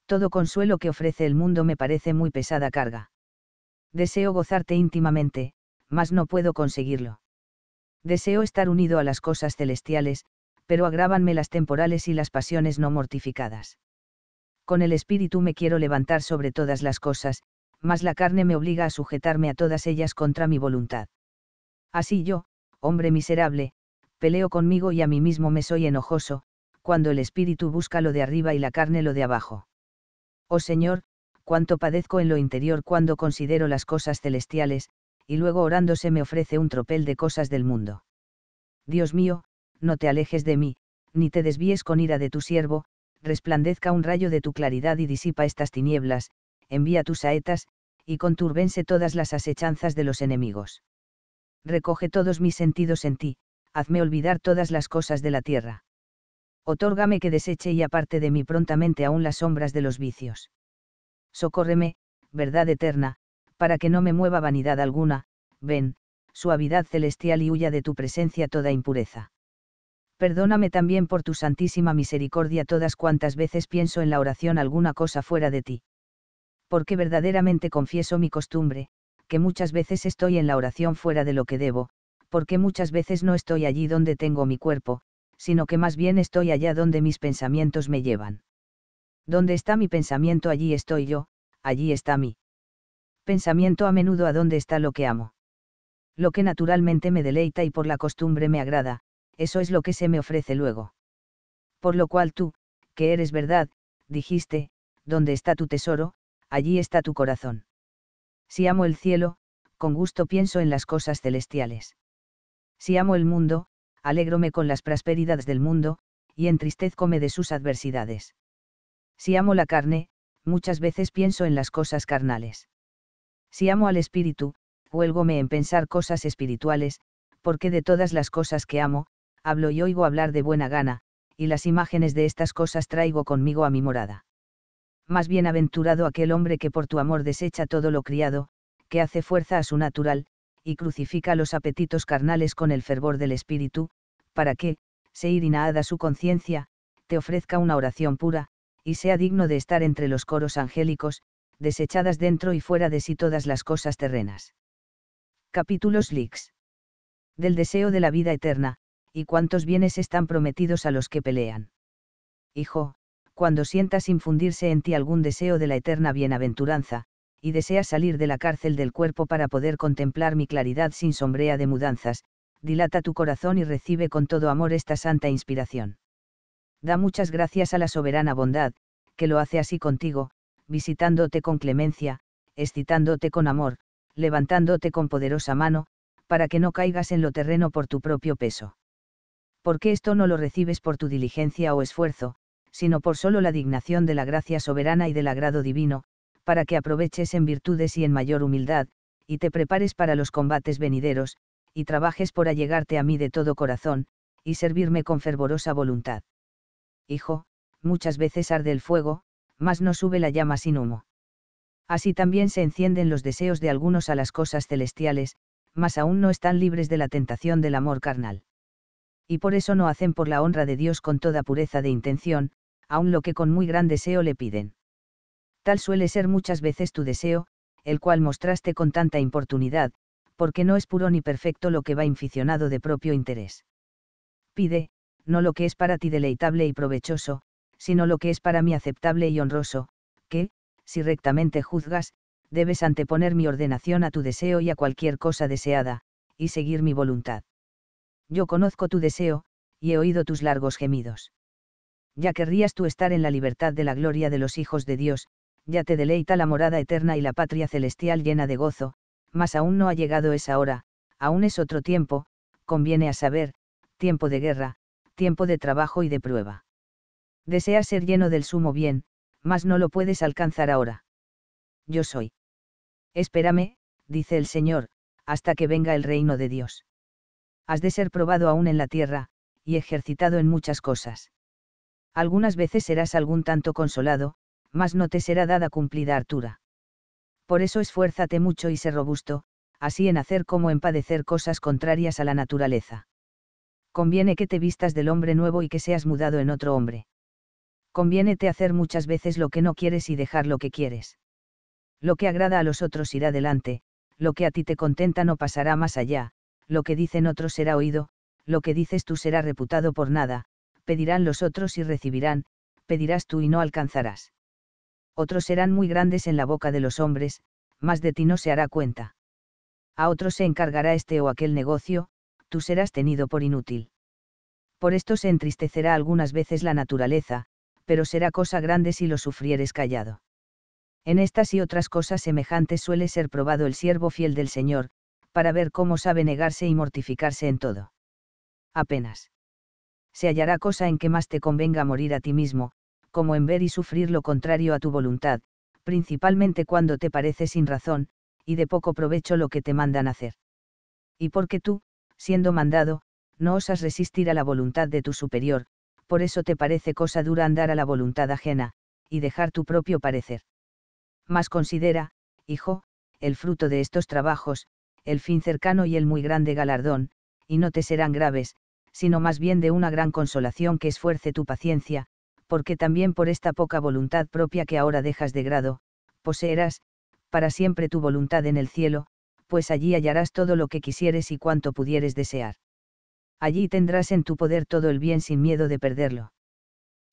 Todo consuelo que ofrece el mundo me parece muy pesada carga. Deseo gozarte íntimamente, mas no puedo conseguirlo. Deseo estar unido a las cosas celestiales, pero agrávanme las temporales y las pasiones no mortificadas con el espíritu me quiero levantar sobre todas las cosas, mas la carne me obliga a sujetarme a todas ellas contra mi voluntad. Así yo, hombre miserable, peleo conmigo y a mí mismo me soy enojoso, cuando el espíritu busca lo de arriba y la carne lo de abajo. Oh Señor, cuánto padezco en lo interior cuando considero las cosas celestiales, y luego orándose me ofrece un tropel de cosas del mundo. Dios mío, no te alejes de mí, ni te desvíes con ira de tu siervo, resplandezca un rayo de tu claridad y disipa estas tinieblas, envía tus saetas, y conturbense todas las asechanzas de los enemigos. Recoge todos mis sentidos en ti, hazme olvidar todas las cosas de la tierra. Otórgame que deseche y aparte de mí prontamente aún las sombras de los vicios. Socórreme, verdad eterna, para que no me mueva vanidad alguna, ven, suavidad celestial y huya de tu presencia toda impureza perdóname también por tu santísima misericordia todas cuantas veces pienso en la oración alguna cosa fuera de ti. Porque verdaderamente confieso mi costumbre, que muchas veces estoy en la oración fuera de lo que debo, porque muchas veces no estoy allí donde tengo mi cuerpo, sino que más bien estoy allá donde mis pensamientos me llevan. Donde está mi pensamiento allí estoy yo, allí está mi pensamiento a menudo a donde está lo que amo. Lo que naturalmente me deleita y por la costumbre me agrada, eso es lo que se me ofrece luego. Por lo cual tú, que eres verdad, dijiste, donde está tu tesoro, allí está tu corazón. Si amo el cielo, con gusto pienso en las cosas celestiales. Si amo el mundo, alégrome con las prosperidades del mundo, y entristezcome de sus adversidades. Si amo la carne, muchas veces pienso en las cosas carnales. Si amo al espíritu, huélgome en pensar cosas espirituales, porque de todas las cosas que amo, hablo y oigo hablar de buena gana, y las imágenes de estas cosas traigo conmigo a mi morada. Más bienaventurado aquel hombre que por tu amor desecha todo lo criado, que hace fuerza a su natural, y crucifica los apetitos carnales con el fervor del espíritu, para que, se irinaada su conciencia, te ofrezca una oración pura, y sea digno de estar entre los coros angélicos, desechadas dentro y fuera de sí todas las cosas terrenas. Capítulos Lix. Del deseo de la vida eterna, y cuántos bienes están prometidos a los que pelean. Hijo, cuando sientas infundirse en ti algún deseo de la eterna bienaventuranza, y deseas salir de la cárcel del cuerpo para poder contemplar mi claridad sin sombrea de mudanzas, dilata tu corazón y recibe con todo amor esta santa inspiración. Da muchas gracias a la soberana bondad, que lo hace así contigo, visitándote con clemencia, excitándote con amor, levantándote con poderosa mano, para que no caigas en lo terreno por tu propio peso porque esto no lo recibes por tu diligencia o esfuerzo, sino por solo la dignación de la gracia soberana y del agrado divino, para que aproveches en virtudes y en mayor humildad, y te prepares para los combates venideros, y trabajes por allegarte a mí de todo corazón, y servirme con fervorosa voluntad. Hijo, muchas veces arde el fuego, mas no sube la llama sin humo. Así también se encienden los deseos de algunos a las cosas celestiales, mas aún no están libres de la tentación del amor carnal y por eso no hacen por la honra de Dios con toda pureza de intención, aun lo que con muy gran deseo le piden. Tal suele ser muchas veces tu deseo, el cual mostraste con tanta importunidad, porque no es puro ni perfecto lo que va inficionado de propio interés. Pide, no lo que es para ti deleitable y provechoso, sino lo que es para mí aceptable y honroso, que, si rectamente juzgas, debes anteponer mi ordenación a tu deseo y a cualquier cosa deseada, y seguir mi voluntad. Yo conozco tu deseo, y he oído tus largos gemidos. Ya querrías tú estar en la libertad de la gloria de los hijos de Dios, ya te deleita la morada eterna y la patria celestial llena de gozo, mas aún no ha llegado esa hora, aún es otro tiempo, conviene a saber, tiempo de guerra, tiempo de trabajo y de prueba. Deseas ser lleno del sumo bien, mas no lo puedes alcanzar ahora. Yo soy. Espérame, dice el Señor, hasta que venga el reino de Dios has de ser probado aún en la tierra, y ejercitado en muchas cosas. Algunas veces serás algún tanto consolado, mas no te será dada cumplida hartura. Por eso esfuérzate mucho y sé robusto, así en hacer como en padecer cosas contrarias a la naturaleza. Conviene que te vistas del hombre nuevo y que seas mudado en otro hombre. Conviénete hacer muchas veces lo que no quieres y dejar lo que quieres. Lo que agrada a los otros irá adelante, lo que a ti te contenta no pasará más allá, lo que dicen otros será oído, lo que dices tú será reputado por nada, pedirán los otros y recibirán, pedirás tú y no alcanzarás. Otros serán muy grandes en la boca de los hombres, mas de ti no se hará cuenta. A otros se encargará este o aquel negocio, tú serás tenido por inútil. Por esto se entristecerá algunas veces la naturaleza, pero será cosa grande si lo sufrieres callado. En estas y otras cosas semejantes suele ser probado el siervo fiel del Señor, para ver cómo sabe negarse y mortificarse en todo. Apenas. Se hallará cosa en que más te convenga morir a ti mismo, como en ver y sufrir lo contrario a tu voluntad, principalmente cuando te parece sin razón, y de poco provecho lo que te mandan hacer. Y porque tú, siendo mandado, no osas resistir a la voluntad de tu superior, por eso te parece cosa dura andar a la voluntad ajena, y dejar tu propio parecer. Mas considera, hijo, el fruto de estos trabajos, el fin cercano y el muy grande galardón, y no te serán graves, sino más bien de una gran consolación que esfuerce tu paciencia, porque también por esta poca voluntad propia que ahora dejas de grado, poseerás, para siempre tu voluntad en el cielo, pues allí hallarás todo lo que quisieres y cuanto pudieres desear. Allí tendrás en tu poder todo el bien sin miedo de perderlo.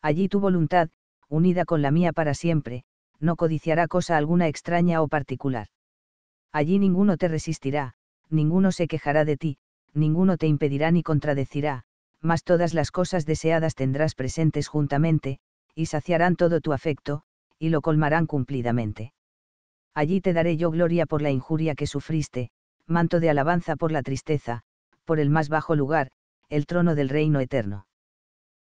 Allí tu voluntad, unida con la mía para siempre, no codiciará cosa alguna extraña o particular. Allí ninguno te resistirá, ninguno se quejará de ti, ninguno te impedirá ni contradecirá, mas todas las cosas deseadas tendrás presentes juntamente, y saciarán todo tu afecto, y lo colmarán cumplidamente. Allí te daré yo gloria por la injuria que sufriste, manto de alabanza por la tristeza, por el más bajo lugar, el trono del reino eterno.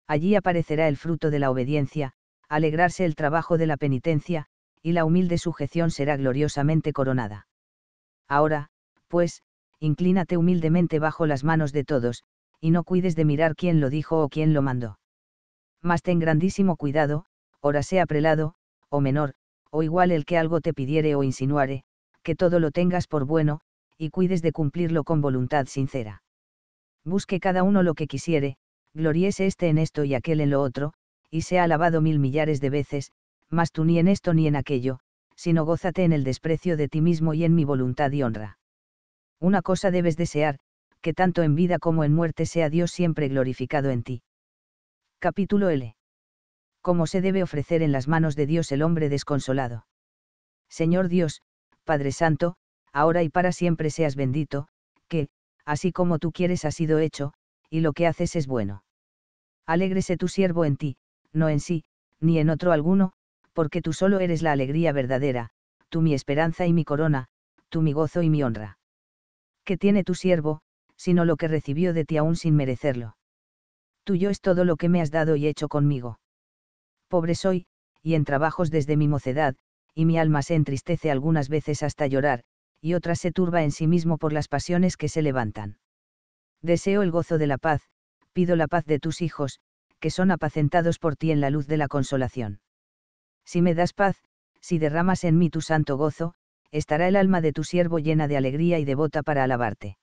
Allí aparecerá el fruto de la obediencia, alegrarse el trabajo de la penitencia, y la humilde sujeción será gloriosamente coronada. Ahora, pues, inclínate humildemente bajo las manos de todos, y no cuides de mirar quién lo dijo o quién lo mandó. Mas ten grandísimo cuidado, ora sea prelado, o menor, o igual el que algo te pidiere o insinuare, que todo lo tengas por bueno, y cuides de cumplirlo con voluntad sincera. Busque cada uno lo que quisiere, gloriese este en esto y aquel en lo otro, y sea alabado mil millares de veces, mas tú ni en esto ni en aquello, sino gózate en el desprecio de ti mismo y en mi voluntad y honra. Una cosa debes desear, que tanto en vida como en muerte sea Dios siempre glorificado en ti. Capítulo L. ¿Cómo se debe ofrecer en las manos de Dios el hombre desconsolado? Señor Dios, Padre Santo, ahora y para siempre seas bendito, que, así como tú quieres ha sido hecho, y lo que haces es bueno. Alégrese tu siervo en ti, no en sí, ni en otro alguno, porque tú solo eres la alegría verdadera, tú mi esperanza y mi corona, tú mi gozo y mi honra. ¿Qué tiene tu siervo, sino lo que recibió de ti aún sin merecerlo? Tuyo es todo lo que me has dado y hecho conmigo. Pobre soy, y en trabajos desde mi mocedad, y mi alma se entristece algunas veces hasta llorar, y otras se turba en sí mismo por las pasiones que se levantan. Deseo el gozo de la paz, pido la paz de tus hijos, que son apacentados por ti en la luz de la consolación. Si me das paz, si derramas en mí tu santo gozo, estará el alma de tu siervo llena de alegría y devota para alabarte.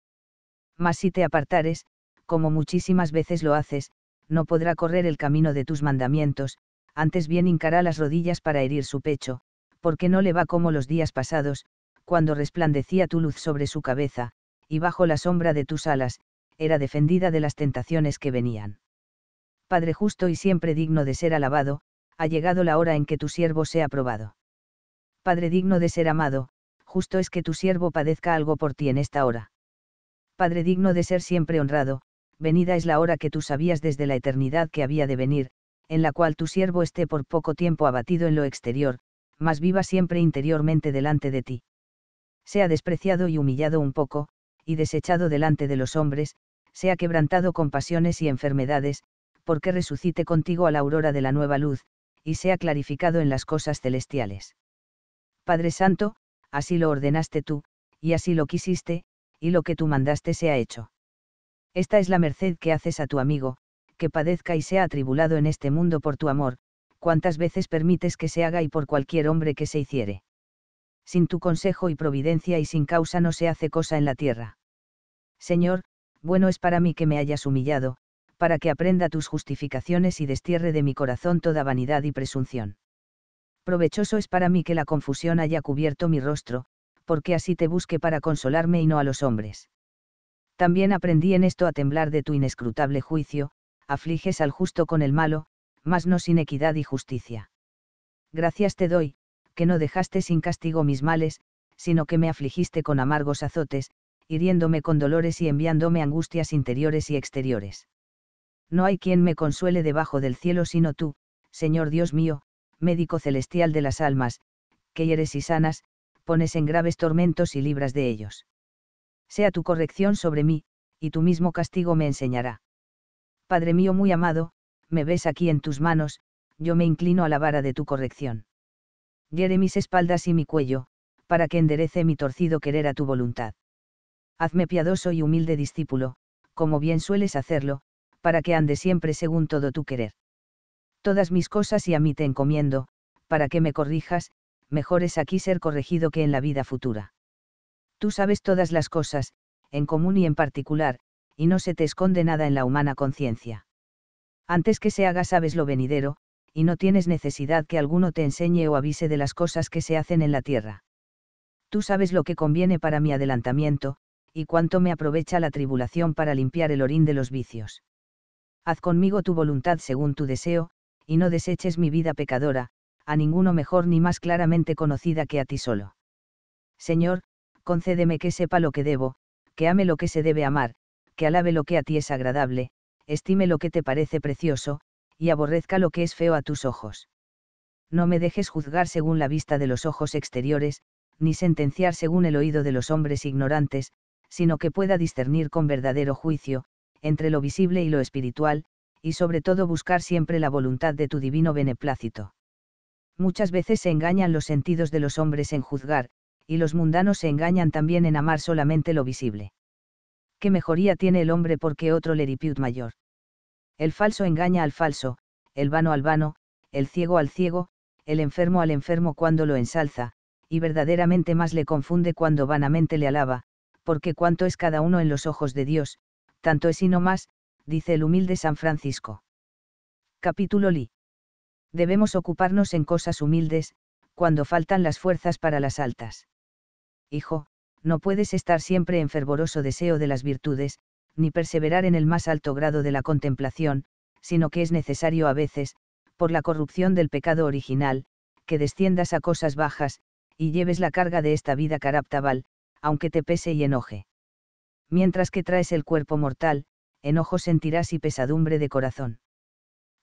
Mas si te apartares, como muchísimas veces lo haces, no podrá correr el camino de tus mandamientos, antes bien hincará las rodillas para herir su pecho, porque no le va como los días pasados, cuando resplandecía tu luz sobre su cabeza, y bajo la sombra de tus alas, era defendida de las tentaciones que venían. Padre justo y siempre digno de ser alabado, ha llegado la hora en que tu siervo sea probado. Padre digno de ser amado, justo es que tu siervo padezca algo por ti en esta hora. Padre digno de ser siempre honrado, venida es la hora que tú sabías desde la eternidad que había de venir, en la cual tu siervo esté por poco tiempo abatido en lo exterior, mas viva siempre interiormente delante de ti. Sea despreciado y humillado un poco, y desechado delante de los hombres, sea quebrantado con pasiones y enfermedades, porque resucite contigo a la aurora de la nueva luz, y sea clarificado en las cosas celestiales. Padre Santo, así lo ordenaste tú, y así lo quisiste, y lo que tú mandaste se ha hecho. Esta es la merced que haces a tu amigo, que padezca y sea atribulado en este mundo por tu amor, cuantas veces permites que se haga y por cualquier hombre que se hiciere. Sin tu consejo y providencia y sin causa no se hace cosa en la tierra. Señor, bueno es para mí que me hayas humillado, para que aprenda tus justificaciones y destierre de mi corazón toda vanidad y presunción. Provechoso es para mí que la confusión haya cubierto mi rostro, porque así te busque para consolarme y no a los hombres. También aprendí en esto a temblar de tu inescrutable juicio, afliges al justo con el malo, mas no sin equidad y justicia. Gracias te doy, que no dejaste sin castigo mis males, sino que me afligiste con amargos azotes, hiriéndome con dolores y enviándome angustias interiores y exteriores no hay quien me consuele debajo del cielo sino tú, Señor Dios mío, médico celestial de las almas, que hieres y sanas, pones en graves tormentos y libras de ellos. Sea tu corrección sobre mí, y tu mismo castigo me enseñará. Padre mío muy amado, me ves aquí en tus manos, yo me inclino a la vara de tu corrección. Hiere mis espaldas y mi cuello, para que enderece mi torcido querer a tu voluntad. Hazme piadoso y humilde discípulo, como bien sueles hacerlo, para que ande siempre según todo tu querer. Todas mis cosas y a mí te encomiendo, para que me corrijas, mejor es aquí ser corregido que en la vida futura. Tú sabes todas las cosas, en común y en particular, y no se te esconde nada en la humana conciencia. Antes que se haga sabes lo venidero, y no tienes necesidad que alguno te enseñe o avise de las cosas que se hacen en la tierra. Tú sabes lo que conviene para mi adelantamiento, y cuánto me aprovecha la tribulación para limpiar el orín de los vicios haz conmigo tu voluntad según tu deseo, y no deseches mi vida pecadora, a ninguno mejor ni más claramente conocida que a ti solo. Señor, concédeme que sepa lo que debo, que ame lo que se debe amar, que alabe lo que a ti es agradable, estime lo que te parece precioso, y aborrezca lo que es feo a tus ojos. No me dejes juzgar según la vista de los ojos exteriores, ni sentenciar según el oído de los hombres ignorantes, sino que pueda discernir con verdadero juicio, entre lo visible y lo espiritual, y sobre todo buscar siempre la voluntad de tu divino beneplácito. Muchas veces se engañan los sentidos de los hombres en juzgar, y los mundanos se engañan también en amar solamente lo visible. ¿Qué mejoría tiene el hombre porque otro le mayor? El falso engaña al falso, el vano al vano, el ciego al ciego, el enfermo al enfermo cuando lo ensalza, y verdaderamente más le confunde cuando vanamente le alaba, porque cuánto es cada uno en los ojos de Dios, tanto es y no más, dice el humilde San Francisco. Capítulo Li. Debemos ocuparnos en cosas humildes, cuando faltan las fuerzas para las altas. Hijo, no puedes estar siempre en fervoroso deseo de las virtudes, ni perseverar en el más alto grado de la contemplación, sino que es necesario a veces, por la corrupción del pecado original, que desciendas a cosas bajas, y lleves la carga de esta vida caraptabal, aunque te pese y enoje mientras que traes el cuerpo mortal, enojo sentirás y pesadumbre de corazón.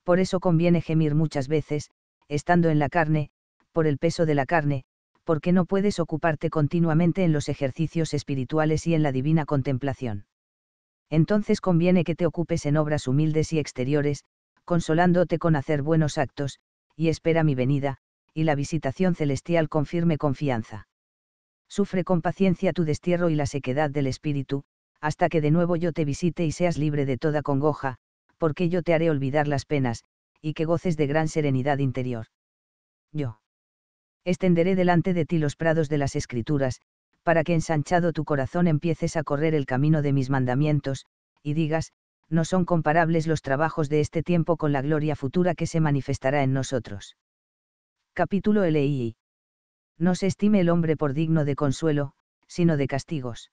Por eso conviene gemir muchas veces, estando en la carne, por el peso de la carne, porque no puedes ocuparte continuamente en los ejercicios espirituales y en la divina contemplación. Entonces conviene que te ocupes en obras humildes y exteriores, consolándote con hacer buenos actos, y espera mi venida, y la visitación celestial con firme confianza. Sufre con paciencia tu destierro y la sequedad del espíritu, hasta que de nuevo yo te visite y seas libre de toda congoja, porque yo te haré olvidar las penas, y que goces de gran serenidad interior. Yo. Extenderé delante de ti los prados de las escrituras, para que ensanchado tu corazón empieces a correr el camino de mis mandamientos, y digas, no son comparables los trabajos de este tiempo con la gloria futura que se manifestará en nosotros. Capítulo LI. No se estime el hombre por digno de consuelo, sino de castigos.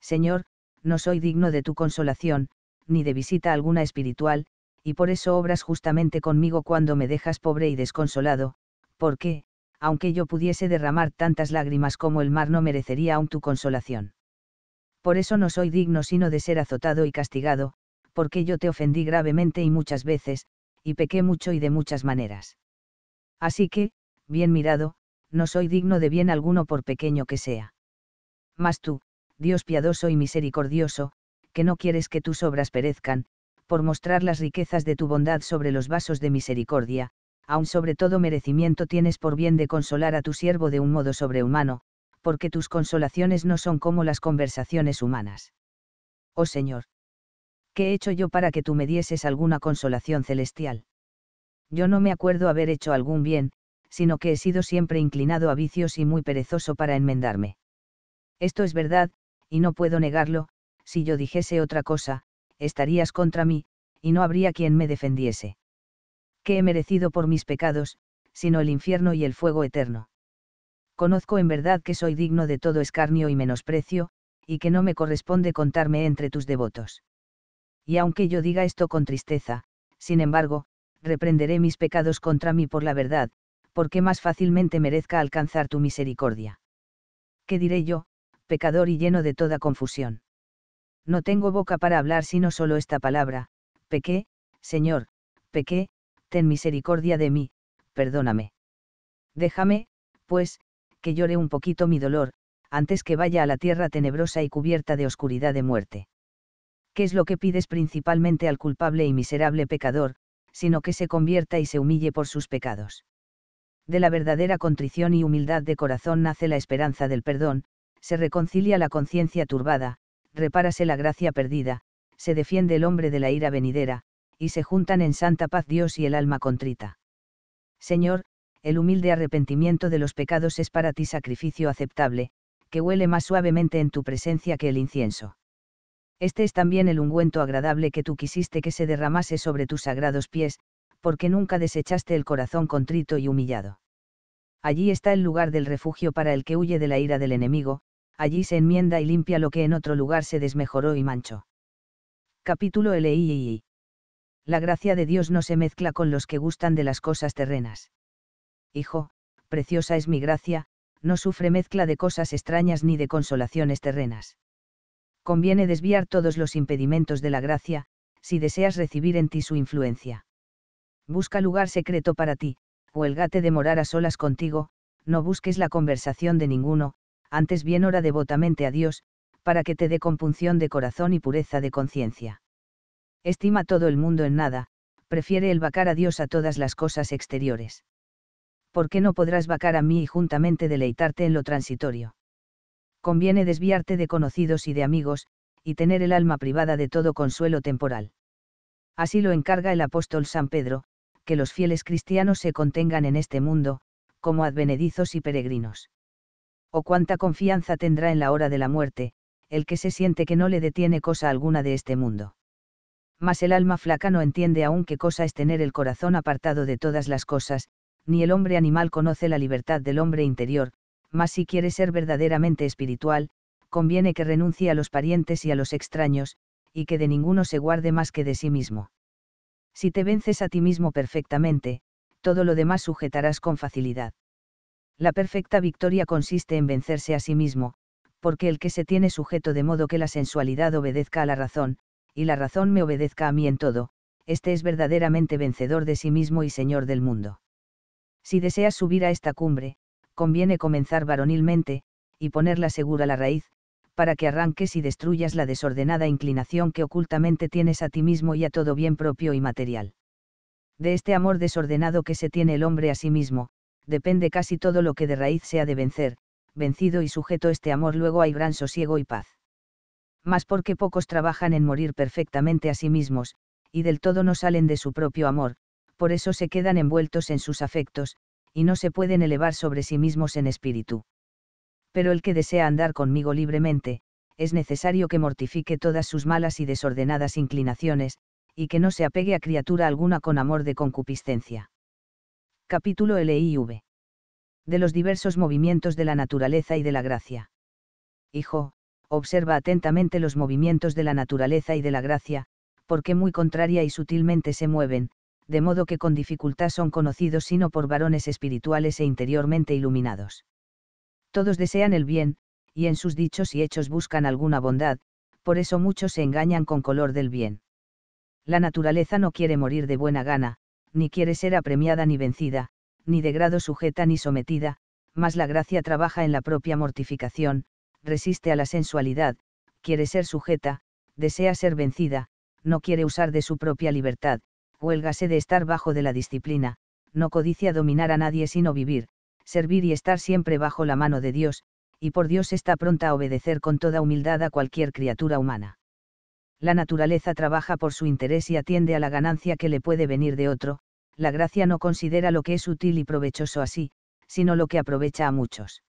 Señor, no soy digno de tu consolación, ni de visita alguna espiritual, y por eso obras justamente conmigo cuando me dejas pobre y desconsolado, porque, aunque yo pudiese derramar tantas lágrimas como el mar no merecería aún tu consolación. Por eso no soy digno sino de ser azotado y castigado, porque yo te ofendí gravemente y muchas veces, y pequé mucho y de muchas maneras. Así que, bien mirado, no soy digno de bien alguno por pequeño que sea. Mas tú, Dios piadoso y misericordioso, que no quieres que tus obras perezcan, por mostrar las riquezas de tu bondad sobre los vasos de misericordia, aun sobre todo merecimiento tienes por bien de consolar a tu siervo de un modo sobrehumano, porque tus consolaciones no son como las conversaciones humanas. Oh Señor, ¿qué he hecho yo para que tú me dieses alguna consolación celestial? Yo no me acuerdo haber hecho algún bien, sino que he sido siempre inclinado a vicios y muy perezoso para enmendarme. Esto es verdad, y no puedo negarlo, si yo dijese otra cosa, estarías contra mí, y no habría quien me defendiese. ¿Qué he merecido por mis pecados, sino el infierno y el fuego eterno? Conozco en verdad que soy digno de todo escarnio y menosprecio, y que no me corresponde contarme entre tus devotos. Y aunque yo diga esto con tristeza, sin embargo, reprenderé mis pecados contra mí por la verdad, porque más fácilmente merezca alcanzar tu misericordia. ¿Qué diré yo, pecador y lleno de toda confusión. No tengo boca para hablar sino solo esta palabra, pequé, Señor, pequé, ten misericordia de mí, perdóname. Déjame, pues, que llore un poquito mi dolor, antes que vaya a la tierra tenebrosa y cubierta de oscuridad de muerte. ¿Qué es lo que pides principalmente al culpable y miserable pecador, sino que se convierta y se humille por sus pecados? De la verdadera contrición y humildad de corazón nace la esperanza del perdón, se reconcilia la conciencia turbada, repárase la gracia perdida, se defiende el hombre de la ira venidera, y se juntan en santa paz Dios y el alma contrita. Señor, el humilde arrepentimiento de los pecados es para ti sacrificio aceptable, que huele más suavemente en tu presencia que el incienso. Este es también el ungüento agradable que tú quisiste que se derramase sobre tus sagrados pies, porque nunca desechaste el corazón contrito y humillado. Allí está el lugar del refugio para el que huye de la ira del enemigo, allí se enmienda y limpia lo que en otro lugar se desmejoró y manchó. Capítulo LII. La gracia de Dios no se mezcla con los que gustan de las cosas terrenas. Hijo, preciosa es mi gracia, no sufre mezcla de cosas extrañas ni de consolaciones terrenas. Conviene desviar todos los impedimentos de la gracia, si deseas recibir en ti su influencia. Busca lugar secreto para ti, o de morar a solas contigo, no busques la conversación de ninguno, antes bien ora devotamente a Dios, para que te dé compunción de corazón y pureza de conciencia. Estima todo el mundo en nada, prefiere el vacar a Dios a todas las cosas exteriores. ¿Por qué no podrás vacar a mí y juntamente deleitarte en lo transitorio? Conviene desviarte de conocidos y de amigos, y tener el alma privada de todo consuelo temporal. Así lo encarga el apóstol San Pedro, que los fieles cristianos se contengan en este mundo, como advenedizos y peregrinos o cuánta confianza tendrá en la hora de la muerte, el que se siente que no le detiene cosa alguna de este mundo. Mas el alma flaca no entiende aún qué cosa es tener el corazón apartado de todas las cosas, ni el hombre animal conoce la libertad del hombre interior, mas si quiere ser verdaderamente espiritual, conviene que renuncie a los parientes y a los extraños, y que de ninguno se guarde más que de sí mismo. Si te vences a ti mismo perfectamente, todo lo demás sujetarás con facilidad. La perfecta victoria consiste en vencerse a sí mismo, porque el que se tiene sujeto de modo que la sensualidad obedezca a la razón, y la razón me obedezca a mí en todo, este es verdaderamente vencedor de sí mismo y señor del mundo. Si deseas subir a esta cumbre, conviene comenzar varonilmente, y ponerla segura la raíz, para que arranques y destruyas la desordenada inclinación que ocultamente tienes a ti mismo y a todo bien propio y material. De este amor desordenado que se tiene el hombre a sí mismo, depende casi todo lo que de raíz sea de vencer, vencido y sujeto este amor luego hay gran sosiego y paz. Mas porque pocos trabajan en morir perfectamente a sí mismos, y del todo no salen de su propio amor, por eso se quedan envueltos en sus afectos, y no se pueden elevar sobre sí mismos en espíritu. Pero el que desea andar conmigo libremente, es necesario que mortifique todas sus malas y desordenadas inclinaciones, y que no se apegue a criatura alguna con amor de concupiscencia. Capítulo LIV. De los diversos movimientos de la naturaleza y de la gracia. Hijo, observa atentamente los movimientos de la naturaleza y de la gracia, porque muy contraria y sutilmente se mueven, de modo que con dificultad son conocidos sino por varones espirituales e interiormente iluminados. Todos desean el bien, y en sus dichos y hechos buscan alguna bondad, por eso muchos se engañan con color del bien. La naturaleza no quiere morir de buena gana, ni quiere ser apremiada ni vencida, ni de grado sujeta ni sometida, mas la gracia trabaja en la propia mortificación, resiste a la sensualidad, quiere ser sujeta, desea ser vencida, no quiere usar de su propia libertad, huélgase de estar bajo de la disciplina, no codicia dominar a nadie sino vivir, servir y estar siempre bajo la mano de Dios, y por Dios está pronta a obedecer con toda humildad a cualquier criatura humana la naturaleza trabaja por su interés y atiende a la ganancia que le puede venir de otro, la gracia no considera lo que es útil y provechoso así, sino lo que aprovecha a muchos.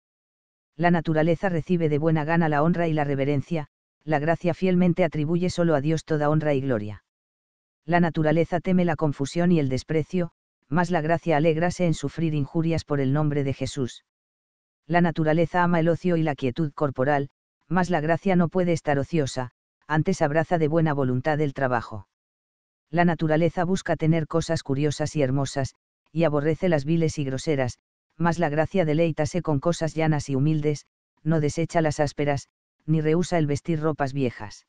La naturaleza recibe de buena gana la honra y la reverencia, la gracia fielmente atribuye solo a Dios toda honra y gloria. La naturaleza teme la confusión y el desprecio, mas la gracia alegrase en sufrir injurias por el nombre de Jesús. La naturaleza ama el ocio y la quietud corporal, mas la gracia no puede estar ociosa, antes abraza de buena voluntad el trabajo. La naturaleza busca tener cosas curiosas y hermosas, y aborrece las viles y groseras, mas la gracia deleítase con cosas llanas y humildes, no desecha las ásperas, ni rehúsa el vestir ropas viejas.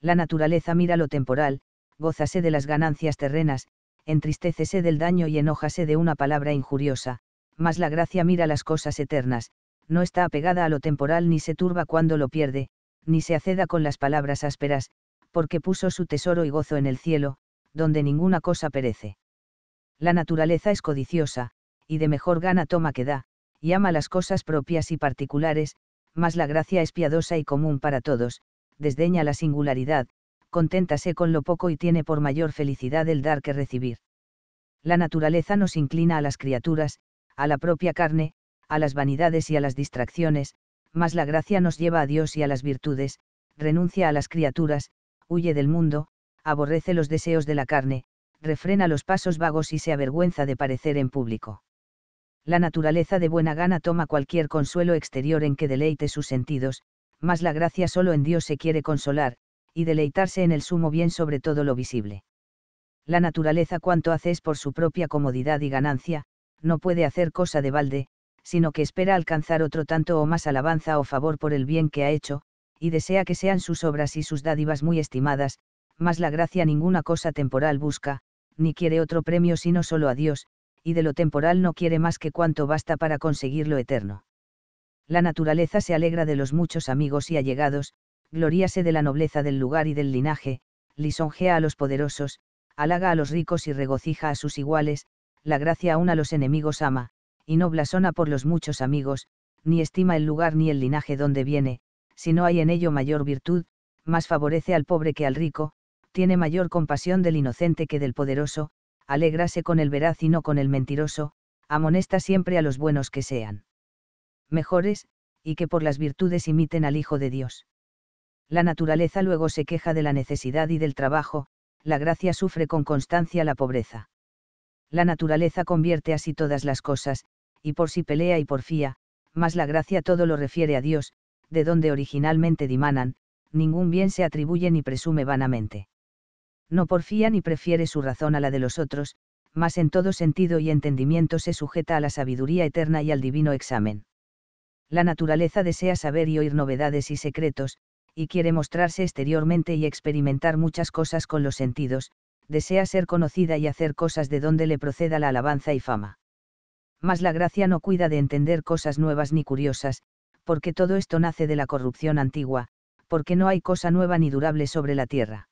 La naturaleza mira lo temporal, gózase de las ganancias terrenas, entristécese del daño y enójase de una palabra injuriosa, mas la gracia mira las cosas eternas, no está apegada a lo temporal ni se turba cuando lo pierde, ni se aceda con las palabras ásperas, porque puso su tesoro y gozo en el cielo, donde ninguna cosa perece. La naturaleza es codiciosa, y de mejor gana toma que da, y ama las cosas propias y particulares, mas la gracia es piadosa y común para todos, desdeña la singularidad, conténtase con lo poco y tiene por mayor felicidad el dar que recibir. La naturaleza nos inclina a las criaturas, a la propia carne, a las vanidades y a las distracciones, mas la gracia nos lleva a Dios y a las virtudes, renuncia a las criaturas, huye del mundo, aborrece los deseos de la carne, refrena los pasos vagos y se avergüenza de parecer en público. La naturaleza de buena gana toma cualquier consuelo exterior en que deleite sus sentidos, mas la gracia solo en Dios se quiere consolar, y deleitarse en el sumo bien sobre todo lo visible. La naturaleza cuanto hace es por su propia comodidad y ganancia, no puede hacer cosa de balde, sino que espera alcanzar otro tanto o más alabanza o favor por el bien que ha hecho, y desea que sean sus obras y sus dádivas muy estimadas, mas la gracia ninguna cosa temporal busca, ni quiere otro premio sino solo a Dios, y de lo temporal no quiere más que cuanto basta para conseguir lo eterno. La naturaleza se alegra de los muchos amigos y allegados, gloríase de la nobleza del lugar y del linaje, lisonjea a los poderosos, halaga a los ricos y regocija a sus iguales, la gracia aún a los enemigos ama, y no blasona por los muchos amigos, ni estima el lugar ni el linaje donde viene, si no hay en ello mayor virtud, más favorece al pobre que al rico, tiene mayor compasión del inocente que del poderoso, alégrase con el veraz y no con el mentiroso, amonesta siempre a los buenos que sean mejores, y que por las virtudes imiten al Hijo de Dios. La naturaleza luego se queja de la necesidad y del trabajo, la gracia sufre con constancia la pobreza. La naturaleza convierte así todas las cosas, y por si pelea y porfía, mas la gracia todo lo refiere a Dios, de donde originalmente dimanan, ningún bien se atribuye ni presume vanamente. No porfía ni prefiere su razón a la de los otros, mas en todo sentido y entendimiento se sujeta a la sabiduría eterna y al divino examen. La naturaleza desea saber y oír novedades y secretos, y quiere mostrarse exteriormente y experimentar muchas cosas con los sentidos, desea ser conocida y hacer cosas de donde le proceda la alabanza y fama. Mas la gracia no cuida de entender cosas nuevas ni curiosas, porque todo esto nace de la corrupción antigua, porque no hay cosa nueva ni durable sobre la tierra.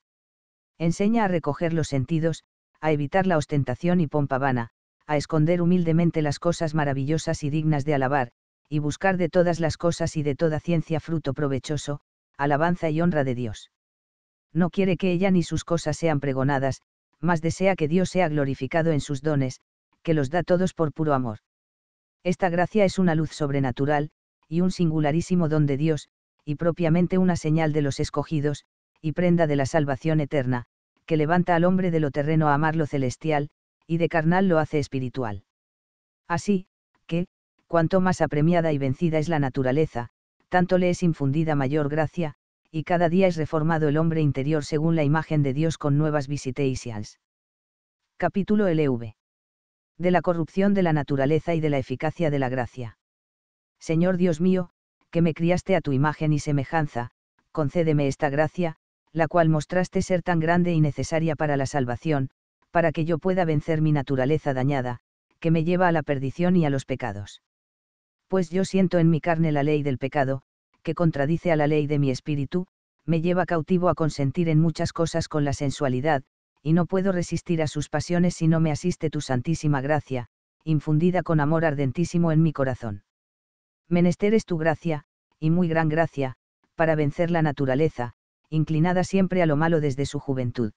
Enseña a recoger los sentidos, a evitar la ostentación y pompa vana, a esconder humildemente las cosas maravillosas y dignas de alabar, y buscar de todas las cosas y de toda ciencia fruto provechoso, alabanza y honra de Dios. No quiere que ella ni sus cosas sean pregonadas, mas desea que Dios sea glorificado en sus dones, que los da todos por puro amor. Esta gracia es una luz sobrenatural, y un singularísimo don de Dios, y propiamente una señal de los escogidos, y prenda de la salvación eterna, que levanta al hombre de lo terreno a amar lo celestial, y de carnal lo hace espiritual. Así, que, cuanto más apremiada y vencida es la naturaleza, tanto le es infundida mayor gracia, y cada día es reformado el hombre interior según la imagen de Dios con nuevas visitations. Capítulo LV de la corrupción de la naturaleza y de la eficacia de la gracia. Señor Dios mío, que me criaste a tu imagen y semejanza, concédeme esta gracia, la cual mostraste ser tan grande y necesaria para la salvación, para que yo pueda vencer mi naturaleza dañada, que me lleva a la perdición y a los pecados. Pues yo siento en mi carne la ley del pecado, que contradice a la ley de mi espíritu, me lleva cautivo a consentir en muchas cosas con la sensualidad, y no puedo resistir a sus pasiones si no me asiste tu santísima gracia, infundida con amor ardentísimo en mi corazón. Menester es tu gracia, y muy gran gracia, para vencer la naturaleza, inclinada siempre a lo malo desde su juventud.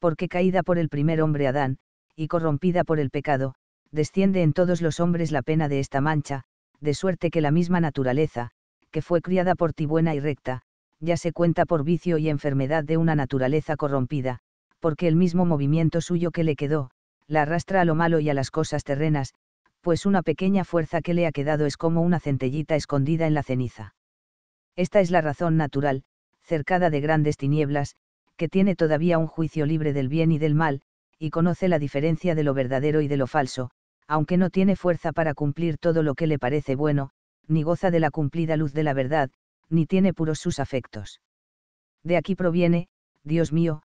Porque caída por el primer hombre Adán, y corrompida por el pecado, desciende en todos los hombres la pena de esta mancha, de suerte que la misma naturaleza, que fue criada por ti buena y recta, ya se cuenta por vicio y enfermedad de una naturaleza corrompida, porque el mismo movimiento suyo que le quedó, la arrastra a lo malo y a las cosas terrenas, pues una pequeña fuerza que le ha quedado es como una centellita escondida en la ceniza. Esta es la razón natural, cercada de grandes tinieblas, que tiene todavía un juicio libre del bien y del mal, y conoce la diferencia de lo verdadero y de lo falso, aunque no tiene fuerza para cumplir todo lo que le parece bueno, ni goza de la cumplida luz de la verdad, ni tiene puros sus afectos. De aquí proviene, Dios mío,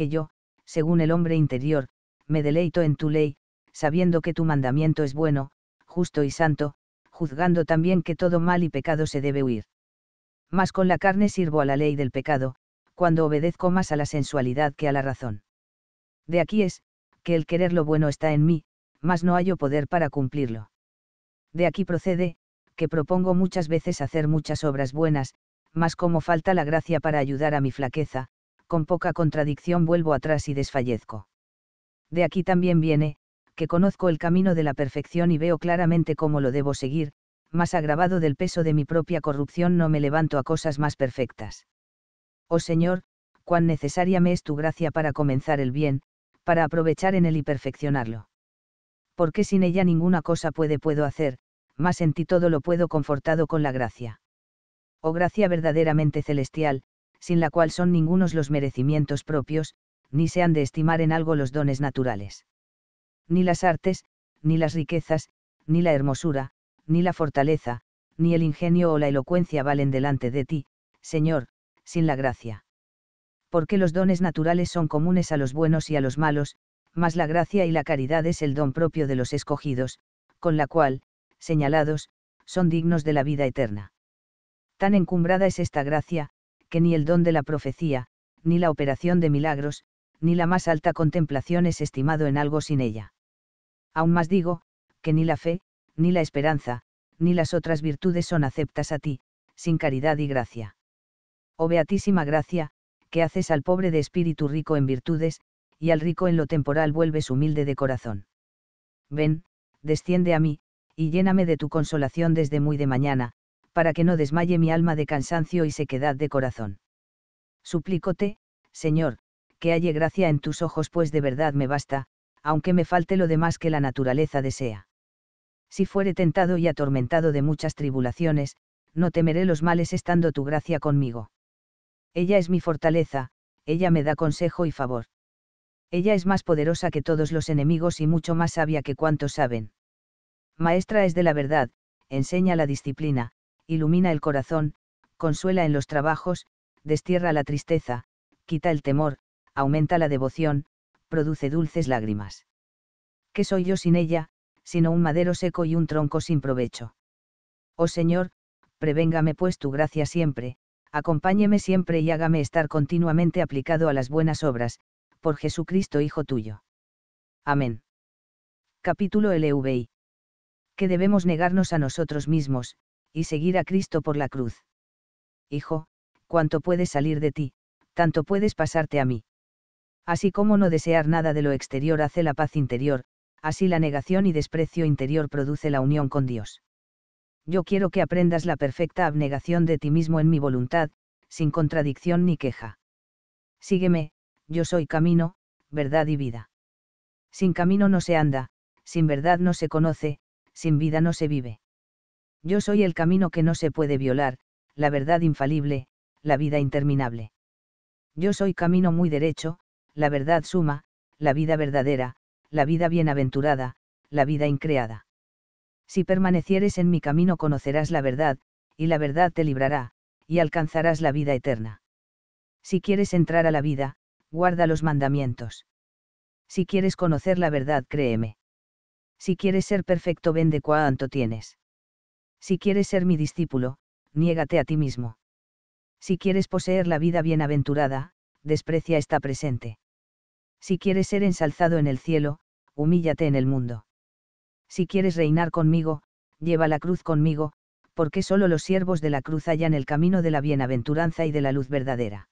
que yo, según el hombre interior, me deleito en tu ley, sabiendo que tu mandamiento es bueno, justo y santo, juzgando también que todo mal y pecado se debe huir. Mas con la carne sirvo a la ley del pecado, cuando obedezco más a la sensualidad que a la razón. De aquí es, que el querer lo bueno está en mí, mas no hallo poder para cumplirlo. De aquí procede, que propongo muchas veces hacer muchas obras buenas, mas como falta la gracia para ayudar a mi flaqueza, con poca contradicción vuelvo atrás y desfallezco. De aquí también viene, que conozco el camino de la perfección y veo claramente cómo lo debo seguir, más agravado del peso de mi propia corrupción no me levanto a cosas más perfectas. Oh Señor, cuán necesaria me es tu gracia para comenzar el bien, para aprovechar en él y perfeccionarlo. Porque sin ella ninguna cosa puede puedo hacer, más en ti todo lo puedo confortado con la gracia. Oh gracia verdaderamente celestial, sin la cual son ningunos los merecimientos propios, ni se han de estimar en algo los dones naturales. Ni las artes, ni las riquezas, ni la hermosura, ni la fortaleza, ni el ingenio o la elocuencia valen delante de ti, Señor, sin la gracia. Porque los dones naturales son comunes a los buenos y a los malos, mas la gracia y la caridad es el don propio de los escogidos, con la cual, señalados, son dignos de la vida eterna. Tan encumbrada es esta gracia, que ni el don de la profecía, ni la operación de milagros, ni la más alta contemplación es estimado en algo sin ella. Aún más digo, que ni la fe, ni la esperanza, ni las otras virtudes son aceptas a ti, sin caridad y gracia. Oh beatísima gracia, que haces al pobre de espíritu rico en virtudes, y al rico en lo temporal vuelves humilde de corazón. Ven, desciende a mí, y lléname de tu consolación desde muy de mañana, para que no desmaye mi alma de cansancio y sequedad de corazón. Suplícote, Señor, que halle gracia en tus ojos, pues de verdad me basta, aunque me falte lo demás que la naturaleza desea. Si fuere tentado y atormentado de muchas tribulaciones, no temeré los males estando tu gracia conmigo. Ella es mi fortaleza, ella me da consejo y favor. Ella es más poderosa que todos los enemigos y mucho más sabia que cuantos saben. Maestra es de la verdad, enseña la disciplina, ilumina el corazón, consuela en los trabajos, destierra la tristeza, quita el temor, aumenta la devoción, produce dulces lágrimas. ¿Qué soy yo sin ella, sino un madero seco y un tronco sin provecho? Oh Señor, prevéngame pues tu gracia siempre, acompáñeme siempre y hágame estar continuamente aplicado a las buenas obras, por Jesucristo Hijo tuyo. Amén. Capítulo LVI. Que debemos negarnos a nosotros mismos, y seguir a Cristo por la cruz. Hijo, cuanto puedes salir de ti, tanto puedes pasarte a mí. Así como no desear nada de lo exterior hace la paz interior, así la negación y desprecio interior produce la unión con Dios. Yo quiero que aprendas la perfecta abnegación de ti mismo en mi voluntad, sin contradicción ni queja. Sígueme, yo soy camino, verdad y vida. Sin camino no se anda, sin verdad no se conoce, sin vida no se vive. Yo soy el camino que no se puede violar, la verdad infalible, la vida interminable. Yo soy camino muy derecho, la verdad suma, la vida verdadera, la vida bienaventurada, la vida increada. Si permanecieres en mi camino conocerás la verdad, y la verdad te librará, y alcanzarás la vida eterna. Si quieres entrar a la vida, guarda los mandamientos. Si quieres conocer la verdad, créeme. Si quieres ser perfecto, vende cuánto tienes. Si quieres ser mi discípulo, niégate a ti mismo. Si quieres poseer la vida bienaventurada, desprecia esta presente. Si quieres ser ensalzado en el cielo, humíllate en el mundo. Si quieres reinar conmigo, lleva la cruz conmigo, porque solo los siervos de la cruz hallan el camino de la bienaventuranza y de la luz verdadera.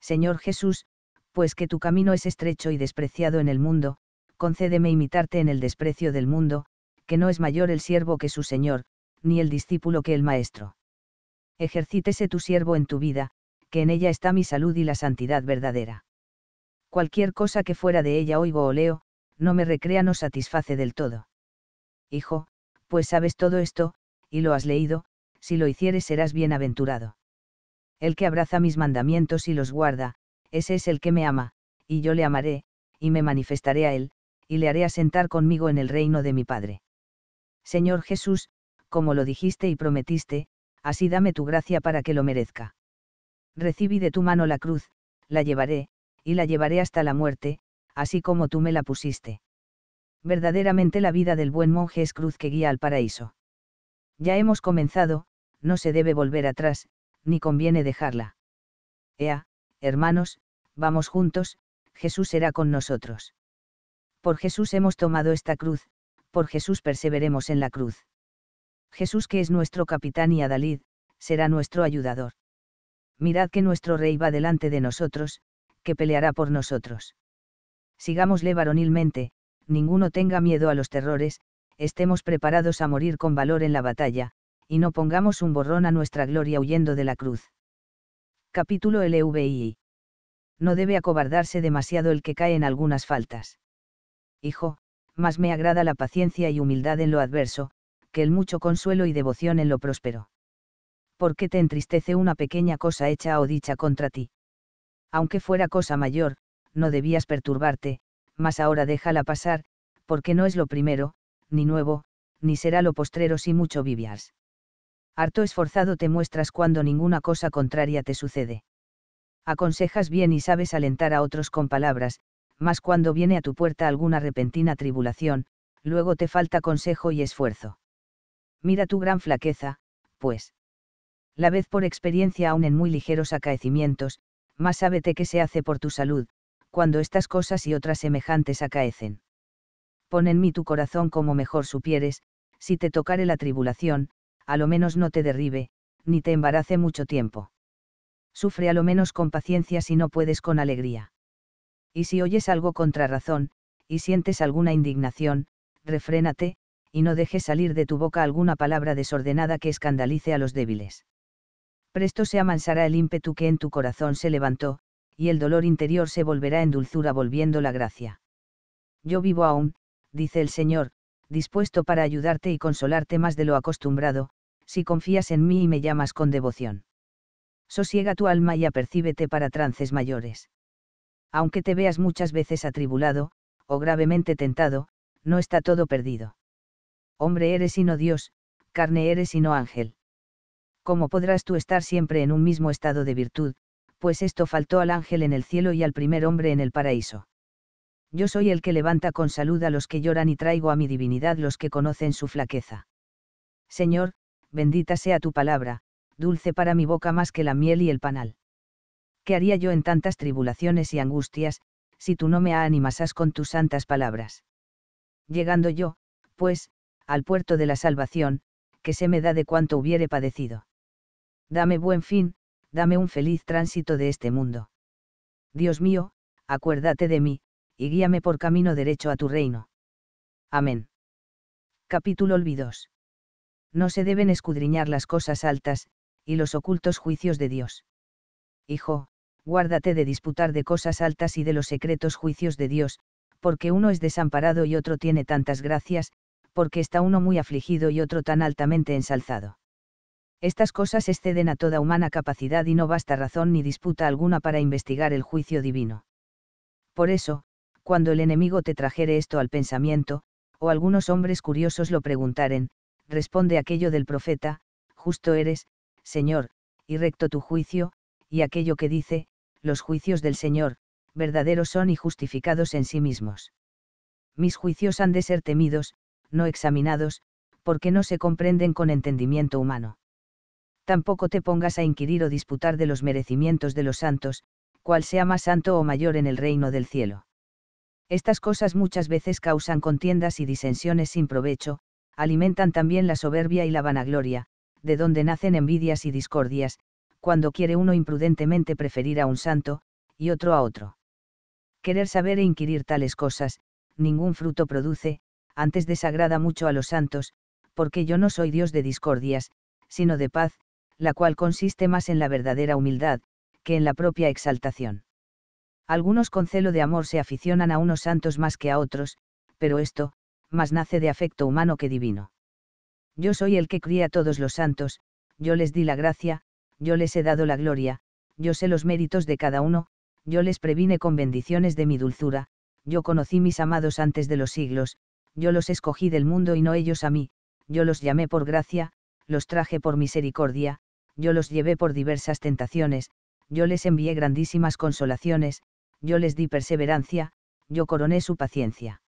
Señor Jesús, pues que tu camino es estrecho y despreciado en el mundo, concédeme imitarte en el desprecio del mundo, que no es mayor el siervo que su Señor, ni el discípulo que el Maestro. Ejercítese tu siervo en tu vida, que en ella está mi salud y la santidad verdadera. Cualquier cosa que fuera de ella oigo o leo, no me recrea no satisface del todo. Hijo, pues sabes todo esto, y lo has leído, si lo hicieres serás bienaventurado. El que abraza mis mandamientos y los guarda, ese es el que me ama, y yo le amaré, y me manifestaré a él, y le haré asentar conmigo en el reino de mi Padre. Señor Jesús, como lo dijiste y prometiste, así dame tu gracia para que lo merezca. Recibí de tu mano la cruz, la llevaré, y la llevaré hasta la muerte, así como tú me la pusiste. Verdaderamente la vida del buen monje es cruz que guía al paraíso. Ya hemos comenzado, no se debe volver atrás, ni conviene dejarla. Ea, hermanos, vamos juntos, Jesús será con nosotros. Por Jesús hemos tomado esta cruz, por Jesús perseveremos en la cruz. Jesús que es nuestro capitán y adalid, será nuestro ayudador. Mirad que nuestro rey va delante de nosotros, que peleará por nosotros. Sigámosle varonilmente, ninguno tenga miedo a los terrores, estemos preparados a morir con valor en la batalla, y no pongamos un borrón a nuestra gloria huyendo de la cruz. Capítulo LVI. No debe acobardarse demasiado el que cae en algunas faltas. Hijo, más me agrada la paciencia y humildad en lo adverso, que el mucho consuelo y devoción en lo próspero. ¿Por qué te entristece una pequeña cosa hecha o dicha contra ti? Aunque fuera cosa mayor, no debías perturbarte, mas ahora déjala pasar, porque no es lo primero, ni nuevo, ni será lo postrero si mucho vivias. Harto esforzado te muestras cuando ninguna cosa contraria te sucede. Aconsejas bien y sabes alentar a otros con palabras, mas cuando viene a tu puerta alguna repentina tribulación, luego te falta consejo y esfuerzo mira tu gran flaqueza, pues. La vez por experiencia aún en muy ligeros acaecimientos, más sábete que se hace por tu salud, cuando estas cosas y otras semejantes acaecen. Pon en mí tu corazón como mejor supieres, si te tocare la tribulación, a lo menos no te derribe, ni te embarace mucho tiempo. Sufre a lo menos con paciencia si no puedes con alegría. Y si oyes algo contra razón, y sientes alguna indignación, refrénate, y no dejes salir de tu boca alguna palabra desordenada que escandalice a los débiles. Presto se amansará el ímpetu que en tu corazón se levantó, y el dolor interior se volverá en dulzura volviendo la gracia. Yo vivo aún, dice el Señor, dispuesto para ayudarte y consolarte más de lo acostumbrado, si confías en mí y me llamas con devoción. Sosiega tu alma y apercíbete para trances mayores. Aunque te veas muchas veces atribulado, o gravemente tentado, no está todo perdido hombre eres y no Dios, carne eres y no ángel. ¿Cómo podrás tú estar siempre en un mismo estado de virtud, pues esto faltó al ángel en el cielo y al primer hombre en el paraíso? Yo soy el que levanta con salud a los que lloran y traigo a mi divinidad los que conocen su flaqueza. Señor, bendita sea tu palabra, dulce para mi boca más que la miel y el panal. ¿Qué haría yo en tantas tribulaciones y angustias, si tú no me animasas con tus santas palabras? Llegando yo, pues, al puerto de la salvación, que se me da de cuanto hubiere padecido. Dame buen fin, dame un feliz tránsito de este mundo. Dios mío, acuérdate de mí, y guíame por camino derecho a tu reino. Amén. Capítulo Olvidos. No se deben escudriñar las cosas altas, y los ocultos juicios de Dios. Hijo, guárdate de disputar de cosas altas y de los secretos juicios de Dios, porque uno es desamparado y otro tiene tantas gracias, porque está uno muy afligido y otro tan altamente ensalzado. Estas cosas exceden a toda humana capacidad y no basta razón ni disputa alguna para investigar el juicio divino. Por eso, cuando el enemigo te trajere esto al pensamiento, o algunos hombres curiosos lo preguntaren, responde aquello del profeta, justo eres, Señor, y recto tu juicio, y aquello que dice, los juicios del Señor, verdaderos son y justificados en sí mismos. Mis juicios han de ser temidos, no examinados, porque no se comprenden con entendimiento humano. Tampoco te pongas a inquirir o disputar de los merecimientos de los santos, cual sea más santo o mayor en el reino del cielo. Estas cosas muchas veces causan contiendas y disensiones sin provecho, alimentan también la soberbia y la vanagloria, de donde nacen envidias y discordias, cuando quiere uno imprudentemente preferir a un santo, y otro a otro. Querer saber e inquirir tales cosas, ningún fruto produce, antes desagrada mucho a los santos, porque yo no soy Dios de discordias, sino de paz, la cual consiste más en la verdadera humildad, que en la propia exaltación. Algunos con celo de amor se aficionan a unos santos más que a otros, pero esto, más nace de afecto humano que divino. Yo soy el que cría a todos los santos, yo les di la gracia, yo les he dado la gloria, yo sé los méritos de cada uno, yo les previne con bendiciones de mi dulzura, yo conocí mis amados antes de los siglos, yo los escogí del mundo y no ellos a mí, yo los llamé por gracia, los traje por misericordia, yo los llevé por diversas tentaciones, yo les envié grandísimas consolaciones, yo les di perseverancia, yo coroné su paciencia.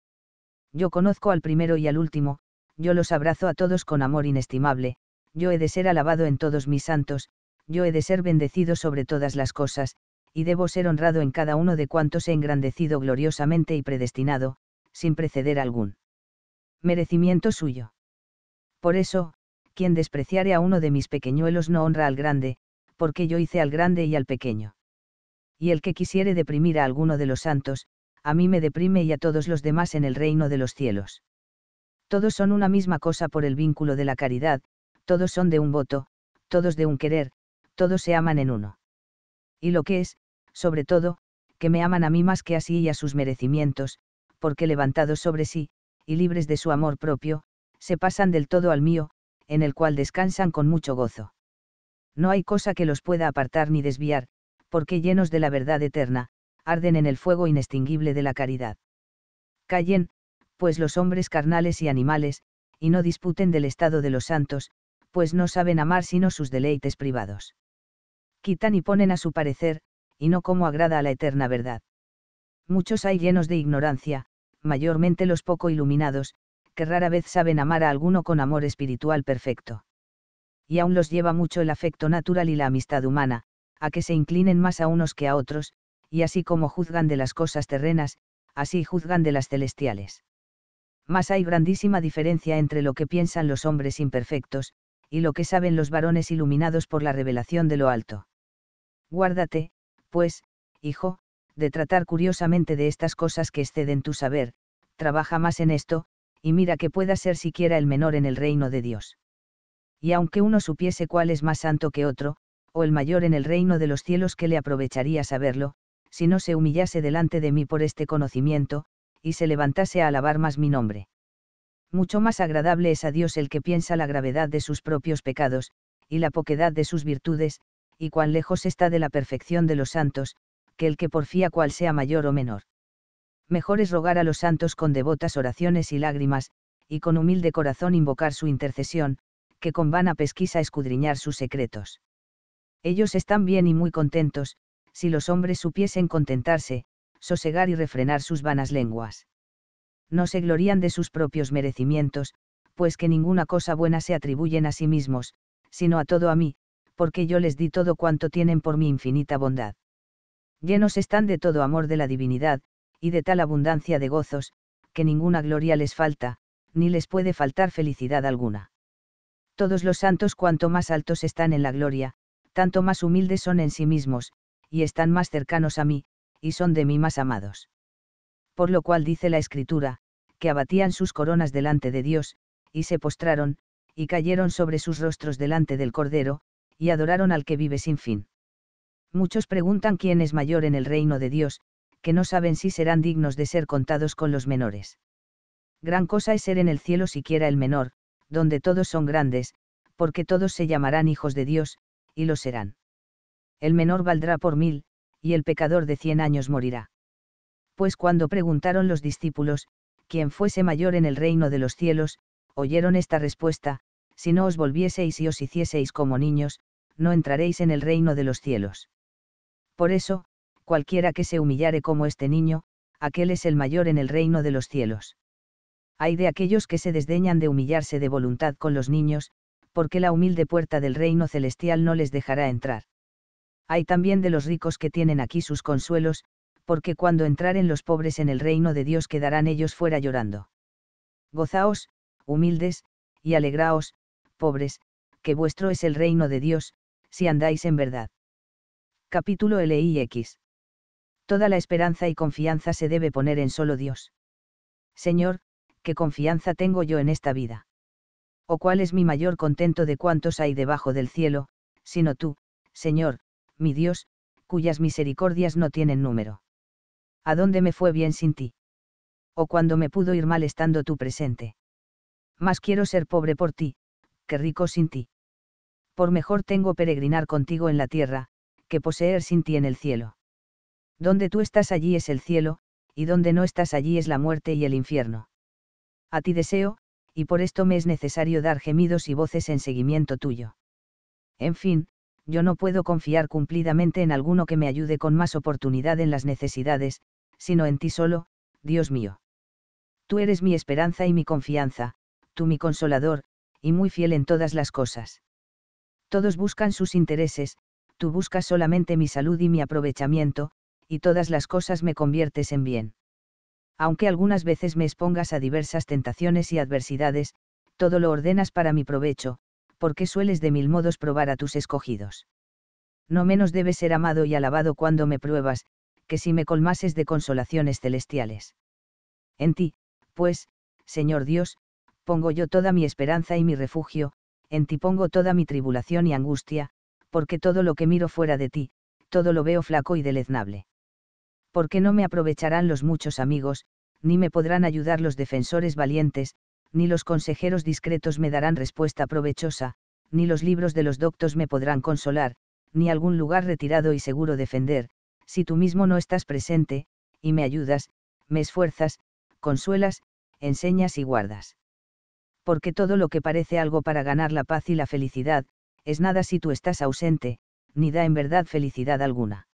Yo conozco al primero y al último, yo los abrazo a todos con amor inestimable, yo he de ser alabado en todos mis santos, yo he de ser bendecido sobre todas las cosas, y debo ser honrado en cada uno de cuantos he engrandecido gloriosamente y predestinado, sin preceder algún merecimiento suyo. Por eso, quien despreciare a uno de mis pequeñuelos no honra al grande, porque yo hice al grande y al pequeño. Y el que quisiere deprimir a alguno de los santos, a mí me deprime y a todos los demás en el reino de los cielos. Todos son una misma cosa por el vínculo de la caridad, todos son de un voto, todos de un querer, todos se aman en uno. Y lo que es, sobre todo, que me aman a mí más que a sí y a sus merecimientos, porque levantados sobre sí, y libres de su amor propio, se pasan del todo al mío, en el cual descansan con mucho gozo. No hay cosa que los pueda apartar ni desviar, porque llenos de la verdad eterna, arden en el fuego inextinguible de la caridad. Callen, pues los hombres carnales y animales, y no disputen del estado de los santos, pues no saben amar sino sus deleites privados. Quitan y ponen a su parecer, y no como agrada a la eterna verdad. Muchos hay llenos de ignorancia, mayormente los poco iluminados, que rara vez saben amar a alguno con amor espiritual perfecto. Y aún los lleva mucho el afecto natural y la amistad humana, a que se inclinen más a unos que a otros, y así como juzgan de las cosas terrenas, así juzgan de las celestiales. Mas hay grandísima diferencia entre lo que piensan los hombres imperfectos, y lo que saben los varones iluminados por la revelación de lo alto. Guárdate, pues, hijo, de tratar curiosamente de estas cosas que exceden tu saber, trabaja más en esto, y mira que pueda ser siquiera el menor en el reino de Dios. Y aunque uno supiese cuál es más santo que otro, o el mayor en el reino de los cielos que le aprovecharía saberlo, si no se humillase delante de mí por este conocimiento, y se levantase a alabar más mi nombre. Mucho más agradable es a Dios el que piensa la gravedad de sus propios pecados, y la poquedad de sus virtudes, y cuán lejos está de la perfección de los santos, que el que porfía cual sea mayor o menor. Mejor es rogar a los santos con devotas oraciones y lágrimas, y con humilde corazón invocar su intercesión, que con vana pesquisa escudriñar sus secretos. Ellos están bien y muy contentos, si los hombres supiesen contentarse, sosegar y refrenar sus vanas lenguas. No se glorían de sus propios merecimientos, pues que ninguna cosa buena se atribuyen a sí mismos, sino a todo a mí, porque yo les di todo cuanto tienen por mi infinita bondad. Llenos están de todo amor de la divinidad, y de tal abundancia de gozos, que ninguna gloria les falta, ni les puede faltar felicidad alguna. Todos los santos cuanto más altos están en la gloria, tanto más humildes son en sí mismos, y están más cercanos a mí, y son de mí más amados. Por lo cual dice la Escritura, que abatían sus coronas delante de Dios, y se postraron, y cayeron sobre sus rostros delante del Cordero, y adoraron al que vive sin fin. Muchos preguntan quién es mayor en el reino de Dios, que no saben si serán dignos de ser contados con los menores. Gran cosa es ser en el cielo siquiera el menor, donde todos son grandes, porque todos se llamarán hijos de Dios, y lo serán. El menor valdrá por mil, y el pecador de cien años morirá. Pues cuando preguntaron los discípulos, quién fuese mayor en el reino de los cielos, oyeron esta respuesta, si no os volvieseis y os hicieseis como niños, no entraréis en el reino de los cielos. Por eso, cualquiera que se humillare como este niño, aquel es el mayor en el reino de los cielos. Hay de aquellos que se desdeñan de humillarse de voluntad con los niños, porque la humilde puerta del reino celestial no les dejará entrar. Hay también de los ricos que tienen aquí sus consuelos, porque cuando entraren los pobres en el reino de Dios quedarán ellos fuera llorando. Gozaos, humildes, y alegraos, pobres, que vuestro es el reino de Dios, si andáis en verdad. Capítulo LIX. Toda la esperanza y confianza se debe poner en solo Dios. Señor, ¿qué confianza tengo yo en esta vida? ¿O cuál es mi mayor contento de cuantos hay debajo del cielo, sino tú, Señor, mi Dios, cuyas misericordias no tienen número? ¿A dónde me fue bien sin ti? ¿O cuando me pudo ir mal estando tú presente? Más quiero ser pobre por ti, que rico sin ti. Por mejor tengo peregrinar contigo en la tierra, que poseer sin ti en el cielo. Donde tú estás allí es el cielo, y donde no estás allí es la muerte y el infierno. A ti deseo, y por esto me es necesario dar gemidos y voces en seguimiento tuyo. En fin, yo no puedo confiar cumplidamente en alguno que me ayude con más oportunidad en las necesidades, sino en ti solo, Dios mío. Tú eres mi esperanza y mi confianza, tú mi consolador, y muy fiel en todas las cosas. Todos buscan sus intereses, tú buscas solamente mi salud y mi aprovechamiento, y todas las cosas me conviertes en bien. Aunque algunas veces me expongas a diversas tentaciones y adversidades, todo lo ordenas para mi provecho, porque sueles de mil modos probar a tus escogidos. No menos debes ser amado y alabado cuando me pruebas, que si me colmases de consolaciones celestiales. En ti, pues, Señor Dios, pongo yo toda mi esperanza y mi refugio, en ti pongo toda mi tribulación y angustia, porque todo lo que miro fuera de ti, todo lo veo flaco y deleznable. Porque no me aprovecharán los muchos amigos, ni me podrán ayudar los defensores valientes, ni los consejeros discretos me darán respuesta provechosa, ni los libros de los doctos me podrán consolar, ni algún lugar retirado y seguro defender, si tú mismo no estás presente, y me ayudas, me esfuerzas, consuelas, enseñas y guardas. Porque todo lo que parece algo para ganar la paz y la felicidad, es nada si tú estás ausente, ni da en verdad felicidad alguna.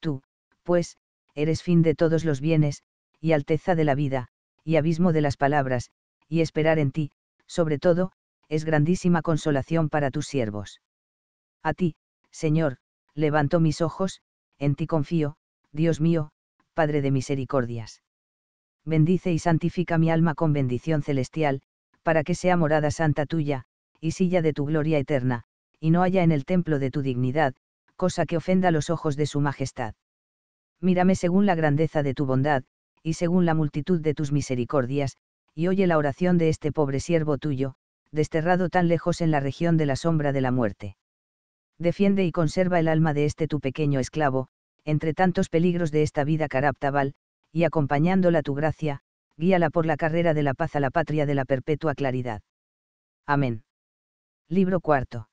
Tú, pues, eres fin de todos los bienes, y alteza de la vida, y abismo de las palabras, y esperar en ti, sobre todo, es grandísima consolación para tus siervos. A ti, Señor, levanto mis ojos, en ti confío, Dios mío, Padre de misericordias. Bendice y santifica mi alma con bendición celestial, para que sea morada santa tuya, y silla de tu gloria eterna, y no haya en el templo de tu dignidad, cosa que ofenda los ojos de su majestad. Mírame según la grandeza de tu bondad, y según la multitud de tus misericordias, y oye la oración de este pobre siervo tuyo, desterrado tan lejos en la región de la sombra de la muerte. Defiende y conserva el alma de este tu pequeño esclavo, entre tantos peligros de esta vida caraptabal, y acompañándola tu gracia, guíala por la carrera de la paz a la patria de la perpetua claridad. Amén. Libro cuarto.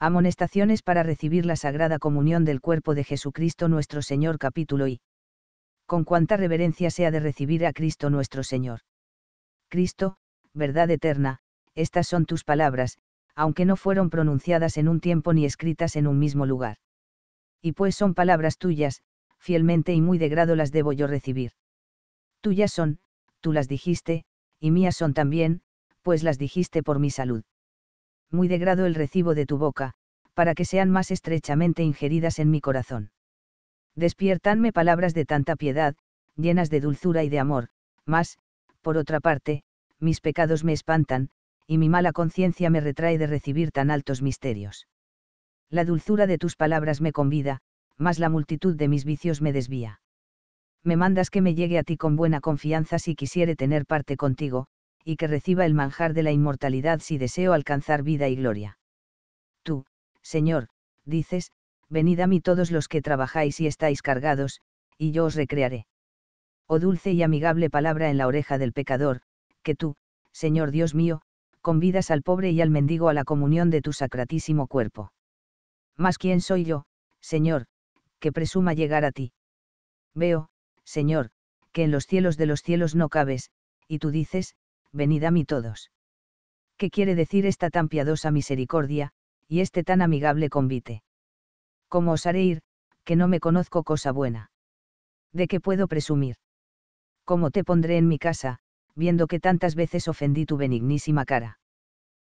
Amonestaciones para recibir la Sagrada Comunión del Cuerpo de Jesucristo nuestro Señor capítulo I. Con cuánta reverencia sea de recibir a Cristo nuestro Señor. Cristo, verdad eterna, estas son tus palabras, aunque no fueron pronunciadas en un tiempo ni escritas en un mismo lugar. Y pues son palabras tuyas, fielmente y muy de grado las debo yo recibir. Tuyas son, tú las dijiste, y mías son también, pues las dijiste por mi salud muy de grado el recibo de tu boca, para que sean más estrechamente ingeridas en mi corazón. Despiértanme palabras de tanta piedad, llenas de dulzura y de amor, mas, por otra parte, mis pecados me espantan, y mi mala conciencia me retrae de recibir tan altos misterios. La dulzura de tus palabras me convida, mas la multitud de mis vicios me desvía. Me mandas que me llegue a ti con buena confianza si quisiere tener parte contigo, y que reciba el manjar de la inmortalidad si deseo alcanzar vida y gloria. Tú, Señor, dices, venid a mí todos los que trabajáis y estáis cargados, y yo os recrearé. Oh dulce y amigable palabra en la oreja del pecador, que tú, Señor Dios mío, convidas al pobre y al mendigo a la comunión de tu sacratísimo cuerpo. Mas quién soy yo, Señor, que presuma llegar a ti. Veo, Señor, que en los cielos de los cielos no cabes, y tú dices, venid a mí todos. ¿Qué quiere decir esta tan piadosa misericordia, y este tan amigable convite? ¿Cómo os haré ir, que no me conozco cosa buena? ¿De qué puedo presumir? ¿Cómo te pondré en mi casa, viendo que tantas veces ofendí tu benignísima cara?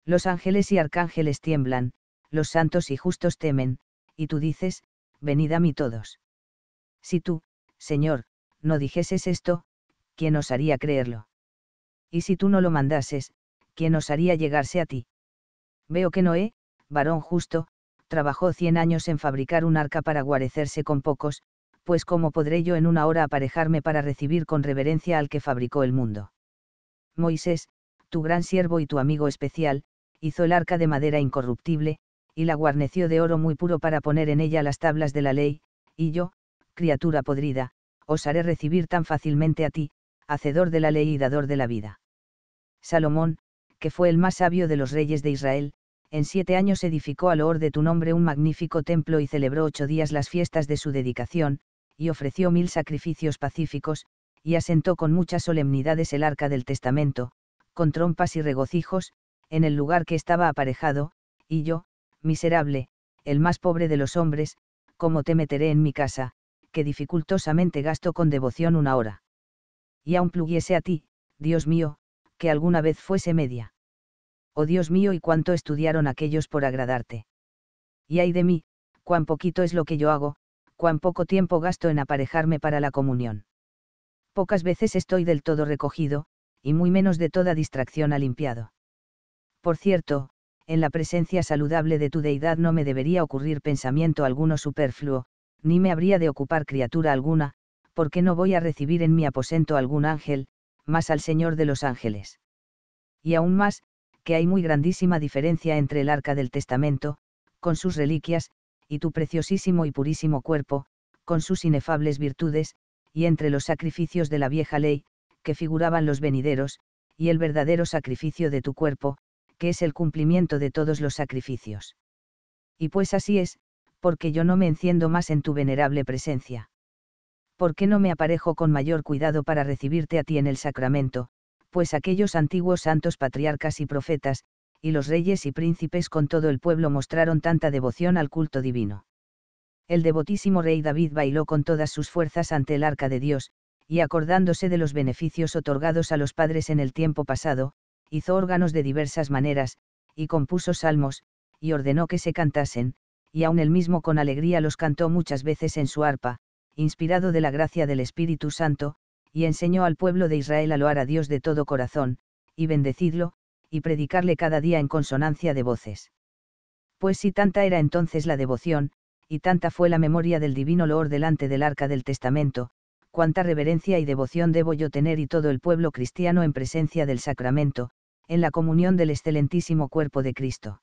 Los ángeles y arcángeles tiemblan, los santos y justos temen, y tú dices, venid a mí todos. Si tú, Señor, no dijeses esto, ¿quién os haría creerlo? Y si tú no lo mandases, ¿quién osaría llegarse a ti? Veo que Noé, varón justo, trabajó cien años en fabricar un arca para guarecerse con pocos, pues cómo podré yo en una hora aparejarme para recibir con reverencia al que fabricó el mundo. Moisés, tu gran siervo y tu amigo especial, hizo el arca de madera incorruptible, y la guarneció de oro muy puro para poner en ella las tablas de la ley, y yo, criatura podrida, os haré recibir tan fácilmente a ti, hacedor de la ley y dador de la vida. Salomón, que fue el más sabio de los reyes de Israel, en siete años edificó a loor de tu nombre un magnífico templo y celebró ocho días las fiestas de su dedicación, y ofreció mil sacrificios pacíficos, y asentó con muchas solemnidades el arca del testamento, con trompas y regocijos, en el lugar que estaba aparejado, y yo, miserable, el más pobre de los hombres, ¿cómo te meteré en mi casa, que dificultosamente gasto con devoción una hora? Y aun pluguiese a ti, Dios mío, que alguna vez fuese media. Oh Dios mío, y cuánto estudiaron aquellos por agradarte. Y ay de mí, cuán poquito es lo que yo hago, cuán poco tiempo gasto en aparejarme para la comunión. Pocas veces estoy del todo recogido, y muy menos de toda distracción alimpiado. Por cierto, en la presencia saludable de tu deidad no me debería ocurrir pensamiento alguno superfluo, ni me habría de ocupar criatura alguna, porque no voy a recibir en mi aposento algún ángel, más al Señor de los ángeles. Y aún más, que hay muy grandísima diferencia entre el arca del testamento, con sus reliquias, y tu preciosísimo y purísimo cuerpo, con sus inefables virtudes, y entre los sacrificios de la vieja ley, que figuraban los venideros, y el verdadero sacrificio de tu cuerpo, que es el cumplimiento de todos los sacrificios. Y pues así es, porque yo no me enciendo más en tu venerable presencia. ¿por qué no me aparejo con mayor cuidado para recibirte a ti en el sacramento? Pues aquellos antiguos santos patriarcas y profetas, y los reyes y príncipes con todo el pueblo mostraron tanta devoción al culto divino. El devotísimo rey David bailó con todas sus fuerzas ante el arca de Dios, y acordándose de los beneficios otorgados a los padres en el tiempo pasado, hizo órganos de diversas maneras, y compuso salmos, y ordenó que se cantasen, y aun él mismo con alegría los cantó muchas veces en su arpa, inspirado de la gracia del Espíritu Santo, y enseñó al pueblo de Israel a loar a Dios de todo corazón, y bendecidlo, y predicarle cada día en consonancia de voces. Pues si tanta era entonces la devoción, y tanta fue la memoria del divino loor delante del arca del testamento, cuánta reverencia y devoción debo yo tener y todo el pueblo cristiano en presencia del sacramento, en la comunión del excelentísimo cuerpo de Cristo.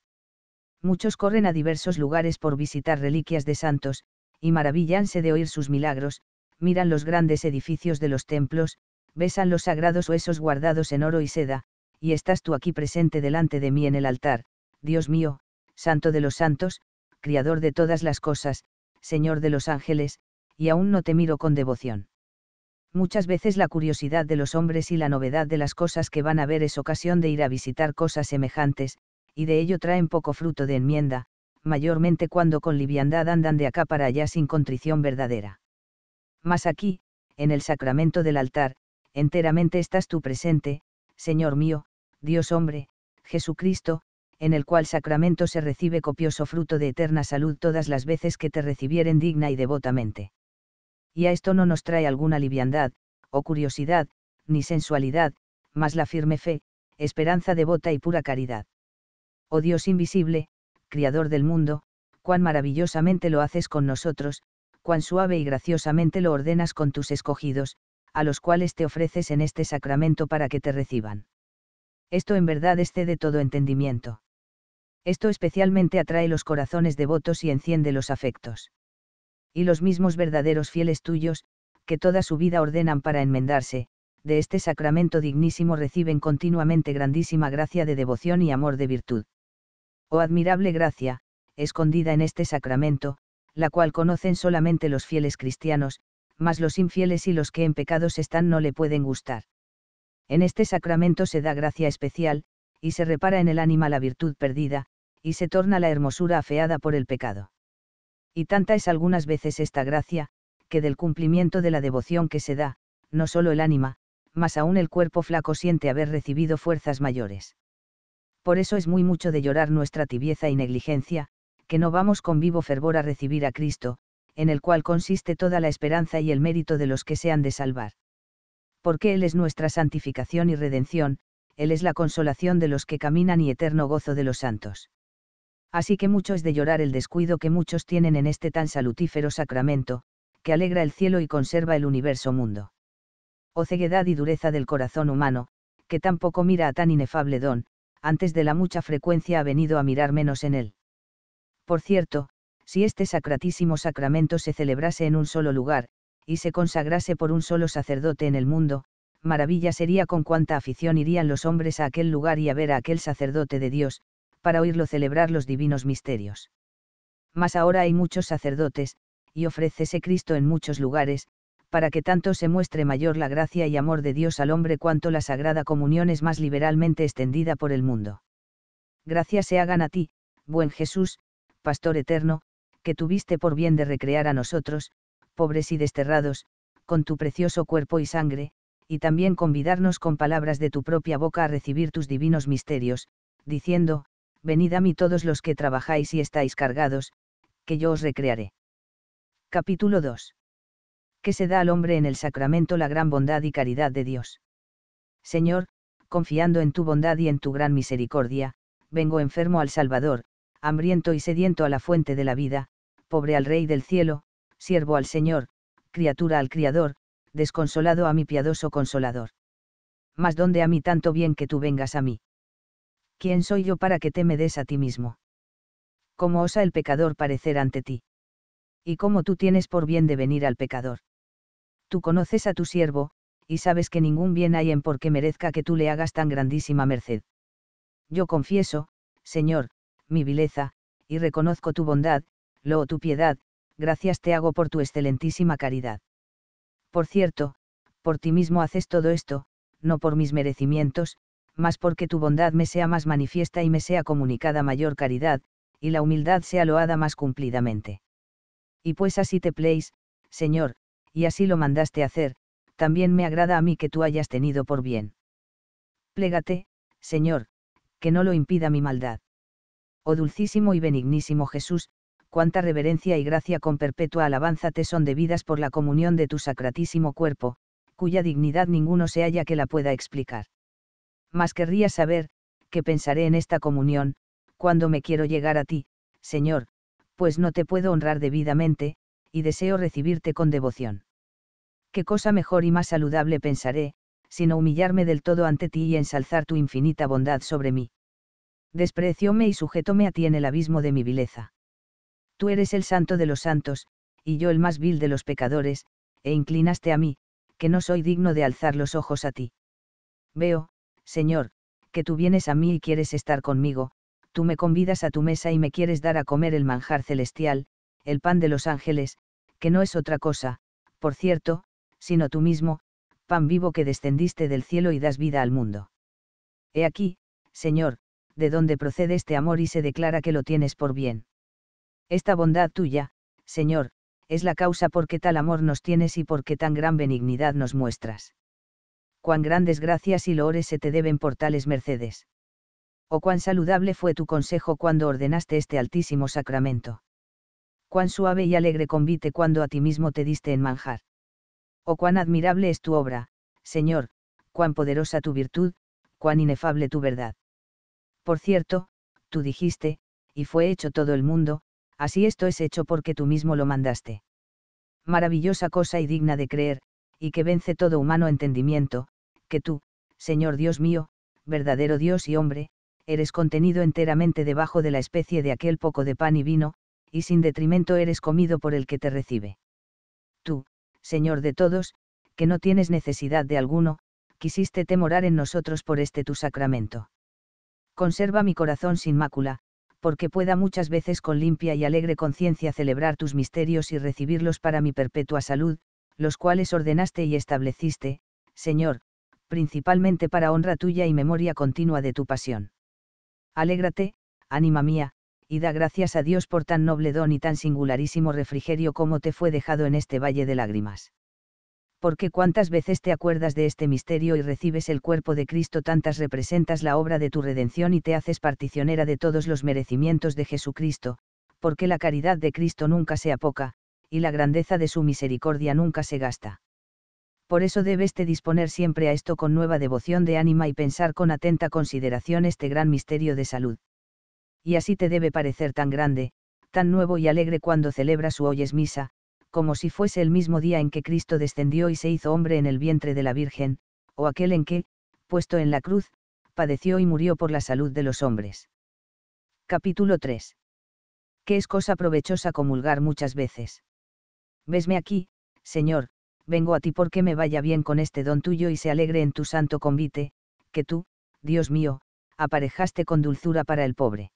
Muchos corren a diversos lugares por visitar reliquias de santos, y maravillanse de oír sus milagros, miran los grandes edificios de los templos, besan los sagrados huesos guardados en oro y seda, y estás tú aquí presente delante de mí en el altar, Dios mío, Santo de los santos, Criador de todas las cosas, Señor de los ángeles, y aún no te miro con devoción. Muchas veces la curiosidad de los hombres y la novedad de las cosas que van a ver es ocasión de ir a visitar cosas semejantes, y de ello traen poco fruto de enmienda, mayormente cuando con liviandad andan de acá para allá sin contrición verdadera. Mas aquí, en el sacramento del altar, enteramente estás tú presente, Señor mío, Dios hombre, Jesucristo, en el cual sacramento se recibe copioso fruto de eterna salud todas las veces que te recibieren digna y devotamente. Y a esto no nos trae alguna liviandad, o curiosidad, ni sensualidad, mas la firme fe, esperanza devota y pura caridad. Oh Dios invisible, Criador del mundo, cuán maravillosamente lo haces con nosotros, cuán suave y graciosamente lo ordenas con tus escogidos, a los cuales te ofreces en este sacramento para que te reciban. Esto en verdad excede todo entendimiento. Esto especialmente atrae los corazones devotos y enciende los afectos. Y los mismos verdaderos fieles tuyos, que toda su vida ordenan para enmendarse, de este sacramento dignísimo reciben continuamente grandísima gracia de devoción y amor de virtud. Oh admirable gracia, escondida en este sacramento, la cual conocen solamente los fieles cristianos, mas los infieles y los que en pecados están no le pueden gustar. En este sacramento se da gracia especial, y se repara en el ánima la virtud perdida, y se torna la hermosura afeada por el pecado. Y tanta es algunas veces esta gracia, que del cumplimiento de la devoción que se da, no solo el ánima, mas aún el cuerpo flaco siente haber recibido fuerzas mayores por eso es muy mucho de llorar nuestra tibieza y negligencia, que no vamos con vivo fervor a recibir a Cristo, en el cual consiste toda la esperanza y el mérito de los que se han de salvar. Porque Él es nuestra santificación y redención, Él es la consolación de los que caminan y eterno gozo de los santos. Así que mucho es de llorar el descuido que muchos tienen en este tan salutífero sacramento, que alegra el cielo y conserva el universo mundo. O oh ceguedad y dureza del corazón humano, que tampoco mira a tan inefable don, antes de la mucha frecuencia ha venido a mirar menos en él. Por cierto, si este sacratísimo sacramento se celebrase en un solo lugar, y se consagrase por un solo sacerdote en el mundo, maravilla sería con cuánta afición irían los hombres a aquel lugar y a ver a aquel sacerdote de Dios, para oírlo celebrar los divinos misterios. Mas ahora hay muchos sacerdotes, y ofrécese Cristo en muchos lugares, para que tanto se muestre mayor la gracia y amor de Dios al hombre cuanto la sagrada comunión es más liberalmente extendida por el mundo. Gracias se hagan a ti, buen Jesús, Pastor eterno, que tuviste por bien de recrear a nosotros, pobres y desterrados, con tu precioso cuerpo y sangre, y también convidarnos con palabras de tu propia boca a recibir tus divinos misterios, diciendo, Venid a mí todos los que trabajáis y estáis cargados, que yo os recrearé. Capítulo 2 que se da al hombre en el sacramento la gran bondad y caridad de Dios. Señor, confiando en tu bondad y en tu gran misericordia, vengo enfermo al Salvador, hambriento y sediento a la fuente de la vida, pobre al Rey del cielo, siervo al Señor, criatura al Criador, desconsolado a mi piadoso consolador. Mas dónde a mí tanto bien que tú vengas a mí. ¿Quién soy yo para que te me des a ti mismo? ¿Cómo osa el pecador parecer ante ti? ¿Y cómo tú tienes por bien de venir al pecador? tú conoces a tu siervo, y sabes que ningún bien hay en por qué merezca que tú le hagas tan grandísima merced. Yo confieso, Señor, mi vileza, y reconozco tu bondad, lo tu piedad, gracias te hago por tu excelentísima caridad. Por cierto, por ti mismo haces todo esto, no por mis merecimientos, mas porque tu bondad me sea más manifiesta y me sea comunicada mayor caridad, y la humildad sea loada más cumplidamente. Y pues así te pleis, Señor, y así lo mandaste hacer, también me agrada a mí que tú hayas tenido por bien. Plégate, Señor, que no lo impida mi maldad. Oh dulcísimo y benignísimo Jesús, cuánta reverencia y gracia con perpetua alabanza te son debidas por la comunión de tu sacratísimo cuerpo, cuya dignidad ninguno se halla que la pueda explicar. Mas querría saber, que pensaré en esta comunión, cuando me quiero llegar a ti, Señor, pues no te puedo honrar debidamente, y deseo recibirte con devoción qué cosa mejor y más saludable pensaré, sino humillarme del todo ante ti y ensalzar tu infinita bondad sobre mí. Desprecióme y sujetóme a ti en el abismo de mi vileza. Tú eres el santo de los santos, y yo el más vil de los pecadores, e inclinaste a mí, que no soy digno de alzar los ojos a ti. Veo, Señor, que tú vienes a mí y quieres estar conmigo, tú me convidas a tu mesa y me quieres dar a comer el manjar celestial, el pan de los ángeles, que no es otra cosa, por cierto, sino tú mismo, pan vivo que descendiste del cielo y das vida al mundo. He aquí, Señor, de dónde procede este amor y se declara que lo tienes por bien. Esta bondad tuya, Señor, es la causa por qué tal amor nos tienes y por qué tan gran benignidad nos muestras. Cuán grandes gracias y loores se te deben por tales mercedes. O oh, cuán saludable fue tu consejo cuando ordenaste este altísimo sacramento. Cuán suave y alegre convite cuando a ti mismo te diste en manjar. Oh cuán admirable es tu obra, Señor, cuán poderosa tu virtud, cuán inefable tu verdad. Por cierto, tú dijiste, y fue hecho todo el mundo, así esto es hecho porque tú mismo lo mandaste. Maravillosa cosa y digna de creer, y que vence todo humano entendimiento, que tú, Señor Dios mío, verdadero Dios y hombre, eres contenido enteramente debajo de la especie de aquel poco de pan y vino, y sin detrimento eres comido por el que te recibe. Señor de todos, que no tienes necesidad de alguno, quisiste temorar en nosotros por este tu sacramento. Conserva mi corazón sin mácula, porque pueda muchas veces con limpia y alegre conciencia celebrar tus misterios y recibirlos para mi perpetua salud, los cuales ordenaste y estableciste, Señor, principalmente para honra tuya y memoria continua de tu pasión. Alégrate, ánima mía, y da gracias a Dios por tan noble don y tan singularísimo refrigerio como te fue dejado en este valle de lágrimas. Porque cuántas veces te acuerdas de este misterio y recibes el cuerpo de Cristo, tantas representas la obra de tu redención y te haces particionera de todos los merecimientos de Jesucristo, porque la caridad de Cristo nunca sea poca, y la grandeza de su misericordia nunca se gasta. Por eso debes te disponer siempre a esto con nueva devoción de ánima y pensar con atenta consideración este gran misterio de salud y así te debe parecer tan grande, tan nuevo y alegre cuando celebras hoy oyes misa, como si fuese el mismo día en que Cristo descendió y se hizo hombre en el vientre de la Virgen, o aquel en que, puesto en la cruz, padeció y murió por la salud de los hombres. Capítulo 3. ¿Qué es cosa provechosa comulgar muchas veces. Vesme aquí, Señor, vengo a ti porque me vaya bien con este don tuyo y se alegre en tu santo convite, que tú, Dios mío, aparejaste con dulzura para el pobre.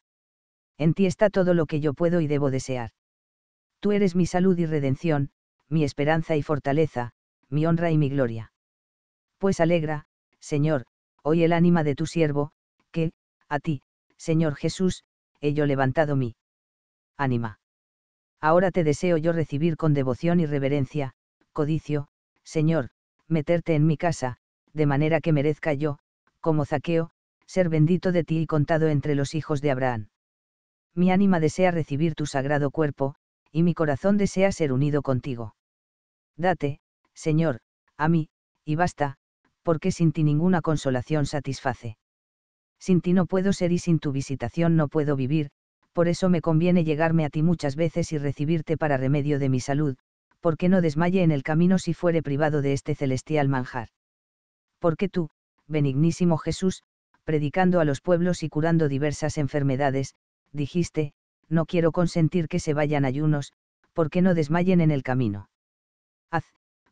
En ti está todo lo que yo puedo y debo desear. Tú eres mi salud y redención, mi esperanza y fortaleza, mi honra y mi gloria. Pues alegra, Señor, hoy el ánima de tu siervo, que, a ti, Señor Jesús, he yo levantado mi ánima. Ahora te deseo yo recibir con devoción y reverencia, codicio, Señor, meterte en mi casa, de manera que merezca yo, como Zaqueo, ser bendito de ti y contado entre los hijos de Abraham mi ánima desea recibir tu sagrado cuerpo, y mi corazón desea ser unido contigo. Date, Señor, a mí, y basta, porque sin ti ninguna consolación satisface. Sin ti no puedo ser y sin tu visitación no puedo vivir, por eso me conviene llegarme a ti muchas veces y recibirte para remedio de mi salud, porque no desmaye en el camino si fuere privado de este celestial manjar. Porque tú, benignísimo Jesús, predicando a los pueblos y curando diversas enfermedades, dijiste, no quiero consentir que se vayan ayunos, porque no desmayen en el camino. Haz,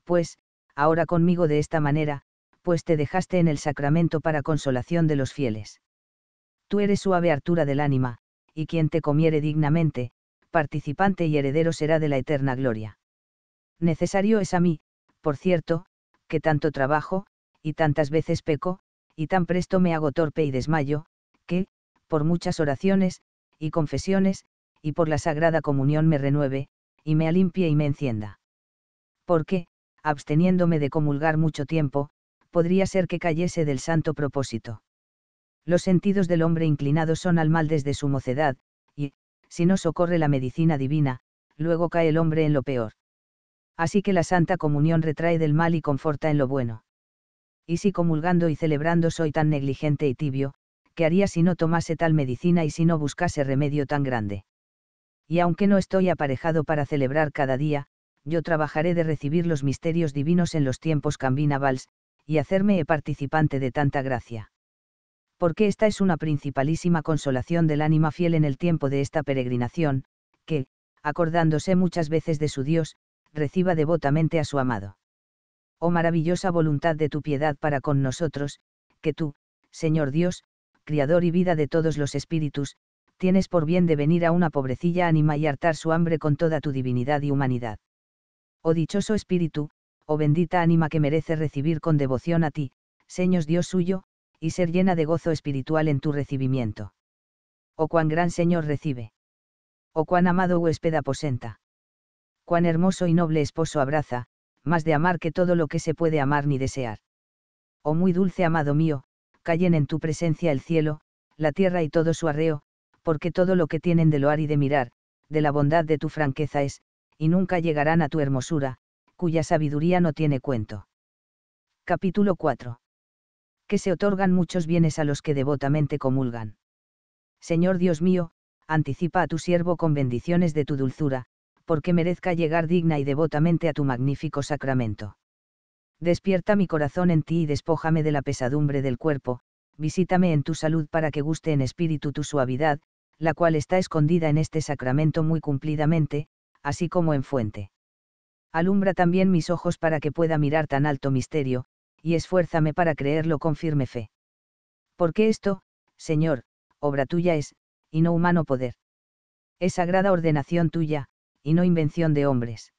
pues, ahora conmigo de esta manera, pues te dejaste en el sacramento para consolación de los fieles. Tú eres suave Artura del ánima, y quien te comiere dignamente, participante y heredero será de la eterna gloria. Necesario es a mí, por cierto, que tanto trabajo, y tantas veces peco, y tan presto me hago torpe y desmayo, que, por muchas oraciones, y confesiones, y por la sagrada comunión me renueve, y me alimpie y me encienda. Porque, absteniéndome de comulgar mucho tiempo, podría ser que cayese del santo propósito. Los sentidos del hombre inclinados son al mal desde su mocedad, y, si no socorre la medicina divina, luego cae el hombre en lo peor. Así que la Santa Comunión retrae del mal y conforta en lo bueno. Y si comulgando y celebrando soy tan negligente y tibio, ¿qué haría si no tomase tal medicina y si no buscase remedio tan grande? Y aunque no estoy aparejado para celebrar cada día, yo trabajaré de recibir los misterios divinos en los tiempos cambinavals, y hacerme participante de tanta gracia. Porque esta es una principalísima consolación del ánima fiel en el tiempo de esta peregrinación, que, acordándose muchas veces de su Dios, reciba devotamente a su amado. Oh maravillosa voluntad de tu piedad para con nosotros, que tú, Señor Dios, criador y vida de todos los espíritus, tienes por bien de venir a una pobrecilla ánima y hartar su hambre con toda tu divinidad y humanidad. Oh dichoso espíritu, oh bendita ánima que merece recibir con devoción a ti, seños Dios suyo, y ser llena de gozo espiritual en tu recibimiento. Oh cuán gran Señor recibe. Oh cuán amado huésped aposenta. Cuán hermoso y noble esposo abraza, más de amar que todo lo que se puede amar ni desear. Oh muy dulce amado mío, callen en tu presencia el cielo, la tierra y todo su arreo, porque todo lo que tienen de loar y de mirar, de la bondad de tu franqueza es, y nunca llegarán a tu hermosura, cuya sabiduría no tiene cuento. Capítulo 4. Que se otorgan muchos bienes a los que devotamente comulgan. Señor Dios mío, anticipa a tu siervo con bendiciones de tu dulzura, porque merezca llegar digna y devotamente a tu magnífico sacramento despierta mi corazón en ti y despójame de la pesadumbre del cuerpo, visítame en tu salud para que guste en espíritu tu suavidad, la cual está escondida en este sacramento muy cumplidamente, así como en fuente. Alumbra también mis ojos para que pueda mirar tan alto misterio, y esfuérzame para creerlo con firme fe. Porque esto, Señor, obra tuya es, y no humano poder. Es sagrada ordenación tuya, y no invención de hombres.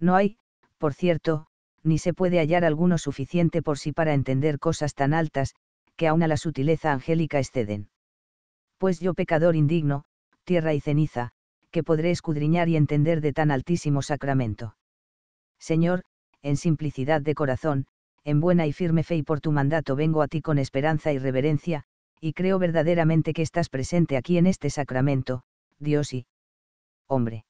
No hay, por cierto, ni se puede hallar alguno suficiente por sí para entender cosas tan altas, que aun a la sutileza angélica exceden. Pues yo pecador indigno, tierra y ceniza, que podré escudriñar y entender de tan altísimo sacramento. Señor, en simplicidad de corazón, en buena y firme fe y por tu mandato vengo a ti con esperanza y reverencia, y creo verdaderamente que estás presente aquí en este sacramento, Dios y hombre.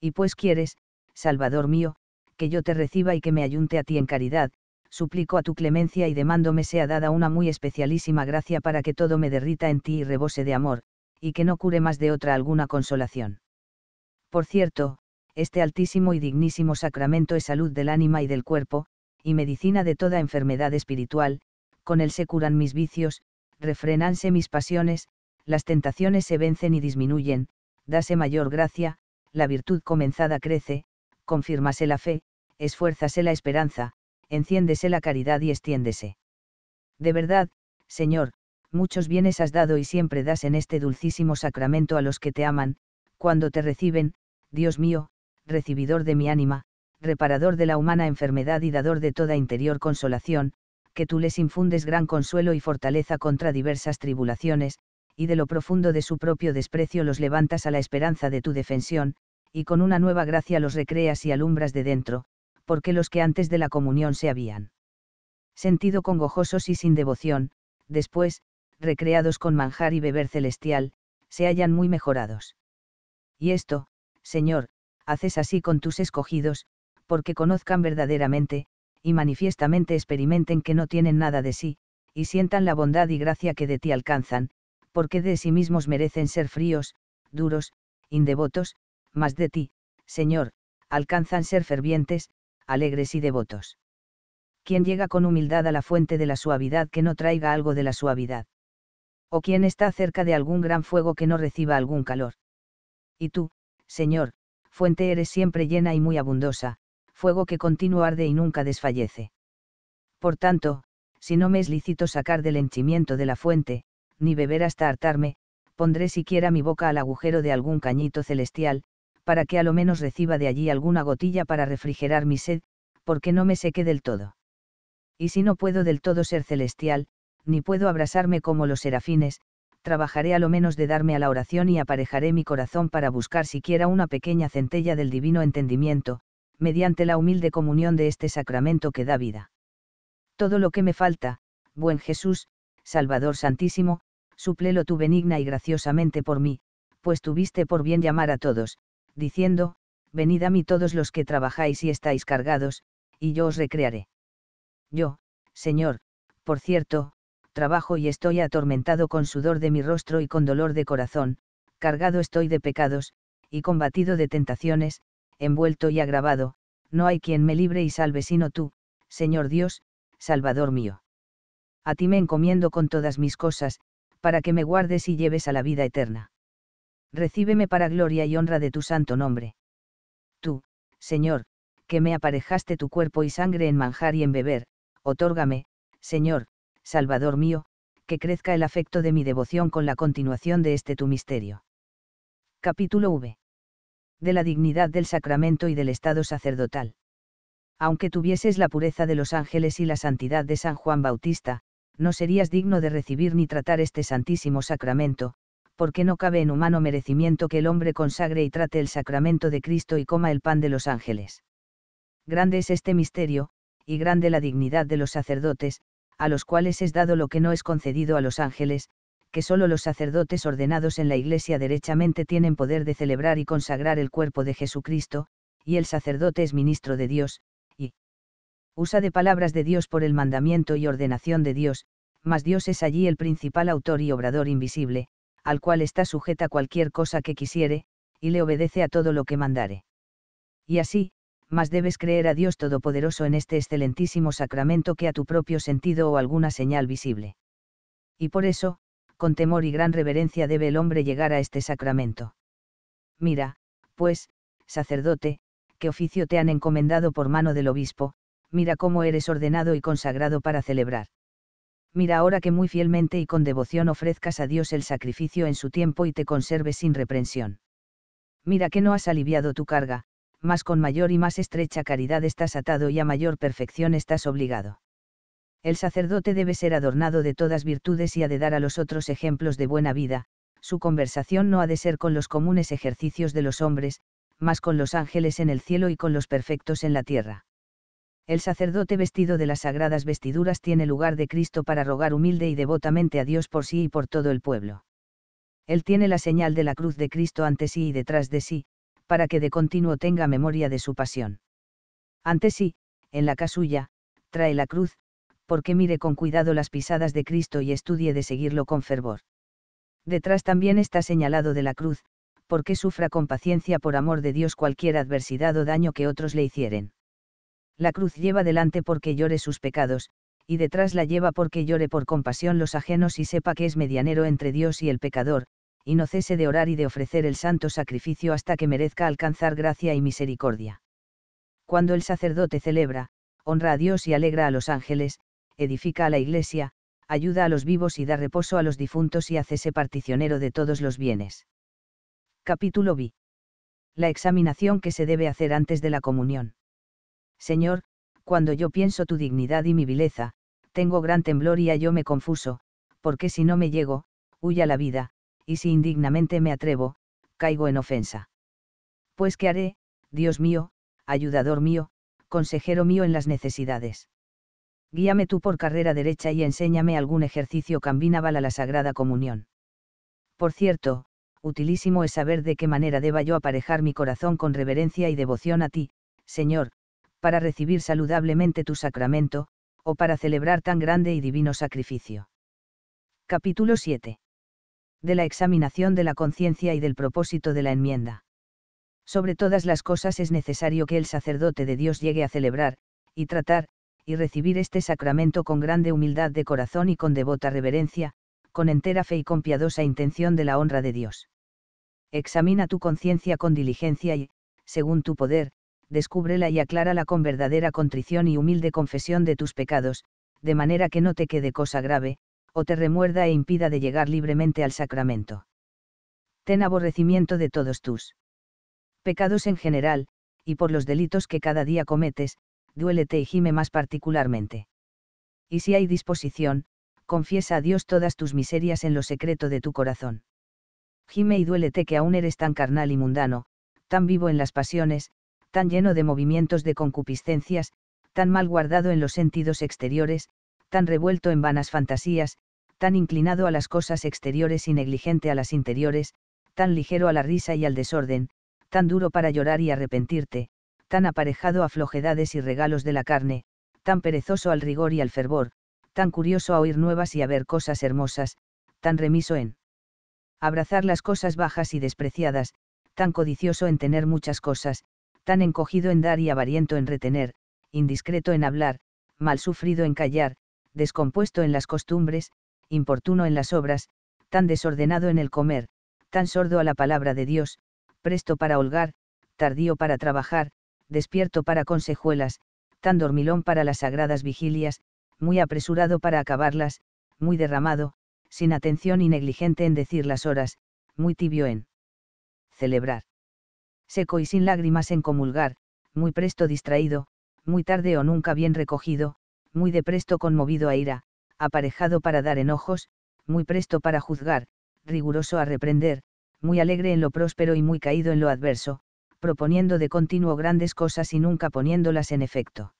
Y pues quieres, Salvador mío, que yo te reciba y que me ayunte a ti en caridad, suplico a tu clemencia y demando me sea dada una muy especialísima gracia para que todo me derrita en ti y rebose de amor, y que no cure más de otra alguna consolación. Por cierto, este altísimo y dignísimo sacramento es salud del ánima y del cuerpo, y medicina de toda enfermedad espiritual, con él se curan mis vicios, refrenanse mis pasiones, las tentaciones se vencen y disminuyen, dase mayor gracia, la virtud comenzada crece, confírmase la fe, esfuérzase la esperanza, enciéndese la caridad y extiéndese. De verdad, Señor, muchos bienes has dado y siempre das en este dulcísimo sacramento a los que te aman, cuando te reciben, Dios mío, recibidor de mi ánima, reparador de la humana enfermedad y dador de toda interior consolación, que tú les infundes gran consuelo y fortaleza contra diversas tribulaciones, y de lo profundo de su propio desprecio los levantas a la esperanza de tu defensión, y con una nueva gracia los recreas y alumbras de dentro, porque los que antes de la comunión se habían sentido congojosos y sin devoción, después, recreados con manjar y beber celestial, se hallan muy mejorados. Y esto, Señor, haces así con tus escogidos, porque conozcan verdaderamente, y manifiestamente experimenten que no tienen nada de sí, y sientan la bondad y gracia que de ti alcanzan, porque de sí mismos merecen ser fríos, duros, indevotos, más de ti, Señor, alcanzan ser fervientes, alegres y devotos. Quien llega con humildad a la fuente de la suavidad que no traiga algo de la suavidad. O quien está cerca de algún gran fuego que no reciba algún calor. Y tú, Señor, fuente eres siempre llena y muy abundosa, fuego que continuo arde y nunca desfallece. Por tanto, si no me es lícito sacar del henchimiento de la fuente, ni beber hasta hartarme, pondré siquiera mi boca al agujero de algún cañito celestial, para que a lo menos reciba de allí alguna gotilla para refrigerar mi sed, porque no me seque del todo. Y si no puedo del todo ser celestial, ni puedo abrazarme como los serafines, trabajaré a lo menos de darme a la oración y aparejaré mi corazón para buscar siquiera una pequeña centella del divino entendimiento, mediante la humilde comunión de este sacramento que da vida. Todo lo que me falta, buen Jesús, Salvador Santísimo, suplelo tu benigna y graciosamente por mí, pues tuviste por bien llamar a todos, diciendo, Venid a mí todos los que trabajáis y estáis cargados, y yo os recrearé. Yo, Señor, por cierto, trabajo y estoy atormentado con sudor de mi rostro y con dolor de corazón, cargado estoy de pecados, y combatido de tentaciones, envuelto y agravado, no hay quien me libre y salve sino tú, Señor Dios, Salvador mío. A ti me encomiendo con todas mis cosas, para que me guardes y lleves a la vida eterna recíbeme para gloria y honra de tu santo nombre. Tú, Señor, que me aparejaste tu cuerpo y sangre en manjar y en beber, otórgame, Señor, Salvador mío, que crezca el afecto de mi devoción con la continuación de este tu misterio. Capítulo V. De la dignidad del sacramento y del estado sacerdotal. Aunque tuvieses la pureza de los ángeles y la santidad de San Juan Bautista, no serías digno de recibir ni tratar este santísimo sacramento, porque no cabe en humano merecimiento que el hombre consagre y trate el sacramento de Cristo y coma el pan de los ángeles. Grande es este misterio, y grande la dignidad de los sacerdotes, a los cuales es dado lo que no es concedido a los ángeles, que solo los sacerdotes ordenados en la Iglesia derechamente tienen poder de celebrar y consagrar el cuerpo de Jesucristo, y el sacerdote es ministro de Dios, y usa de palabras de Dios por el mandamiento y ordenación de Dios, mas Dios es allí el principal autor y obrador invisible, al cual está sujeta cualquier cosa que quisiere, y le obedece a todo lo que mandare. Y así, más debes creer a Dios Todopoderoso en este excelentísimo sacramento que a tu propio sentido o alguna señal visible. Y por eso, con temor y gran reverencia debe el hombre llegar a este sacramento. Mira, pues, sacerdote, qué oficio te han encomendado por mano del obispo, mira cómo eres ordenado y consagrado para celebrar mira ahora que muy fielmente y con devoción ofrezcas a Dios el sacrificio en su tiempo y te conserves sin reprensión. Mira que no has aliviado tu carga, mas con mayor y más estrecha caridad estás atado y a mayor perfección estás obligado. El sacerdote debe ser adornado de todas virtudes y ha de dar a los otros ejemplos de buena vida, su conversación no ha de ser con los comunes ejercicios de los hombres, mas con los ángeles en el cielo y con los perfectos en la tierra el sacerdote vestido de las sagradas vestiduras tiene lugar de Cristo para rogar humilde y devotamente a Dios por sí y por todo el pueblo. Él tiene la señal de la cruz de Cristo ante sí y detrás de sí, para que de continuo tenga memoria de su pasión. Ante sí, en la casulla, trae la cruz, porque mire con cuidado las pisadas de Cristo y estudie de seguirlo con fervor. Detrás también está señalado de la cruz, porque sufra con paciencia por amor de Dios cualquier adversidad o daño que otros le hicieren la cruz lleva delante porque llore sus pecados, y detrás la lleva porque llore por compasión los ajenos y sepa que es medianero entre Dios y el pecador, y no cese de orar y de ofrecer el santo sacrificio hasta que merezca alcanzar gracia y misericordia. Cuando el sacerdote celebra, honra a Dios y alegra a los ángeles, edifica a la iglesia, ayuda a los vivos y da reposo a los difuntos y hacese particionero de todos los bienes. Capítulo B. La examinación que se debe hacer antes de la comunión. Señor, cuando yo pienso tu dignidad y mi vileza, tengo gran temblor y a yo me confuso, porque si no me llego, huya la vida, y si indignamente me atrevo, caigo en ofensa. Pues qué haré, Dios mío, ayudador mío, consejero mío en las necesidades. Guíame tú por carrera derecha y enséñame algún ejercicio cambinaval a la Sagrada Comunión. Por cierto, utilísimo es saber de qué manera deba yo aparejar mi corazón con reverencia y devoción a ti, Señor, para recibir saludablemente tu sacramento, o para celebrar tan grande y divino sacrificio. Capítulo 7. De la examinación de la conciencia y del propósito de la enmienda. Sobre todas las cosas es necesario que el sacerdote de Dios llegue a celebrar, y tratar, y recibir este sacramento con grande humildad de corazón y con devota reverencia, con entera fe y con piadosa intención de la honra de Dios. Examina tu conciencia con diligencia y, según tu poder, descúbrela y aclárala con verdadera contrición y humilde confesión de tus pecados, de manera que no te quede cosa grave, o te remuerda e impida de llegar libremente al sacramento. Ten aborrecimiento de todos tus pecados en general, y por los delitos que cada día cometes, duélete y gime más particularmente. Y si hay disposición, confiesa a Dios todas tus miserias en lo secreto de tu corazón. Gime y duélete que aún eres tan carnal y mundano, tan vivo en las pasiones, tan lleno de movimientos de concupiscencias, tan mal guardado en los sentidos exteriores, tan revuelto en vanas fantasías, tan inclinado a las cosas exteriores y negligente a las interiores, tan ligero a la risa y al desorden, tan duro para llorar y arrepentirte, tan aparejado a flojedades y regalos de la carne, tan perezoso al rigor y al fervor, tan curioso a oír nuevas y a ver cosas hermosas, tan remiso en abrazar las cosas bajas y despreciadas, tan codicioso en tener muchas cosas, tan encogido en dar y avariento en retener, indiscreto en hablar, mal sufrido en callar, descompuesto en las costumbres, importuno en las obras, tan desordenado en el comer, tan sordo a la palabra de Dios, presto para holgar, tardío para trabajar, despierto para consejuelas, tan dormilón para las sagradas vigilias, muy apresurado para acabarlas, muy derramado, sin atención y negligente en decir las horas, muy tibio en celebrar seco y sin lágrimas en comulgar, muy presto distraído, muy tarde o nunca bien recogido, muy de presto conmovido a ira, aparejado para dar enojos, muy presto para juzgar, riguroso a reprender, muy alegre en lo próspero y muy caído en lo adverso, proponiendo de continuo grandes cosas y nunca poniéndolas en efecto.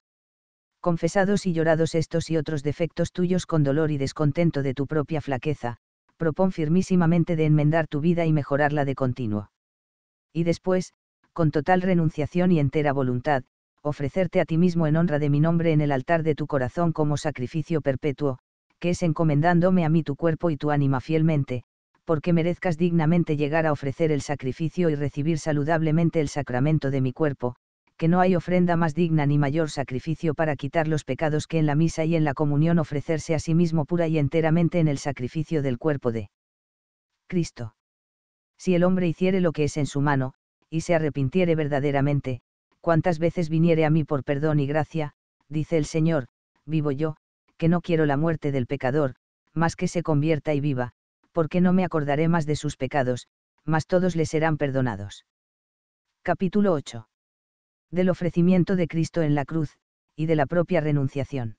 Confesados y llorados estos y otros defectos tuyos con dolor y descontento de tu propia flaqueza, propón firmísimamente de enmendar tu vida y mejorarla de continuo y después, con total renunciación y entera voluntad, ofrecerte a ti mismo en honra de mi nombre en el altar de tu corazón como sacrificio perpetuo, que es encomendándome a mí tu cuerpo y tu ánima fielmente, porque merezcas dignamente llegar a ofrecer el sacrificio y recibir saludablemente el sacramento de mi cuerpo, que no hay ofrenda más digna ni mayor sacrificio para quitar los pecados que en la misa y en la comunión ofrecerse a sí mismo pura y enteramente en el sacrificio del cuerpo de Cristo si el hombre hiciere lo que es en su mano, y se arrepintiere verdaderamente, cuántas veces viniere a mí por perdón y gracia, dice el Señor, vivo yo, que no quiero la muerte del pecador, más que se convierta y viva, porque no me acordaré más de sus pecados, mas todos le serán perdonados. Capítulo 8. Del ofrecimiento de Cristo en la cruz, y de la propia renunciación.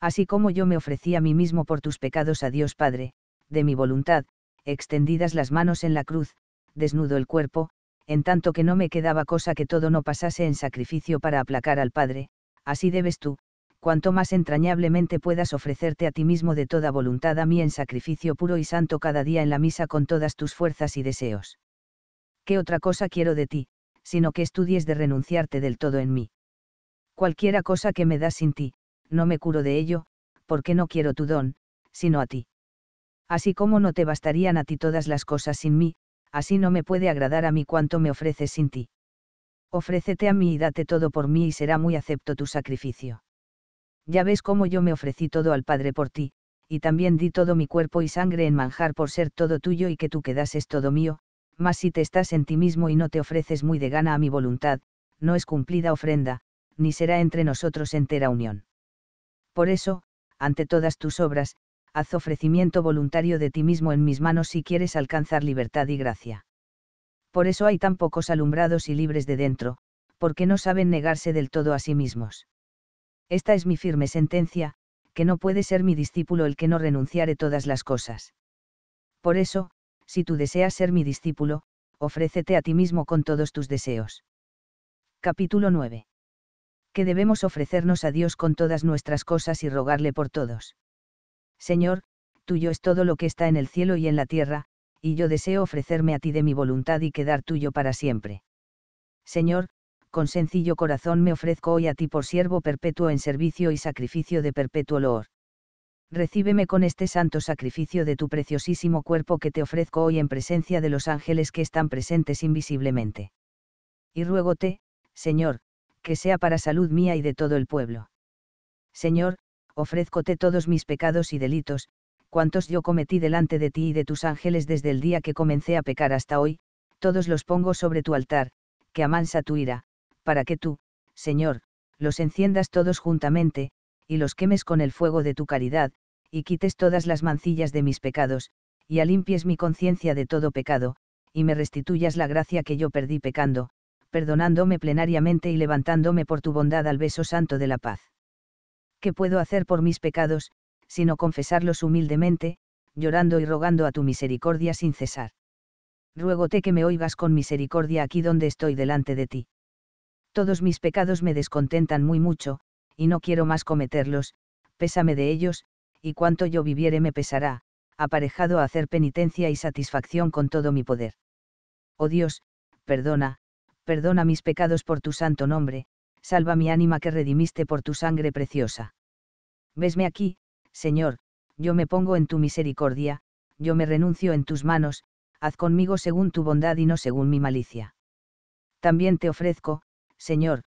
Así como yo me ofrecí a mí mismo por tus pecados a Dios Padre, de mi voluntad, extendidas las manos en la cruz, desnudo el cuerpo, en tanto que no me quedaba cosa que todo no pasase en sacrificio para aplacar al Padre, así debes tú, cuanto más entrañablemente puedas ofrecerte a ti mismo de toda voluntad a mí en sacrificio puro y santo cada día en la misa con todas tus fuerzas y deseos. ¿Qué otra cosa quiero de ti, sino que estudies de renunciarte del todo en mí? Cualquiera cosa que me das sin ti, no me curo de ello, porque no quiero tu don, sino a ti. Así como no te bastarían a ti todas las cosas sin mí, así no me puede agradar a mí cuanto me ofreces sin ti. Ofrécete a mí y date todo por mí y será muy acepto tu sacrificio. Ya ves cómo yo me ofrecí todo al Padre por ti, y también di todo mi cuerpo y sangre en manjar por ser todo tuyo y que tú quedases todo mío, mas si te estás en ti mismo y no te ofreces muy de gana a mi voluntad, no es cumplida ofrenda, ni será entre nosotros entera unión. Por eso, ante todas tus obras, haz ofrecimiento voluntario de ti mismo en mis manos si quieres alcanzar libertad y gracia. Por eso hay tan pocos alumbrados y libres de dentro, porque no saben negarse del todo a sí mismos. Esta es mi firme sentencia, que no puede ser mi discípulo el que no renunciare todas las cosas. Por eso, si tú deseas ser mi discípulo, ofrécete a ti mismo con todos tus deseos. Capítulo 9. Que debemos ofrecernos a Dios con todas nuestras cosas y rogarle por todos. Señor, tuyo es todo lo que está en el cielo y en la tierra, y yo deseo ofrecerme a ti de mi voluntad y quedar tuyo para siempre. Señor, con sencillo corazón me ofrezco hoy a ti por siervo perpetuo en servicio y sacrificio de perpetuo loor. Recíbeme con este santo sacrificio de tu preciosísimo cuerpo que te ofrezco hoy en presencia de los ángeles que están presentes invisiblemente. Y ruégote, Señor, que sea para salud mía y de todo el pueblo. Señor, ofrézcote todos mis pecados y delitos, cuantos yo cometí delante de ti y de tus ángeles desde el día que comencé a pecar hasta hoy, todos los pongo sobre tu altar, que amansa tu ira, para que tú, Señor, los enciendas todos juntamente, y los quemes con el fuego de tu caridad, y quites todas las mancillas de mis pecados, y alimpies mi conciencia de todo pecado, y me restituyas la gracia que yo perdí pecando, perdonándome plenariamente y levantándome por tu bondad al beso santo de la paz puedo hacer por mis pecados, sino confesarlos humildemente, llorando y rogando a tu misericordia sin cesar. Ruégote que me oigas con misericordia aquí donde estoy delante de ti. Todos mis pecados me descontentan muy mucho, y no quiero más cometerlos, pésame de ellos, y cuanto yo viviere me pesará, aparejado a hacer penitencia y satisfacción con todo mi poder. Oh Dios, perdona, perdona mis pecados por tu santo nombre, salva mi ánima que redimiste por tu sangre preciosa. Vesme aquí, Señor, yo me pongo en tu misericordia, yo me renuncio en tus manos, haz conmigo según tu bondad y no según mi malicia. También te ofrezco, Señor,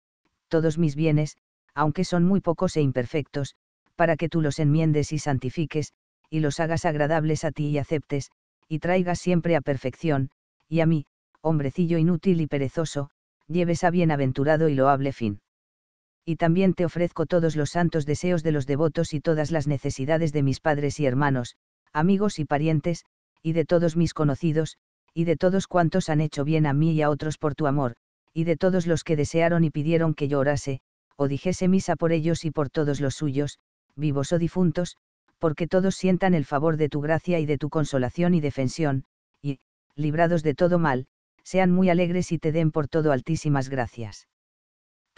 todos mis bienes, aunque son muy pocos e imperfectos, para que tú los enmiendes y santifiques, y los hagas agradables a ti y aceptes, y traigas siempre a perfección, y a mí, hombrecillo inútil y perezoso, lleves a bienaventurado y loable fin y también te ofrezco todos los santos deseos de los devotos y todas las necesidades de mis padres y hermanos, amigos y parientes, y de todos mis conocidos, y de todos cuantos han hecho bien a mí y a otros por tu amor, y de todos los que desearon y pidieron que yo orase, o dijese misa por ellos y por todos los suyos, vivos o difuntos, porque todos sientan el favor de tu gracia y de tu consolación y defensión, y, librados de todo mal, sean muy alegres y te den por todo altísimas gracias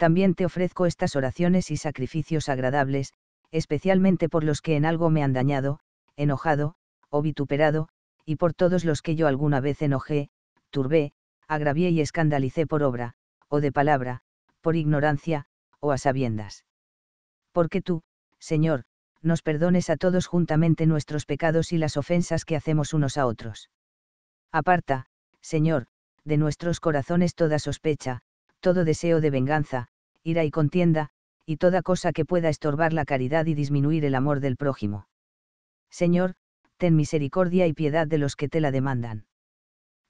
también te ofrezco estas oraciones y sacrificios agradables, especialmente por los que en algo me han dañado, enojado, o vituperado, y por todos los que yo alguna vez enojé, turbé, agravié y escandalicé por obra, o de palabra, por ignorancia, o a sabiendas. Porque tú, Señor, nos perdones a todos juntamente nuestros pecados y las ofensas que hacemos unos a otros. Aparta, Señor, de nuestros corazones toda sospecha, todo deseo de venganza, ira y contienda, y toda cosa que pueda estorbar la caridad y disminuir el amor del prójimo. Señor, ten misericordia y piedad de los que te la demandan.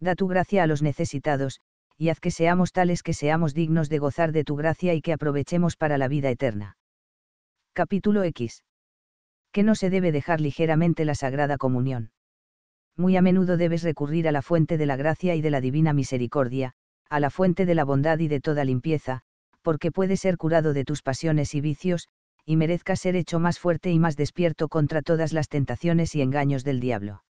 Da tu gracia a los necesitados, y haz que seamos tales que seamos dignos de gozar de tu gracia y que aprovechemos para la vida eterna. Capítulo X. Que no se debe dejar ligeramente la Sagrada Comunión. Muy a menudo debes recurrir a la fuente de la gracia y de la divina misericordia, a la fuente de la bondad y de toda limpieza, porque puede ser curado de tus pasiones y vicios, y merezca ser hecho más fuerte y más despierto contra todas las tentaciones y engaños del diablo.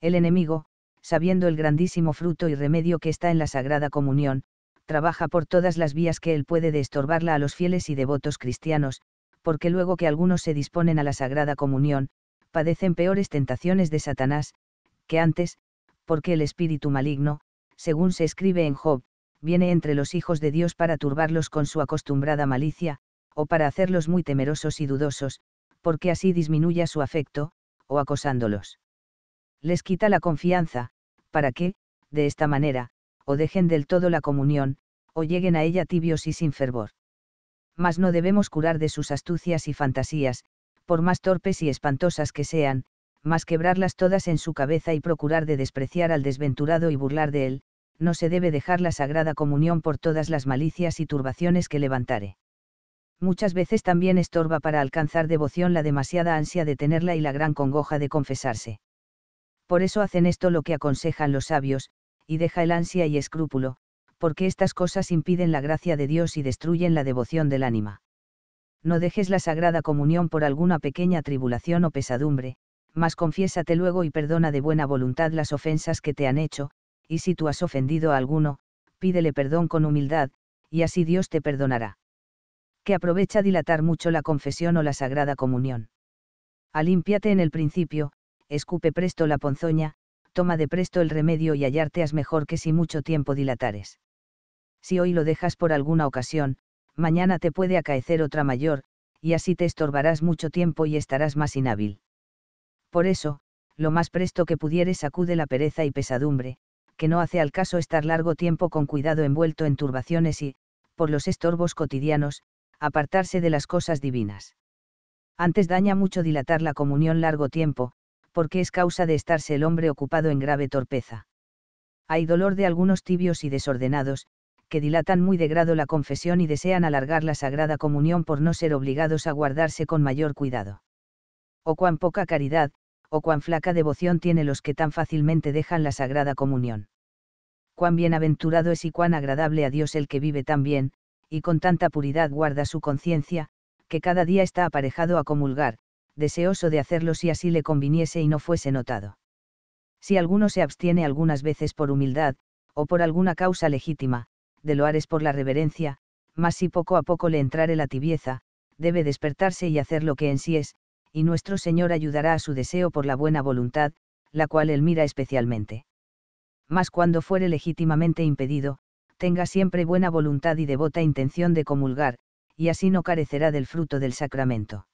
El enemigo, sabiendo el grandísimo fruto y remedio que está en la Sagrada Comunión, trabaja por todas las vías que él puede de estorbarla a los fieles y devotos cristianos, porque luego que algunos se disponen a la Sagrada Comunión, padecen peores tentaciones de Satanás, que antes, porque el espíritu maligno, según se escribe en Job, viene entre los hijos de Dios para turbarlos con su acostumbrada malicia, o para hacerlos muy temerosos y dudosos, porque así disminuya su afecto, o acosándolos. Les quita la confianza, para que, de esta manera, o dejen del todo la comunión, o lleguen a ella tibios y sin fervor. Mas no debemos curar de sus astucias y fantasías, por más torpes y espantosas que sean, más quebrarlas todas en su cabeza y procurar de despreciar al desventurado y burlar de él, no se debe dejar la sagrada comunión por todas las malicias y turbaciones que levantare. Muchas veces también estorba para alcanzar devoción la demasiada ansia de tenerla y la gran congoja de confesarse. Por eso hacen esto lo que aconsejan los sabios, y deja el ansia y escrúpulo, porque estas cosas impiden la gracia de Dios y destruyen la devoción del ánima. No dejes la sagrada comunión por alguna pequeña tribulación o pesadumbre, mas confiésate luego y perdona de buena voluntad las ofensas que te han hecho, y si tú has ofendido a alguno, pídele perdón con humildad, y así Dios te perdonará. Que aprovecha dilatar mucho la confesión o la sagrada comunión. Alímpiate en el principio, escupe presto la ponzoña, toma de presto el remedio y hallarte mejor que si mucho tiempo dilatares. Si hoy lo dejas por alguna ocasión, mañana te puede acaecer otra mayor, y así te estorbarás mucho tiempo y estarás más inhábil. Por eso, lo más presto que pudieres sacude la pereza y pesadumbre, que no hace al caso estar largo tiempo con cuidado envuelto en turbaciones y, por los estorbos cotidianos, apartarse de las cosas divinas. Antes daña mucho dilatar la comunión largo tiempo, porque es causa de estarse el hombre ocupado en grave torpeza. Hay dolor de algunos tibios y desordenados, que dilatan muy de grado la confesión y desean alargar la sagrada comunión por no ser obligados a guardarse con mayor cuidado. O cuán poca caridad, o cuán flaca devoción tiene los que tan fácilmente dejan la Sagrada Comunión. Cuán bienaventurado es y cuán agradable a Dios el que vive tan bien, y con tanta puridad guarda su conciencia, que cada día está aparejado a comulgar, deseoso de hacerlo si así le conviniese y no fuese notado. Si alguno se abstiene algunas veces por humildad, o por alguna causa legítima, de lo hares por la reverencia, mas si poco a poco le entrare la tibieza, debe despertarse y hacer lo que en sí es, y nuestro Señor ayudará a su deseo por la buena voluntad, la cual él mira especialmente. Mas cuando fuere legítimamente impedido, tenga siempre buena voluntad y devota intención de comulgar, y así no carecerá del fruto del sacramento.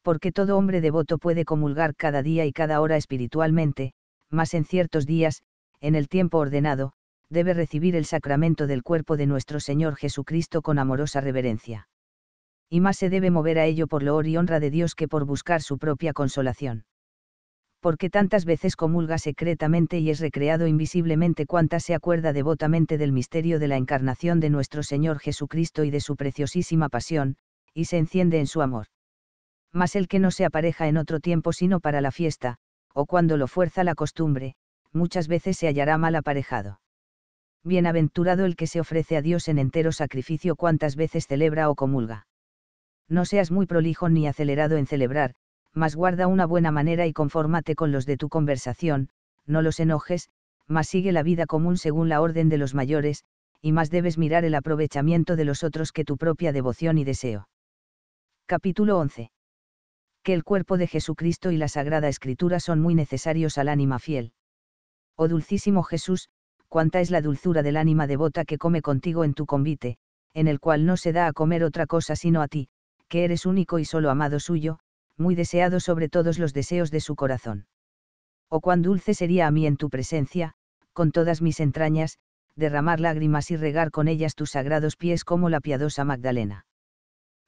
Porque todo hombre devoto puede comulgar cada día y cada hora espiritualmente, mas en ciertos días, en el tiempo ordenado, debe recibir el sacramento del cuerpo de nuestro Señor Jesucristo con amorosa reverencia y más se debe mover a ello por loor y honra de Dios que por buscar su propia consolación. Porque tantas veces comulga secretamente y es recreado invisiblemente cuantas se acuerda devotamente del misterio de la encarnación de nuestro Señor Jesucristo y de su preciosísima pasión, y se enciende en su amor. Mas el que no se apareja en otro tiempo sino para la fiesta, o cuando lo fuerza la costumbre, muchas veces se hallará mal aparejado. Bienaventurado el que se ofrece a Dios en entero sacrificio cuantas veces celebra o comulga no seas muy prolijo ni acelerado en celebrar, mas guarda una buena manera y confórmate con los de tu conversación, no los enojes, mas sigue la vida común según la orden de los mayores, y más debes mirar el aprovechamiento de los otros que tu propia devoción y deseo. Capítulo 11. Que el cuerpo de Jesucristo y la Sagrada Escritura son muy necesarios al ánima fiel. Oh dulcísimo Jesús, cuánta es la dulzura del ánima devota que come contigo en tu convite, en el cual no se da a comer otra cosa sino a ti, eres único y solo amado suyo, muy deseado sobre todos los deseos de su corazón. ¿O oh, cuán dulce sería a mí en tu presencia, con todas mis entrañas, derramar lágrimas y regar con ellas tus sagrados pies como la piadosa Magdalena.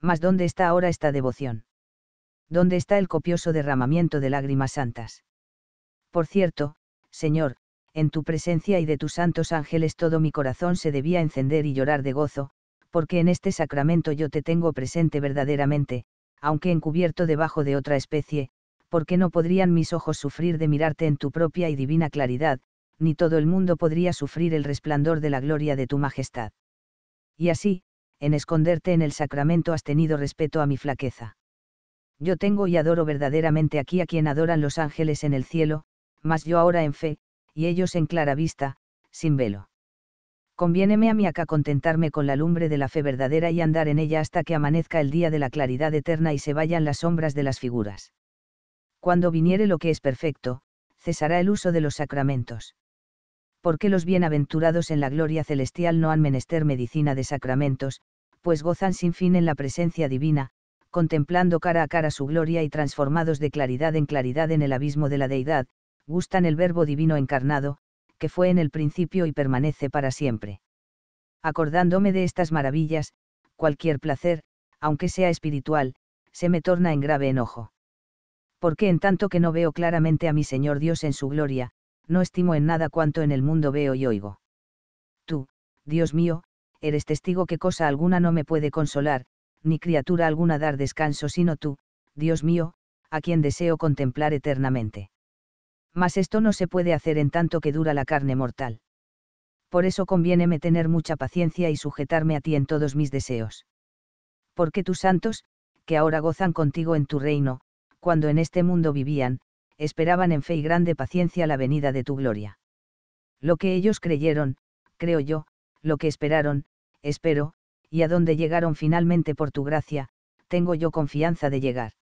Mas ¿dónde está ahora esta devoción? ¿Dónde está el copioso derramamiento de lágrimas santas? Por cierto, Señor, en tu presencia y de tus santos ángeles todo mi corazón se debía encender y llorar de gozo, porque en este sacramento yo te tengo presente verdaderamente, aunque encubierto debajo de otra especie, porque no podrían mis ojos sufrir de mirarte en tu propia y divina claridad, ni todo el mundo podría sufrir el resplandor de la gloria de tu majestad. Y así, en esconderte en el sacramento has tenido respeto a mi flaqueza. Yo tengo y adoro verdaderamente aquí a quien adoran los ángeles en el cielo, mas yo ahora en fe, y ellos en clara vista, sin velo conviéneme a mí acá contentarme con la lumbre de la fe verdadera y andar en ella hasta que amanezca el día de la claridad eterna y se vayan las sombras de las figuras. Cuando viniere lo que es perfecto, cesará el uso de los sacramentos. Porque los bienaventurados en la gloria celestial no han menester medicina de sacramentos, pues gozan sin fin en la presencia divina, contemplando cara a cara su gloria y transformados de claridad en claridad en el abismo de la deidad, gustan el Verbo divino encarnado, que fue en el principio y permanece para siempre. Acordándome de estas maravillas, cualquier placer, aunque sea espiritual, se me torna en grave enojo. Porque en tanto que no veo claramente a mi Señor Dios en su gloria, no estimo en nada cuanto en el mundo veo y oigo. Tú, Dios mío, eres testigo que cosa alguna no me puede consolar, ni criatura alguna dar descanso sino tú, Dios mío, a quien deseo contemplar eternamente mas esto no se puede hacer en tanto que dura la carne mortal. Por eso conviéneme tener mucha paciencia y sujetarme a ti en todos mis deseos. Porque tus santos, que ahora gozan contigo en tu reino, cuando en este mundo vivían, esperaban en fe y grande paciencia la venida de tu gloria. Lo que ellos creyeron, creo yo, lo que esperaron, espero, y a donde llegaron finalmente por tu gracia, tengo yo confianza de llegar.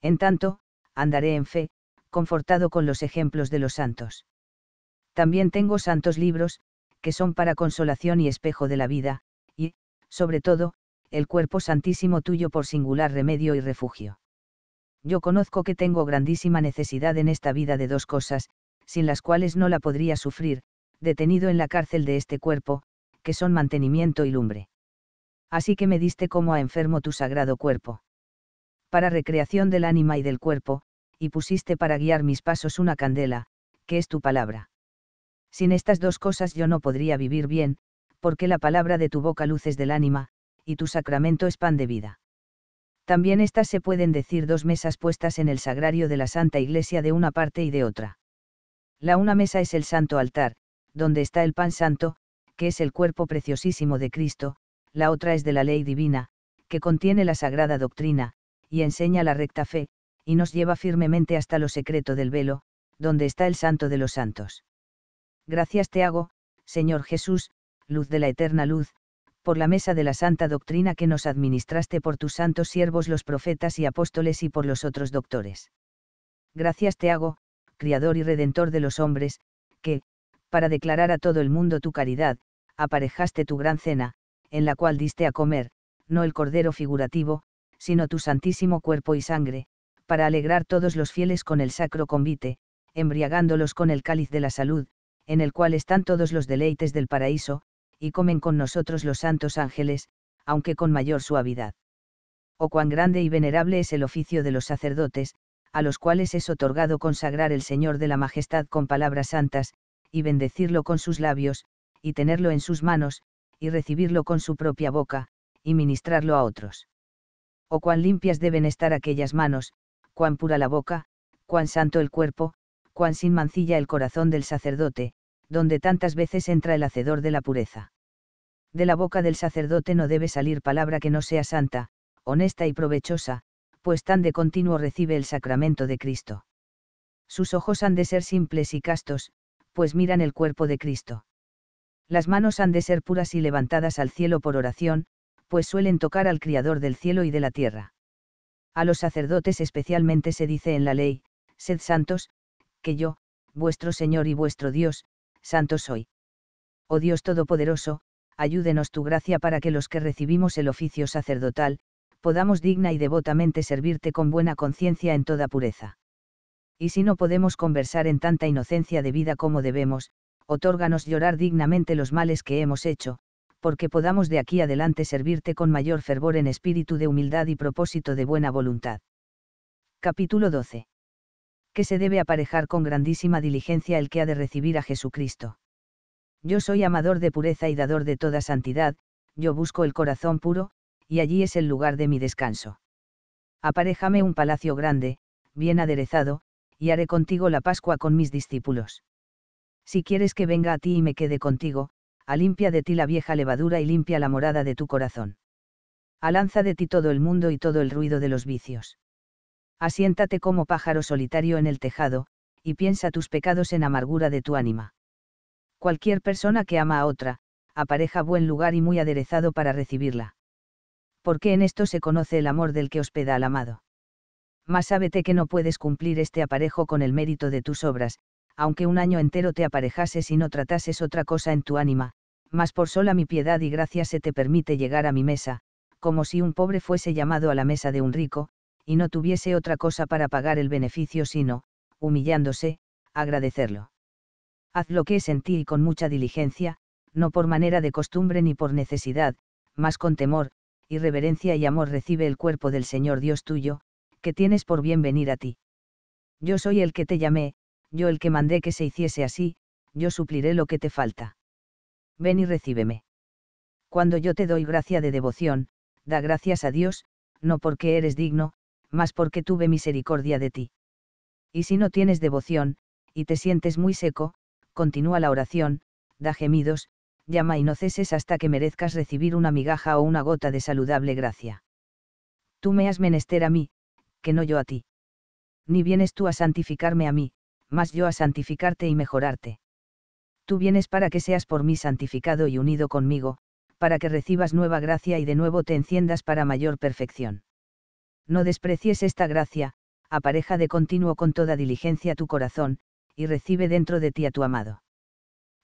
En tanto, andaré en fe, confortado con los ejemplos de los santos. También tengo santos libros, que son para consolación y espejo de la vida, y, sobre todo, el cuerpo santísimo tuyo por singular remedio y refugio. Yo conozco que tengo grandísima necesidad en esta vida de dos cosas, sin las cuales no la podría sufrir, detenido en la cárcel de este cuerpo, que son mantenimiento y lumbre. Así que me diste como a enfermo tu sagrado cuerpo. Para recreación del ánima y del cuerpo, y pusiste para guiar mis pasos una candela, que es tu palabra. Sin estas dos cosas yo no podría vivir bien, porque la palabra de tu boca luces del ánima, y tu sacramento es pan de vida. También estas se pueden decir dos mesas puestas en el sagrario de la Santa Iglesia de una parte y de otra. La una mesa es el santo altar, donde está el pan santo, que es el cuerpo preciosísimo de Cristo, la otra es de la ley divina, que contiene la sagrada doctrina, y enseña la recta fe, y nos lleva firmemente hasta lo secreto del velo, donde está el santo de los santos. Gracias te hago, Señor Jesús, luz de la eterna luz, por la mesa de la santa doctrina que nos administraste por tus santos siervos los profetas y apóstoles y por los otros doctores. Gracias te hago, Criador y Redentor de los hombres, que, para declarar a todo el mundo tu caridad, aparejaste tu gran cena, en la cual diste a comer, no el cordero figurativo, sino tu santísimo cuerpo y sangre, para alegrar todos los fieles con el sacro convite, embriagándolos con el cáliz de la salud, en el cual están todos los deleites del paraíso, y comen con nosotros los santos ángeles, aunque con mayor suavidad. O oh, cuán grande y venerable es el oficio de los sacerdotes, a los cuales es otorgado consagrar el Señor de la Majestad con palabras santas, y bendecirlo con sus labios, y tenerlo en sus manos, y recibirlo con su propia boca, y ministrarlo a otros. O oh, cuán limpias deben estar aquellas manos, cuán pura la boca, cuán santo el cuerpo, cuán sin mancilla el corazón del sacerdote, donde tantas veces entra el hacedor de la pureza. De la boca del sacerdote no debe salir palabra que no sea santa, honesta y provechosa, pues tan de continuo recibe el sacramento de Cristo. Sus ojos han de ser simples y castos, pues miran el cuerpo de Cristo. Las manos han de ser puras y levantadas al cielo por oración, pues suelen tocar al Criador del cielo y de la tierra. A los sacerdotes especialmente se dice en la ley, sed santos, que yo, vuestro Señor y vuestro Dios, santo soy. Oh Dios Todopoderoso, ayúdenos tu gracia para que los que recibimos el oficio sacerdotal, podamos digna y devotamente servirte con buena conciencia en toda pureza. Y si no podemos conversar en tanta inocencia de vida como debemos, otórganos llorar dignamente los males que hemos hecho, porque podamos de aquí adelante servirte con mayor fervor en espíritu de humildad y propósito de buena voluntad. Capítulo 12. Que se debe aparejar con grandísima diligencia el que ha de recibir a Jesucristo. Yo soy amador de pureza y dador de toda santidad, yo busco el corazón puro, y allí es el lugar de mi descanso. Aparejame un palacio grande, bien aderezado, y haré contigo la Pascua con mis discípulos. Si quieres que venga a ti y me quede contigo, a ah, limpia de ti la vieja levadura y limpia la morada de tu corazón. Alanza de ti todo el mundo y todo el ruido de los vicios. Asiéntate como pájaro solitario en el tejado, y piensa tus pecados en amargura de tu ánima. Cualquier persona que ama a otra, apareja buen lugar y muy aderezado para recibirla. Porque en esto se conoce el amor del que hospeda al amado. Mas sábete que no puedes cumplir este aparejo con el mérito de tus obras, aunque un año entero te aparejases y no tratases otra cosa en tu ánima, mas por sola mi piedad y gracia se te permite llegar a mi mesa, como si un pobre fuese llamado a la mesa de un rico, y no tuviese otra cosa para pagar el beneficio sino, humillándose, agradecerlo. Haz lo que es en ti y con mucha diligencia, no por manera de costumbre ni por necesidad, mas con temor, y reverencia y amor recibe el cuerpo del Señor Dios tuyo, que tienes por bien venir a ti. Yo soy el que te llamé, yo el que mandé que se hiciese así, yo supliré lo que te falta ven y recíbeme. Cuando yo te doy gracia de devoción, da gracias a Dios, no porque eres digno, mas porque tuve misericordia de ti. Y si no tienes devoción, y te sientes muy seco, continúa la oración, da gemidos, llama y no ceses hasta que merezcas recibir una migaja o una gota de saludable gracia. Tú me has menester a mí, que no yo a ti. Ni vienes tú a santificarme a mí, mas yo a santificarte y mejorarte tú vienes para que seas por mí santificado y unido conmigo, para que recibas nueva gracia y de nuevo te enciendas para mayor perfección. No desprecies esta gracia, apareja de continuo con toda diligencia tu corazón, y recibe dentro de ti a tu amado.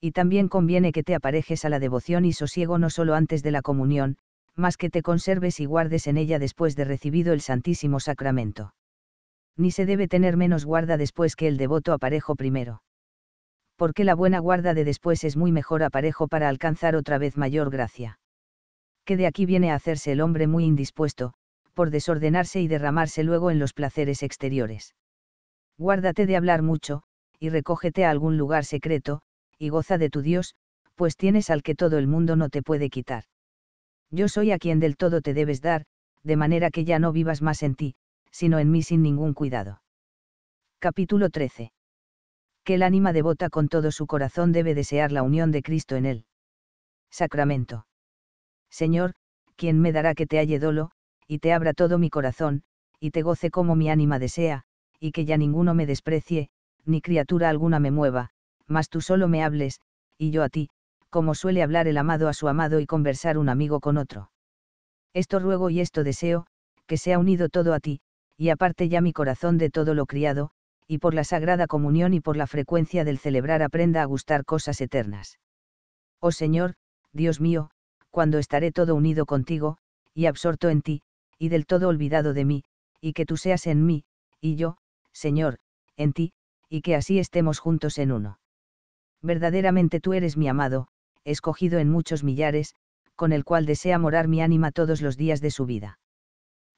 Y también conviene que te aparejes a la devoción y sosiego no solo antes de la comunión, mas que te conserves y guardes en ella después de recibido el Santísimo Sacramento. Ni se debe tener menos guarda después que el devoto aparejo primero porque la buena guarda de después es muy mejor aparejo para alcanzar otra vez mayor gracia. Que de aquí viene a hacerse el hombre muy indispuesto, por desordenarse y derramarse luego en los placeres exteriores. Guárdate de hablar mucho, y recógete a algún lugar secreto, y goza de tu Dios, pues tienes al que todo el mundo no te puede quitar. Yo soy a quien del todo te debes dar, de manera que ya no vivas más en ti, sino en mí sin ningún cuidado. Capítulo 13 que el ánima devota con todo su corazón debe desear la unión de Cristo en él. Sacramento. Señor, ¿quién me dará que te halle dolo, y te abra todo mi corazón, y te goce como mi ánima desea, y que ya ninguno me desprecie, ni criatura alguna me mueva, mas tú solo me hables, y yo a ti, como suele hablar el amado a su amado y conversar un amigo con otro. Esto ruego y esto deseo, que sea unido todo a ti, y aparte ya mi corazón de todo lo criado, y por la Sagrada Comunión y por la frecuencia del celebrar aprenda a gustar cosas eternas. Oh Señor, Dios mío, cuando estaré todo unido contigo, y absorto en ti, y del todo olvidado de mí, y que tú seas en mí, y yo, Señor, en ti, y que así estemos juntos en uno. Verdaderamente tú eres mi amado, escogido en muchos millares, con el cual desea morar mi ánima todos los días de su vida.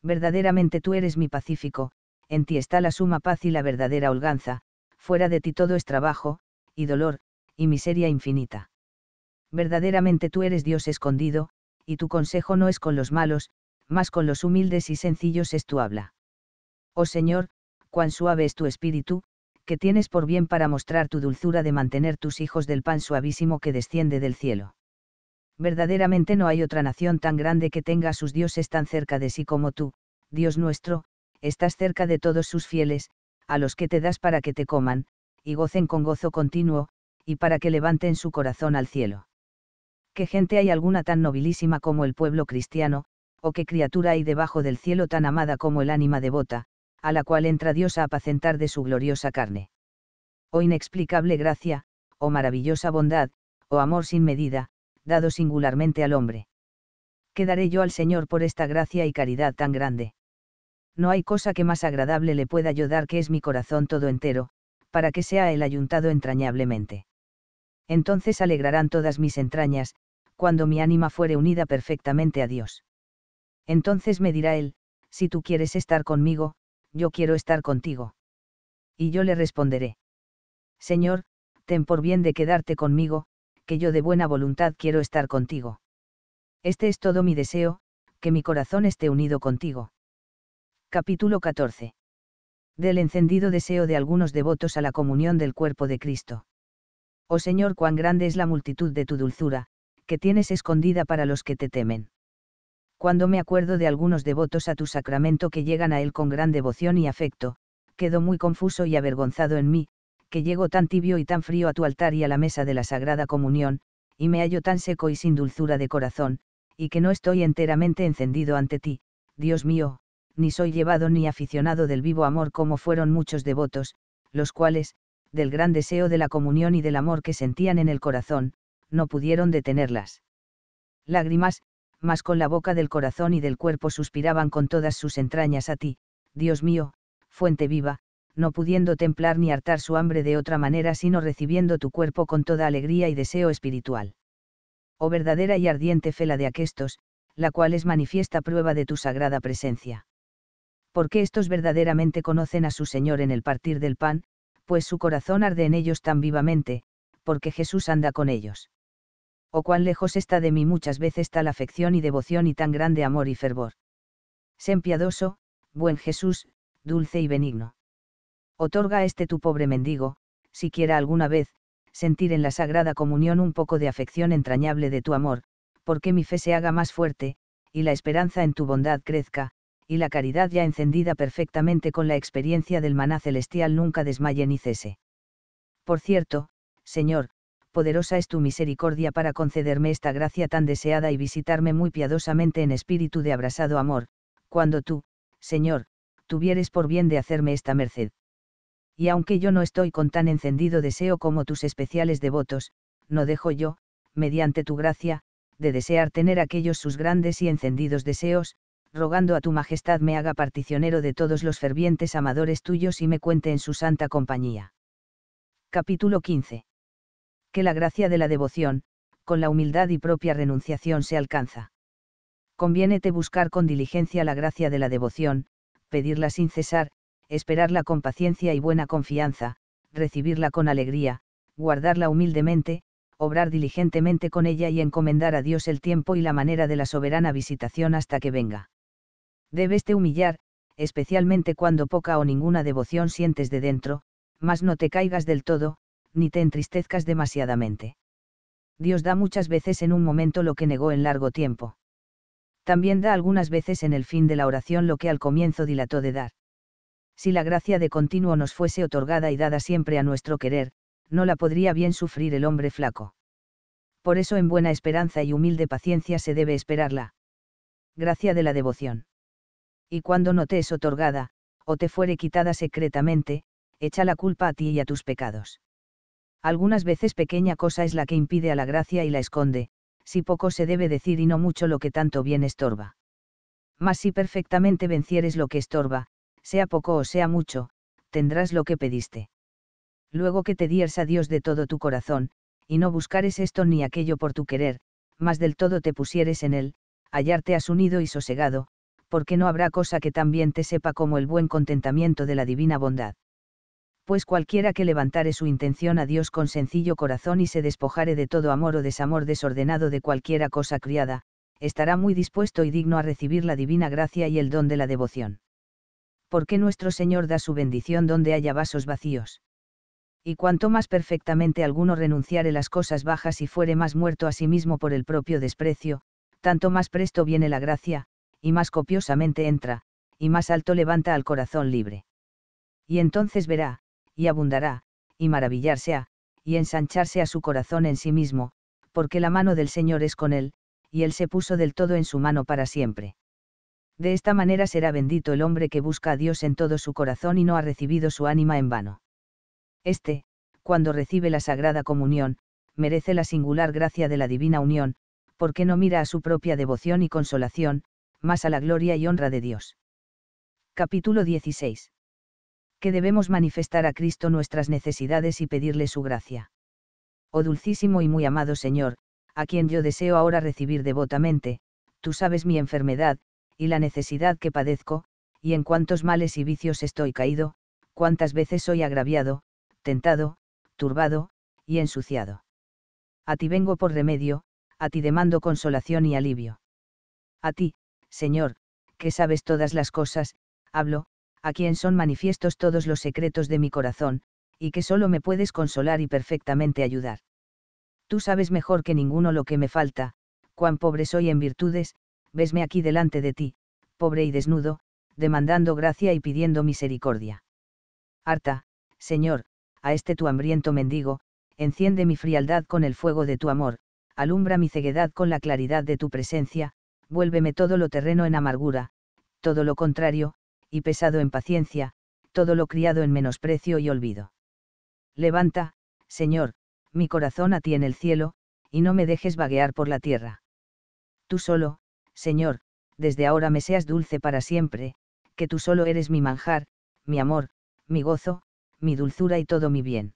Verdaderamente tú eres mi pacífico, en ti está la suma paz y la verdadera holganza, fuera de ti todo es trabajo, y dolor, y miseria infinita. Verdaderamente tú eres Dios escondido, y tu consejo no es con los malos, mas con los humildes y sencillos es tu habla. Oh Señor, cuán suave es tu espíritu, que tienes por bien para mostrar tu dulzura de mantener tus hijos del pan suavísimo que desciende del cielo. Verdaderamente no hay otra nación tan grande que tenga a sus dioses tan cerca de sí como tú, Dios nuestro, estás cerca de todos sus fieles, a los que te das para que te coman, y gocen con gozo continuo, y para que levanten su corazón al cielo. ¿Qué gente hay alguna tan nobilísima como el pueblo cristiano, o qué criatura hay debajo del cielo tan amada como el ánima devota, a la cual entra Dios a apacentar de su gloriosa carne? Oh inexplicable gracia, oh maravillosa bondad, oh amor sin medida, dado singularmente al hombre. ¿Qué daré yo al Señor por esta gracia y caridad tan grande? no hay cosa que más agradable le pueda yo dar que es mi corazón todo entero, para que sea el ayuntado entrañablemente. Entonces alegrarán todas mis entrañas, cuando mi ánima fuere unida perfectamente a Dios. Entonces me dirá él, si tú quieres estar conmigo, yo quiero estar contigo. Y yo le responderé. Señor, ten por bien de quedarte conmigo, que yo de buena voluntad quiero estar contigo. Este es todo mi deseo, que mi corazón esté unido contigo. Capítulo 14. Del encendido deseo de algunos devotos a la comunión del cuerpo de Cristo. Oh Señor, cuán grande es la multitud de tu dulzura, que tienes escondida para los que te temen. Cuando me acuerdo de algunos devotos a tu sacramento que llegan a él con gran devoción y afecto, quedo muy confuso y avergonzado en mí, que llego tan tibio y tan frío a tu altar y a la mesa de la Sagrada Comunión, y me hallo tan seco y sin dulzura de corazón, y que no estoy enteramente encendido ante ti, Dios mío, ni soy llevado ni aficionado del vivo amor como fueron muchos devotos, los cuales, del gran deseo de la comunión y del amor que sentían en el corazón, no pudieron detenerlas. Lágrimas, mas con la boca del corazón y del cuerpo suspiraban con todas sus entrañas a ti, Dios mío, fuente viva, no pudiendo templar ni hartar su hambre de otra manera sino recibiendo tu cuerpo con toda alegría y deseo espiritual. Oh verdadera y ardiente fe la de aquestos, la cual es manifiesta prueba de tu sagrada presencia porque estos verdaderamente conocen a su Señor en el partir del pan, pues su corazón arde en ellos tan vivamente, porque Jesús anda con ellos. O oh, cuán lejos está de mí muchas veces tal afección y devoción y tan grande amor y fervor. Sen piadoso, buen Jesús, dulce y benigno. Otorga a este tu pobre mendigo, siquiera alguna vez, sentir en la sagrada comunión un poco de afección entrañable de tu amor, porque mi fe se haga más fuerte, y la esperanza en tu bondad crezca, y la caridad ya encendida perfectamente con la experiencia del maná celestial nunca desmaye ni cese. Por cierto, Señor, poderosa es tu misericordia para concederme esta gracia tan deseada y visitarme muy piadosamente en espíritu de abrasado amor, cuando tú, Señor, tuvieres por bien de hacerme esta merced. Y aunque yo no estoy con tan encendido deseo como tus especiales devotos, no dejo yo, mediante tu gracia, de desear tener aquellos sus grandes y encendidos deseos, rogando a tu Majestad me haga particionero de todos los fervientes amadores tuyos y me cuente en su santa compañía. Capítulo 15. Que la gracia de la devoción, con la humildad y propia renunciación se alcanza. Conviénete buscar con diligencia la gracia de la devoción, pedirla sin cesar, esperarla con paciencia y buena confianza, recibirla con alegría, guardarla humildemente, obrar diligentemente con ella y encomendar a Dios el tiempo y la manera de la soberana visitación hasta que venga. Debes te humillar, especialmente cuando poca o ninguna devoción sientes de dentro, mas no te caigas del todo, ni te entristezcas demasiadamente. Dios da muchas veces en un momento lo que negó en largo tiempo. También da algunas veces en el fin de la oración lo que al comienzo dilató de dar. Si la gracia de continuo nos fuese otorgada y dada siempre a nuestro querer, no la podría bien sufrir el hombre flaco. Por eso en buena esperanza y humilde paciencia se debe esperar la gracia de la devoción y cuando no te es otorgada, o te fuere quitada secretamente, echa la culpa a ti y a tus pecados. Algunas veces pequeña cosa es la que impide a la gracia y la esconde, si poco se debe decir y no mucho lo que tanto bien estorba. Mas si perfectamente vencieres lo que estorba, sea poco o sea mucho, tendrás lo que pediste. Luego que te dieres a Dios de todo tu corazón, y no buscares esto ni aquello por tu querer, mas del todo te pusieres en él, hallarte has unido y sosegado, porque no habrá cosa que tan bien te sepa como el buen contentamiento de la divina bondad. Pues cualquiera que levantare su intención a Dios con sencillo corazón y se despojare de todo amor o desamor desordenado de cualquiera cosa criada, estará muy dispuesto y digno a recibir la divina gracia y el don de la devoción. Porque nuestro Señor da su bendición donde haya vasos vacíos. Y cuanto más perfectamente alguno renunciare las cosas bajas y fuere más muerto a sí mismo por el propio desprecio, tanto más presto viene la gracia, y más copiosamente entra, y más alto levanta al corazón libre. Y entonces verá, y abundará, y maravillarse a, y ensancharse a su corazón en sí mismo, porque la mano del Señor es con él, y él se puso del todo en su mano para siempre. De esta manera será bendito el hombre que busca a Dios en todo su corazón y no ha recibido su ánima en vano. Este, cuando recibe la Sagrada Comunión, merece la singular gracia de la divina unión, porque no mira a su propia devoción y consolación, más a la gloria y honra de Dios. Capítulo 16. Que debemos manifestar a Cristo nuestras necesidades y pedirle su gracia. Oh dulcísimo y muy amado Señor, a quien yo deseo ahora recibir devotamente, tú sabes mi enfermedad, y la necesidad que padezco, y en cuántos males y vicios estoy caído, cuántas veces soy agraviado, tentado, turbado, y ensuciado. A ti vengo por remedio, a ti demando consolación y alivio. A ti, Señor, que sabes todas las cosas, hablo, a quien son manifiestos todos los secretos de mi corazón, y que solo me puedes consolar y perfectamente ayudar. Tú sabes mejor que ninguno lo que me falta, cuán pobre soy en virtudes, vesme aquí delante de ti, pobre y desnudo, demandando gracia y pidiendo misericordia. Harta, Señor, a este tu hambriento mendigo, enciende mi frialdad con el fuego de tu amor, alumbra mi ceguedad con la claridad de tu presencia, vuélveme todo lo terreno en amargura, todo lo contrario, y pesado en paciencia, todo lo criado en menosprecio y olvido. Levanta, Señor, mi corazón a ti en el cielo, y no me dejes vaguear por la tierra. Tú solo, Señor, desde ahora me seas dulce para siempre, que tú solo eres mi manjar, mi amor, mi gozo, mi dulzura y todo mi bien.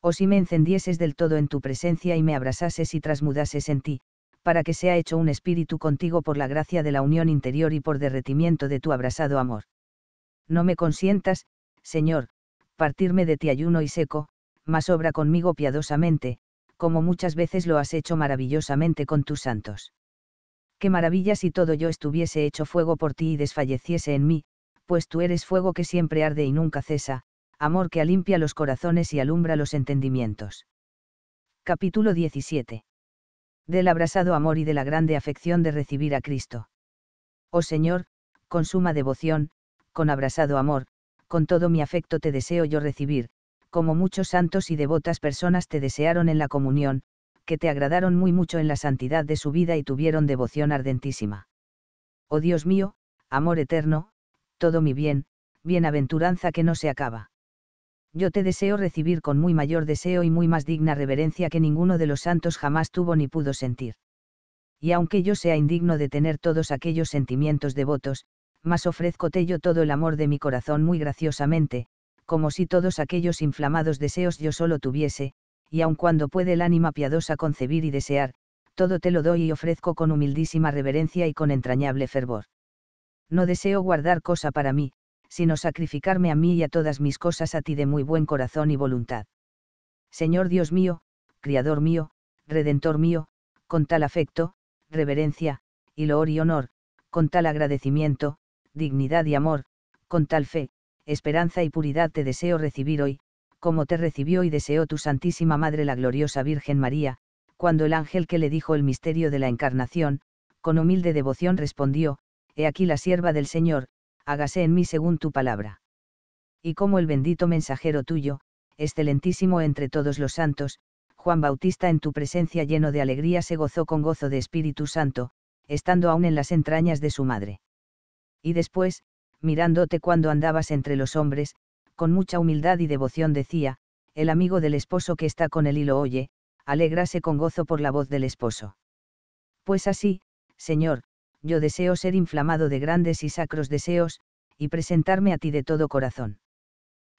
O oh, si me encendieses del todo en tu presencia y me abrasases y trasmudases en ti, para que sea hecho un espíritu contigo por la gracia de la unión interior y por derretimiento de tu abrasado amor. No me consientas, Señor, partirme de ti ayuno y seco, mas obra conmigo piadosamente, como muchas veces lo has hecho maravillosamente con tus santos. Qué maravilla si todo yo estuviese hecho fuego por ti y desfalleciese en mí, pues tú eres fuego que siempre arde y nunca cesa, amor que alimpia los corazones y alumbra los entendimientos. Capítulo 17 del abrasado amor y de la grande afección de recibir a Cristo. Oh Señor, con suma devoción, con abrasado amor, con todo mi afecto te deseo yo recibir, como muchos santos y devotas personas te desearon en la comunión, que te agradaron muy mucho en la santidad de su vida y tuvieron devoción ardentísima. Oh Dios mío, amor eterno, todo mi bien, bienaventuranza que no se acaba yo te deseo recibir con muy mayor deseo y muy más digna reverencia que ninguno de los santos jamás tuvo ni pudo sentir. Y aunque yo sea indigno de tener todos aquellos sentimientos devotos, mas ofrezcote yo todo el amor de mi corazón muy graciosamente, como si todos aquellos inflamados deseos yo solo tuviese, y aun cuando puede el ánima piadosa concebir y desear, todo te lo doy y ofrezco con humildísima reverencia y con entrañable fervor. No deseo guardar cosa para mí, sino sacrificarme a mí y a todas mis cosas a ti de muy buen corazón y voluntad. Señor Dios mío, Criador mío, Redentor mío, con tal afecto, reverencia, y loor y honor, con tal agradecimiento, dignidad y amor, con tal fe, esperanza y puridad te deseo recibir hoy, como te recibió y deseó tu Santísima Madre la gloriosa Virgen María, cuando el ángel que le dijo el misterio de la encarnación, con humilde devoción respondió, He aquí la sierva del Señor, hágase en mí según tu palabra. Y como el bendito mensajero tuyo, excelentísimo entre todos los santos, Juan Bautista en tu presencia lleno de alegría se gozó con gozo de Espíritu Santo, estando aún en las entrañas de su madre. Y después, mirándote cuando andabas entre los hombres, con mucha humildad y devoción decía, el amigo del esposo que está con él y lo oye, alégrase con gozo por la voz del esposo. Pues así, Señor, yo deseo ser inflamado de grandes y sacros deseos, y presentarme a ti de todo corazón.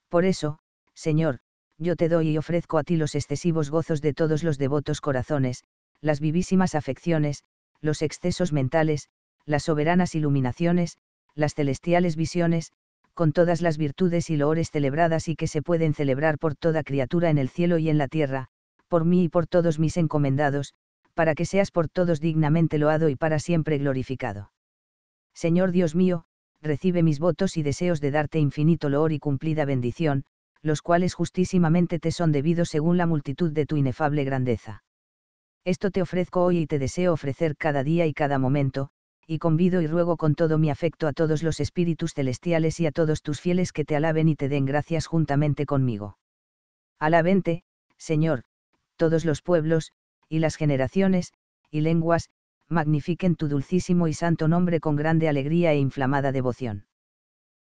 Por eso, Señor, yo te doy y ofrezco a ti los excesivos gozos de todos los devotos corazones, las vivísimas afecciones, los excesos mentales, las soberanas iluminaciones, las celestiales visiones, con todas las virtudes y loores celebradas y que se pueden celebrar por toda criatura en el cielo y en la tierra, por mí y por todos mis encomendados, para que seas por todos dignamente loado y para siempre glorificado. Señor Dios mío, recibe mis votos y deseos de darte infinito loor y cumplida bendición, los cuales justísimamente te son debidos según la multitud de tu inefable grandeza. Esto te ofrezco hoy y te deseo ofrecer cada día y cada momento, y convido y ruego con todo mi afecto a todos los espíritus celestiales y a todos tus fieles que te alaben y te den gracias juntamente conmigo. Alabente, Señor, todos los pueblos, y las generaciones, y lenguas, magnifiquen tu dulcísimo y santo nombre con grande alegría e inflamada devoción.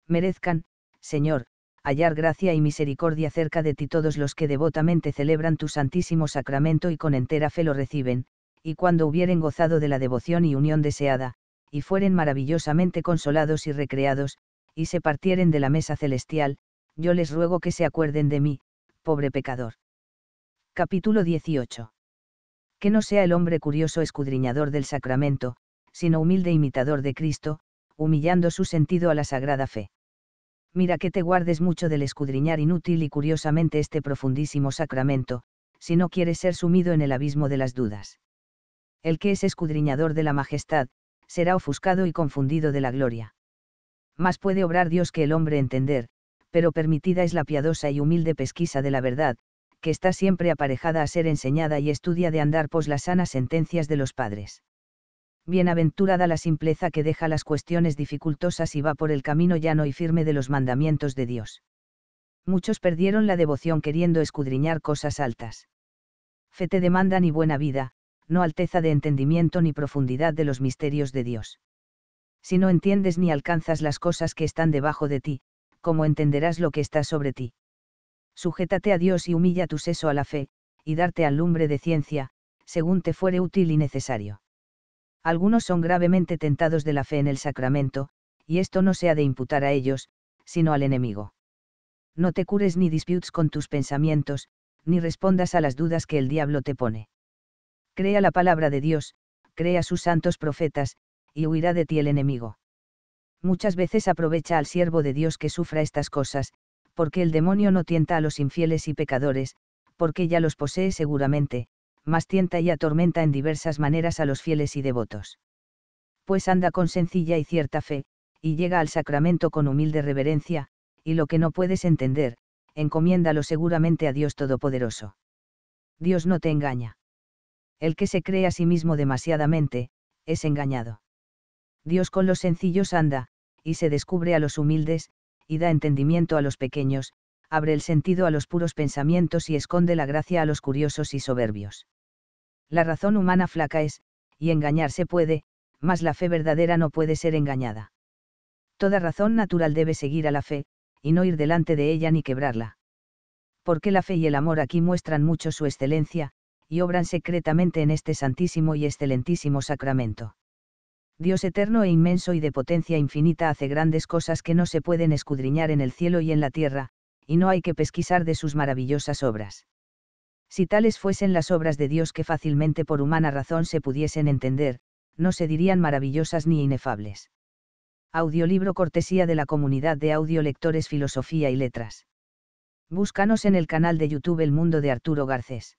Merezcan, Señor, hallar gracia y misericordia cerca de ti todos los que devotamente celebran tu santísimo sacramento y con entera fe lo reciben, y cuando hubieren gozado de la devoción y unión deseada, y fueren maravillosamente consolados y recreados, y se partieren de la mesa celestial, yo les ruego que se acuerden de mí, pobre pecador. Capítulo 18 que no sea el hombre curioso escudriñador del sacramento, sino humilde imitador de Cristo, humillando su sentido a la sagrada fe. Mira que te guardes mucho del escudriñar inútil y curiosamente este profundísimo sacramento, si no quieres ser sumido en el abismo de las dudas. El que es escudriñador de la majestad, será ofuscado y confundido de la gloria. Más puede obrar Dios que el hombre entender, pero permitida es la piadosa y humilde pesquisa de la verdad, que está siempre aparejada a ser enseñada y estudia de andar pos las sanas sentencias de los padres. Bienaventurada la simpleza que deja las cuestiones dificultosas y va por el camino llano y firme de los mandamientos de Dios. Muchos perdieron la devoción queriendo escudriñar cosas altas. Fe te demanda ni buena vida, no alteza de entendimiento ni profundidad de los misterios de Dios. Si no entiendes ni alcanzas las cosas que están debajo de ti, ¿cómo entenderás lo que está sobre ti? sujétate a Dios y humilla tu seso a la fe, y darte al lumbre de ciencia, según te fuere útil y necesario. Algunos son gravemente tentados de la fe en el sacramento, y esto no se ha de imputar a ellos, sino al enemigo. No te cures ni disputes con tus pensamientos, ni respondas a las dudas que el diablo te pone. Crea la palabra de Dios, crea sus santos profetas, y huirá de ti el enemigo. Muchas veces aprovecha al siervo de Dios que sufra estas cosas, porque el demonio no tienta a los infieles y pecadores, porque ya los posee seguramente, mas tienta y atormenta en diversas maneras a los fieles y devotos. Pues anda con sencilla y cierta fe, y llega al sacramento con humilde reverencia, y lo que no puedes entender, encomiéndalo seguramente a Dios Todopoderoso. Dios no te engaña. El que se cree a sí mismo demasiadamente, es engañado. Dios con los sencillos anda, y se descubre a los humildes, y da entendimiento a los pequeños, abre el sentido a los puros pensamientos y esconde la gracia a los curiosos y soberbios. La razón humana flaca es, y engañarse puede, mas la fe verdadera no puede ser engañada. Toda razón natural debe seguir a la fe, y no ir delante de ella ni quebrarla. Porque la fe y el amor aquí muestran mucho su excelencia, y obran secretamente en este santísimo y excelentísimo sacramento. Dios eterno e inmenso y de potencia infinita hace grandes cosas que no se pueden escudriñar en el cielo y en la tierra, y no hay que pesquisar de sus maravillosas obras. Si tales fuesen las obras de Dios que fácilmente por humana razón se pudiesen entender, no se dirían maravillosas ni inefables. Audiolibro cortesía de la comunidad de audiolectores Filosofía y Letras. Búscanos en el canal de YouTube El Mundo de Arturo Garcés.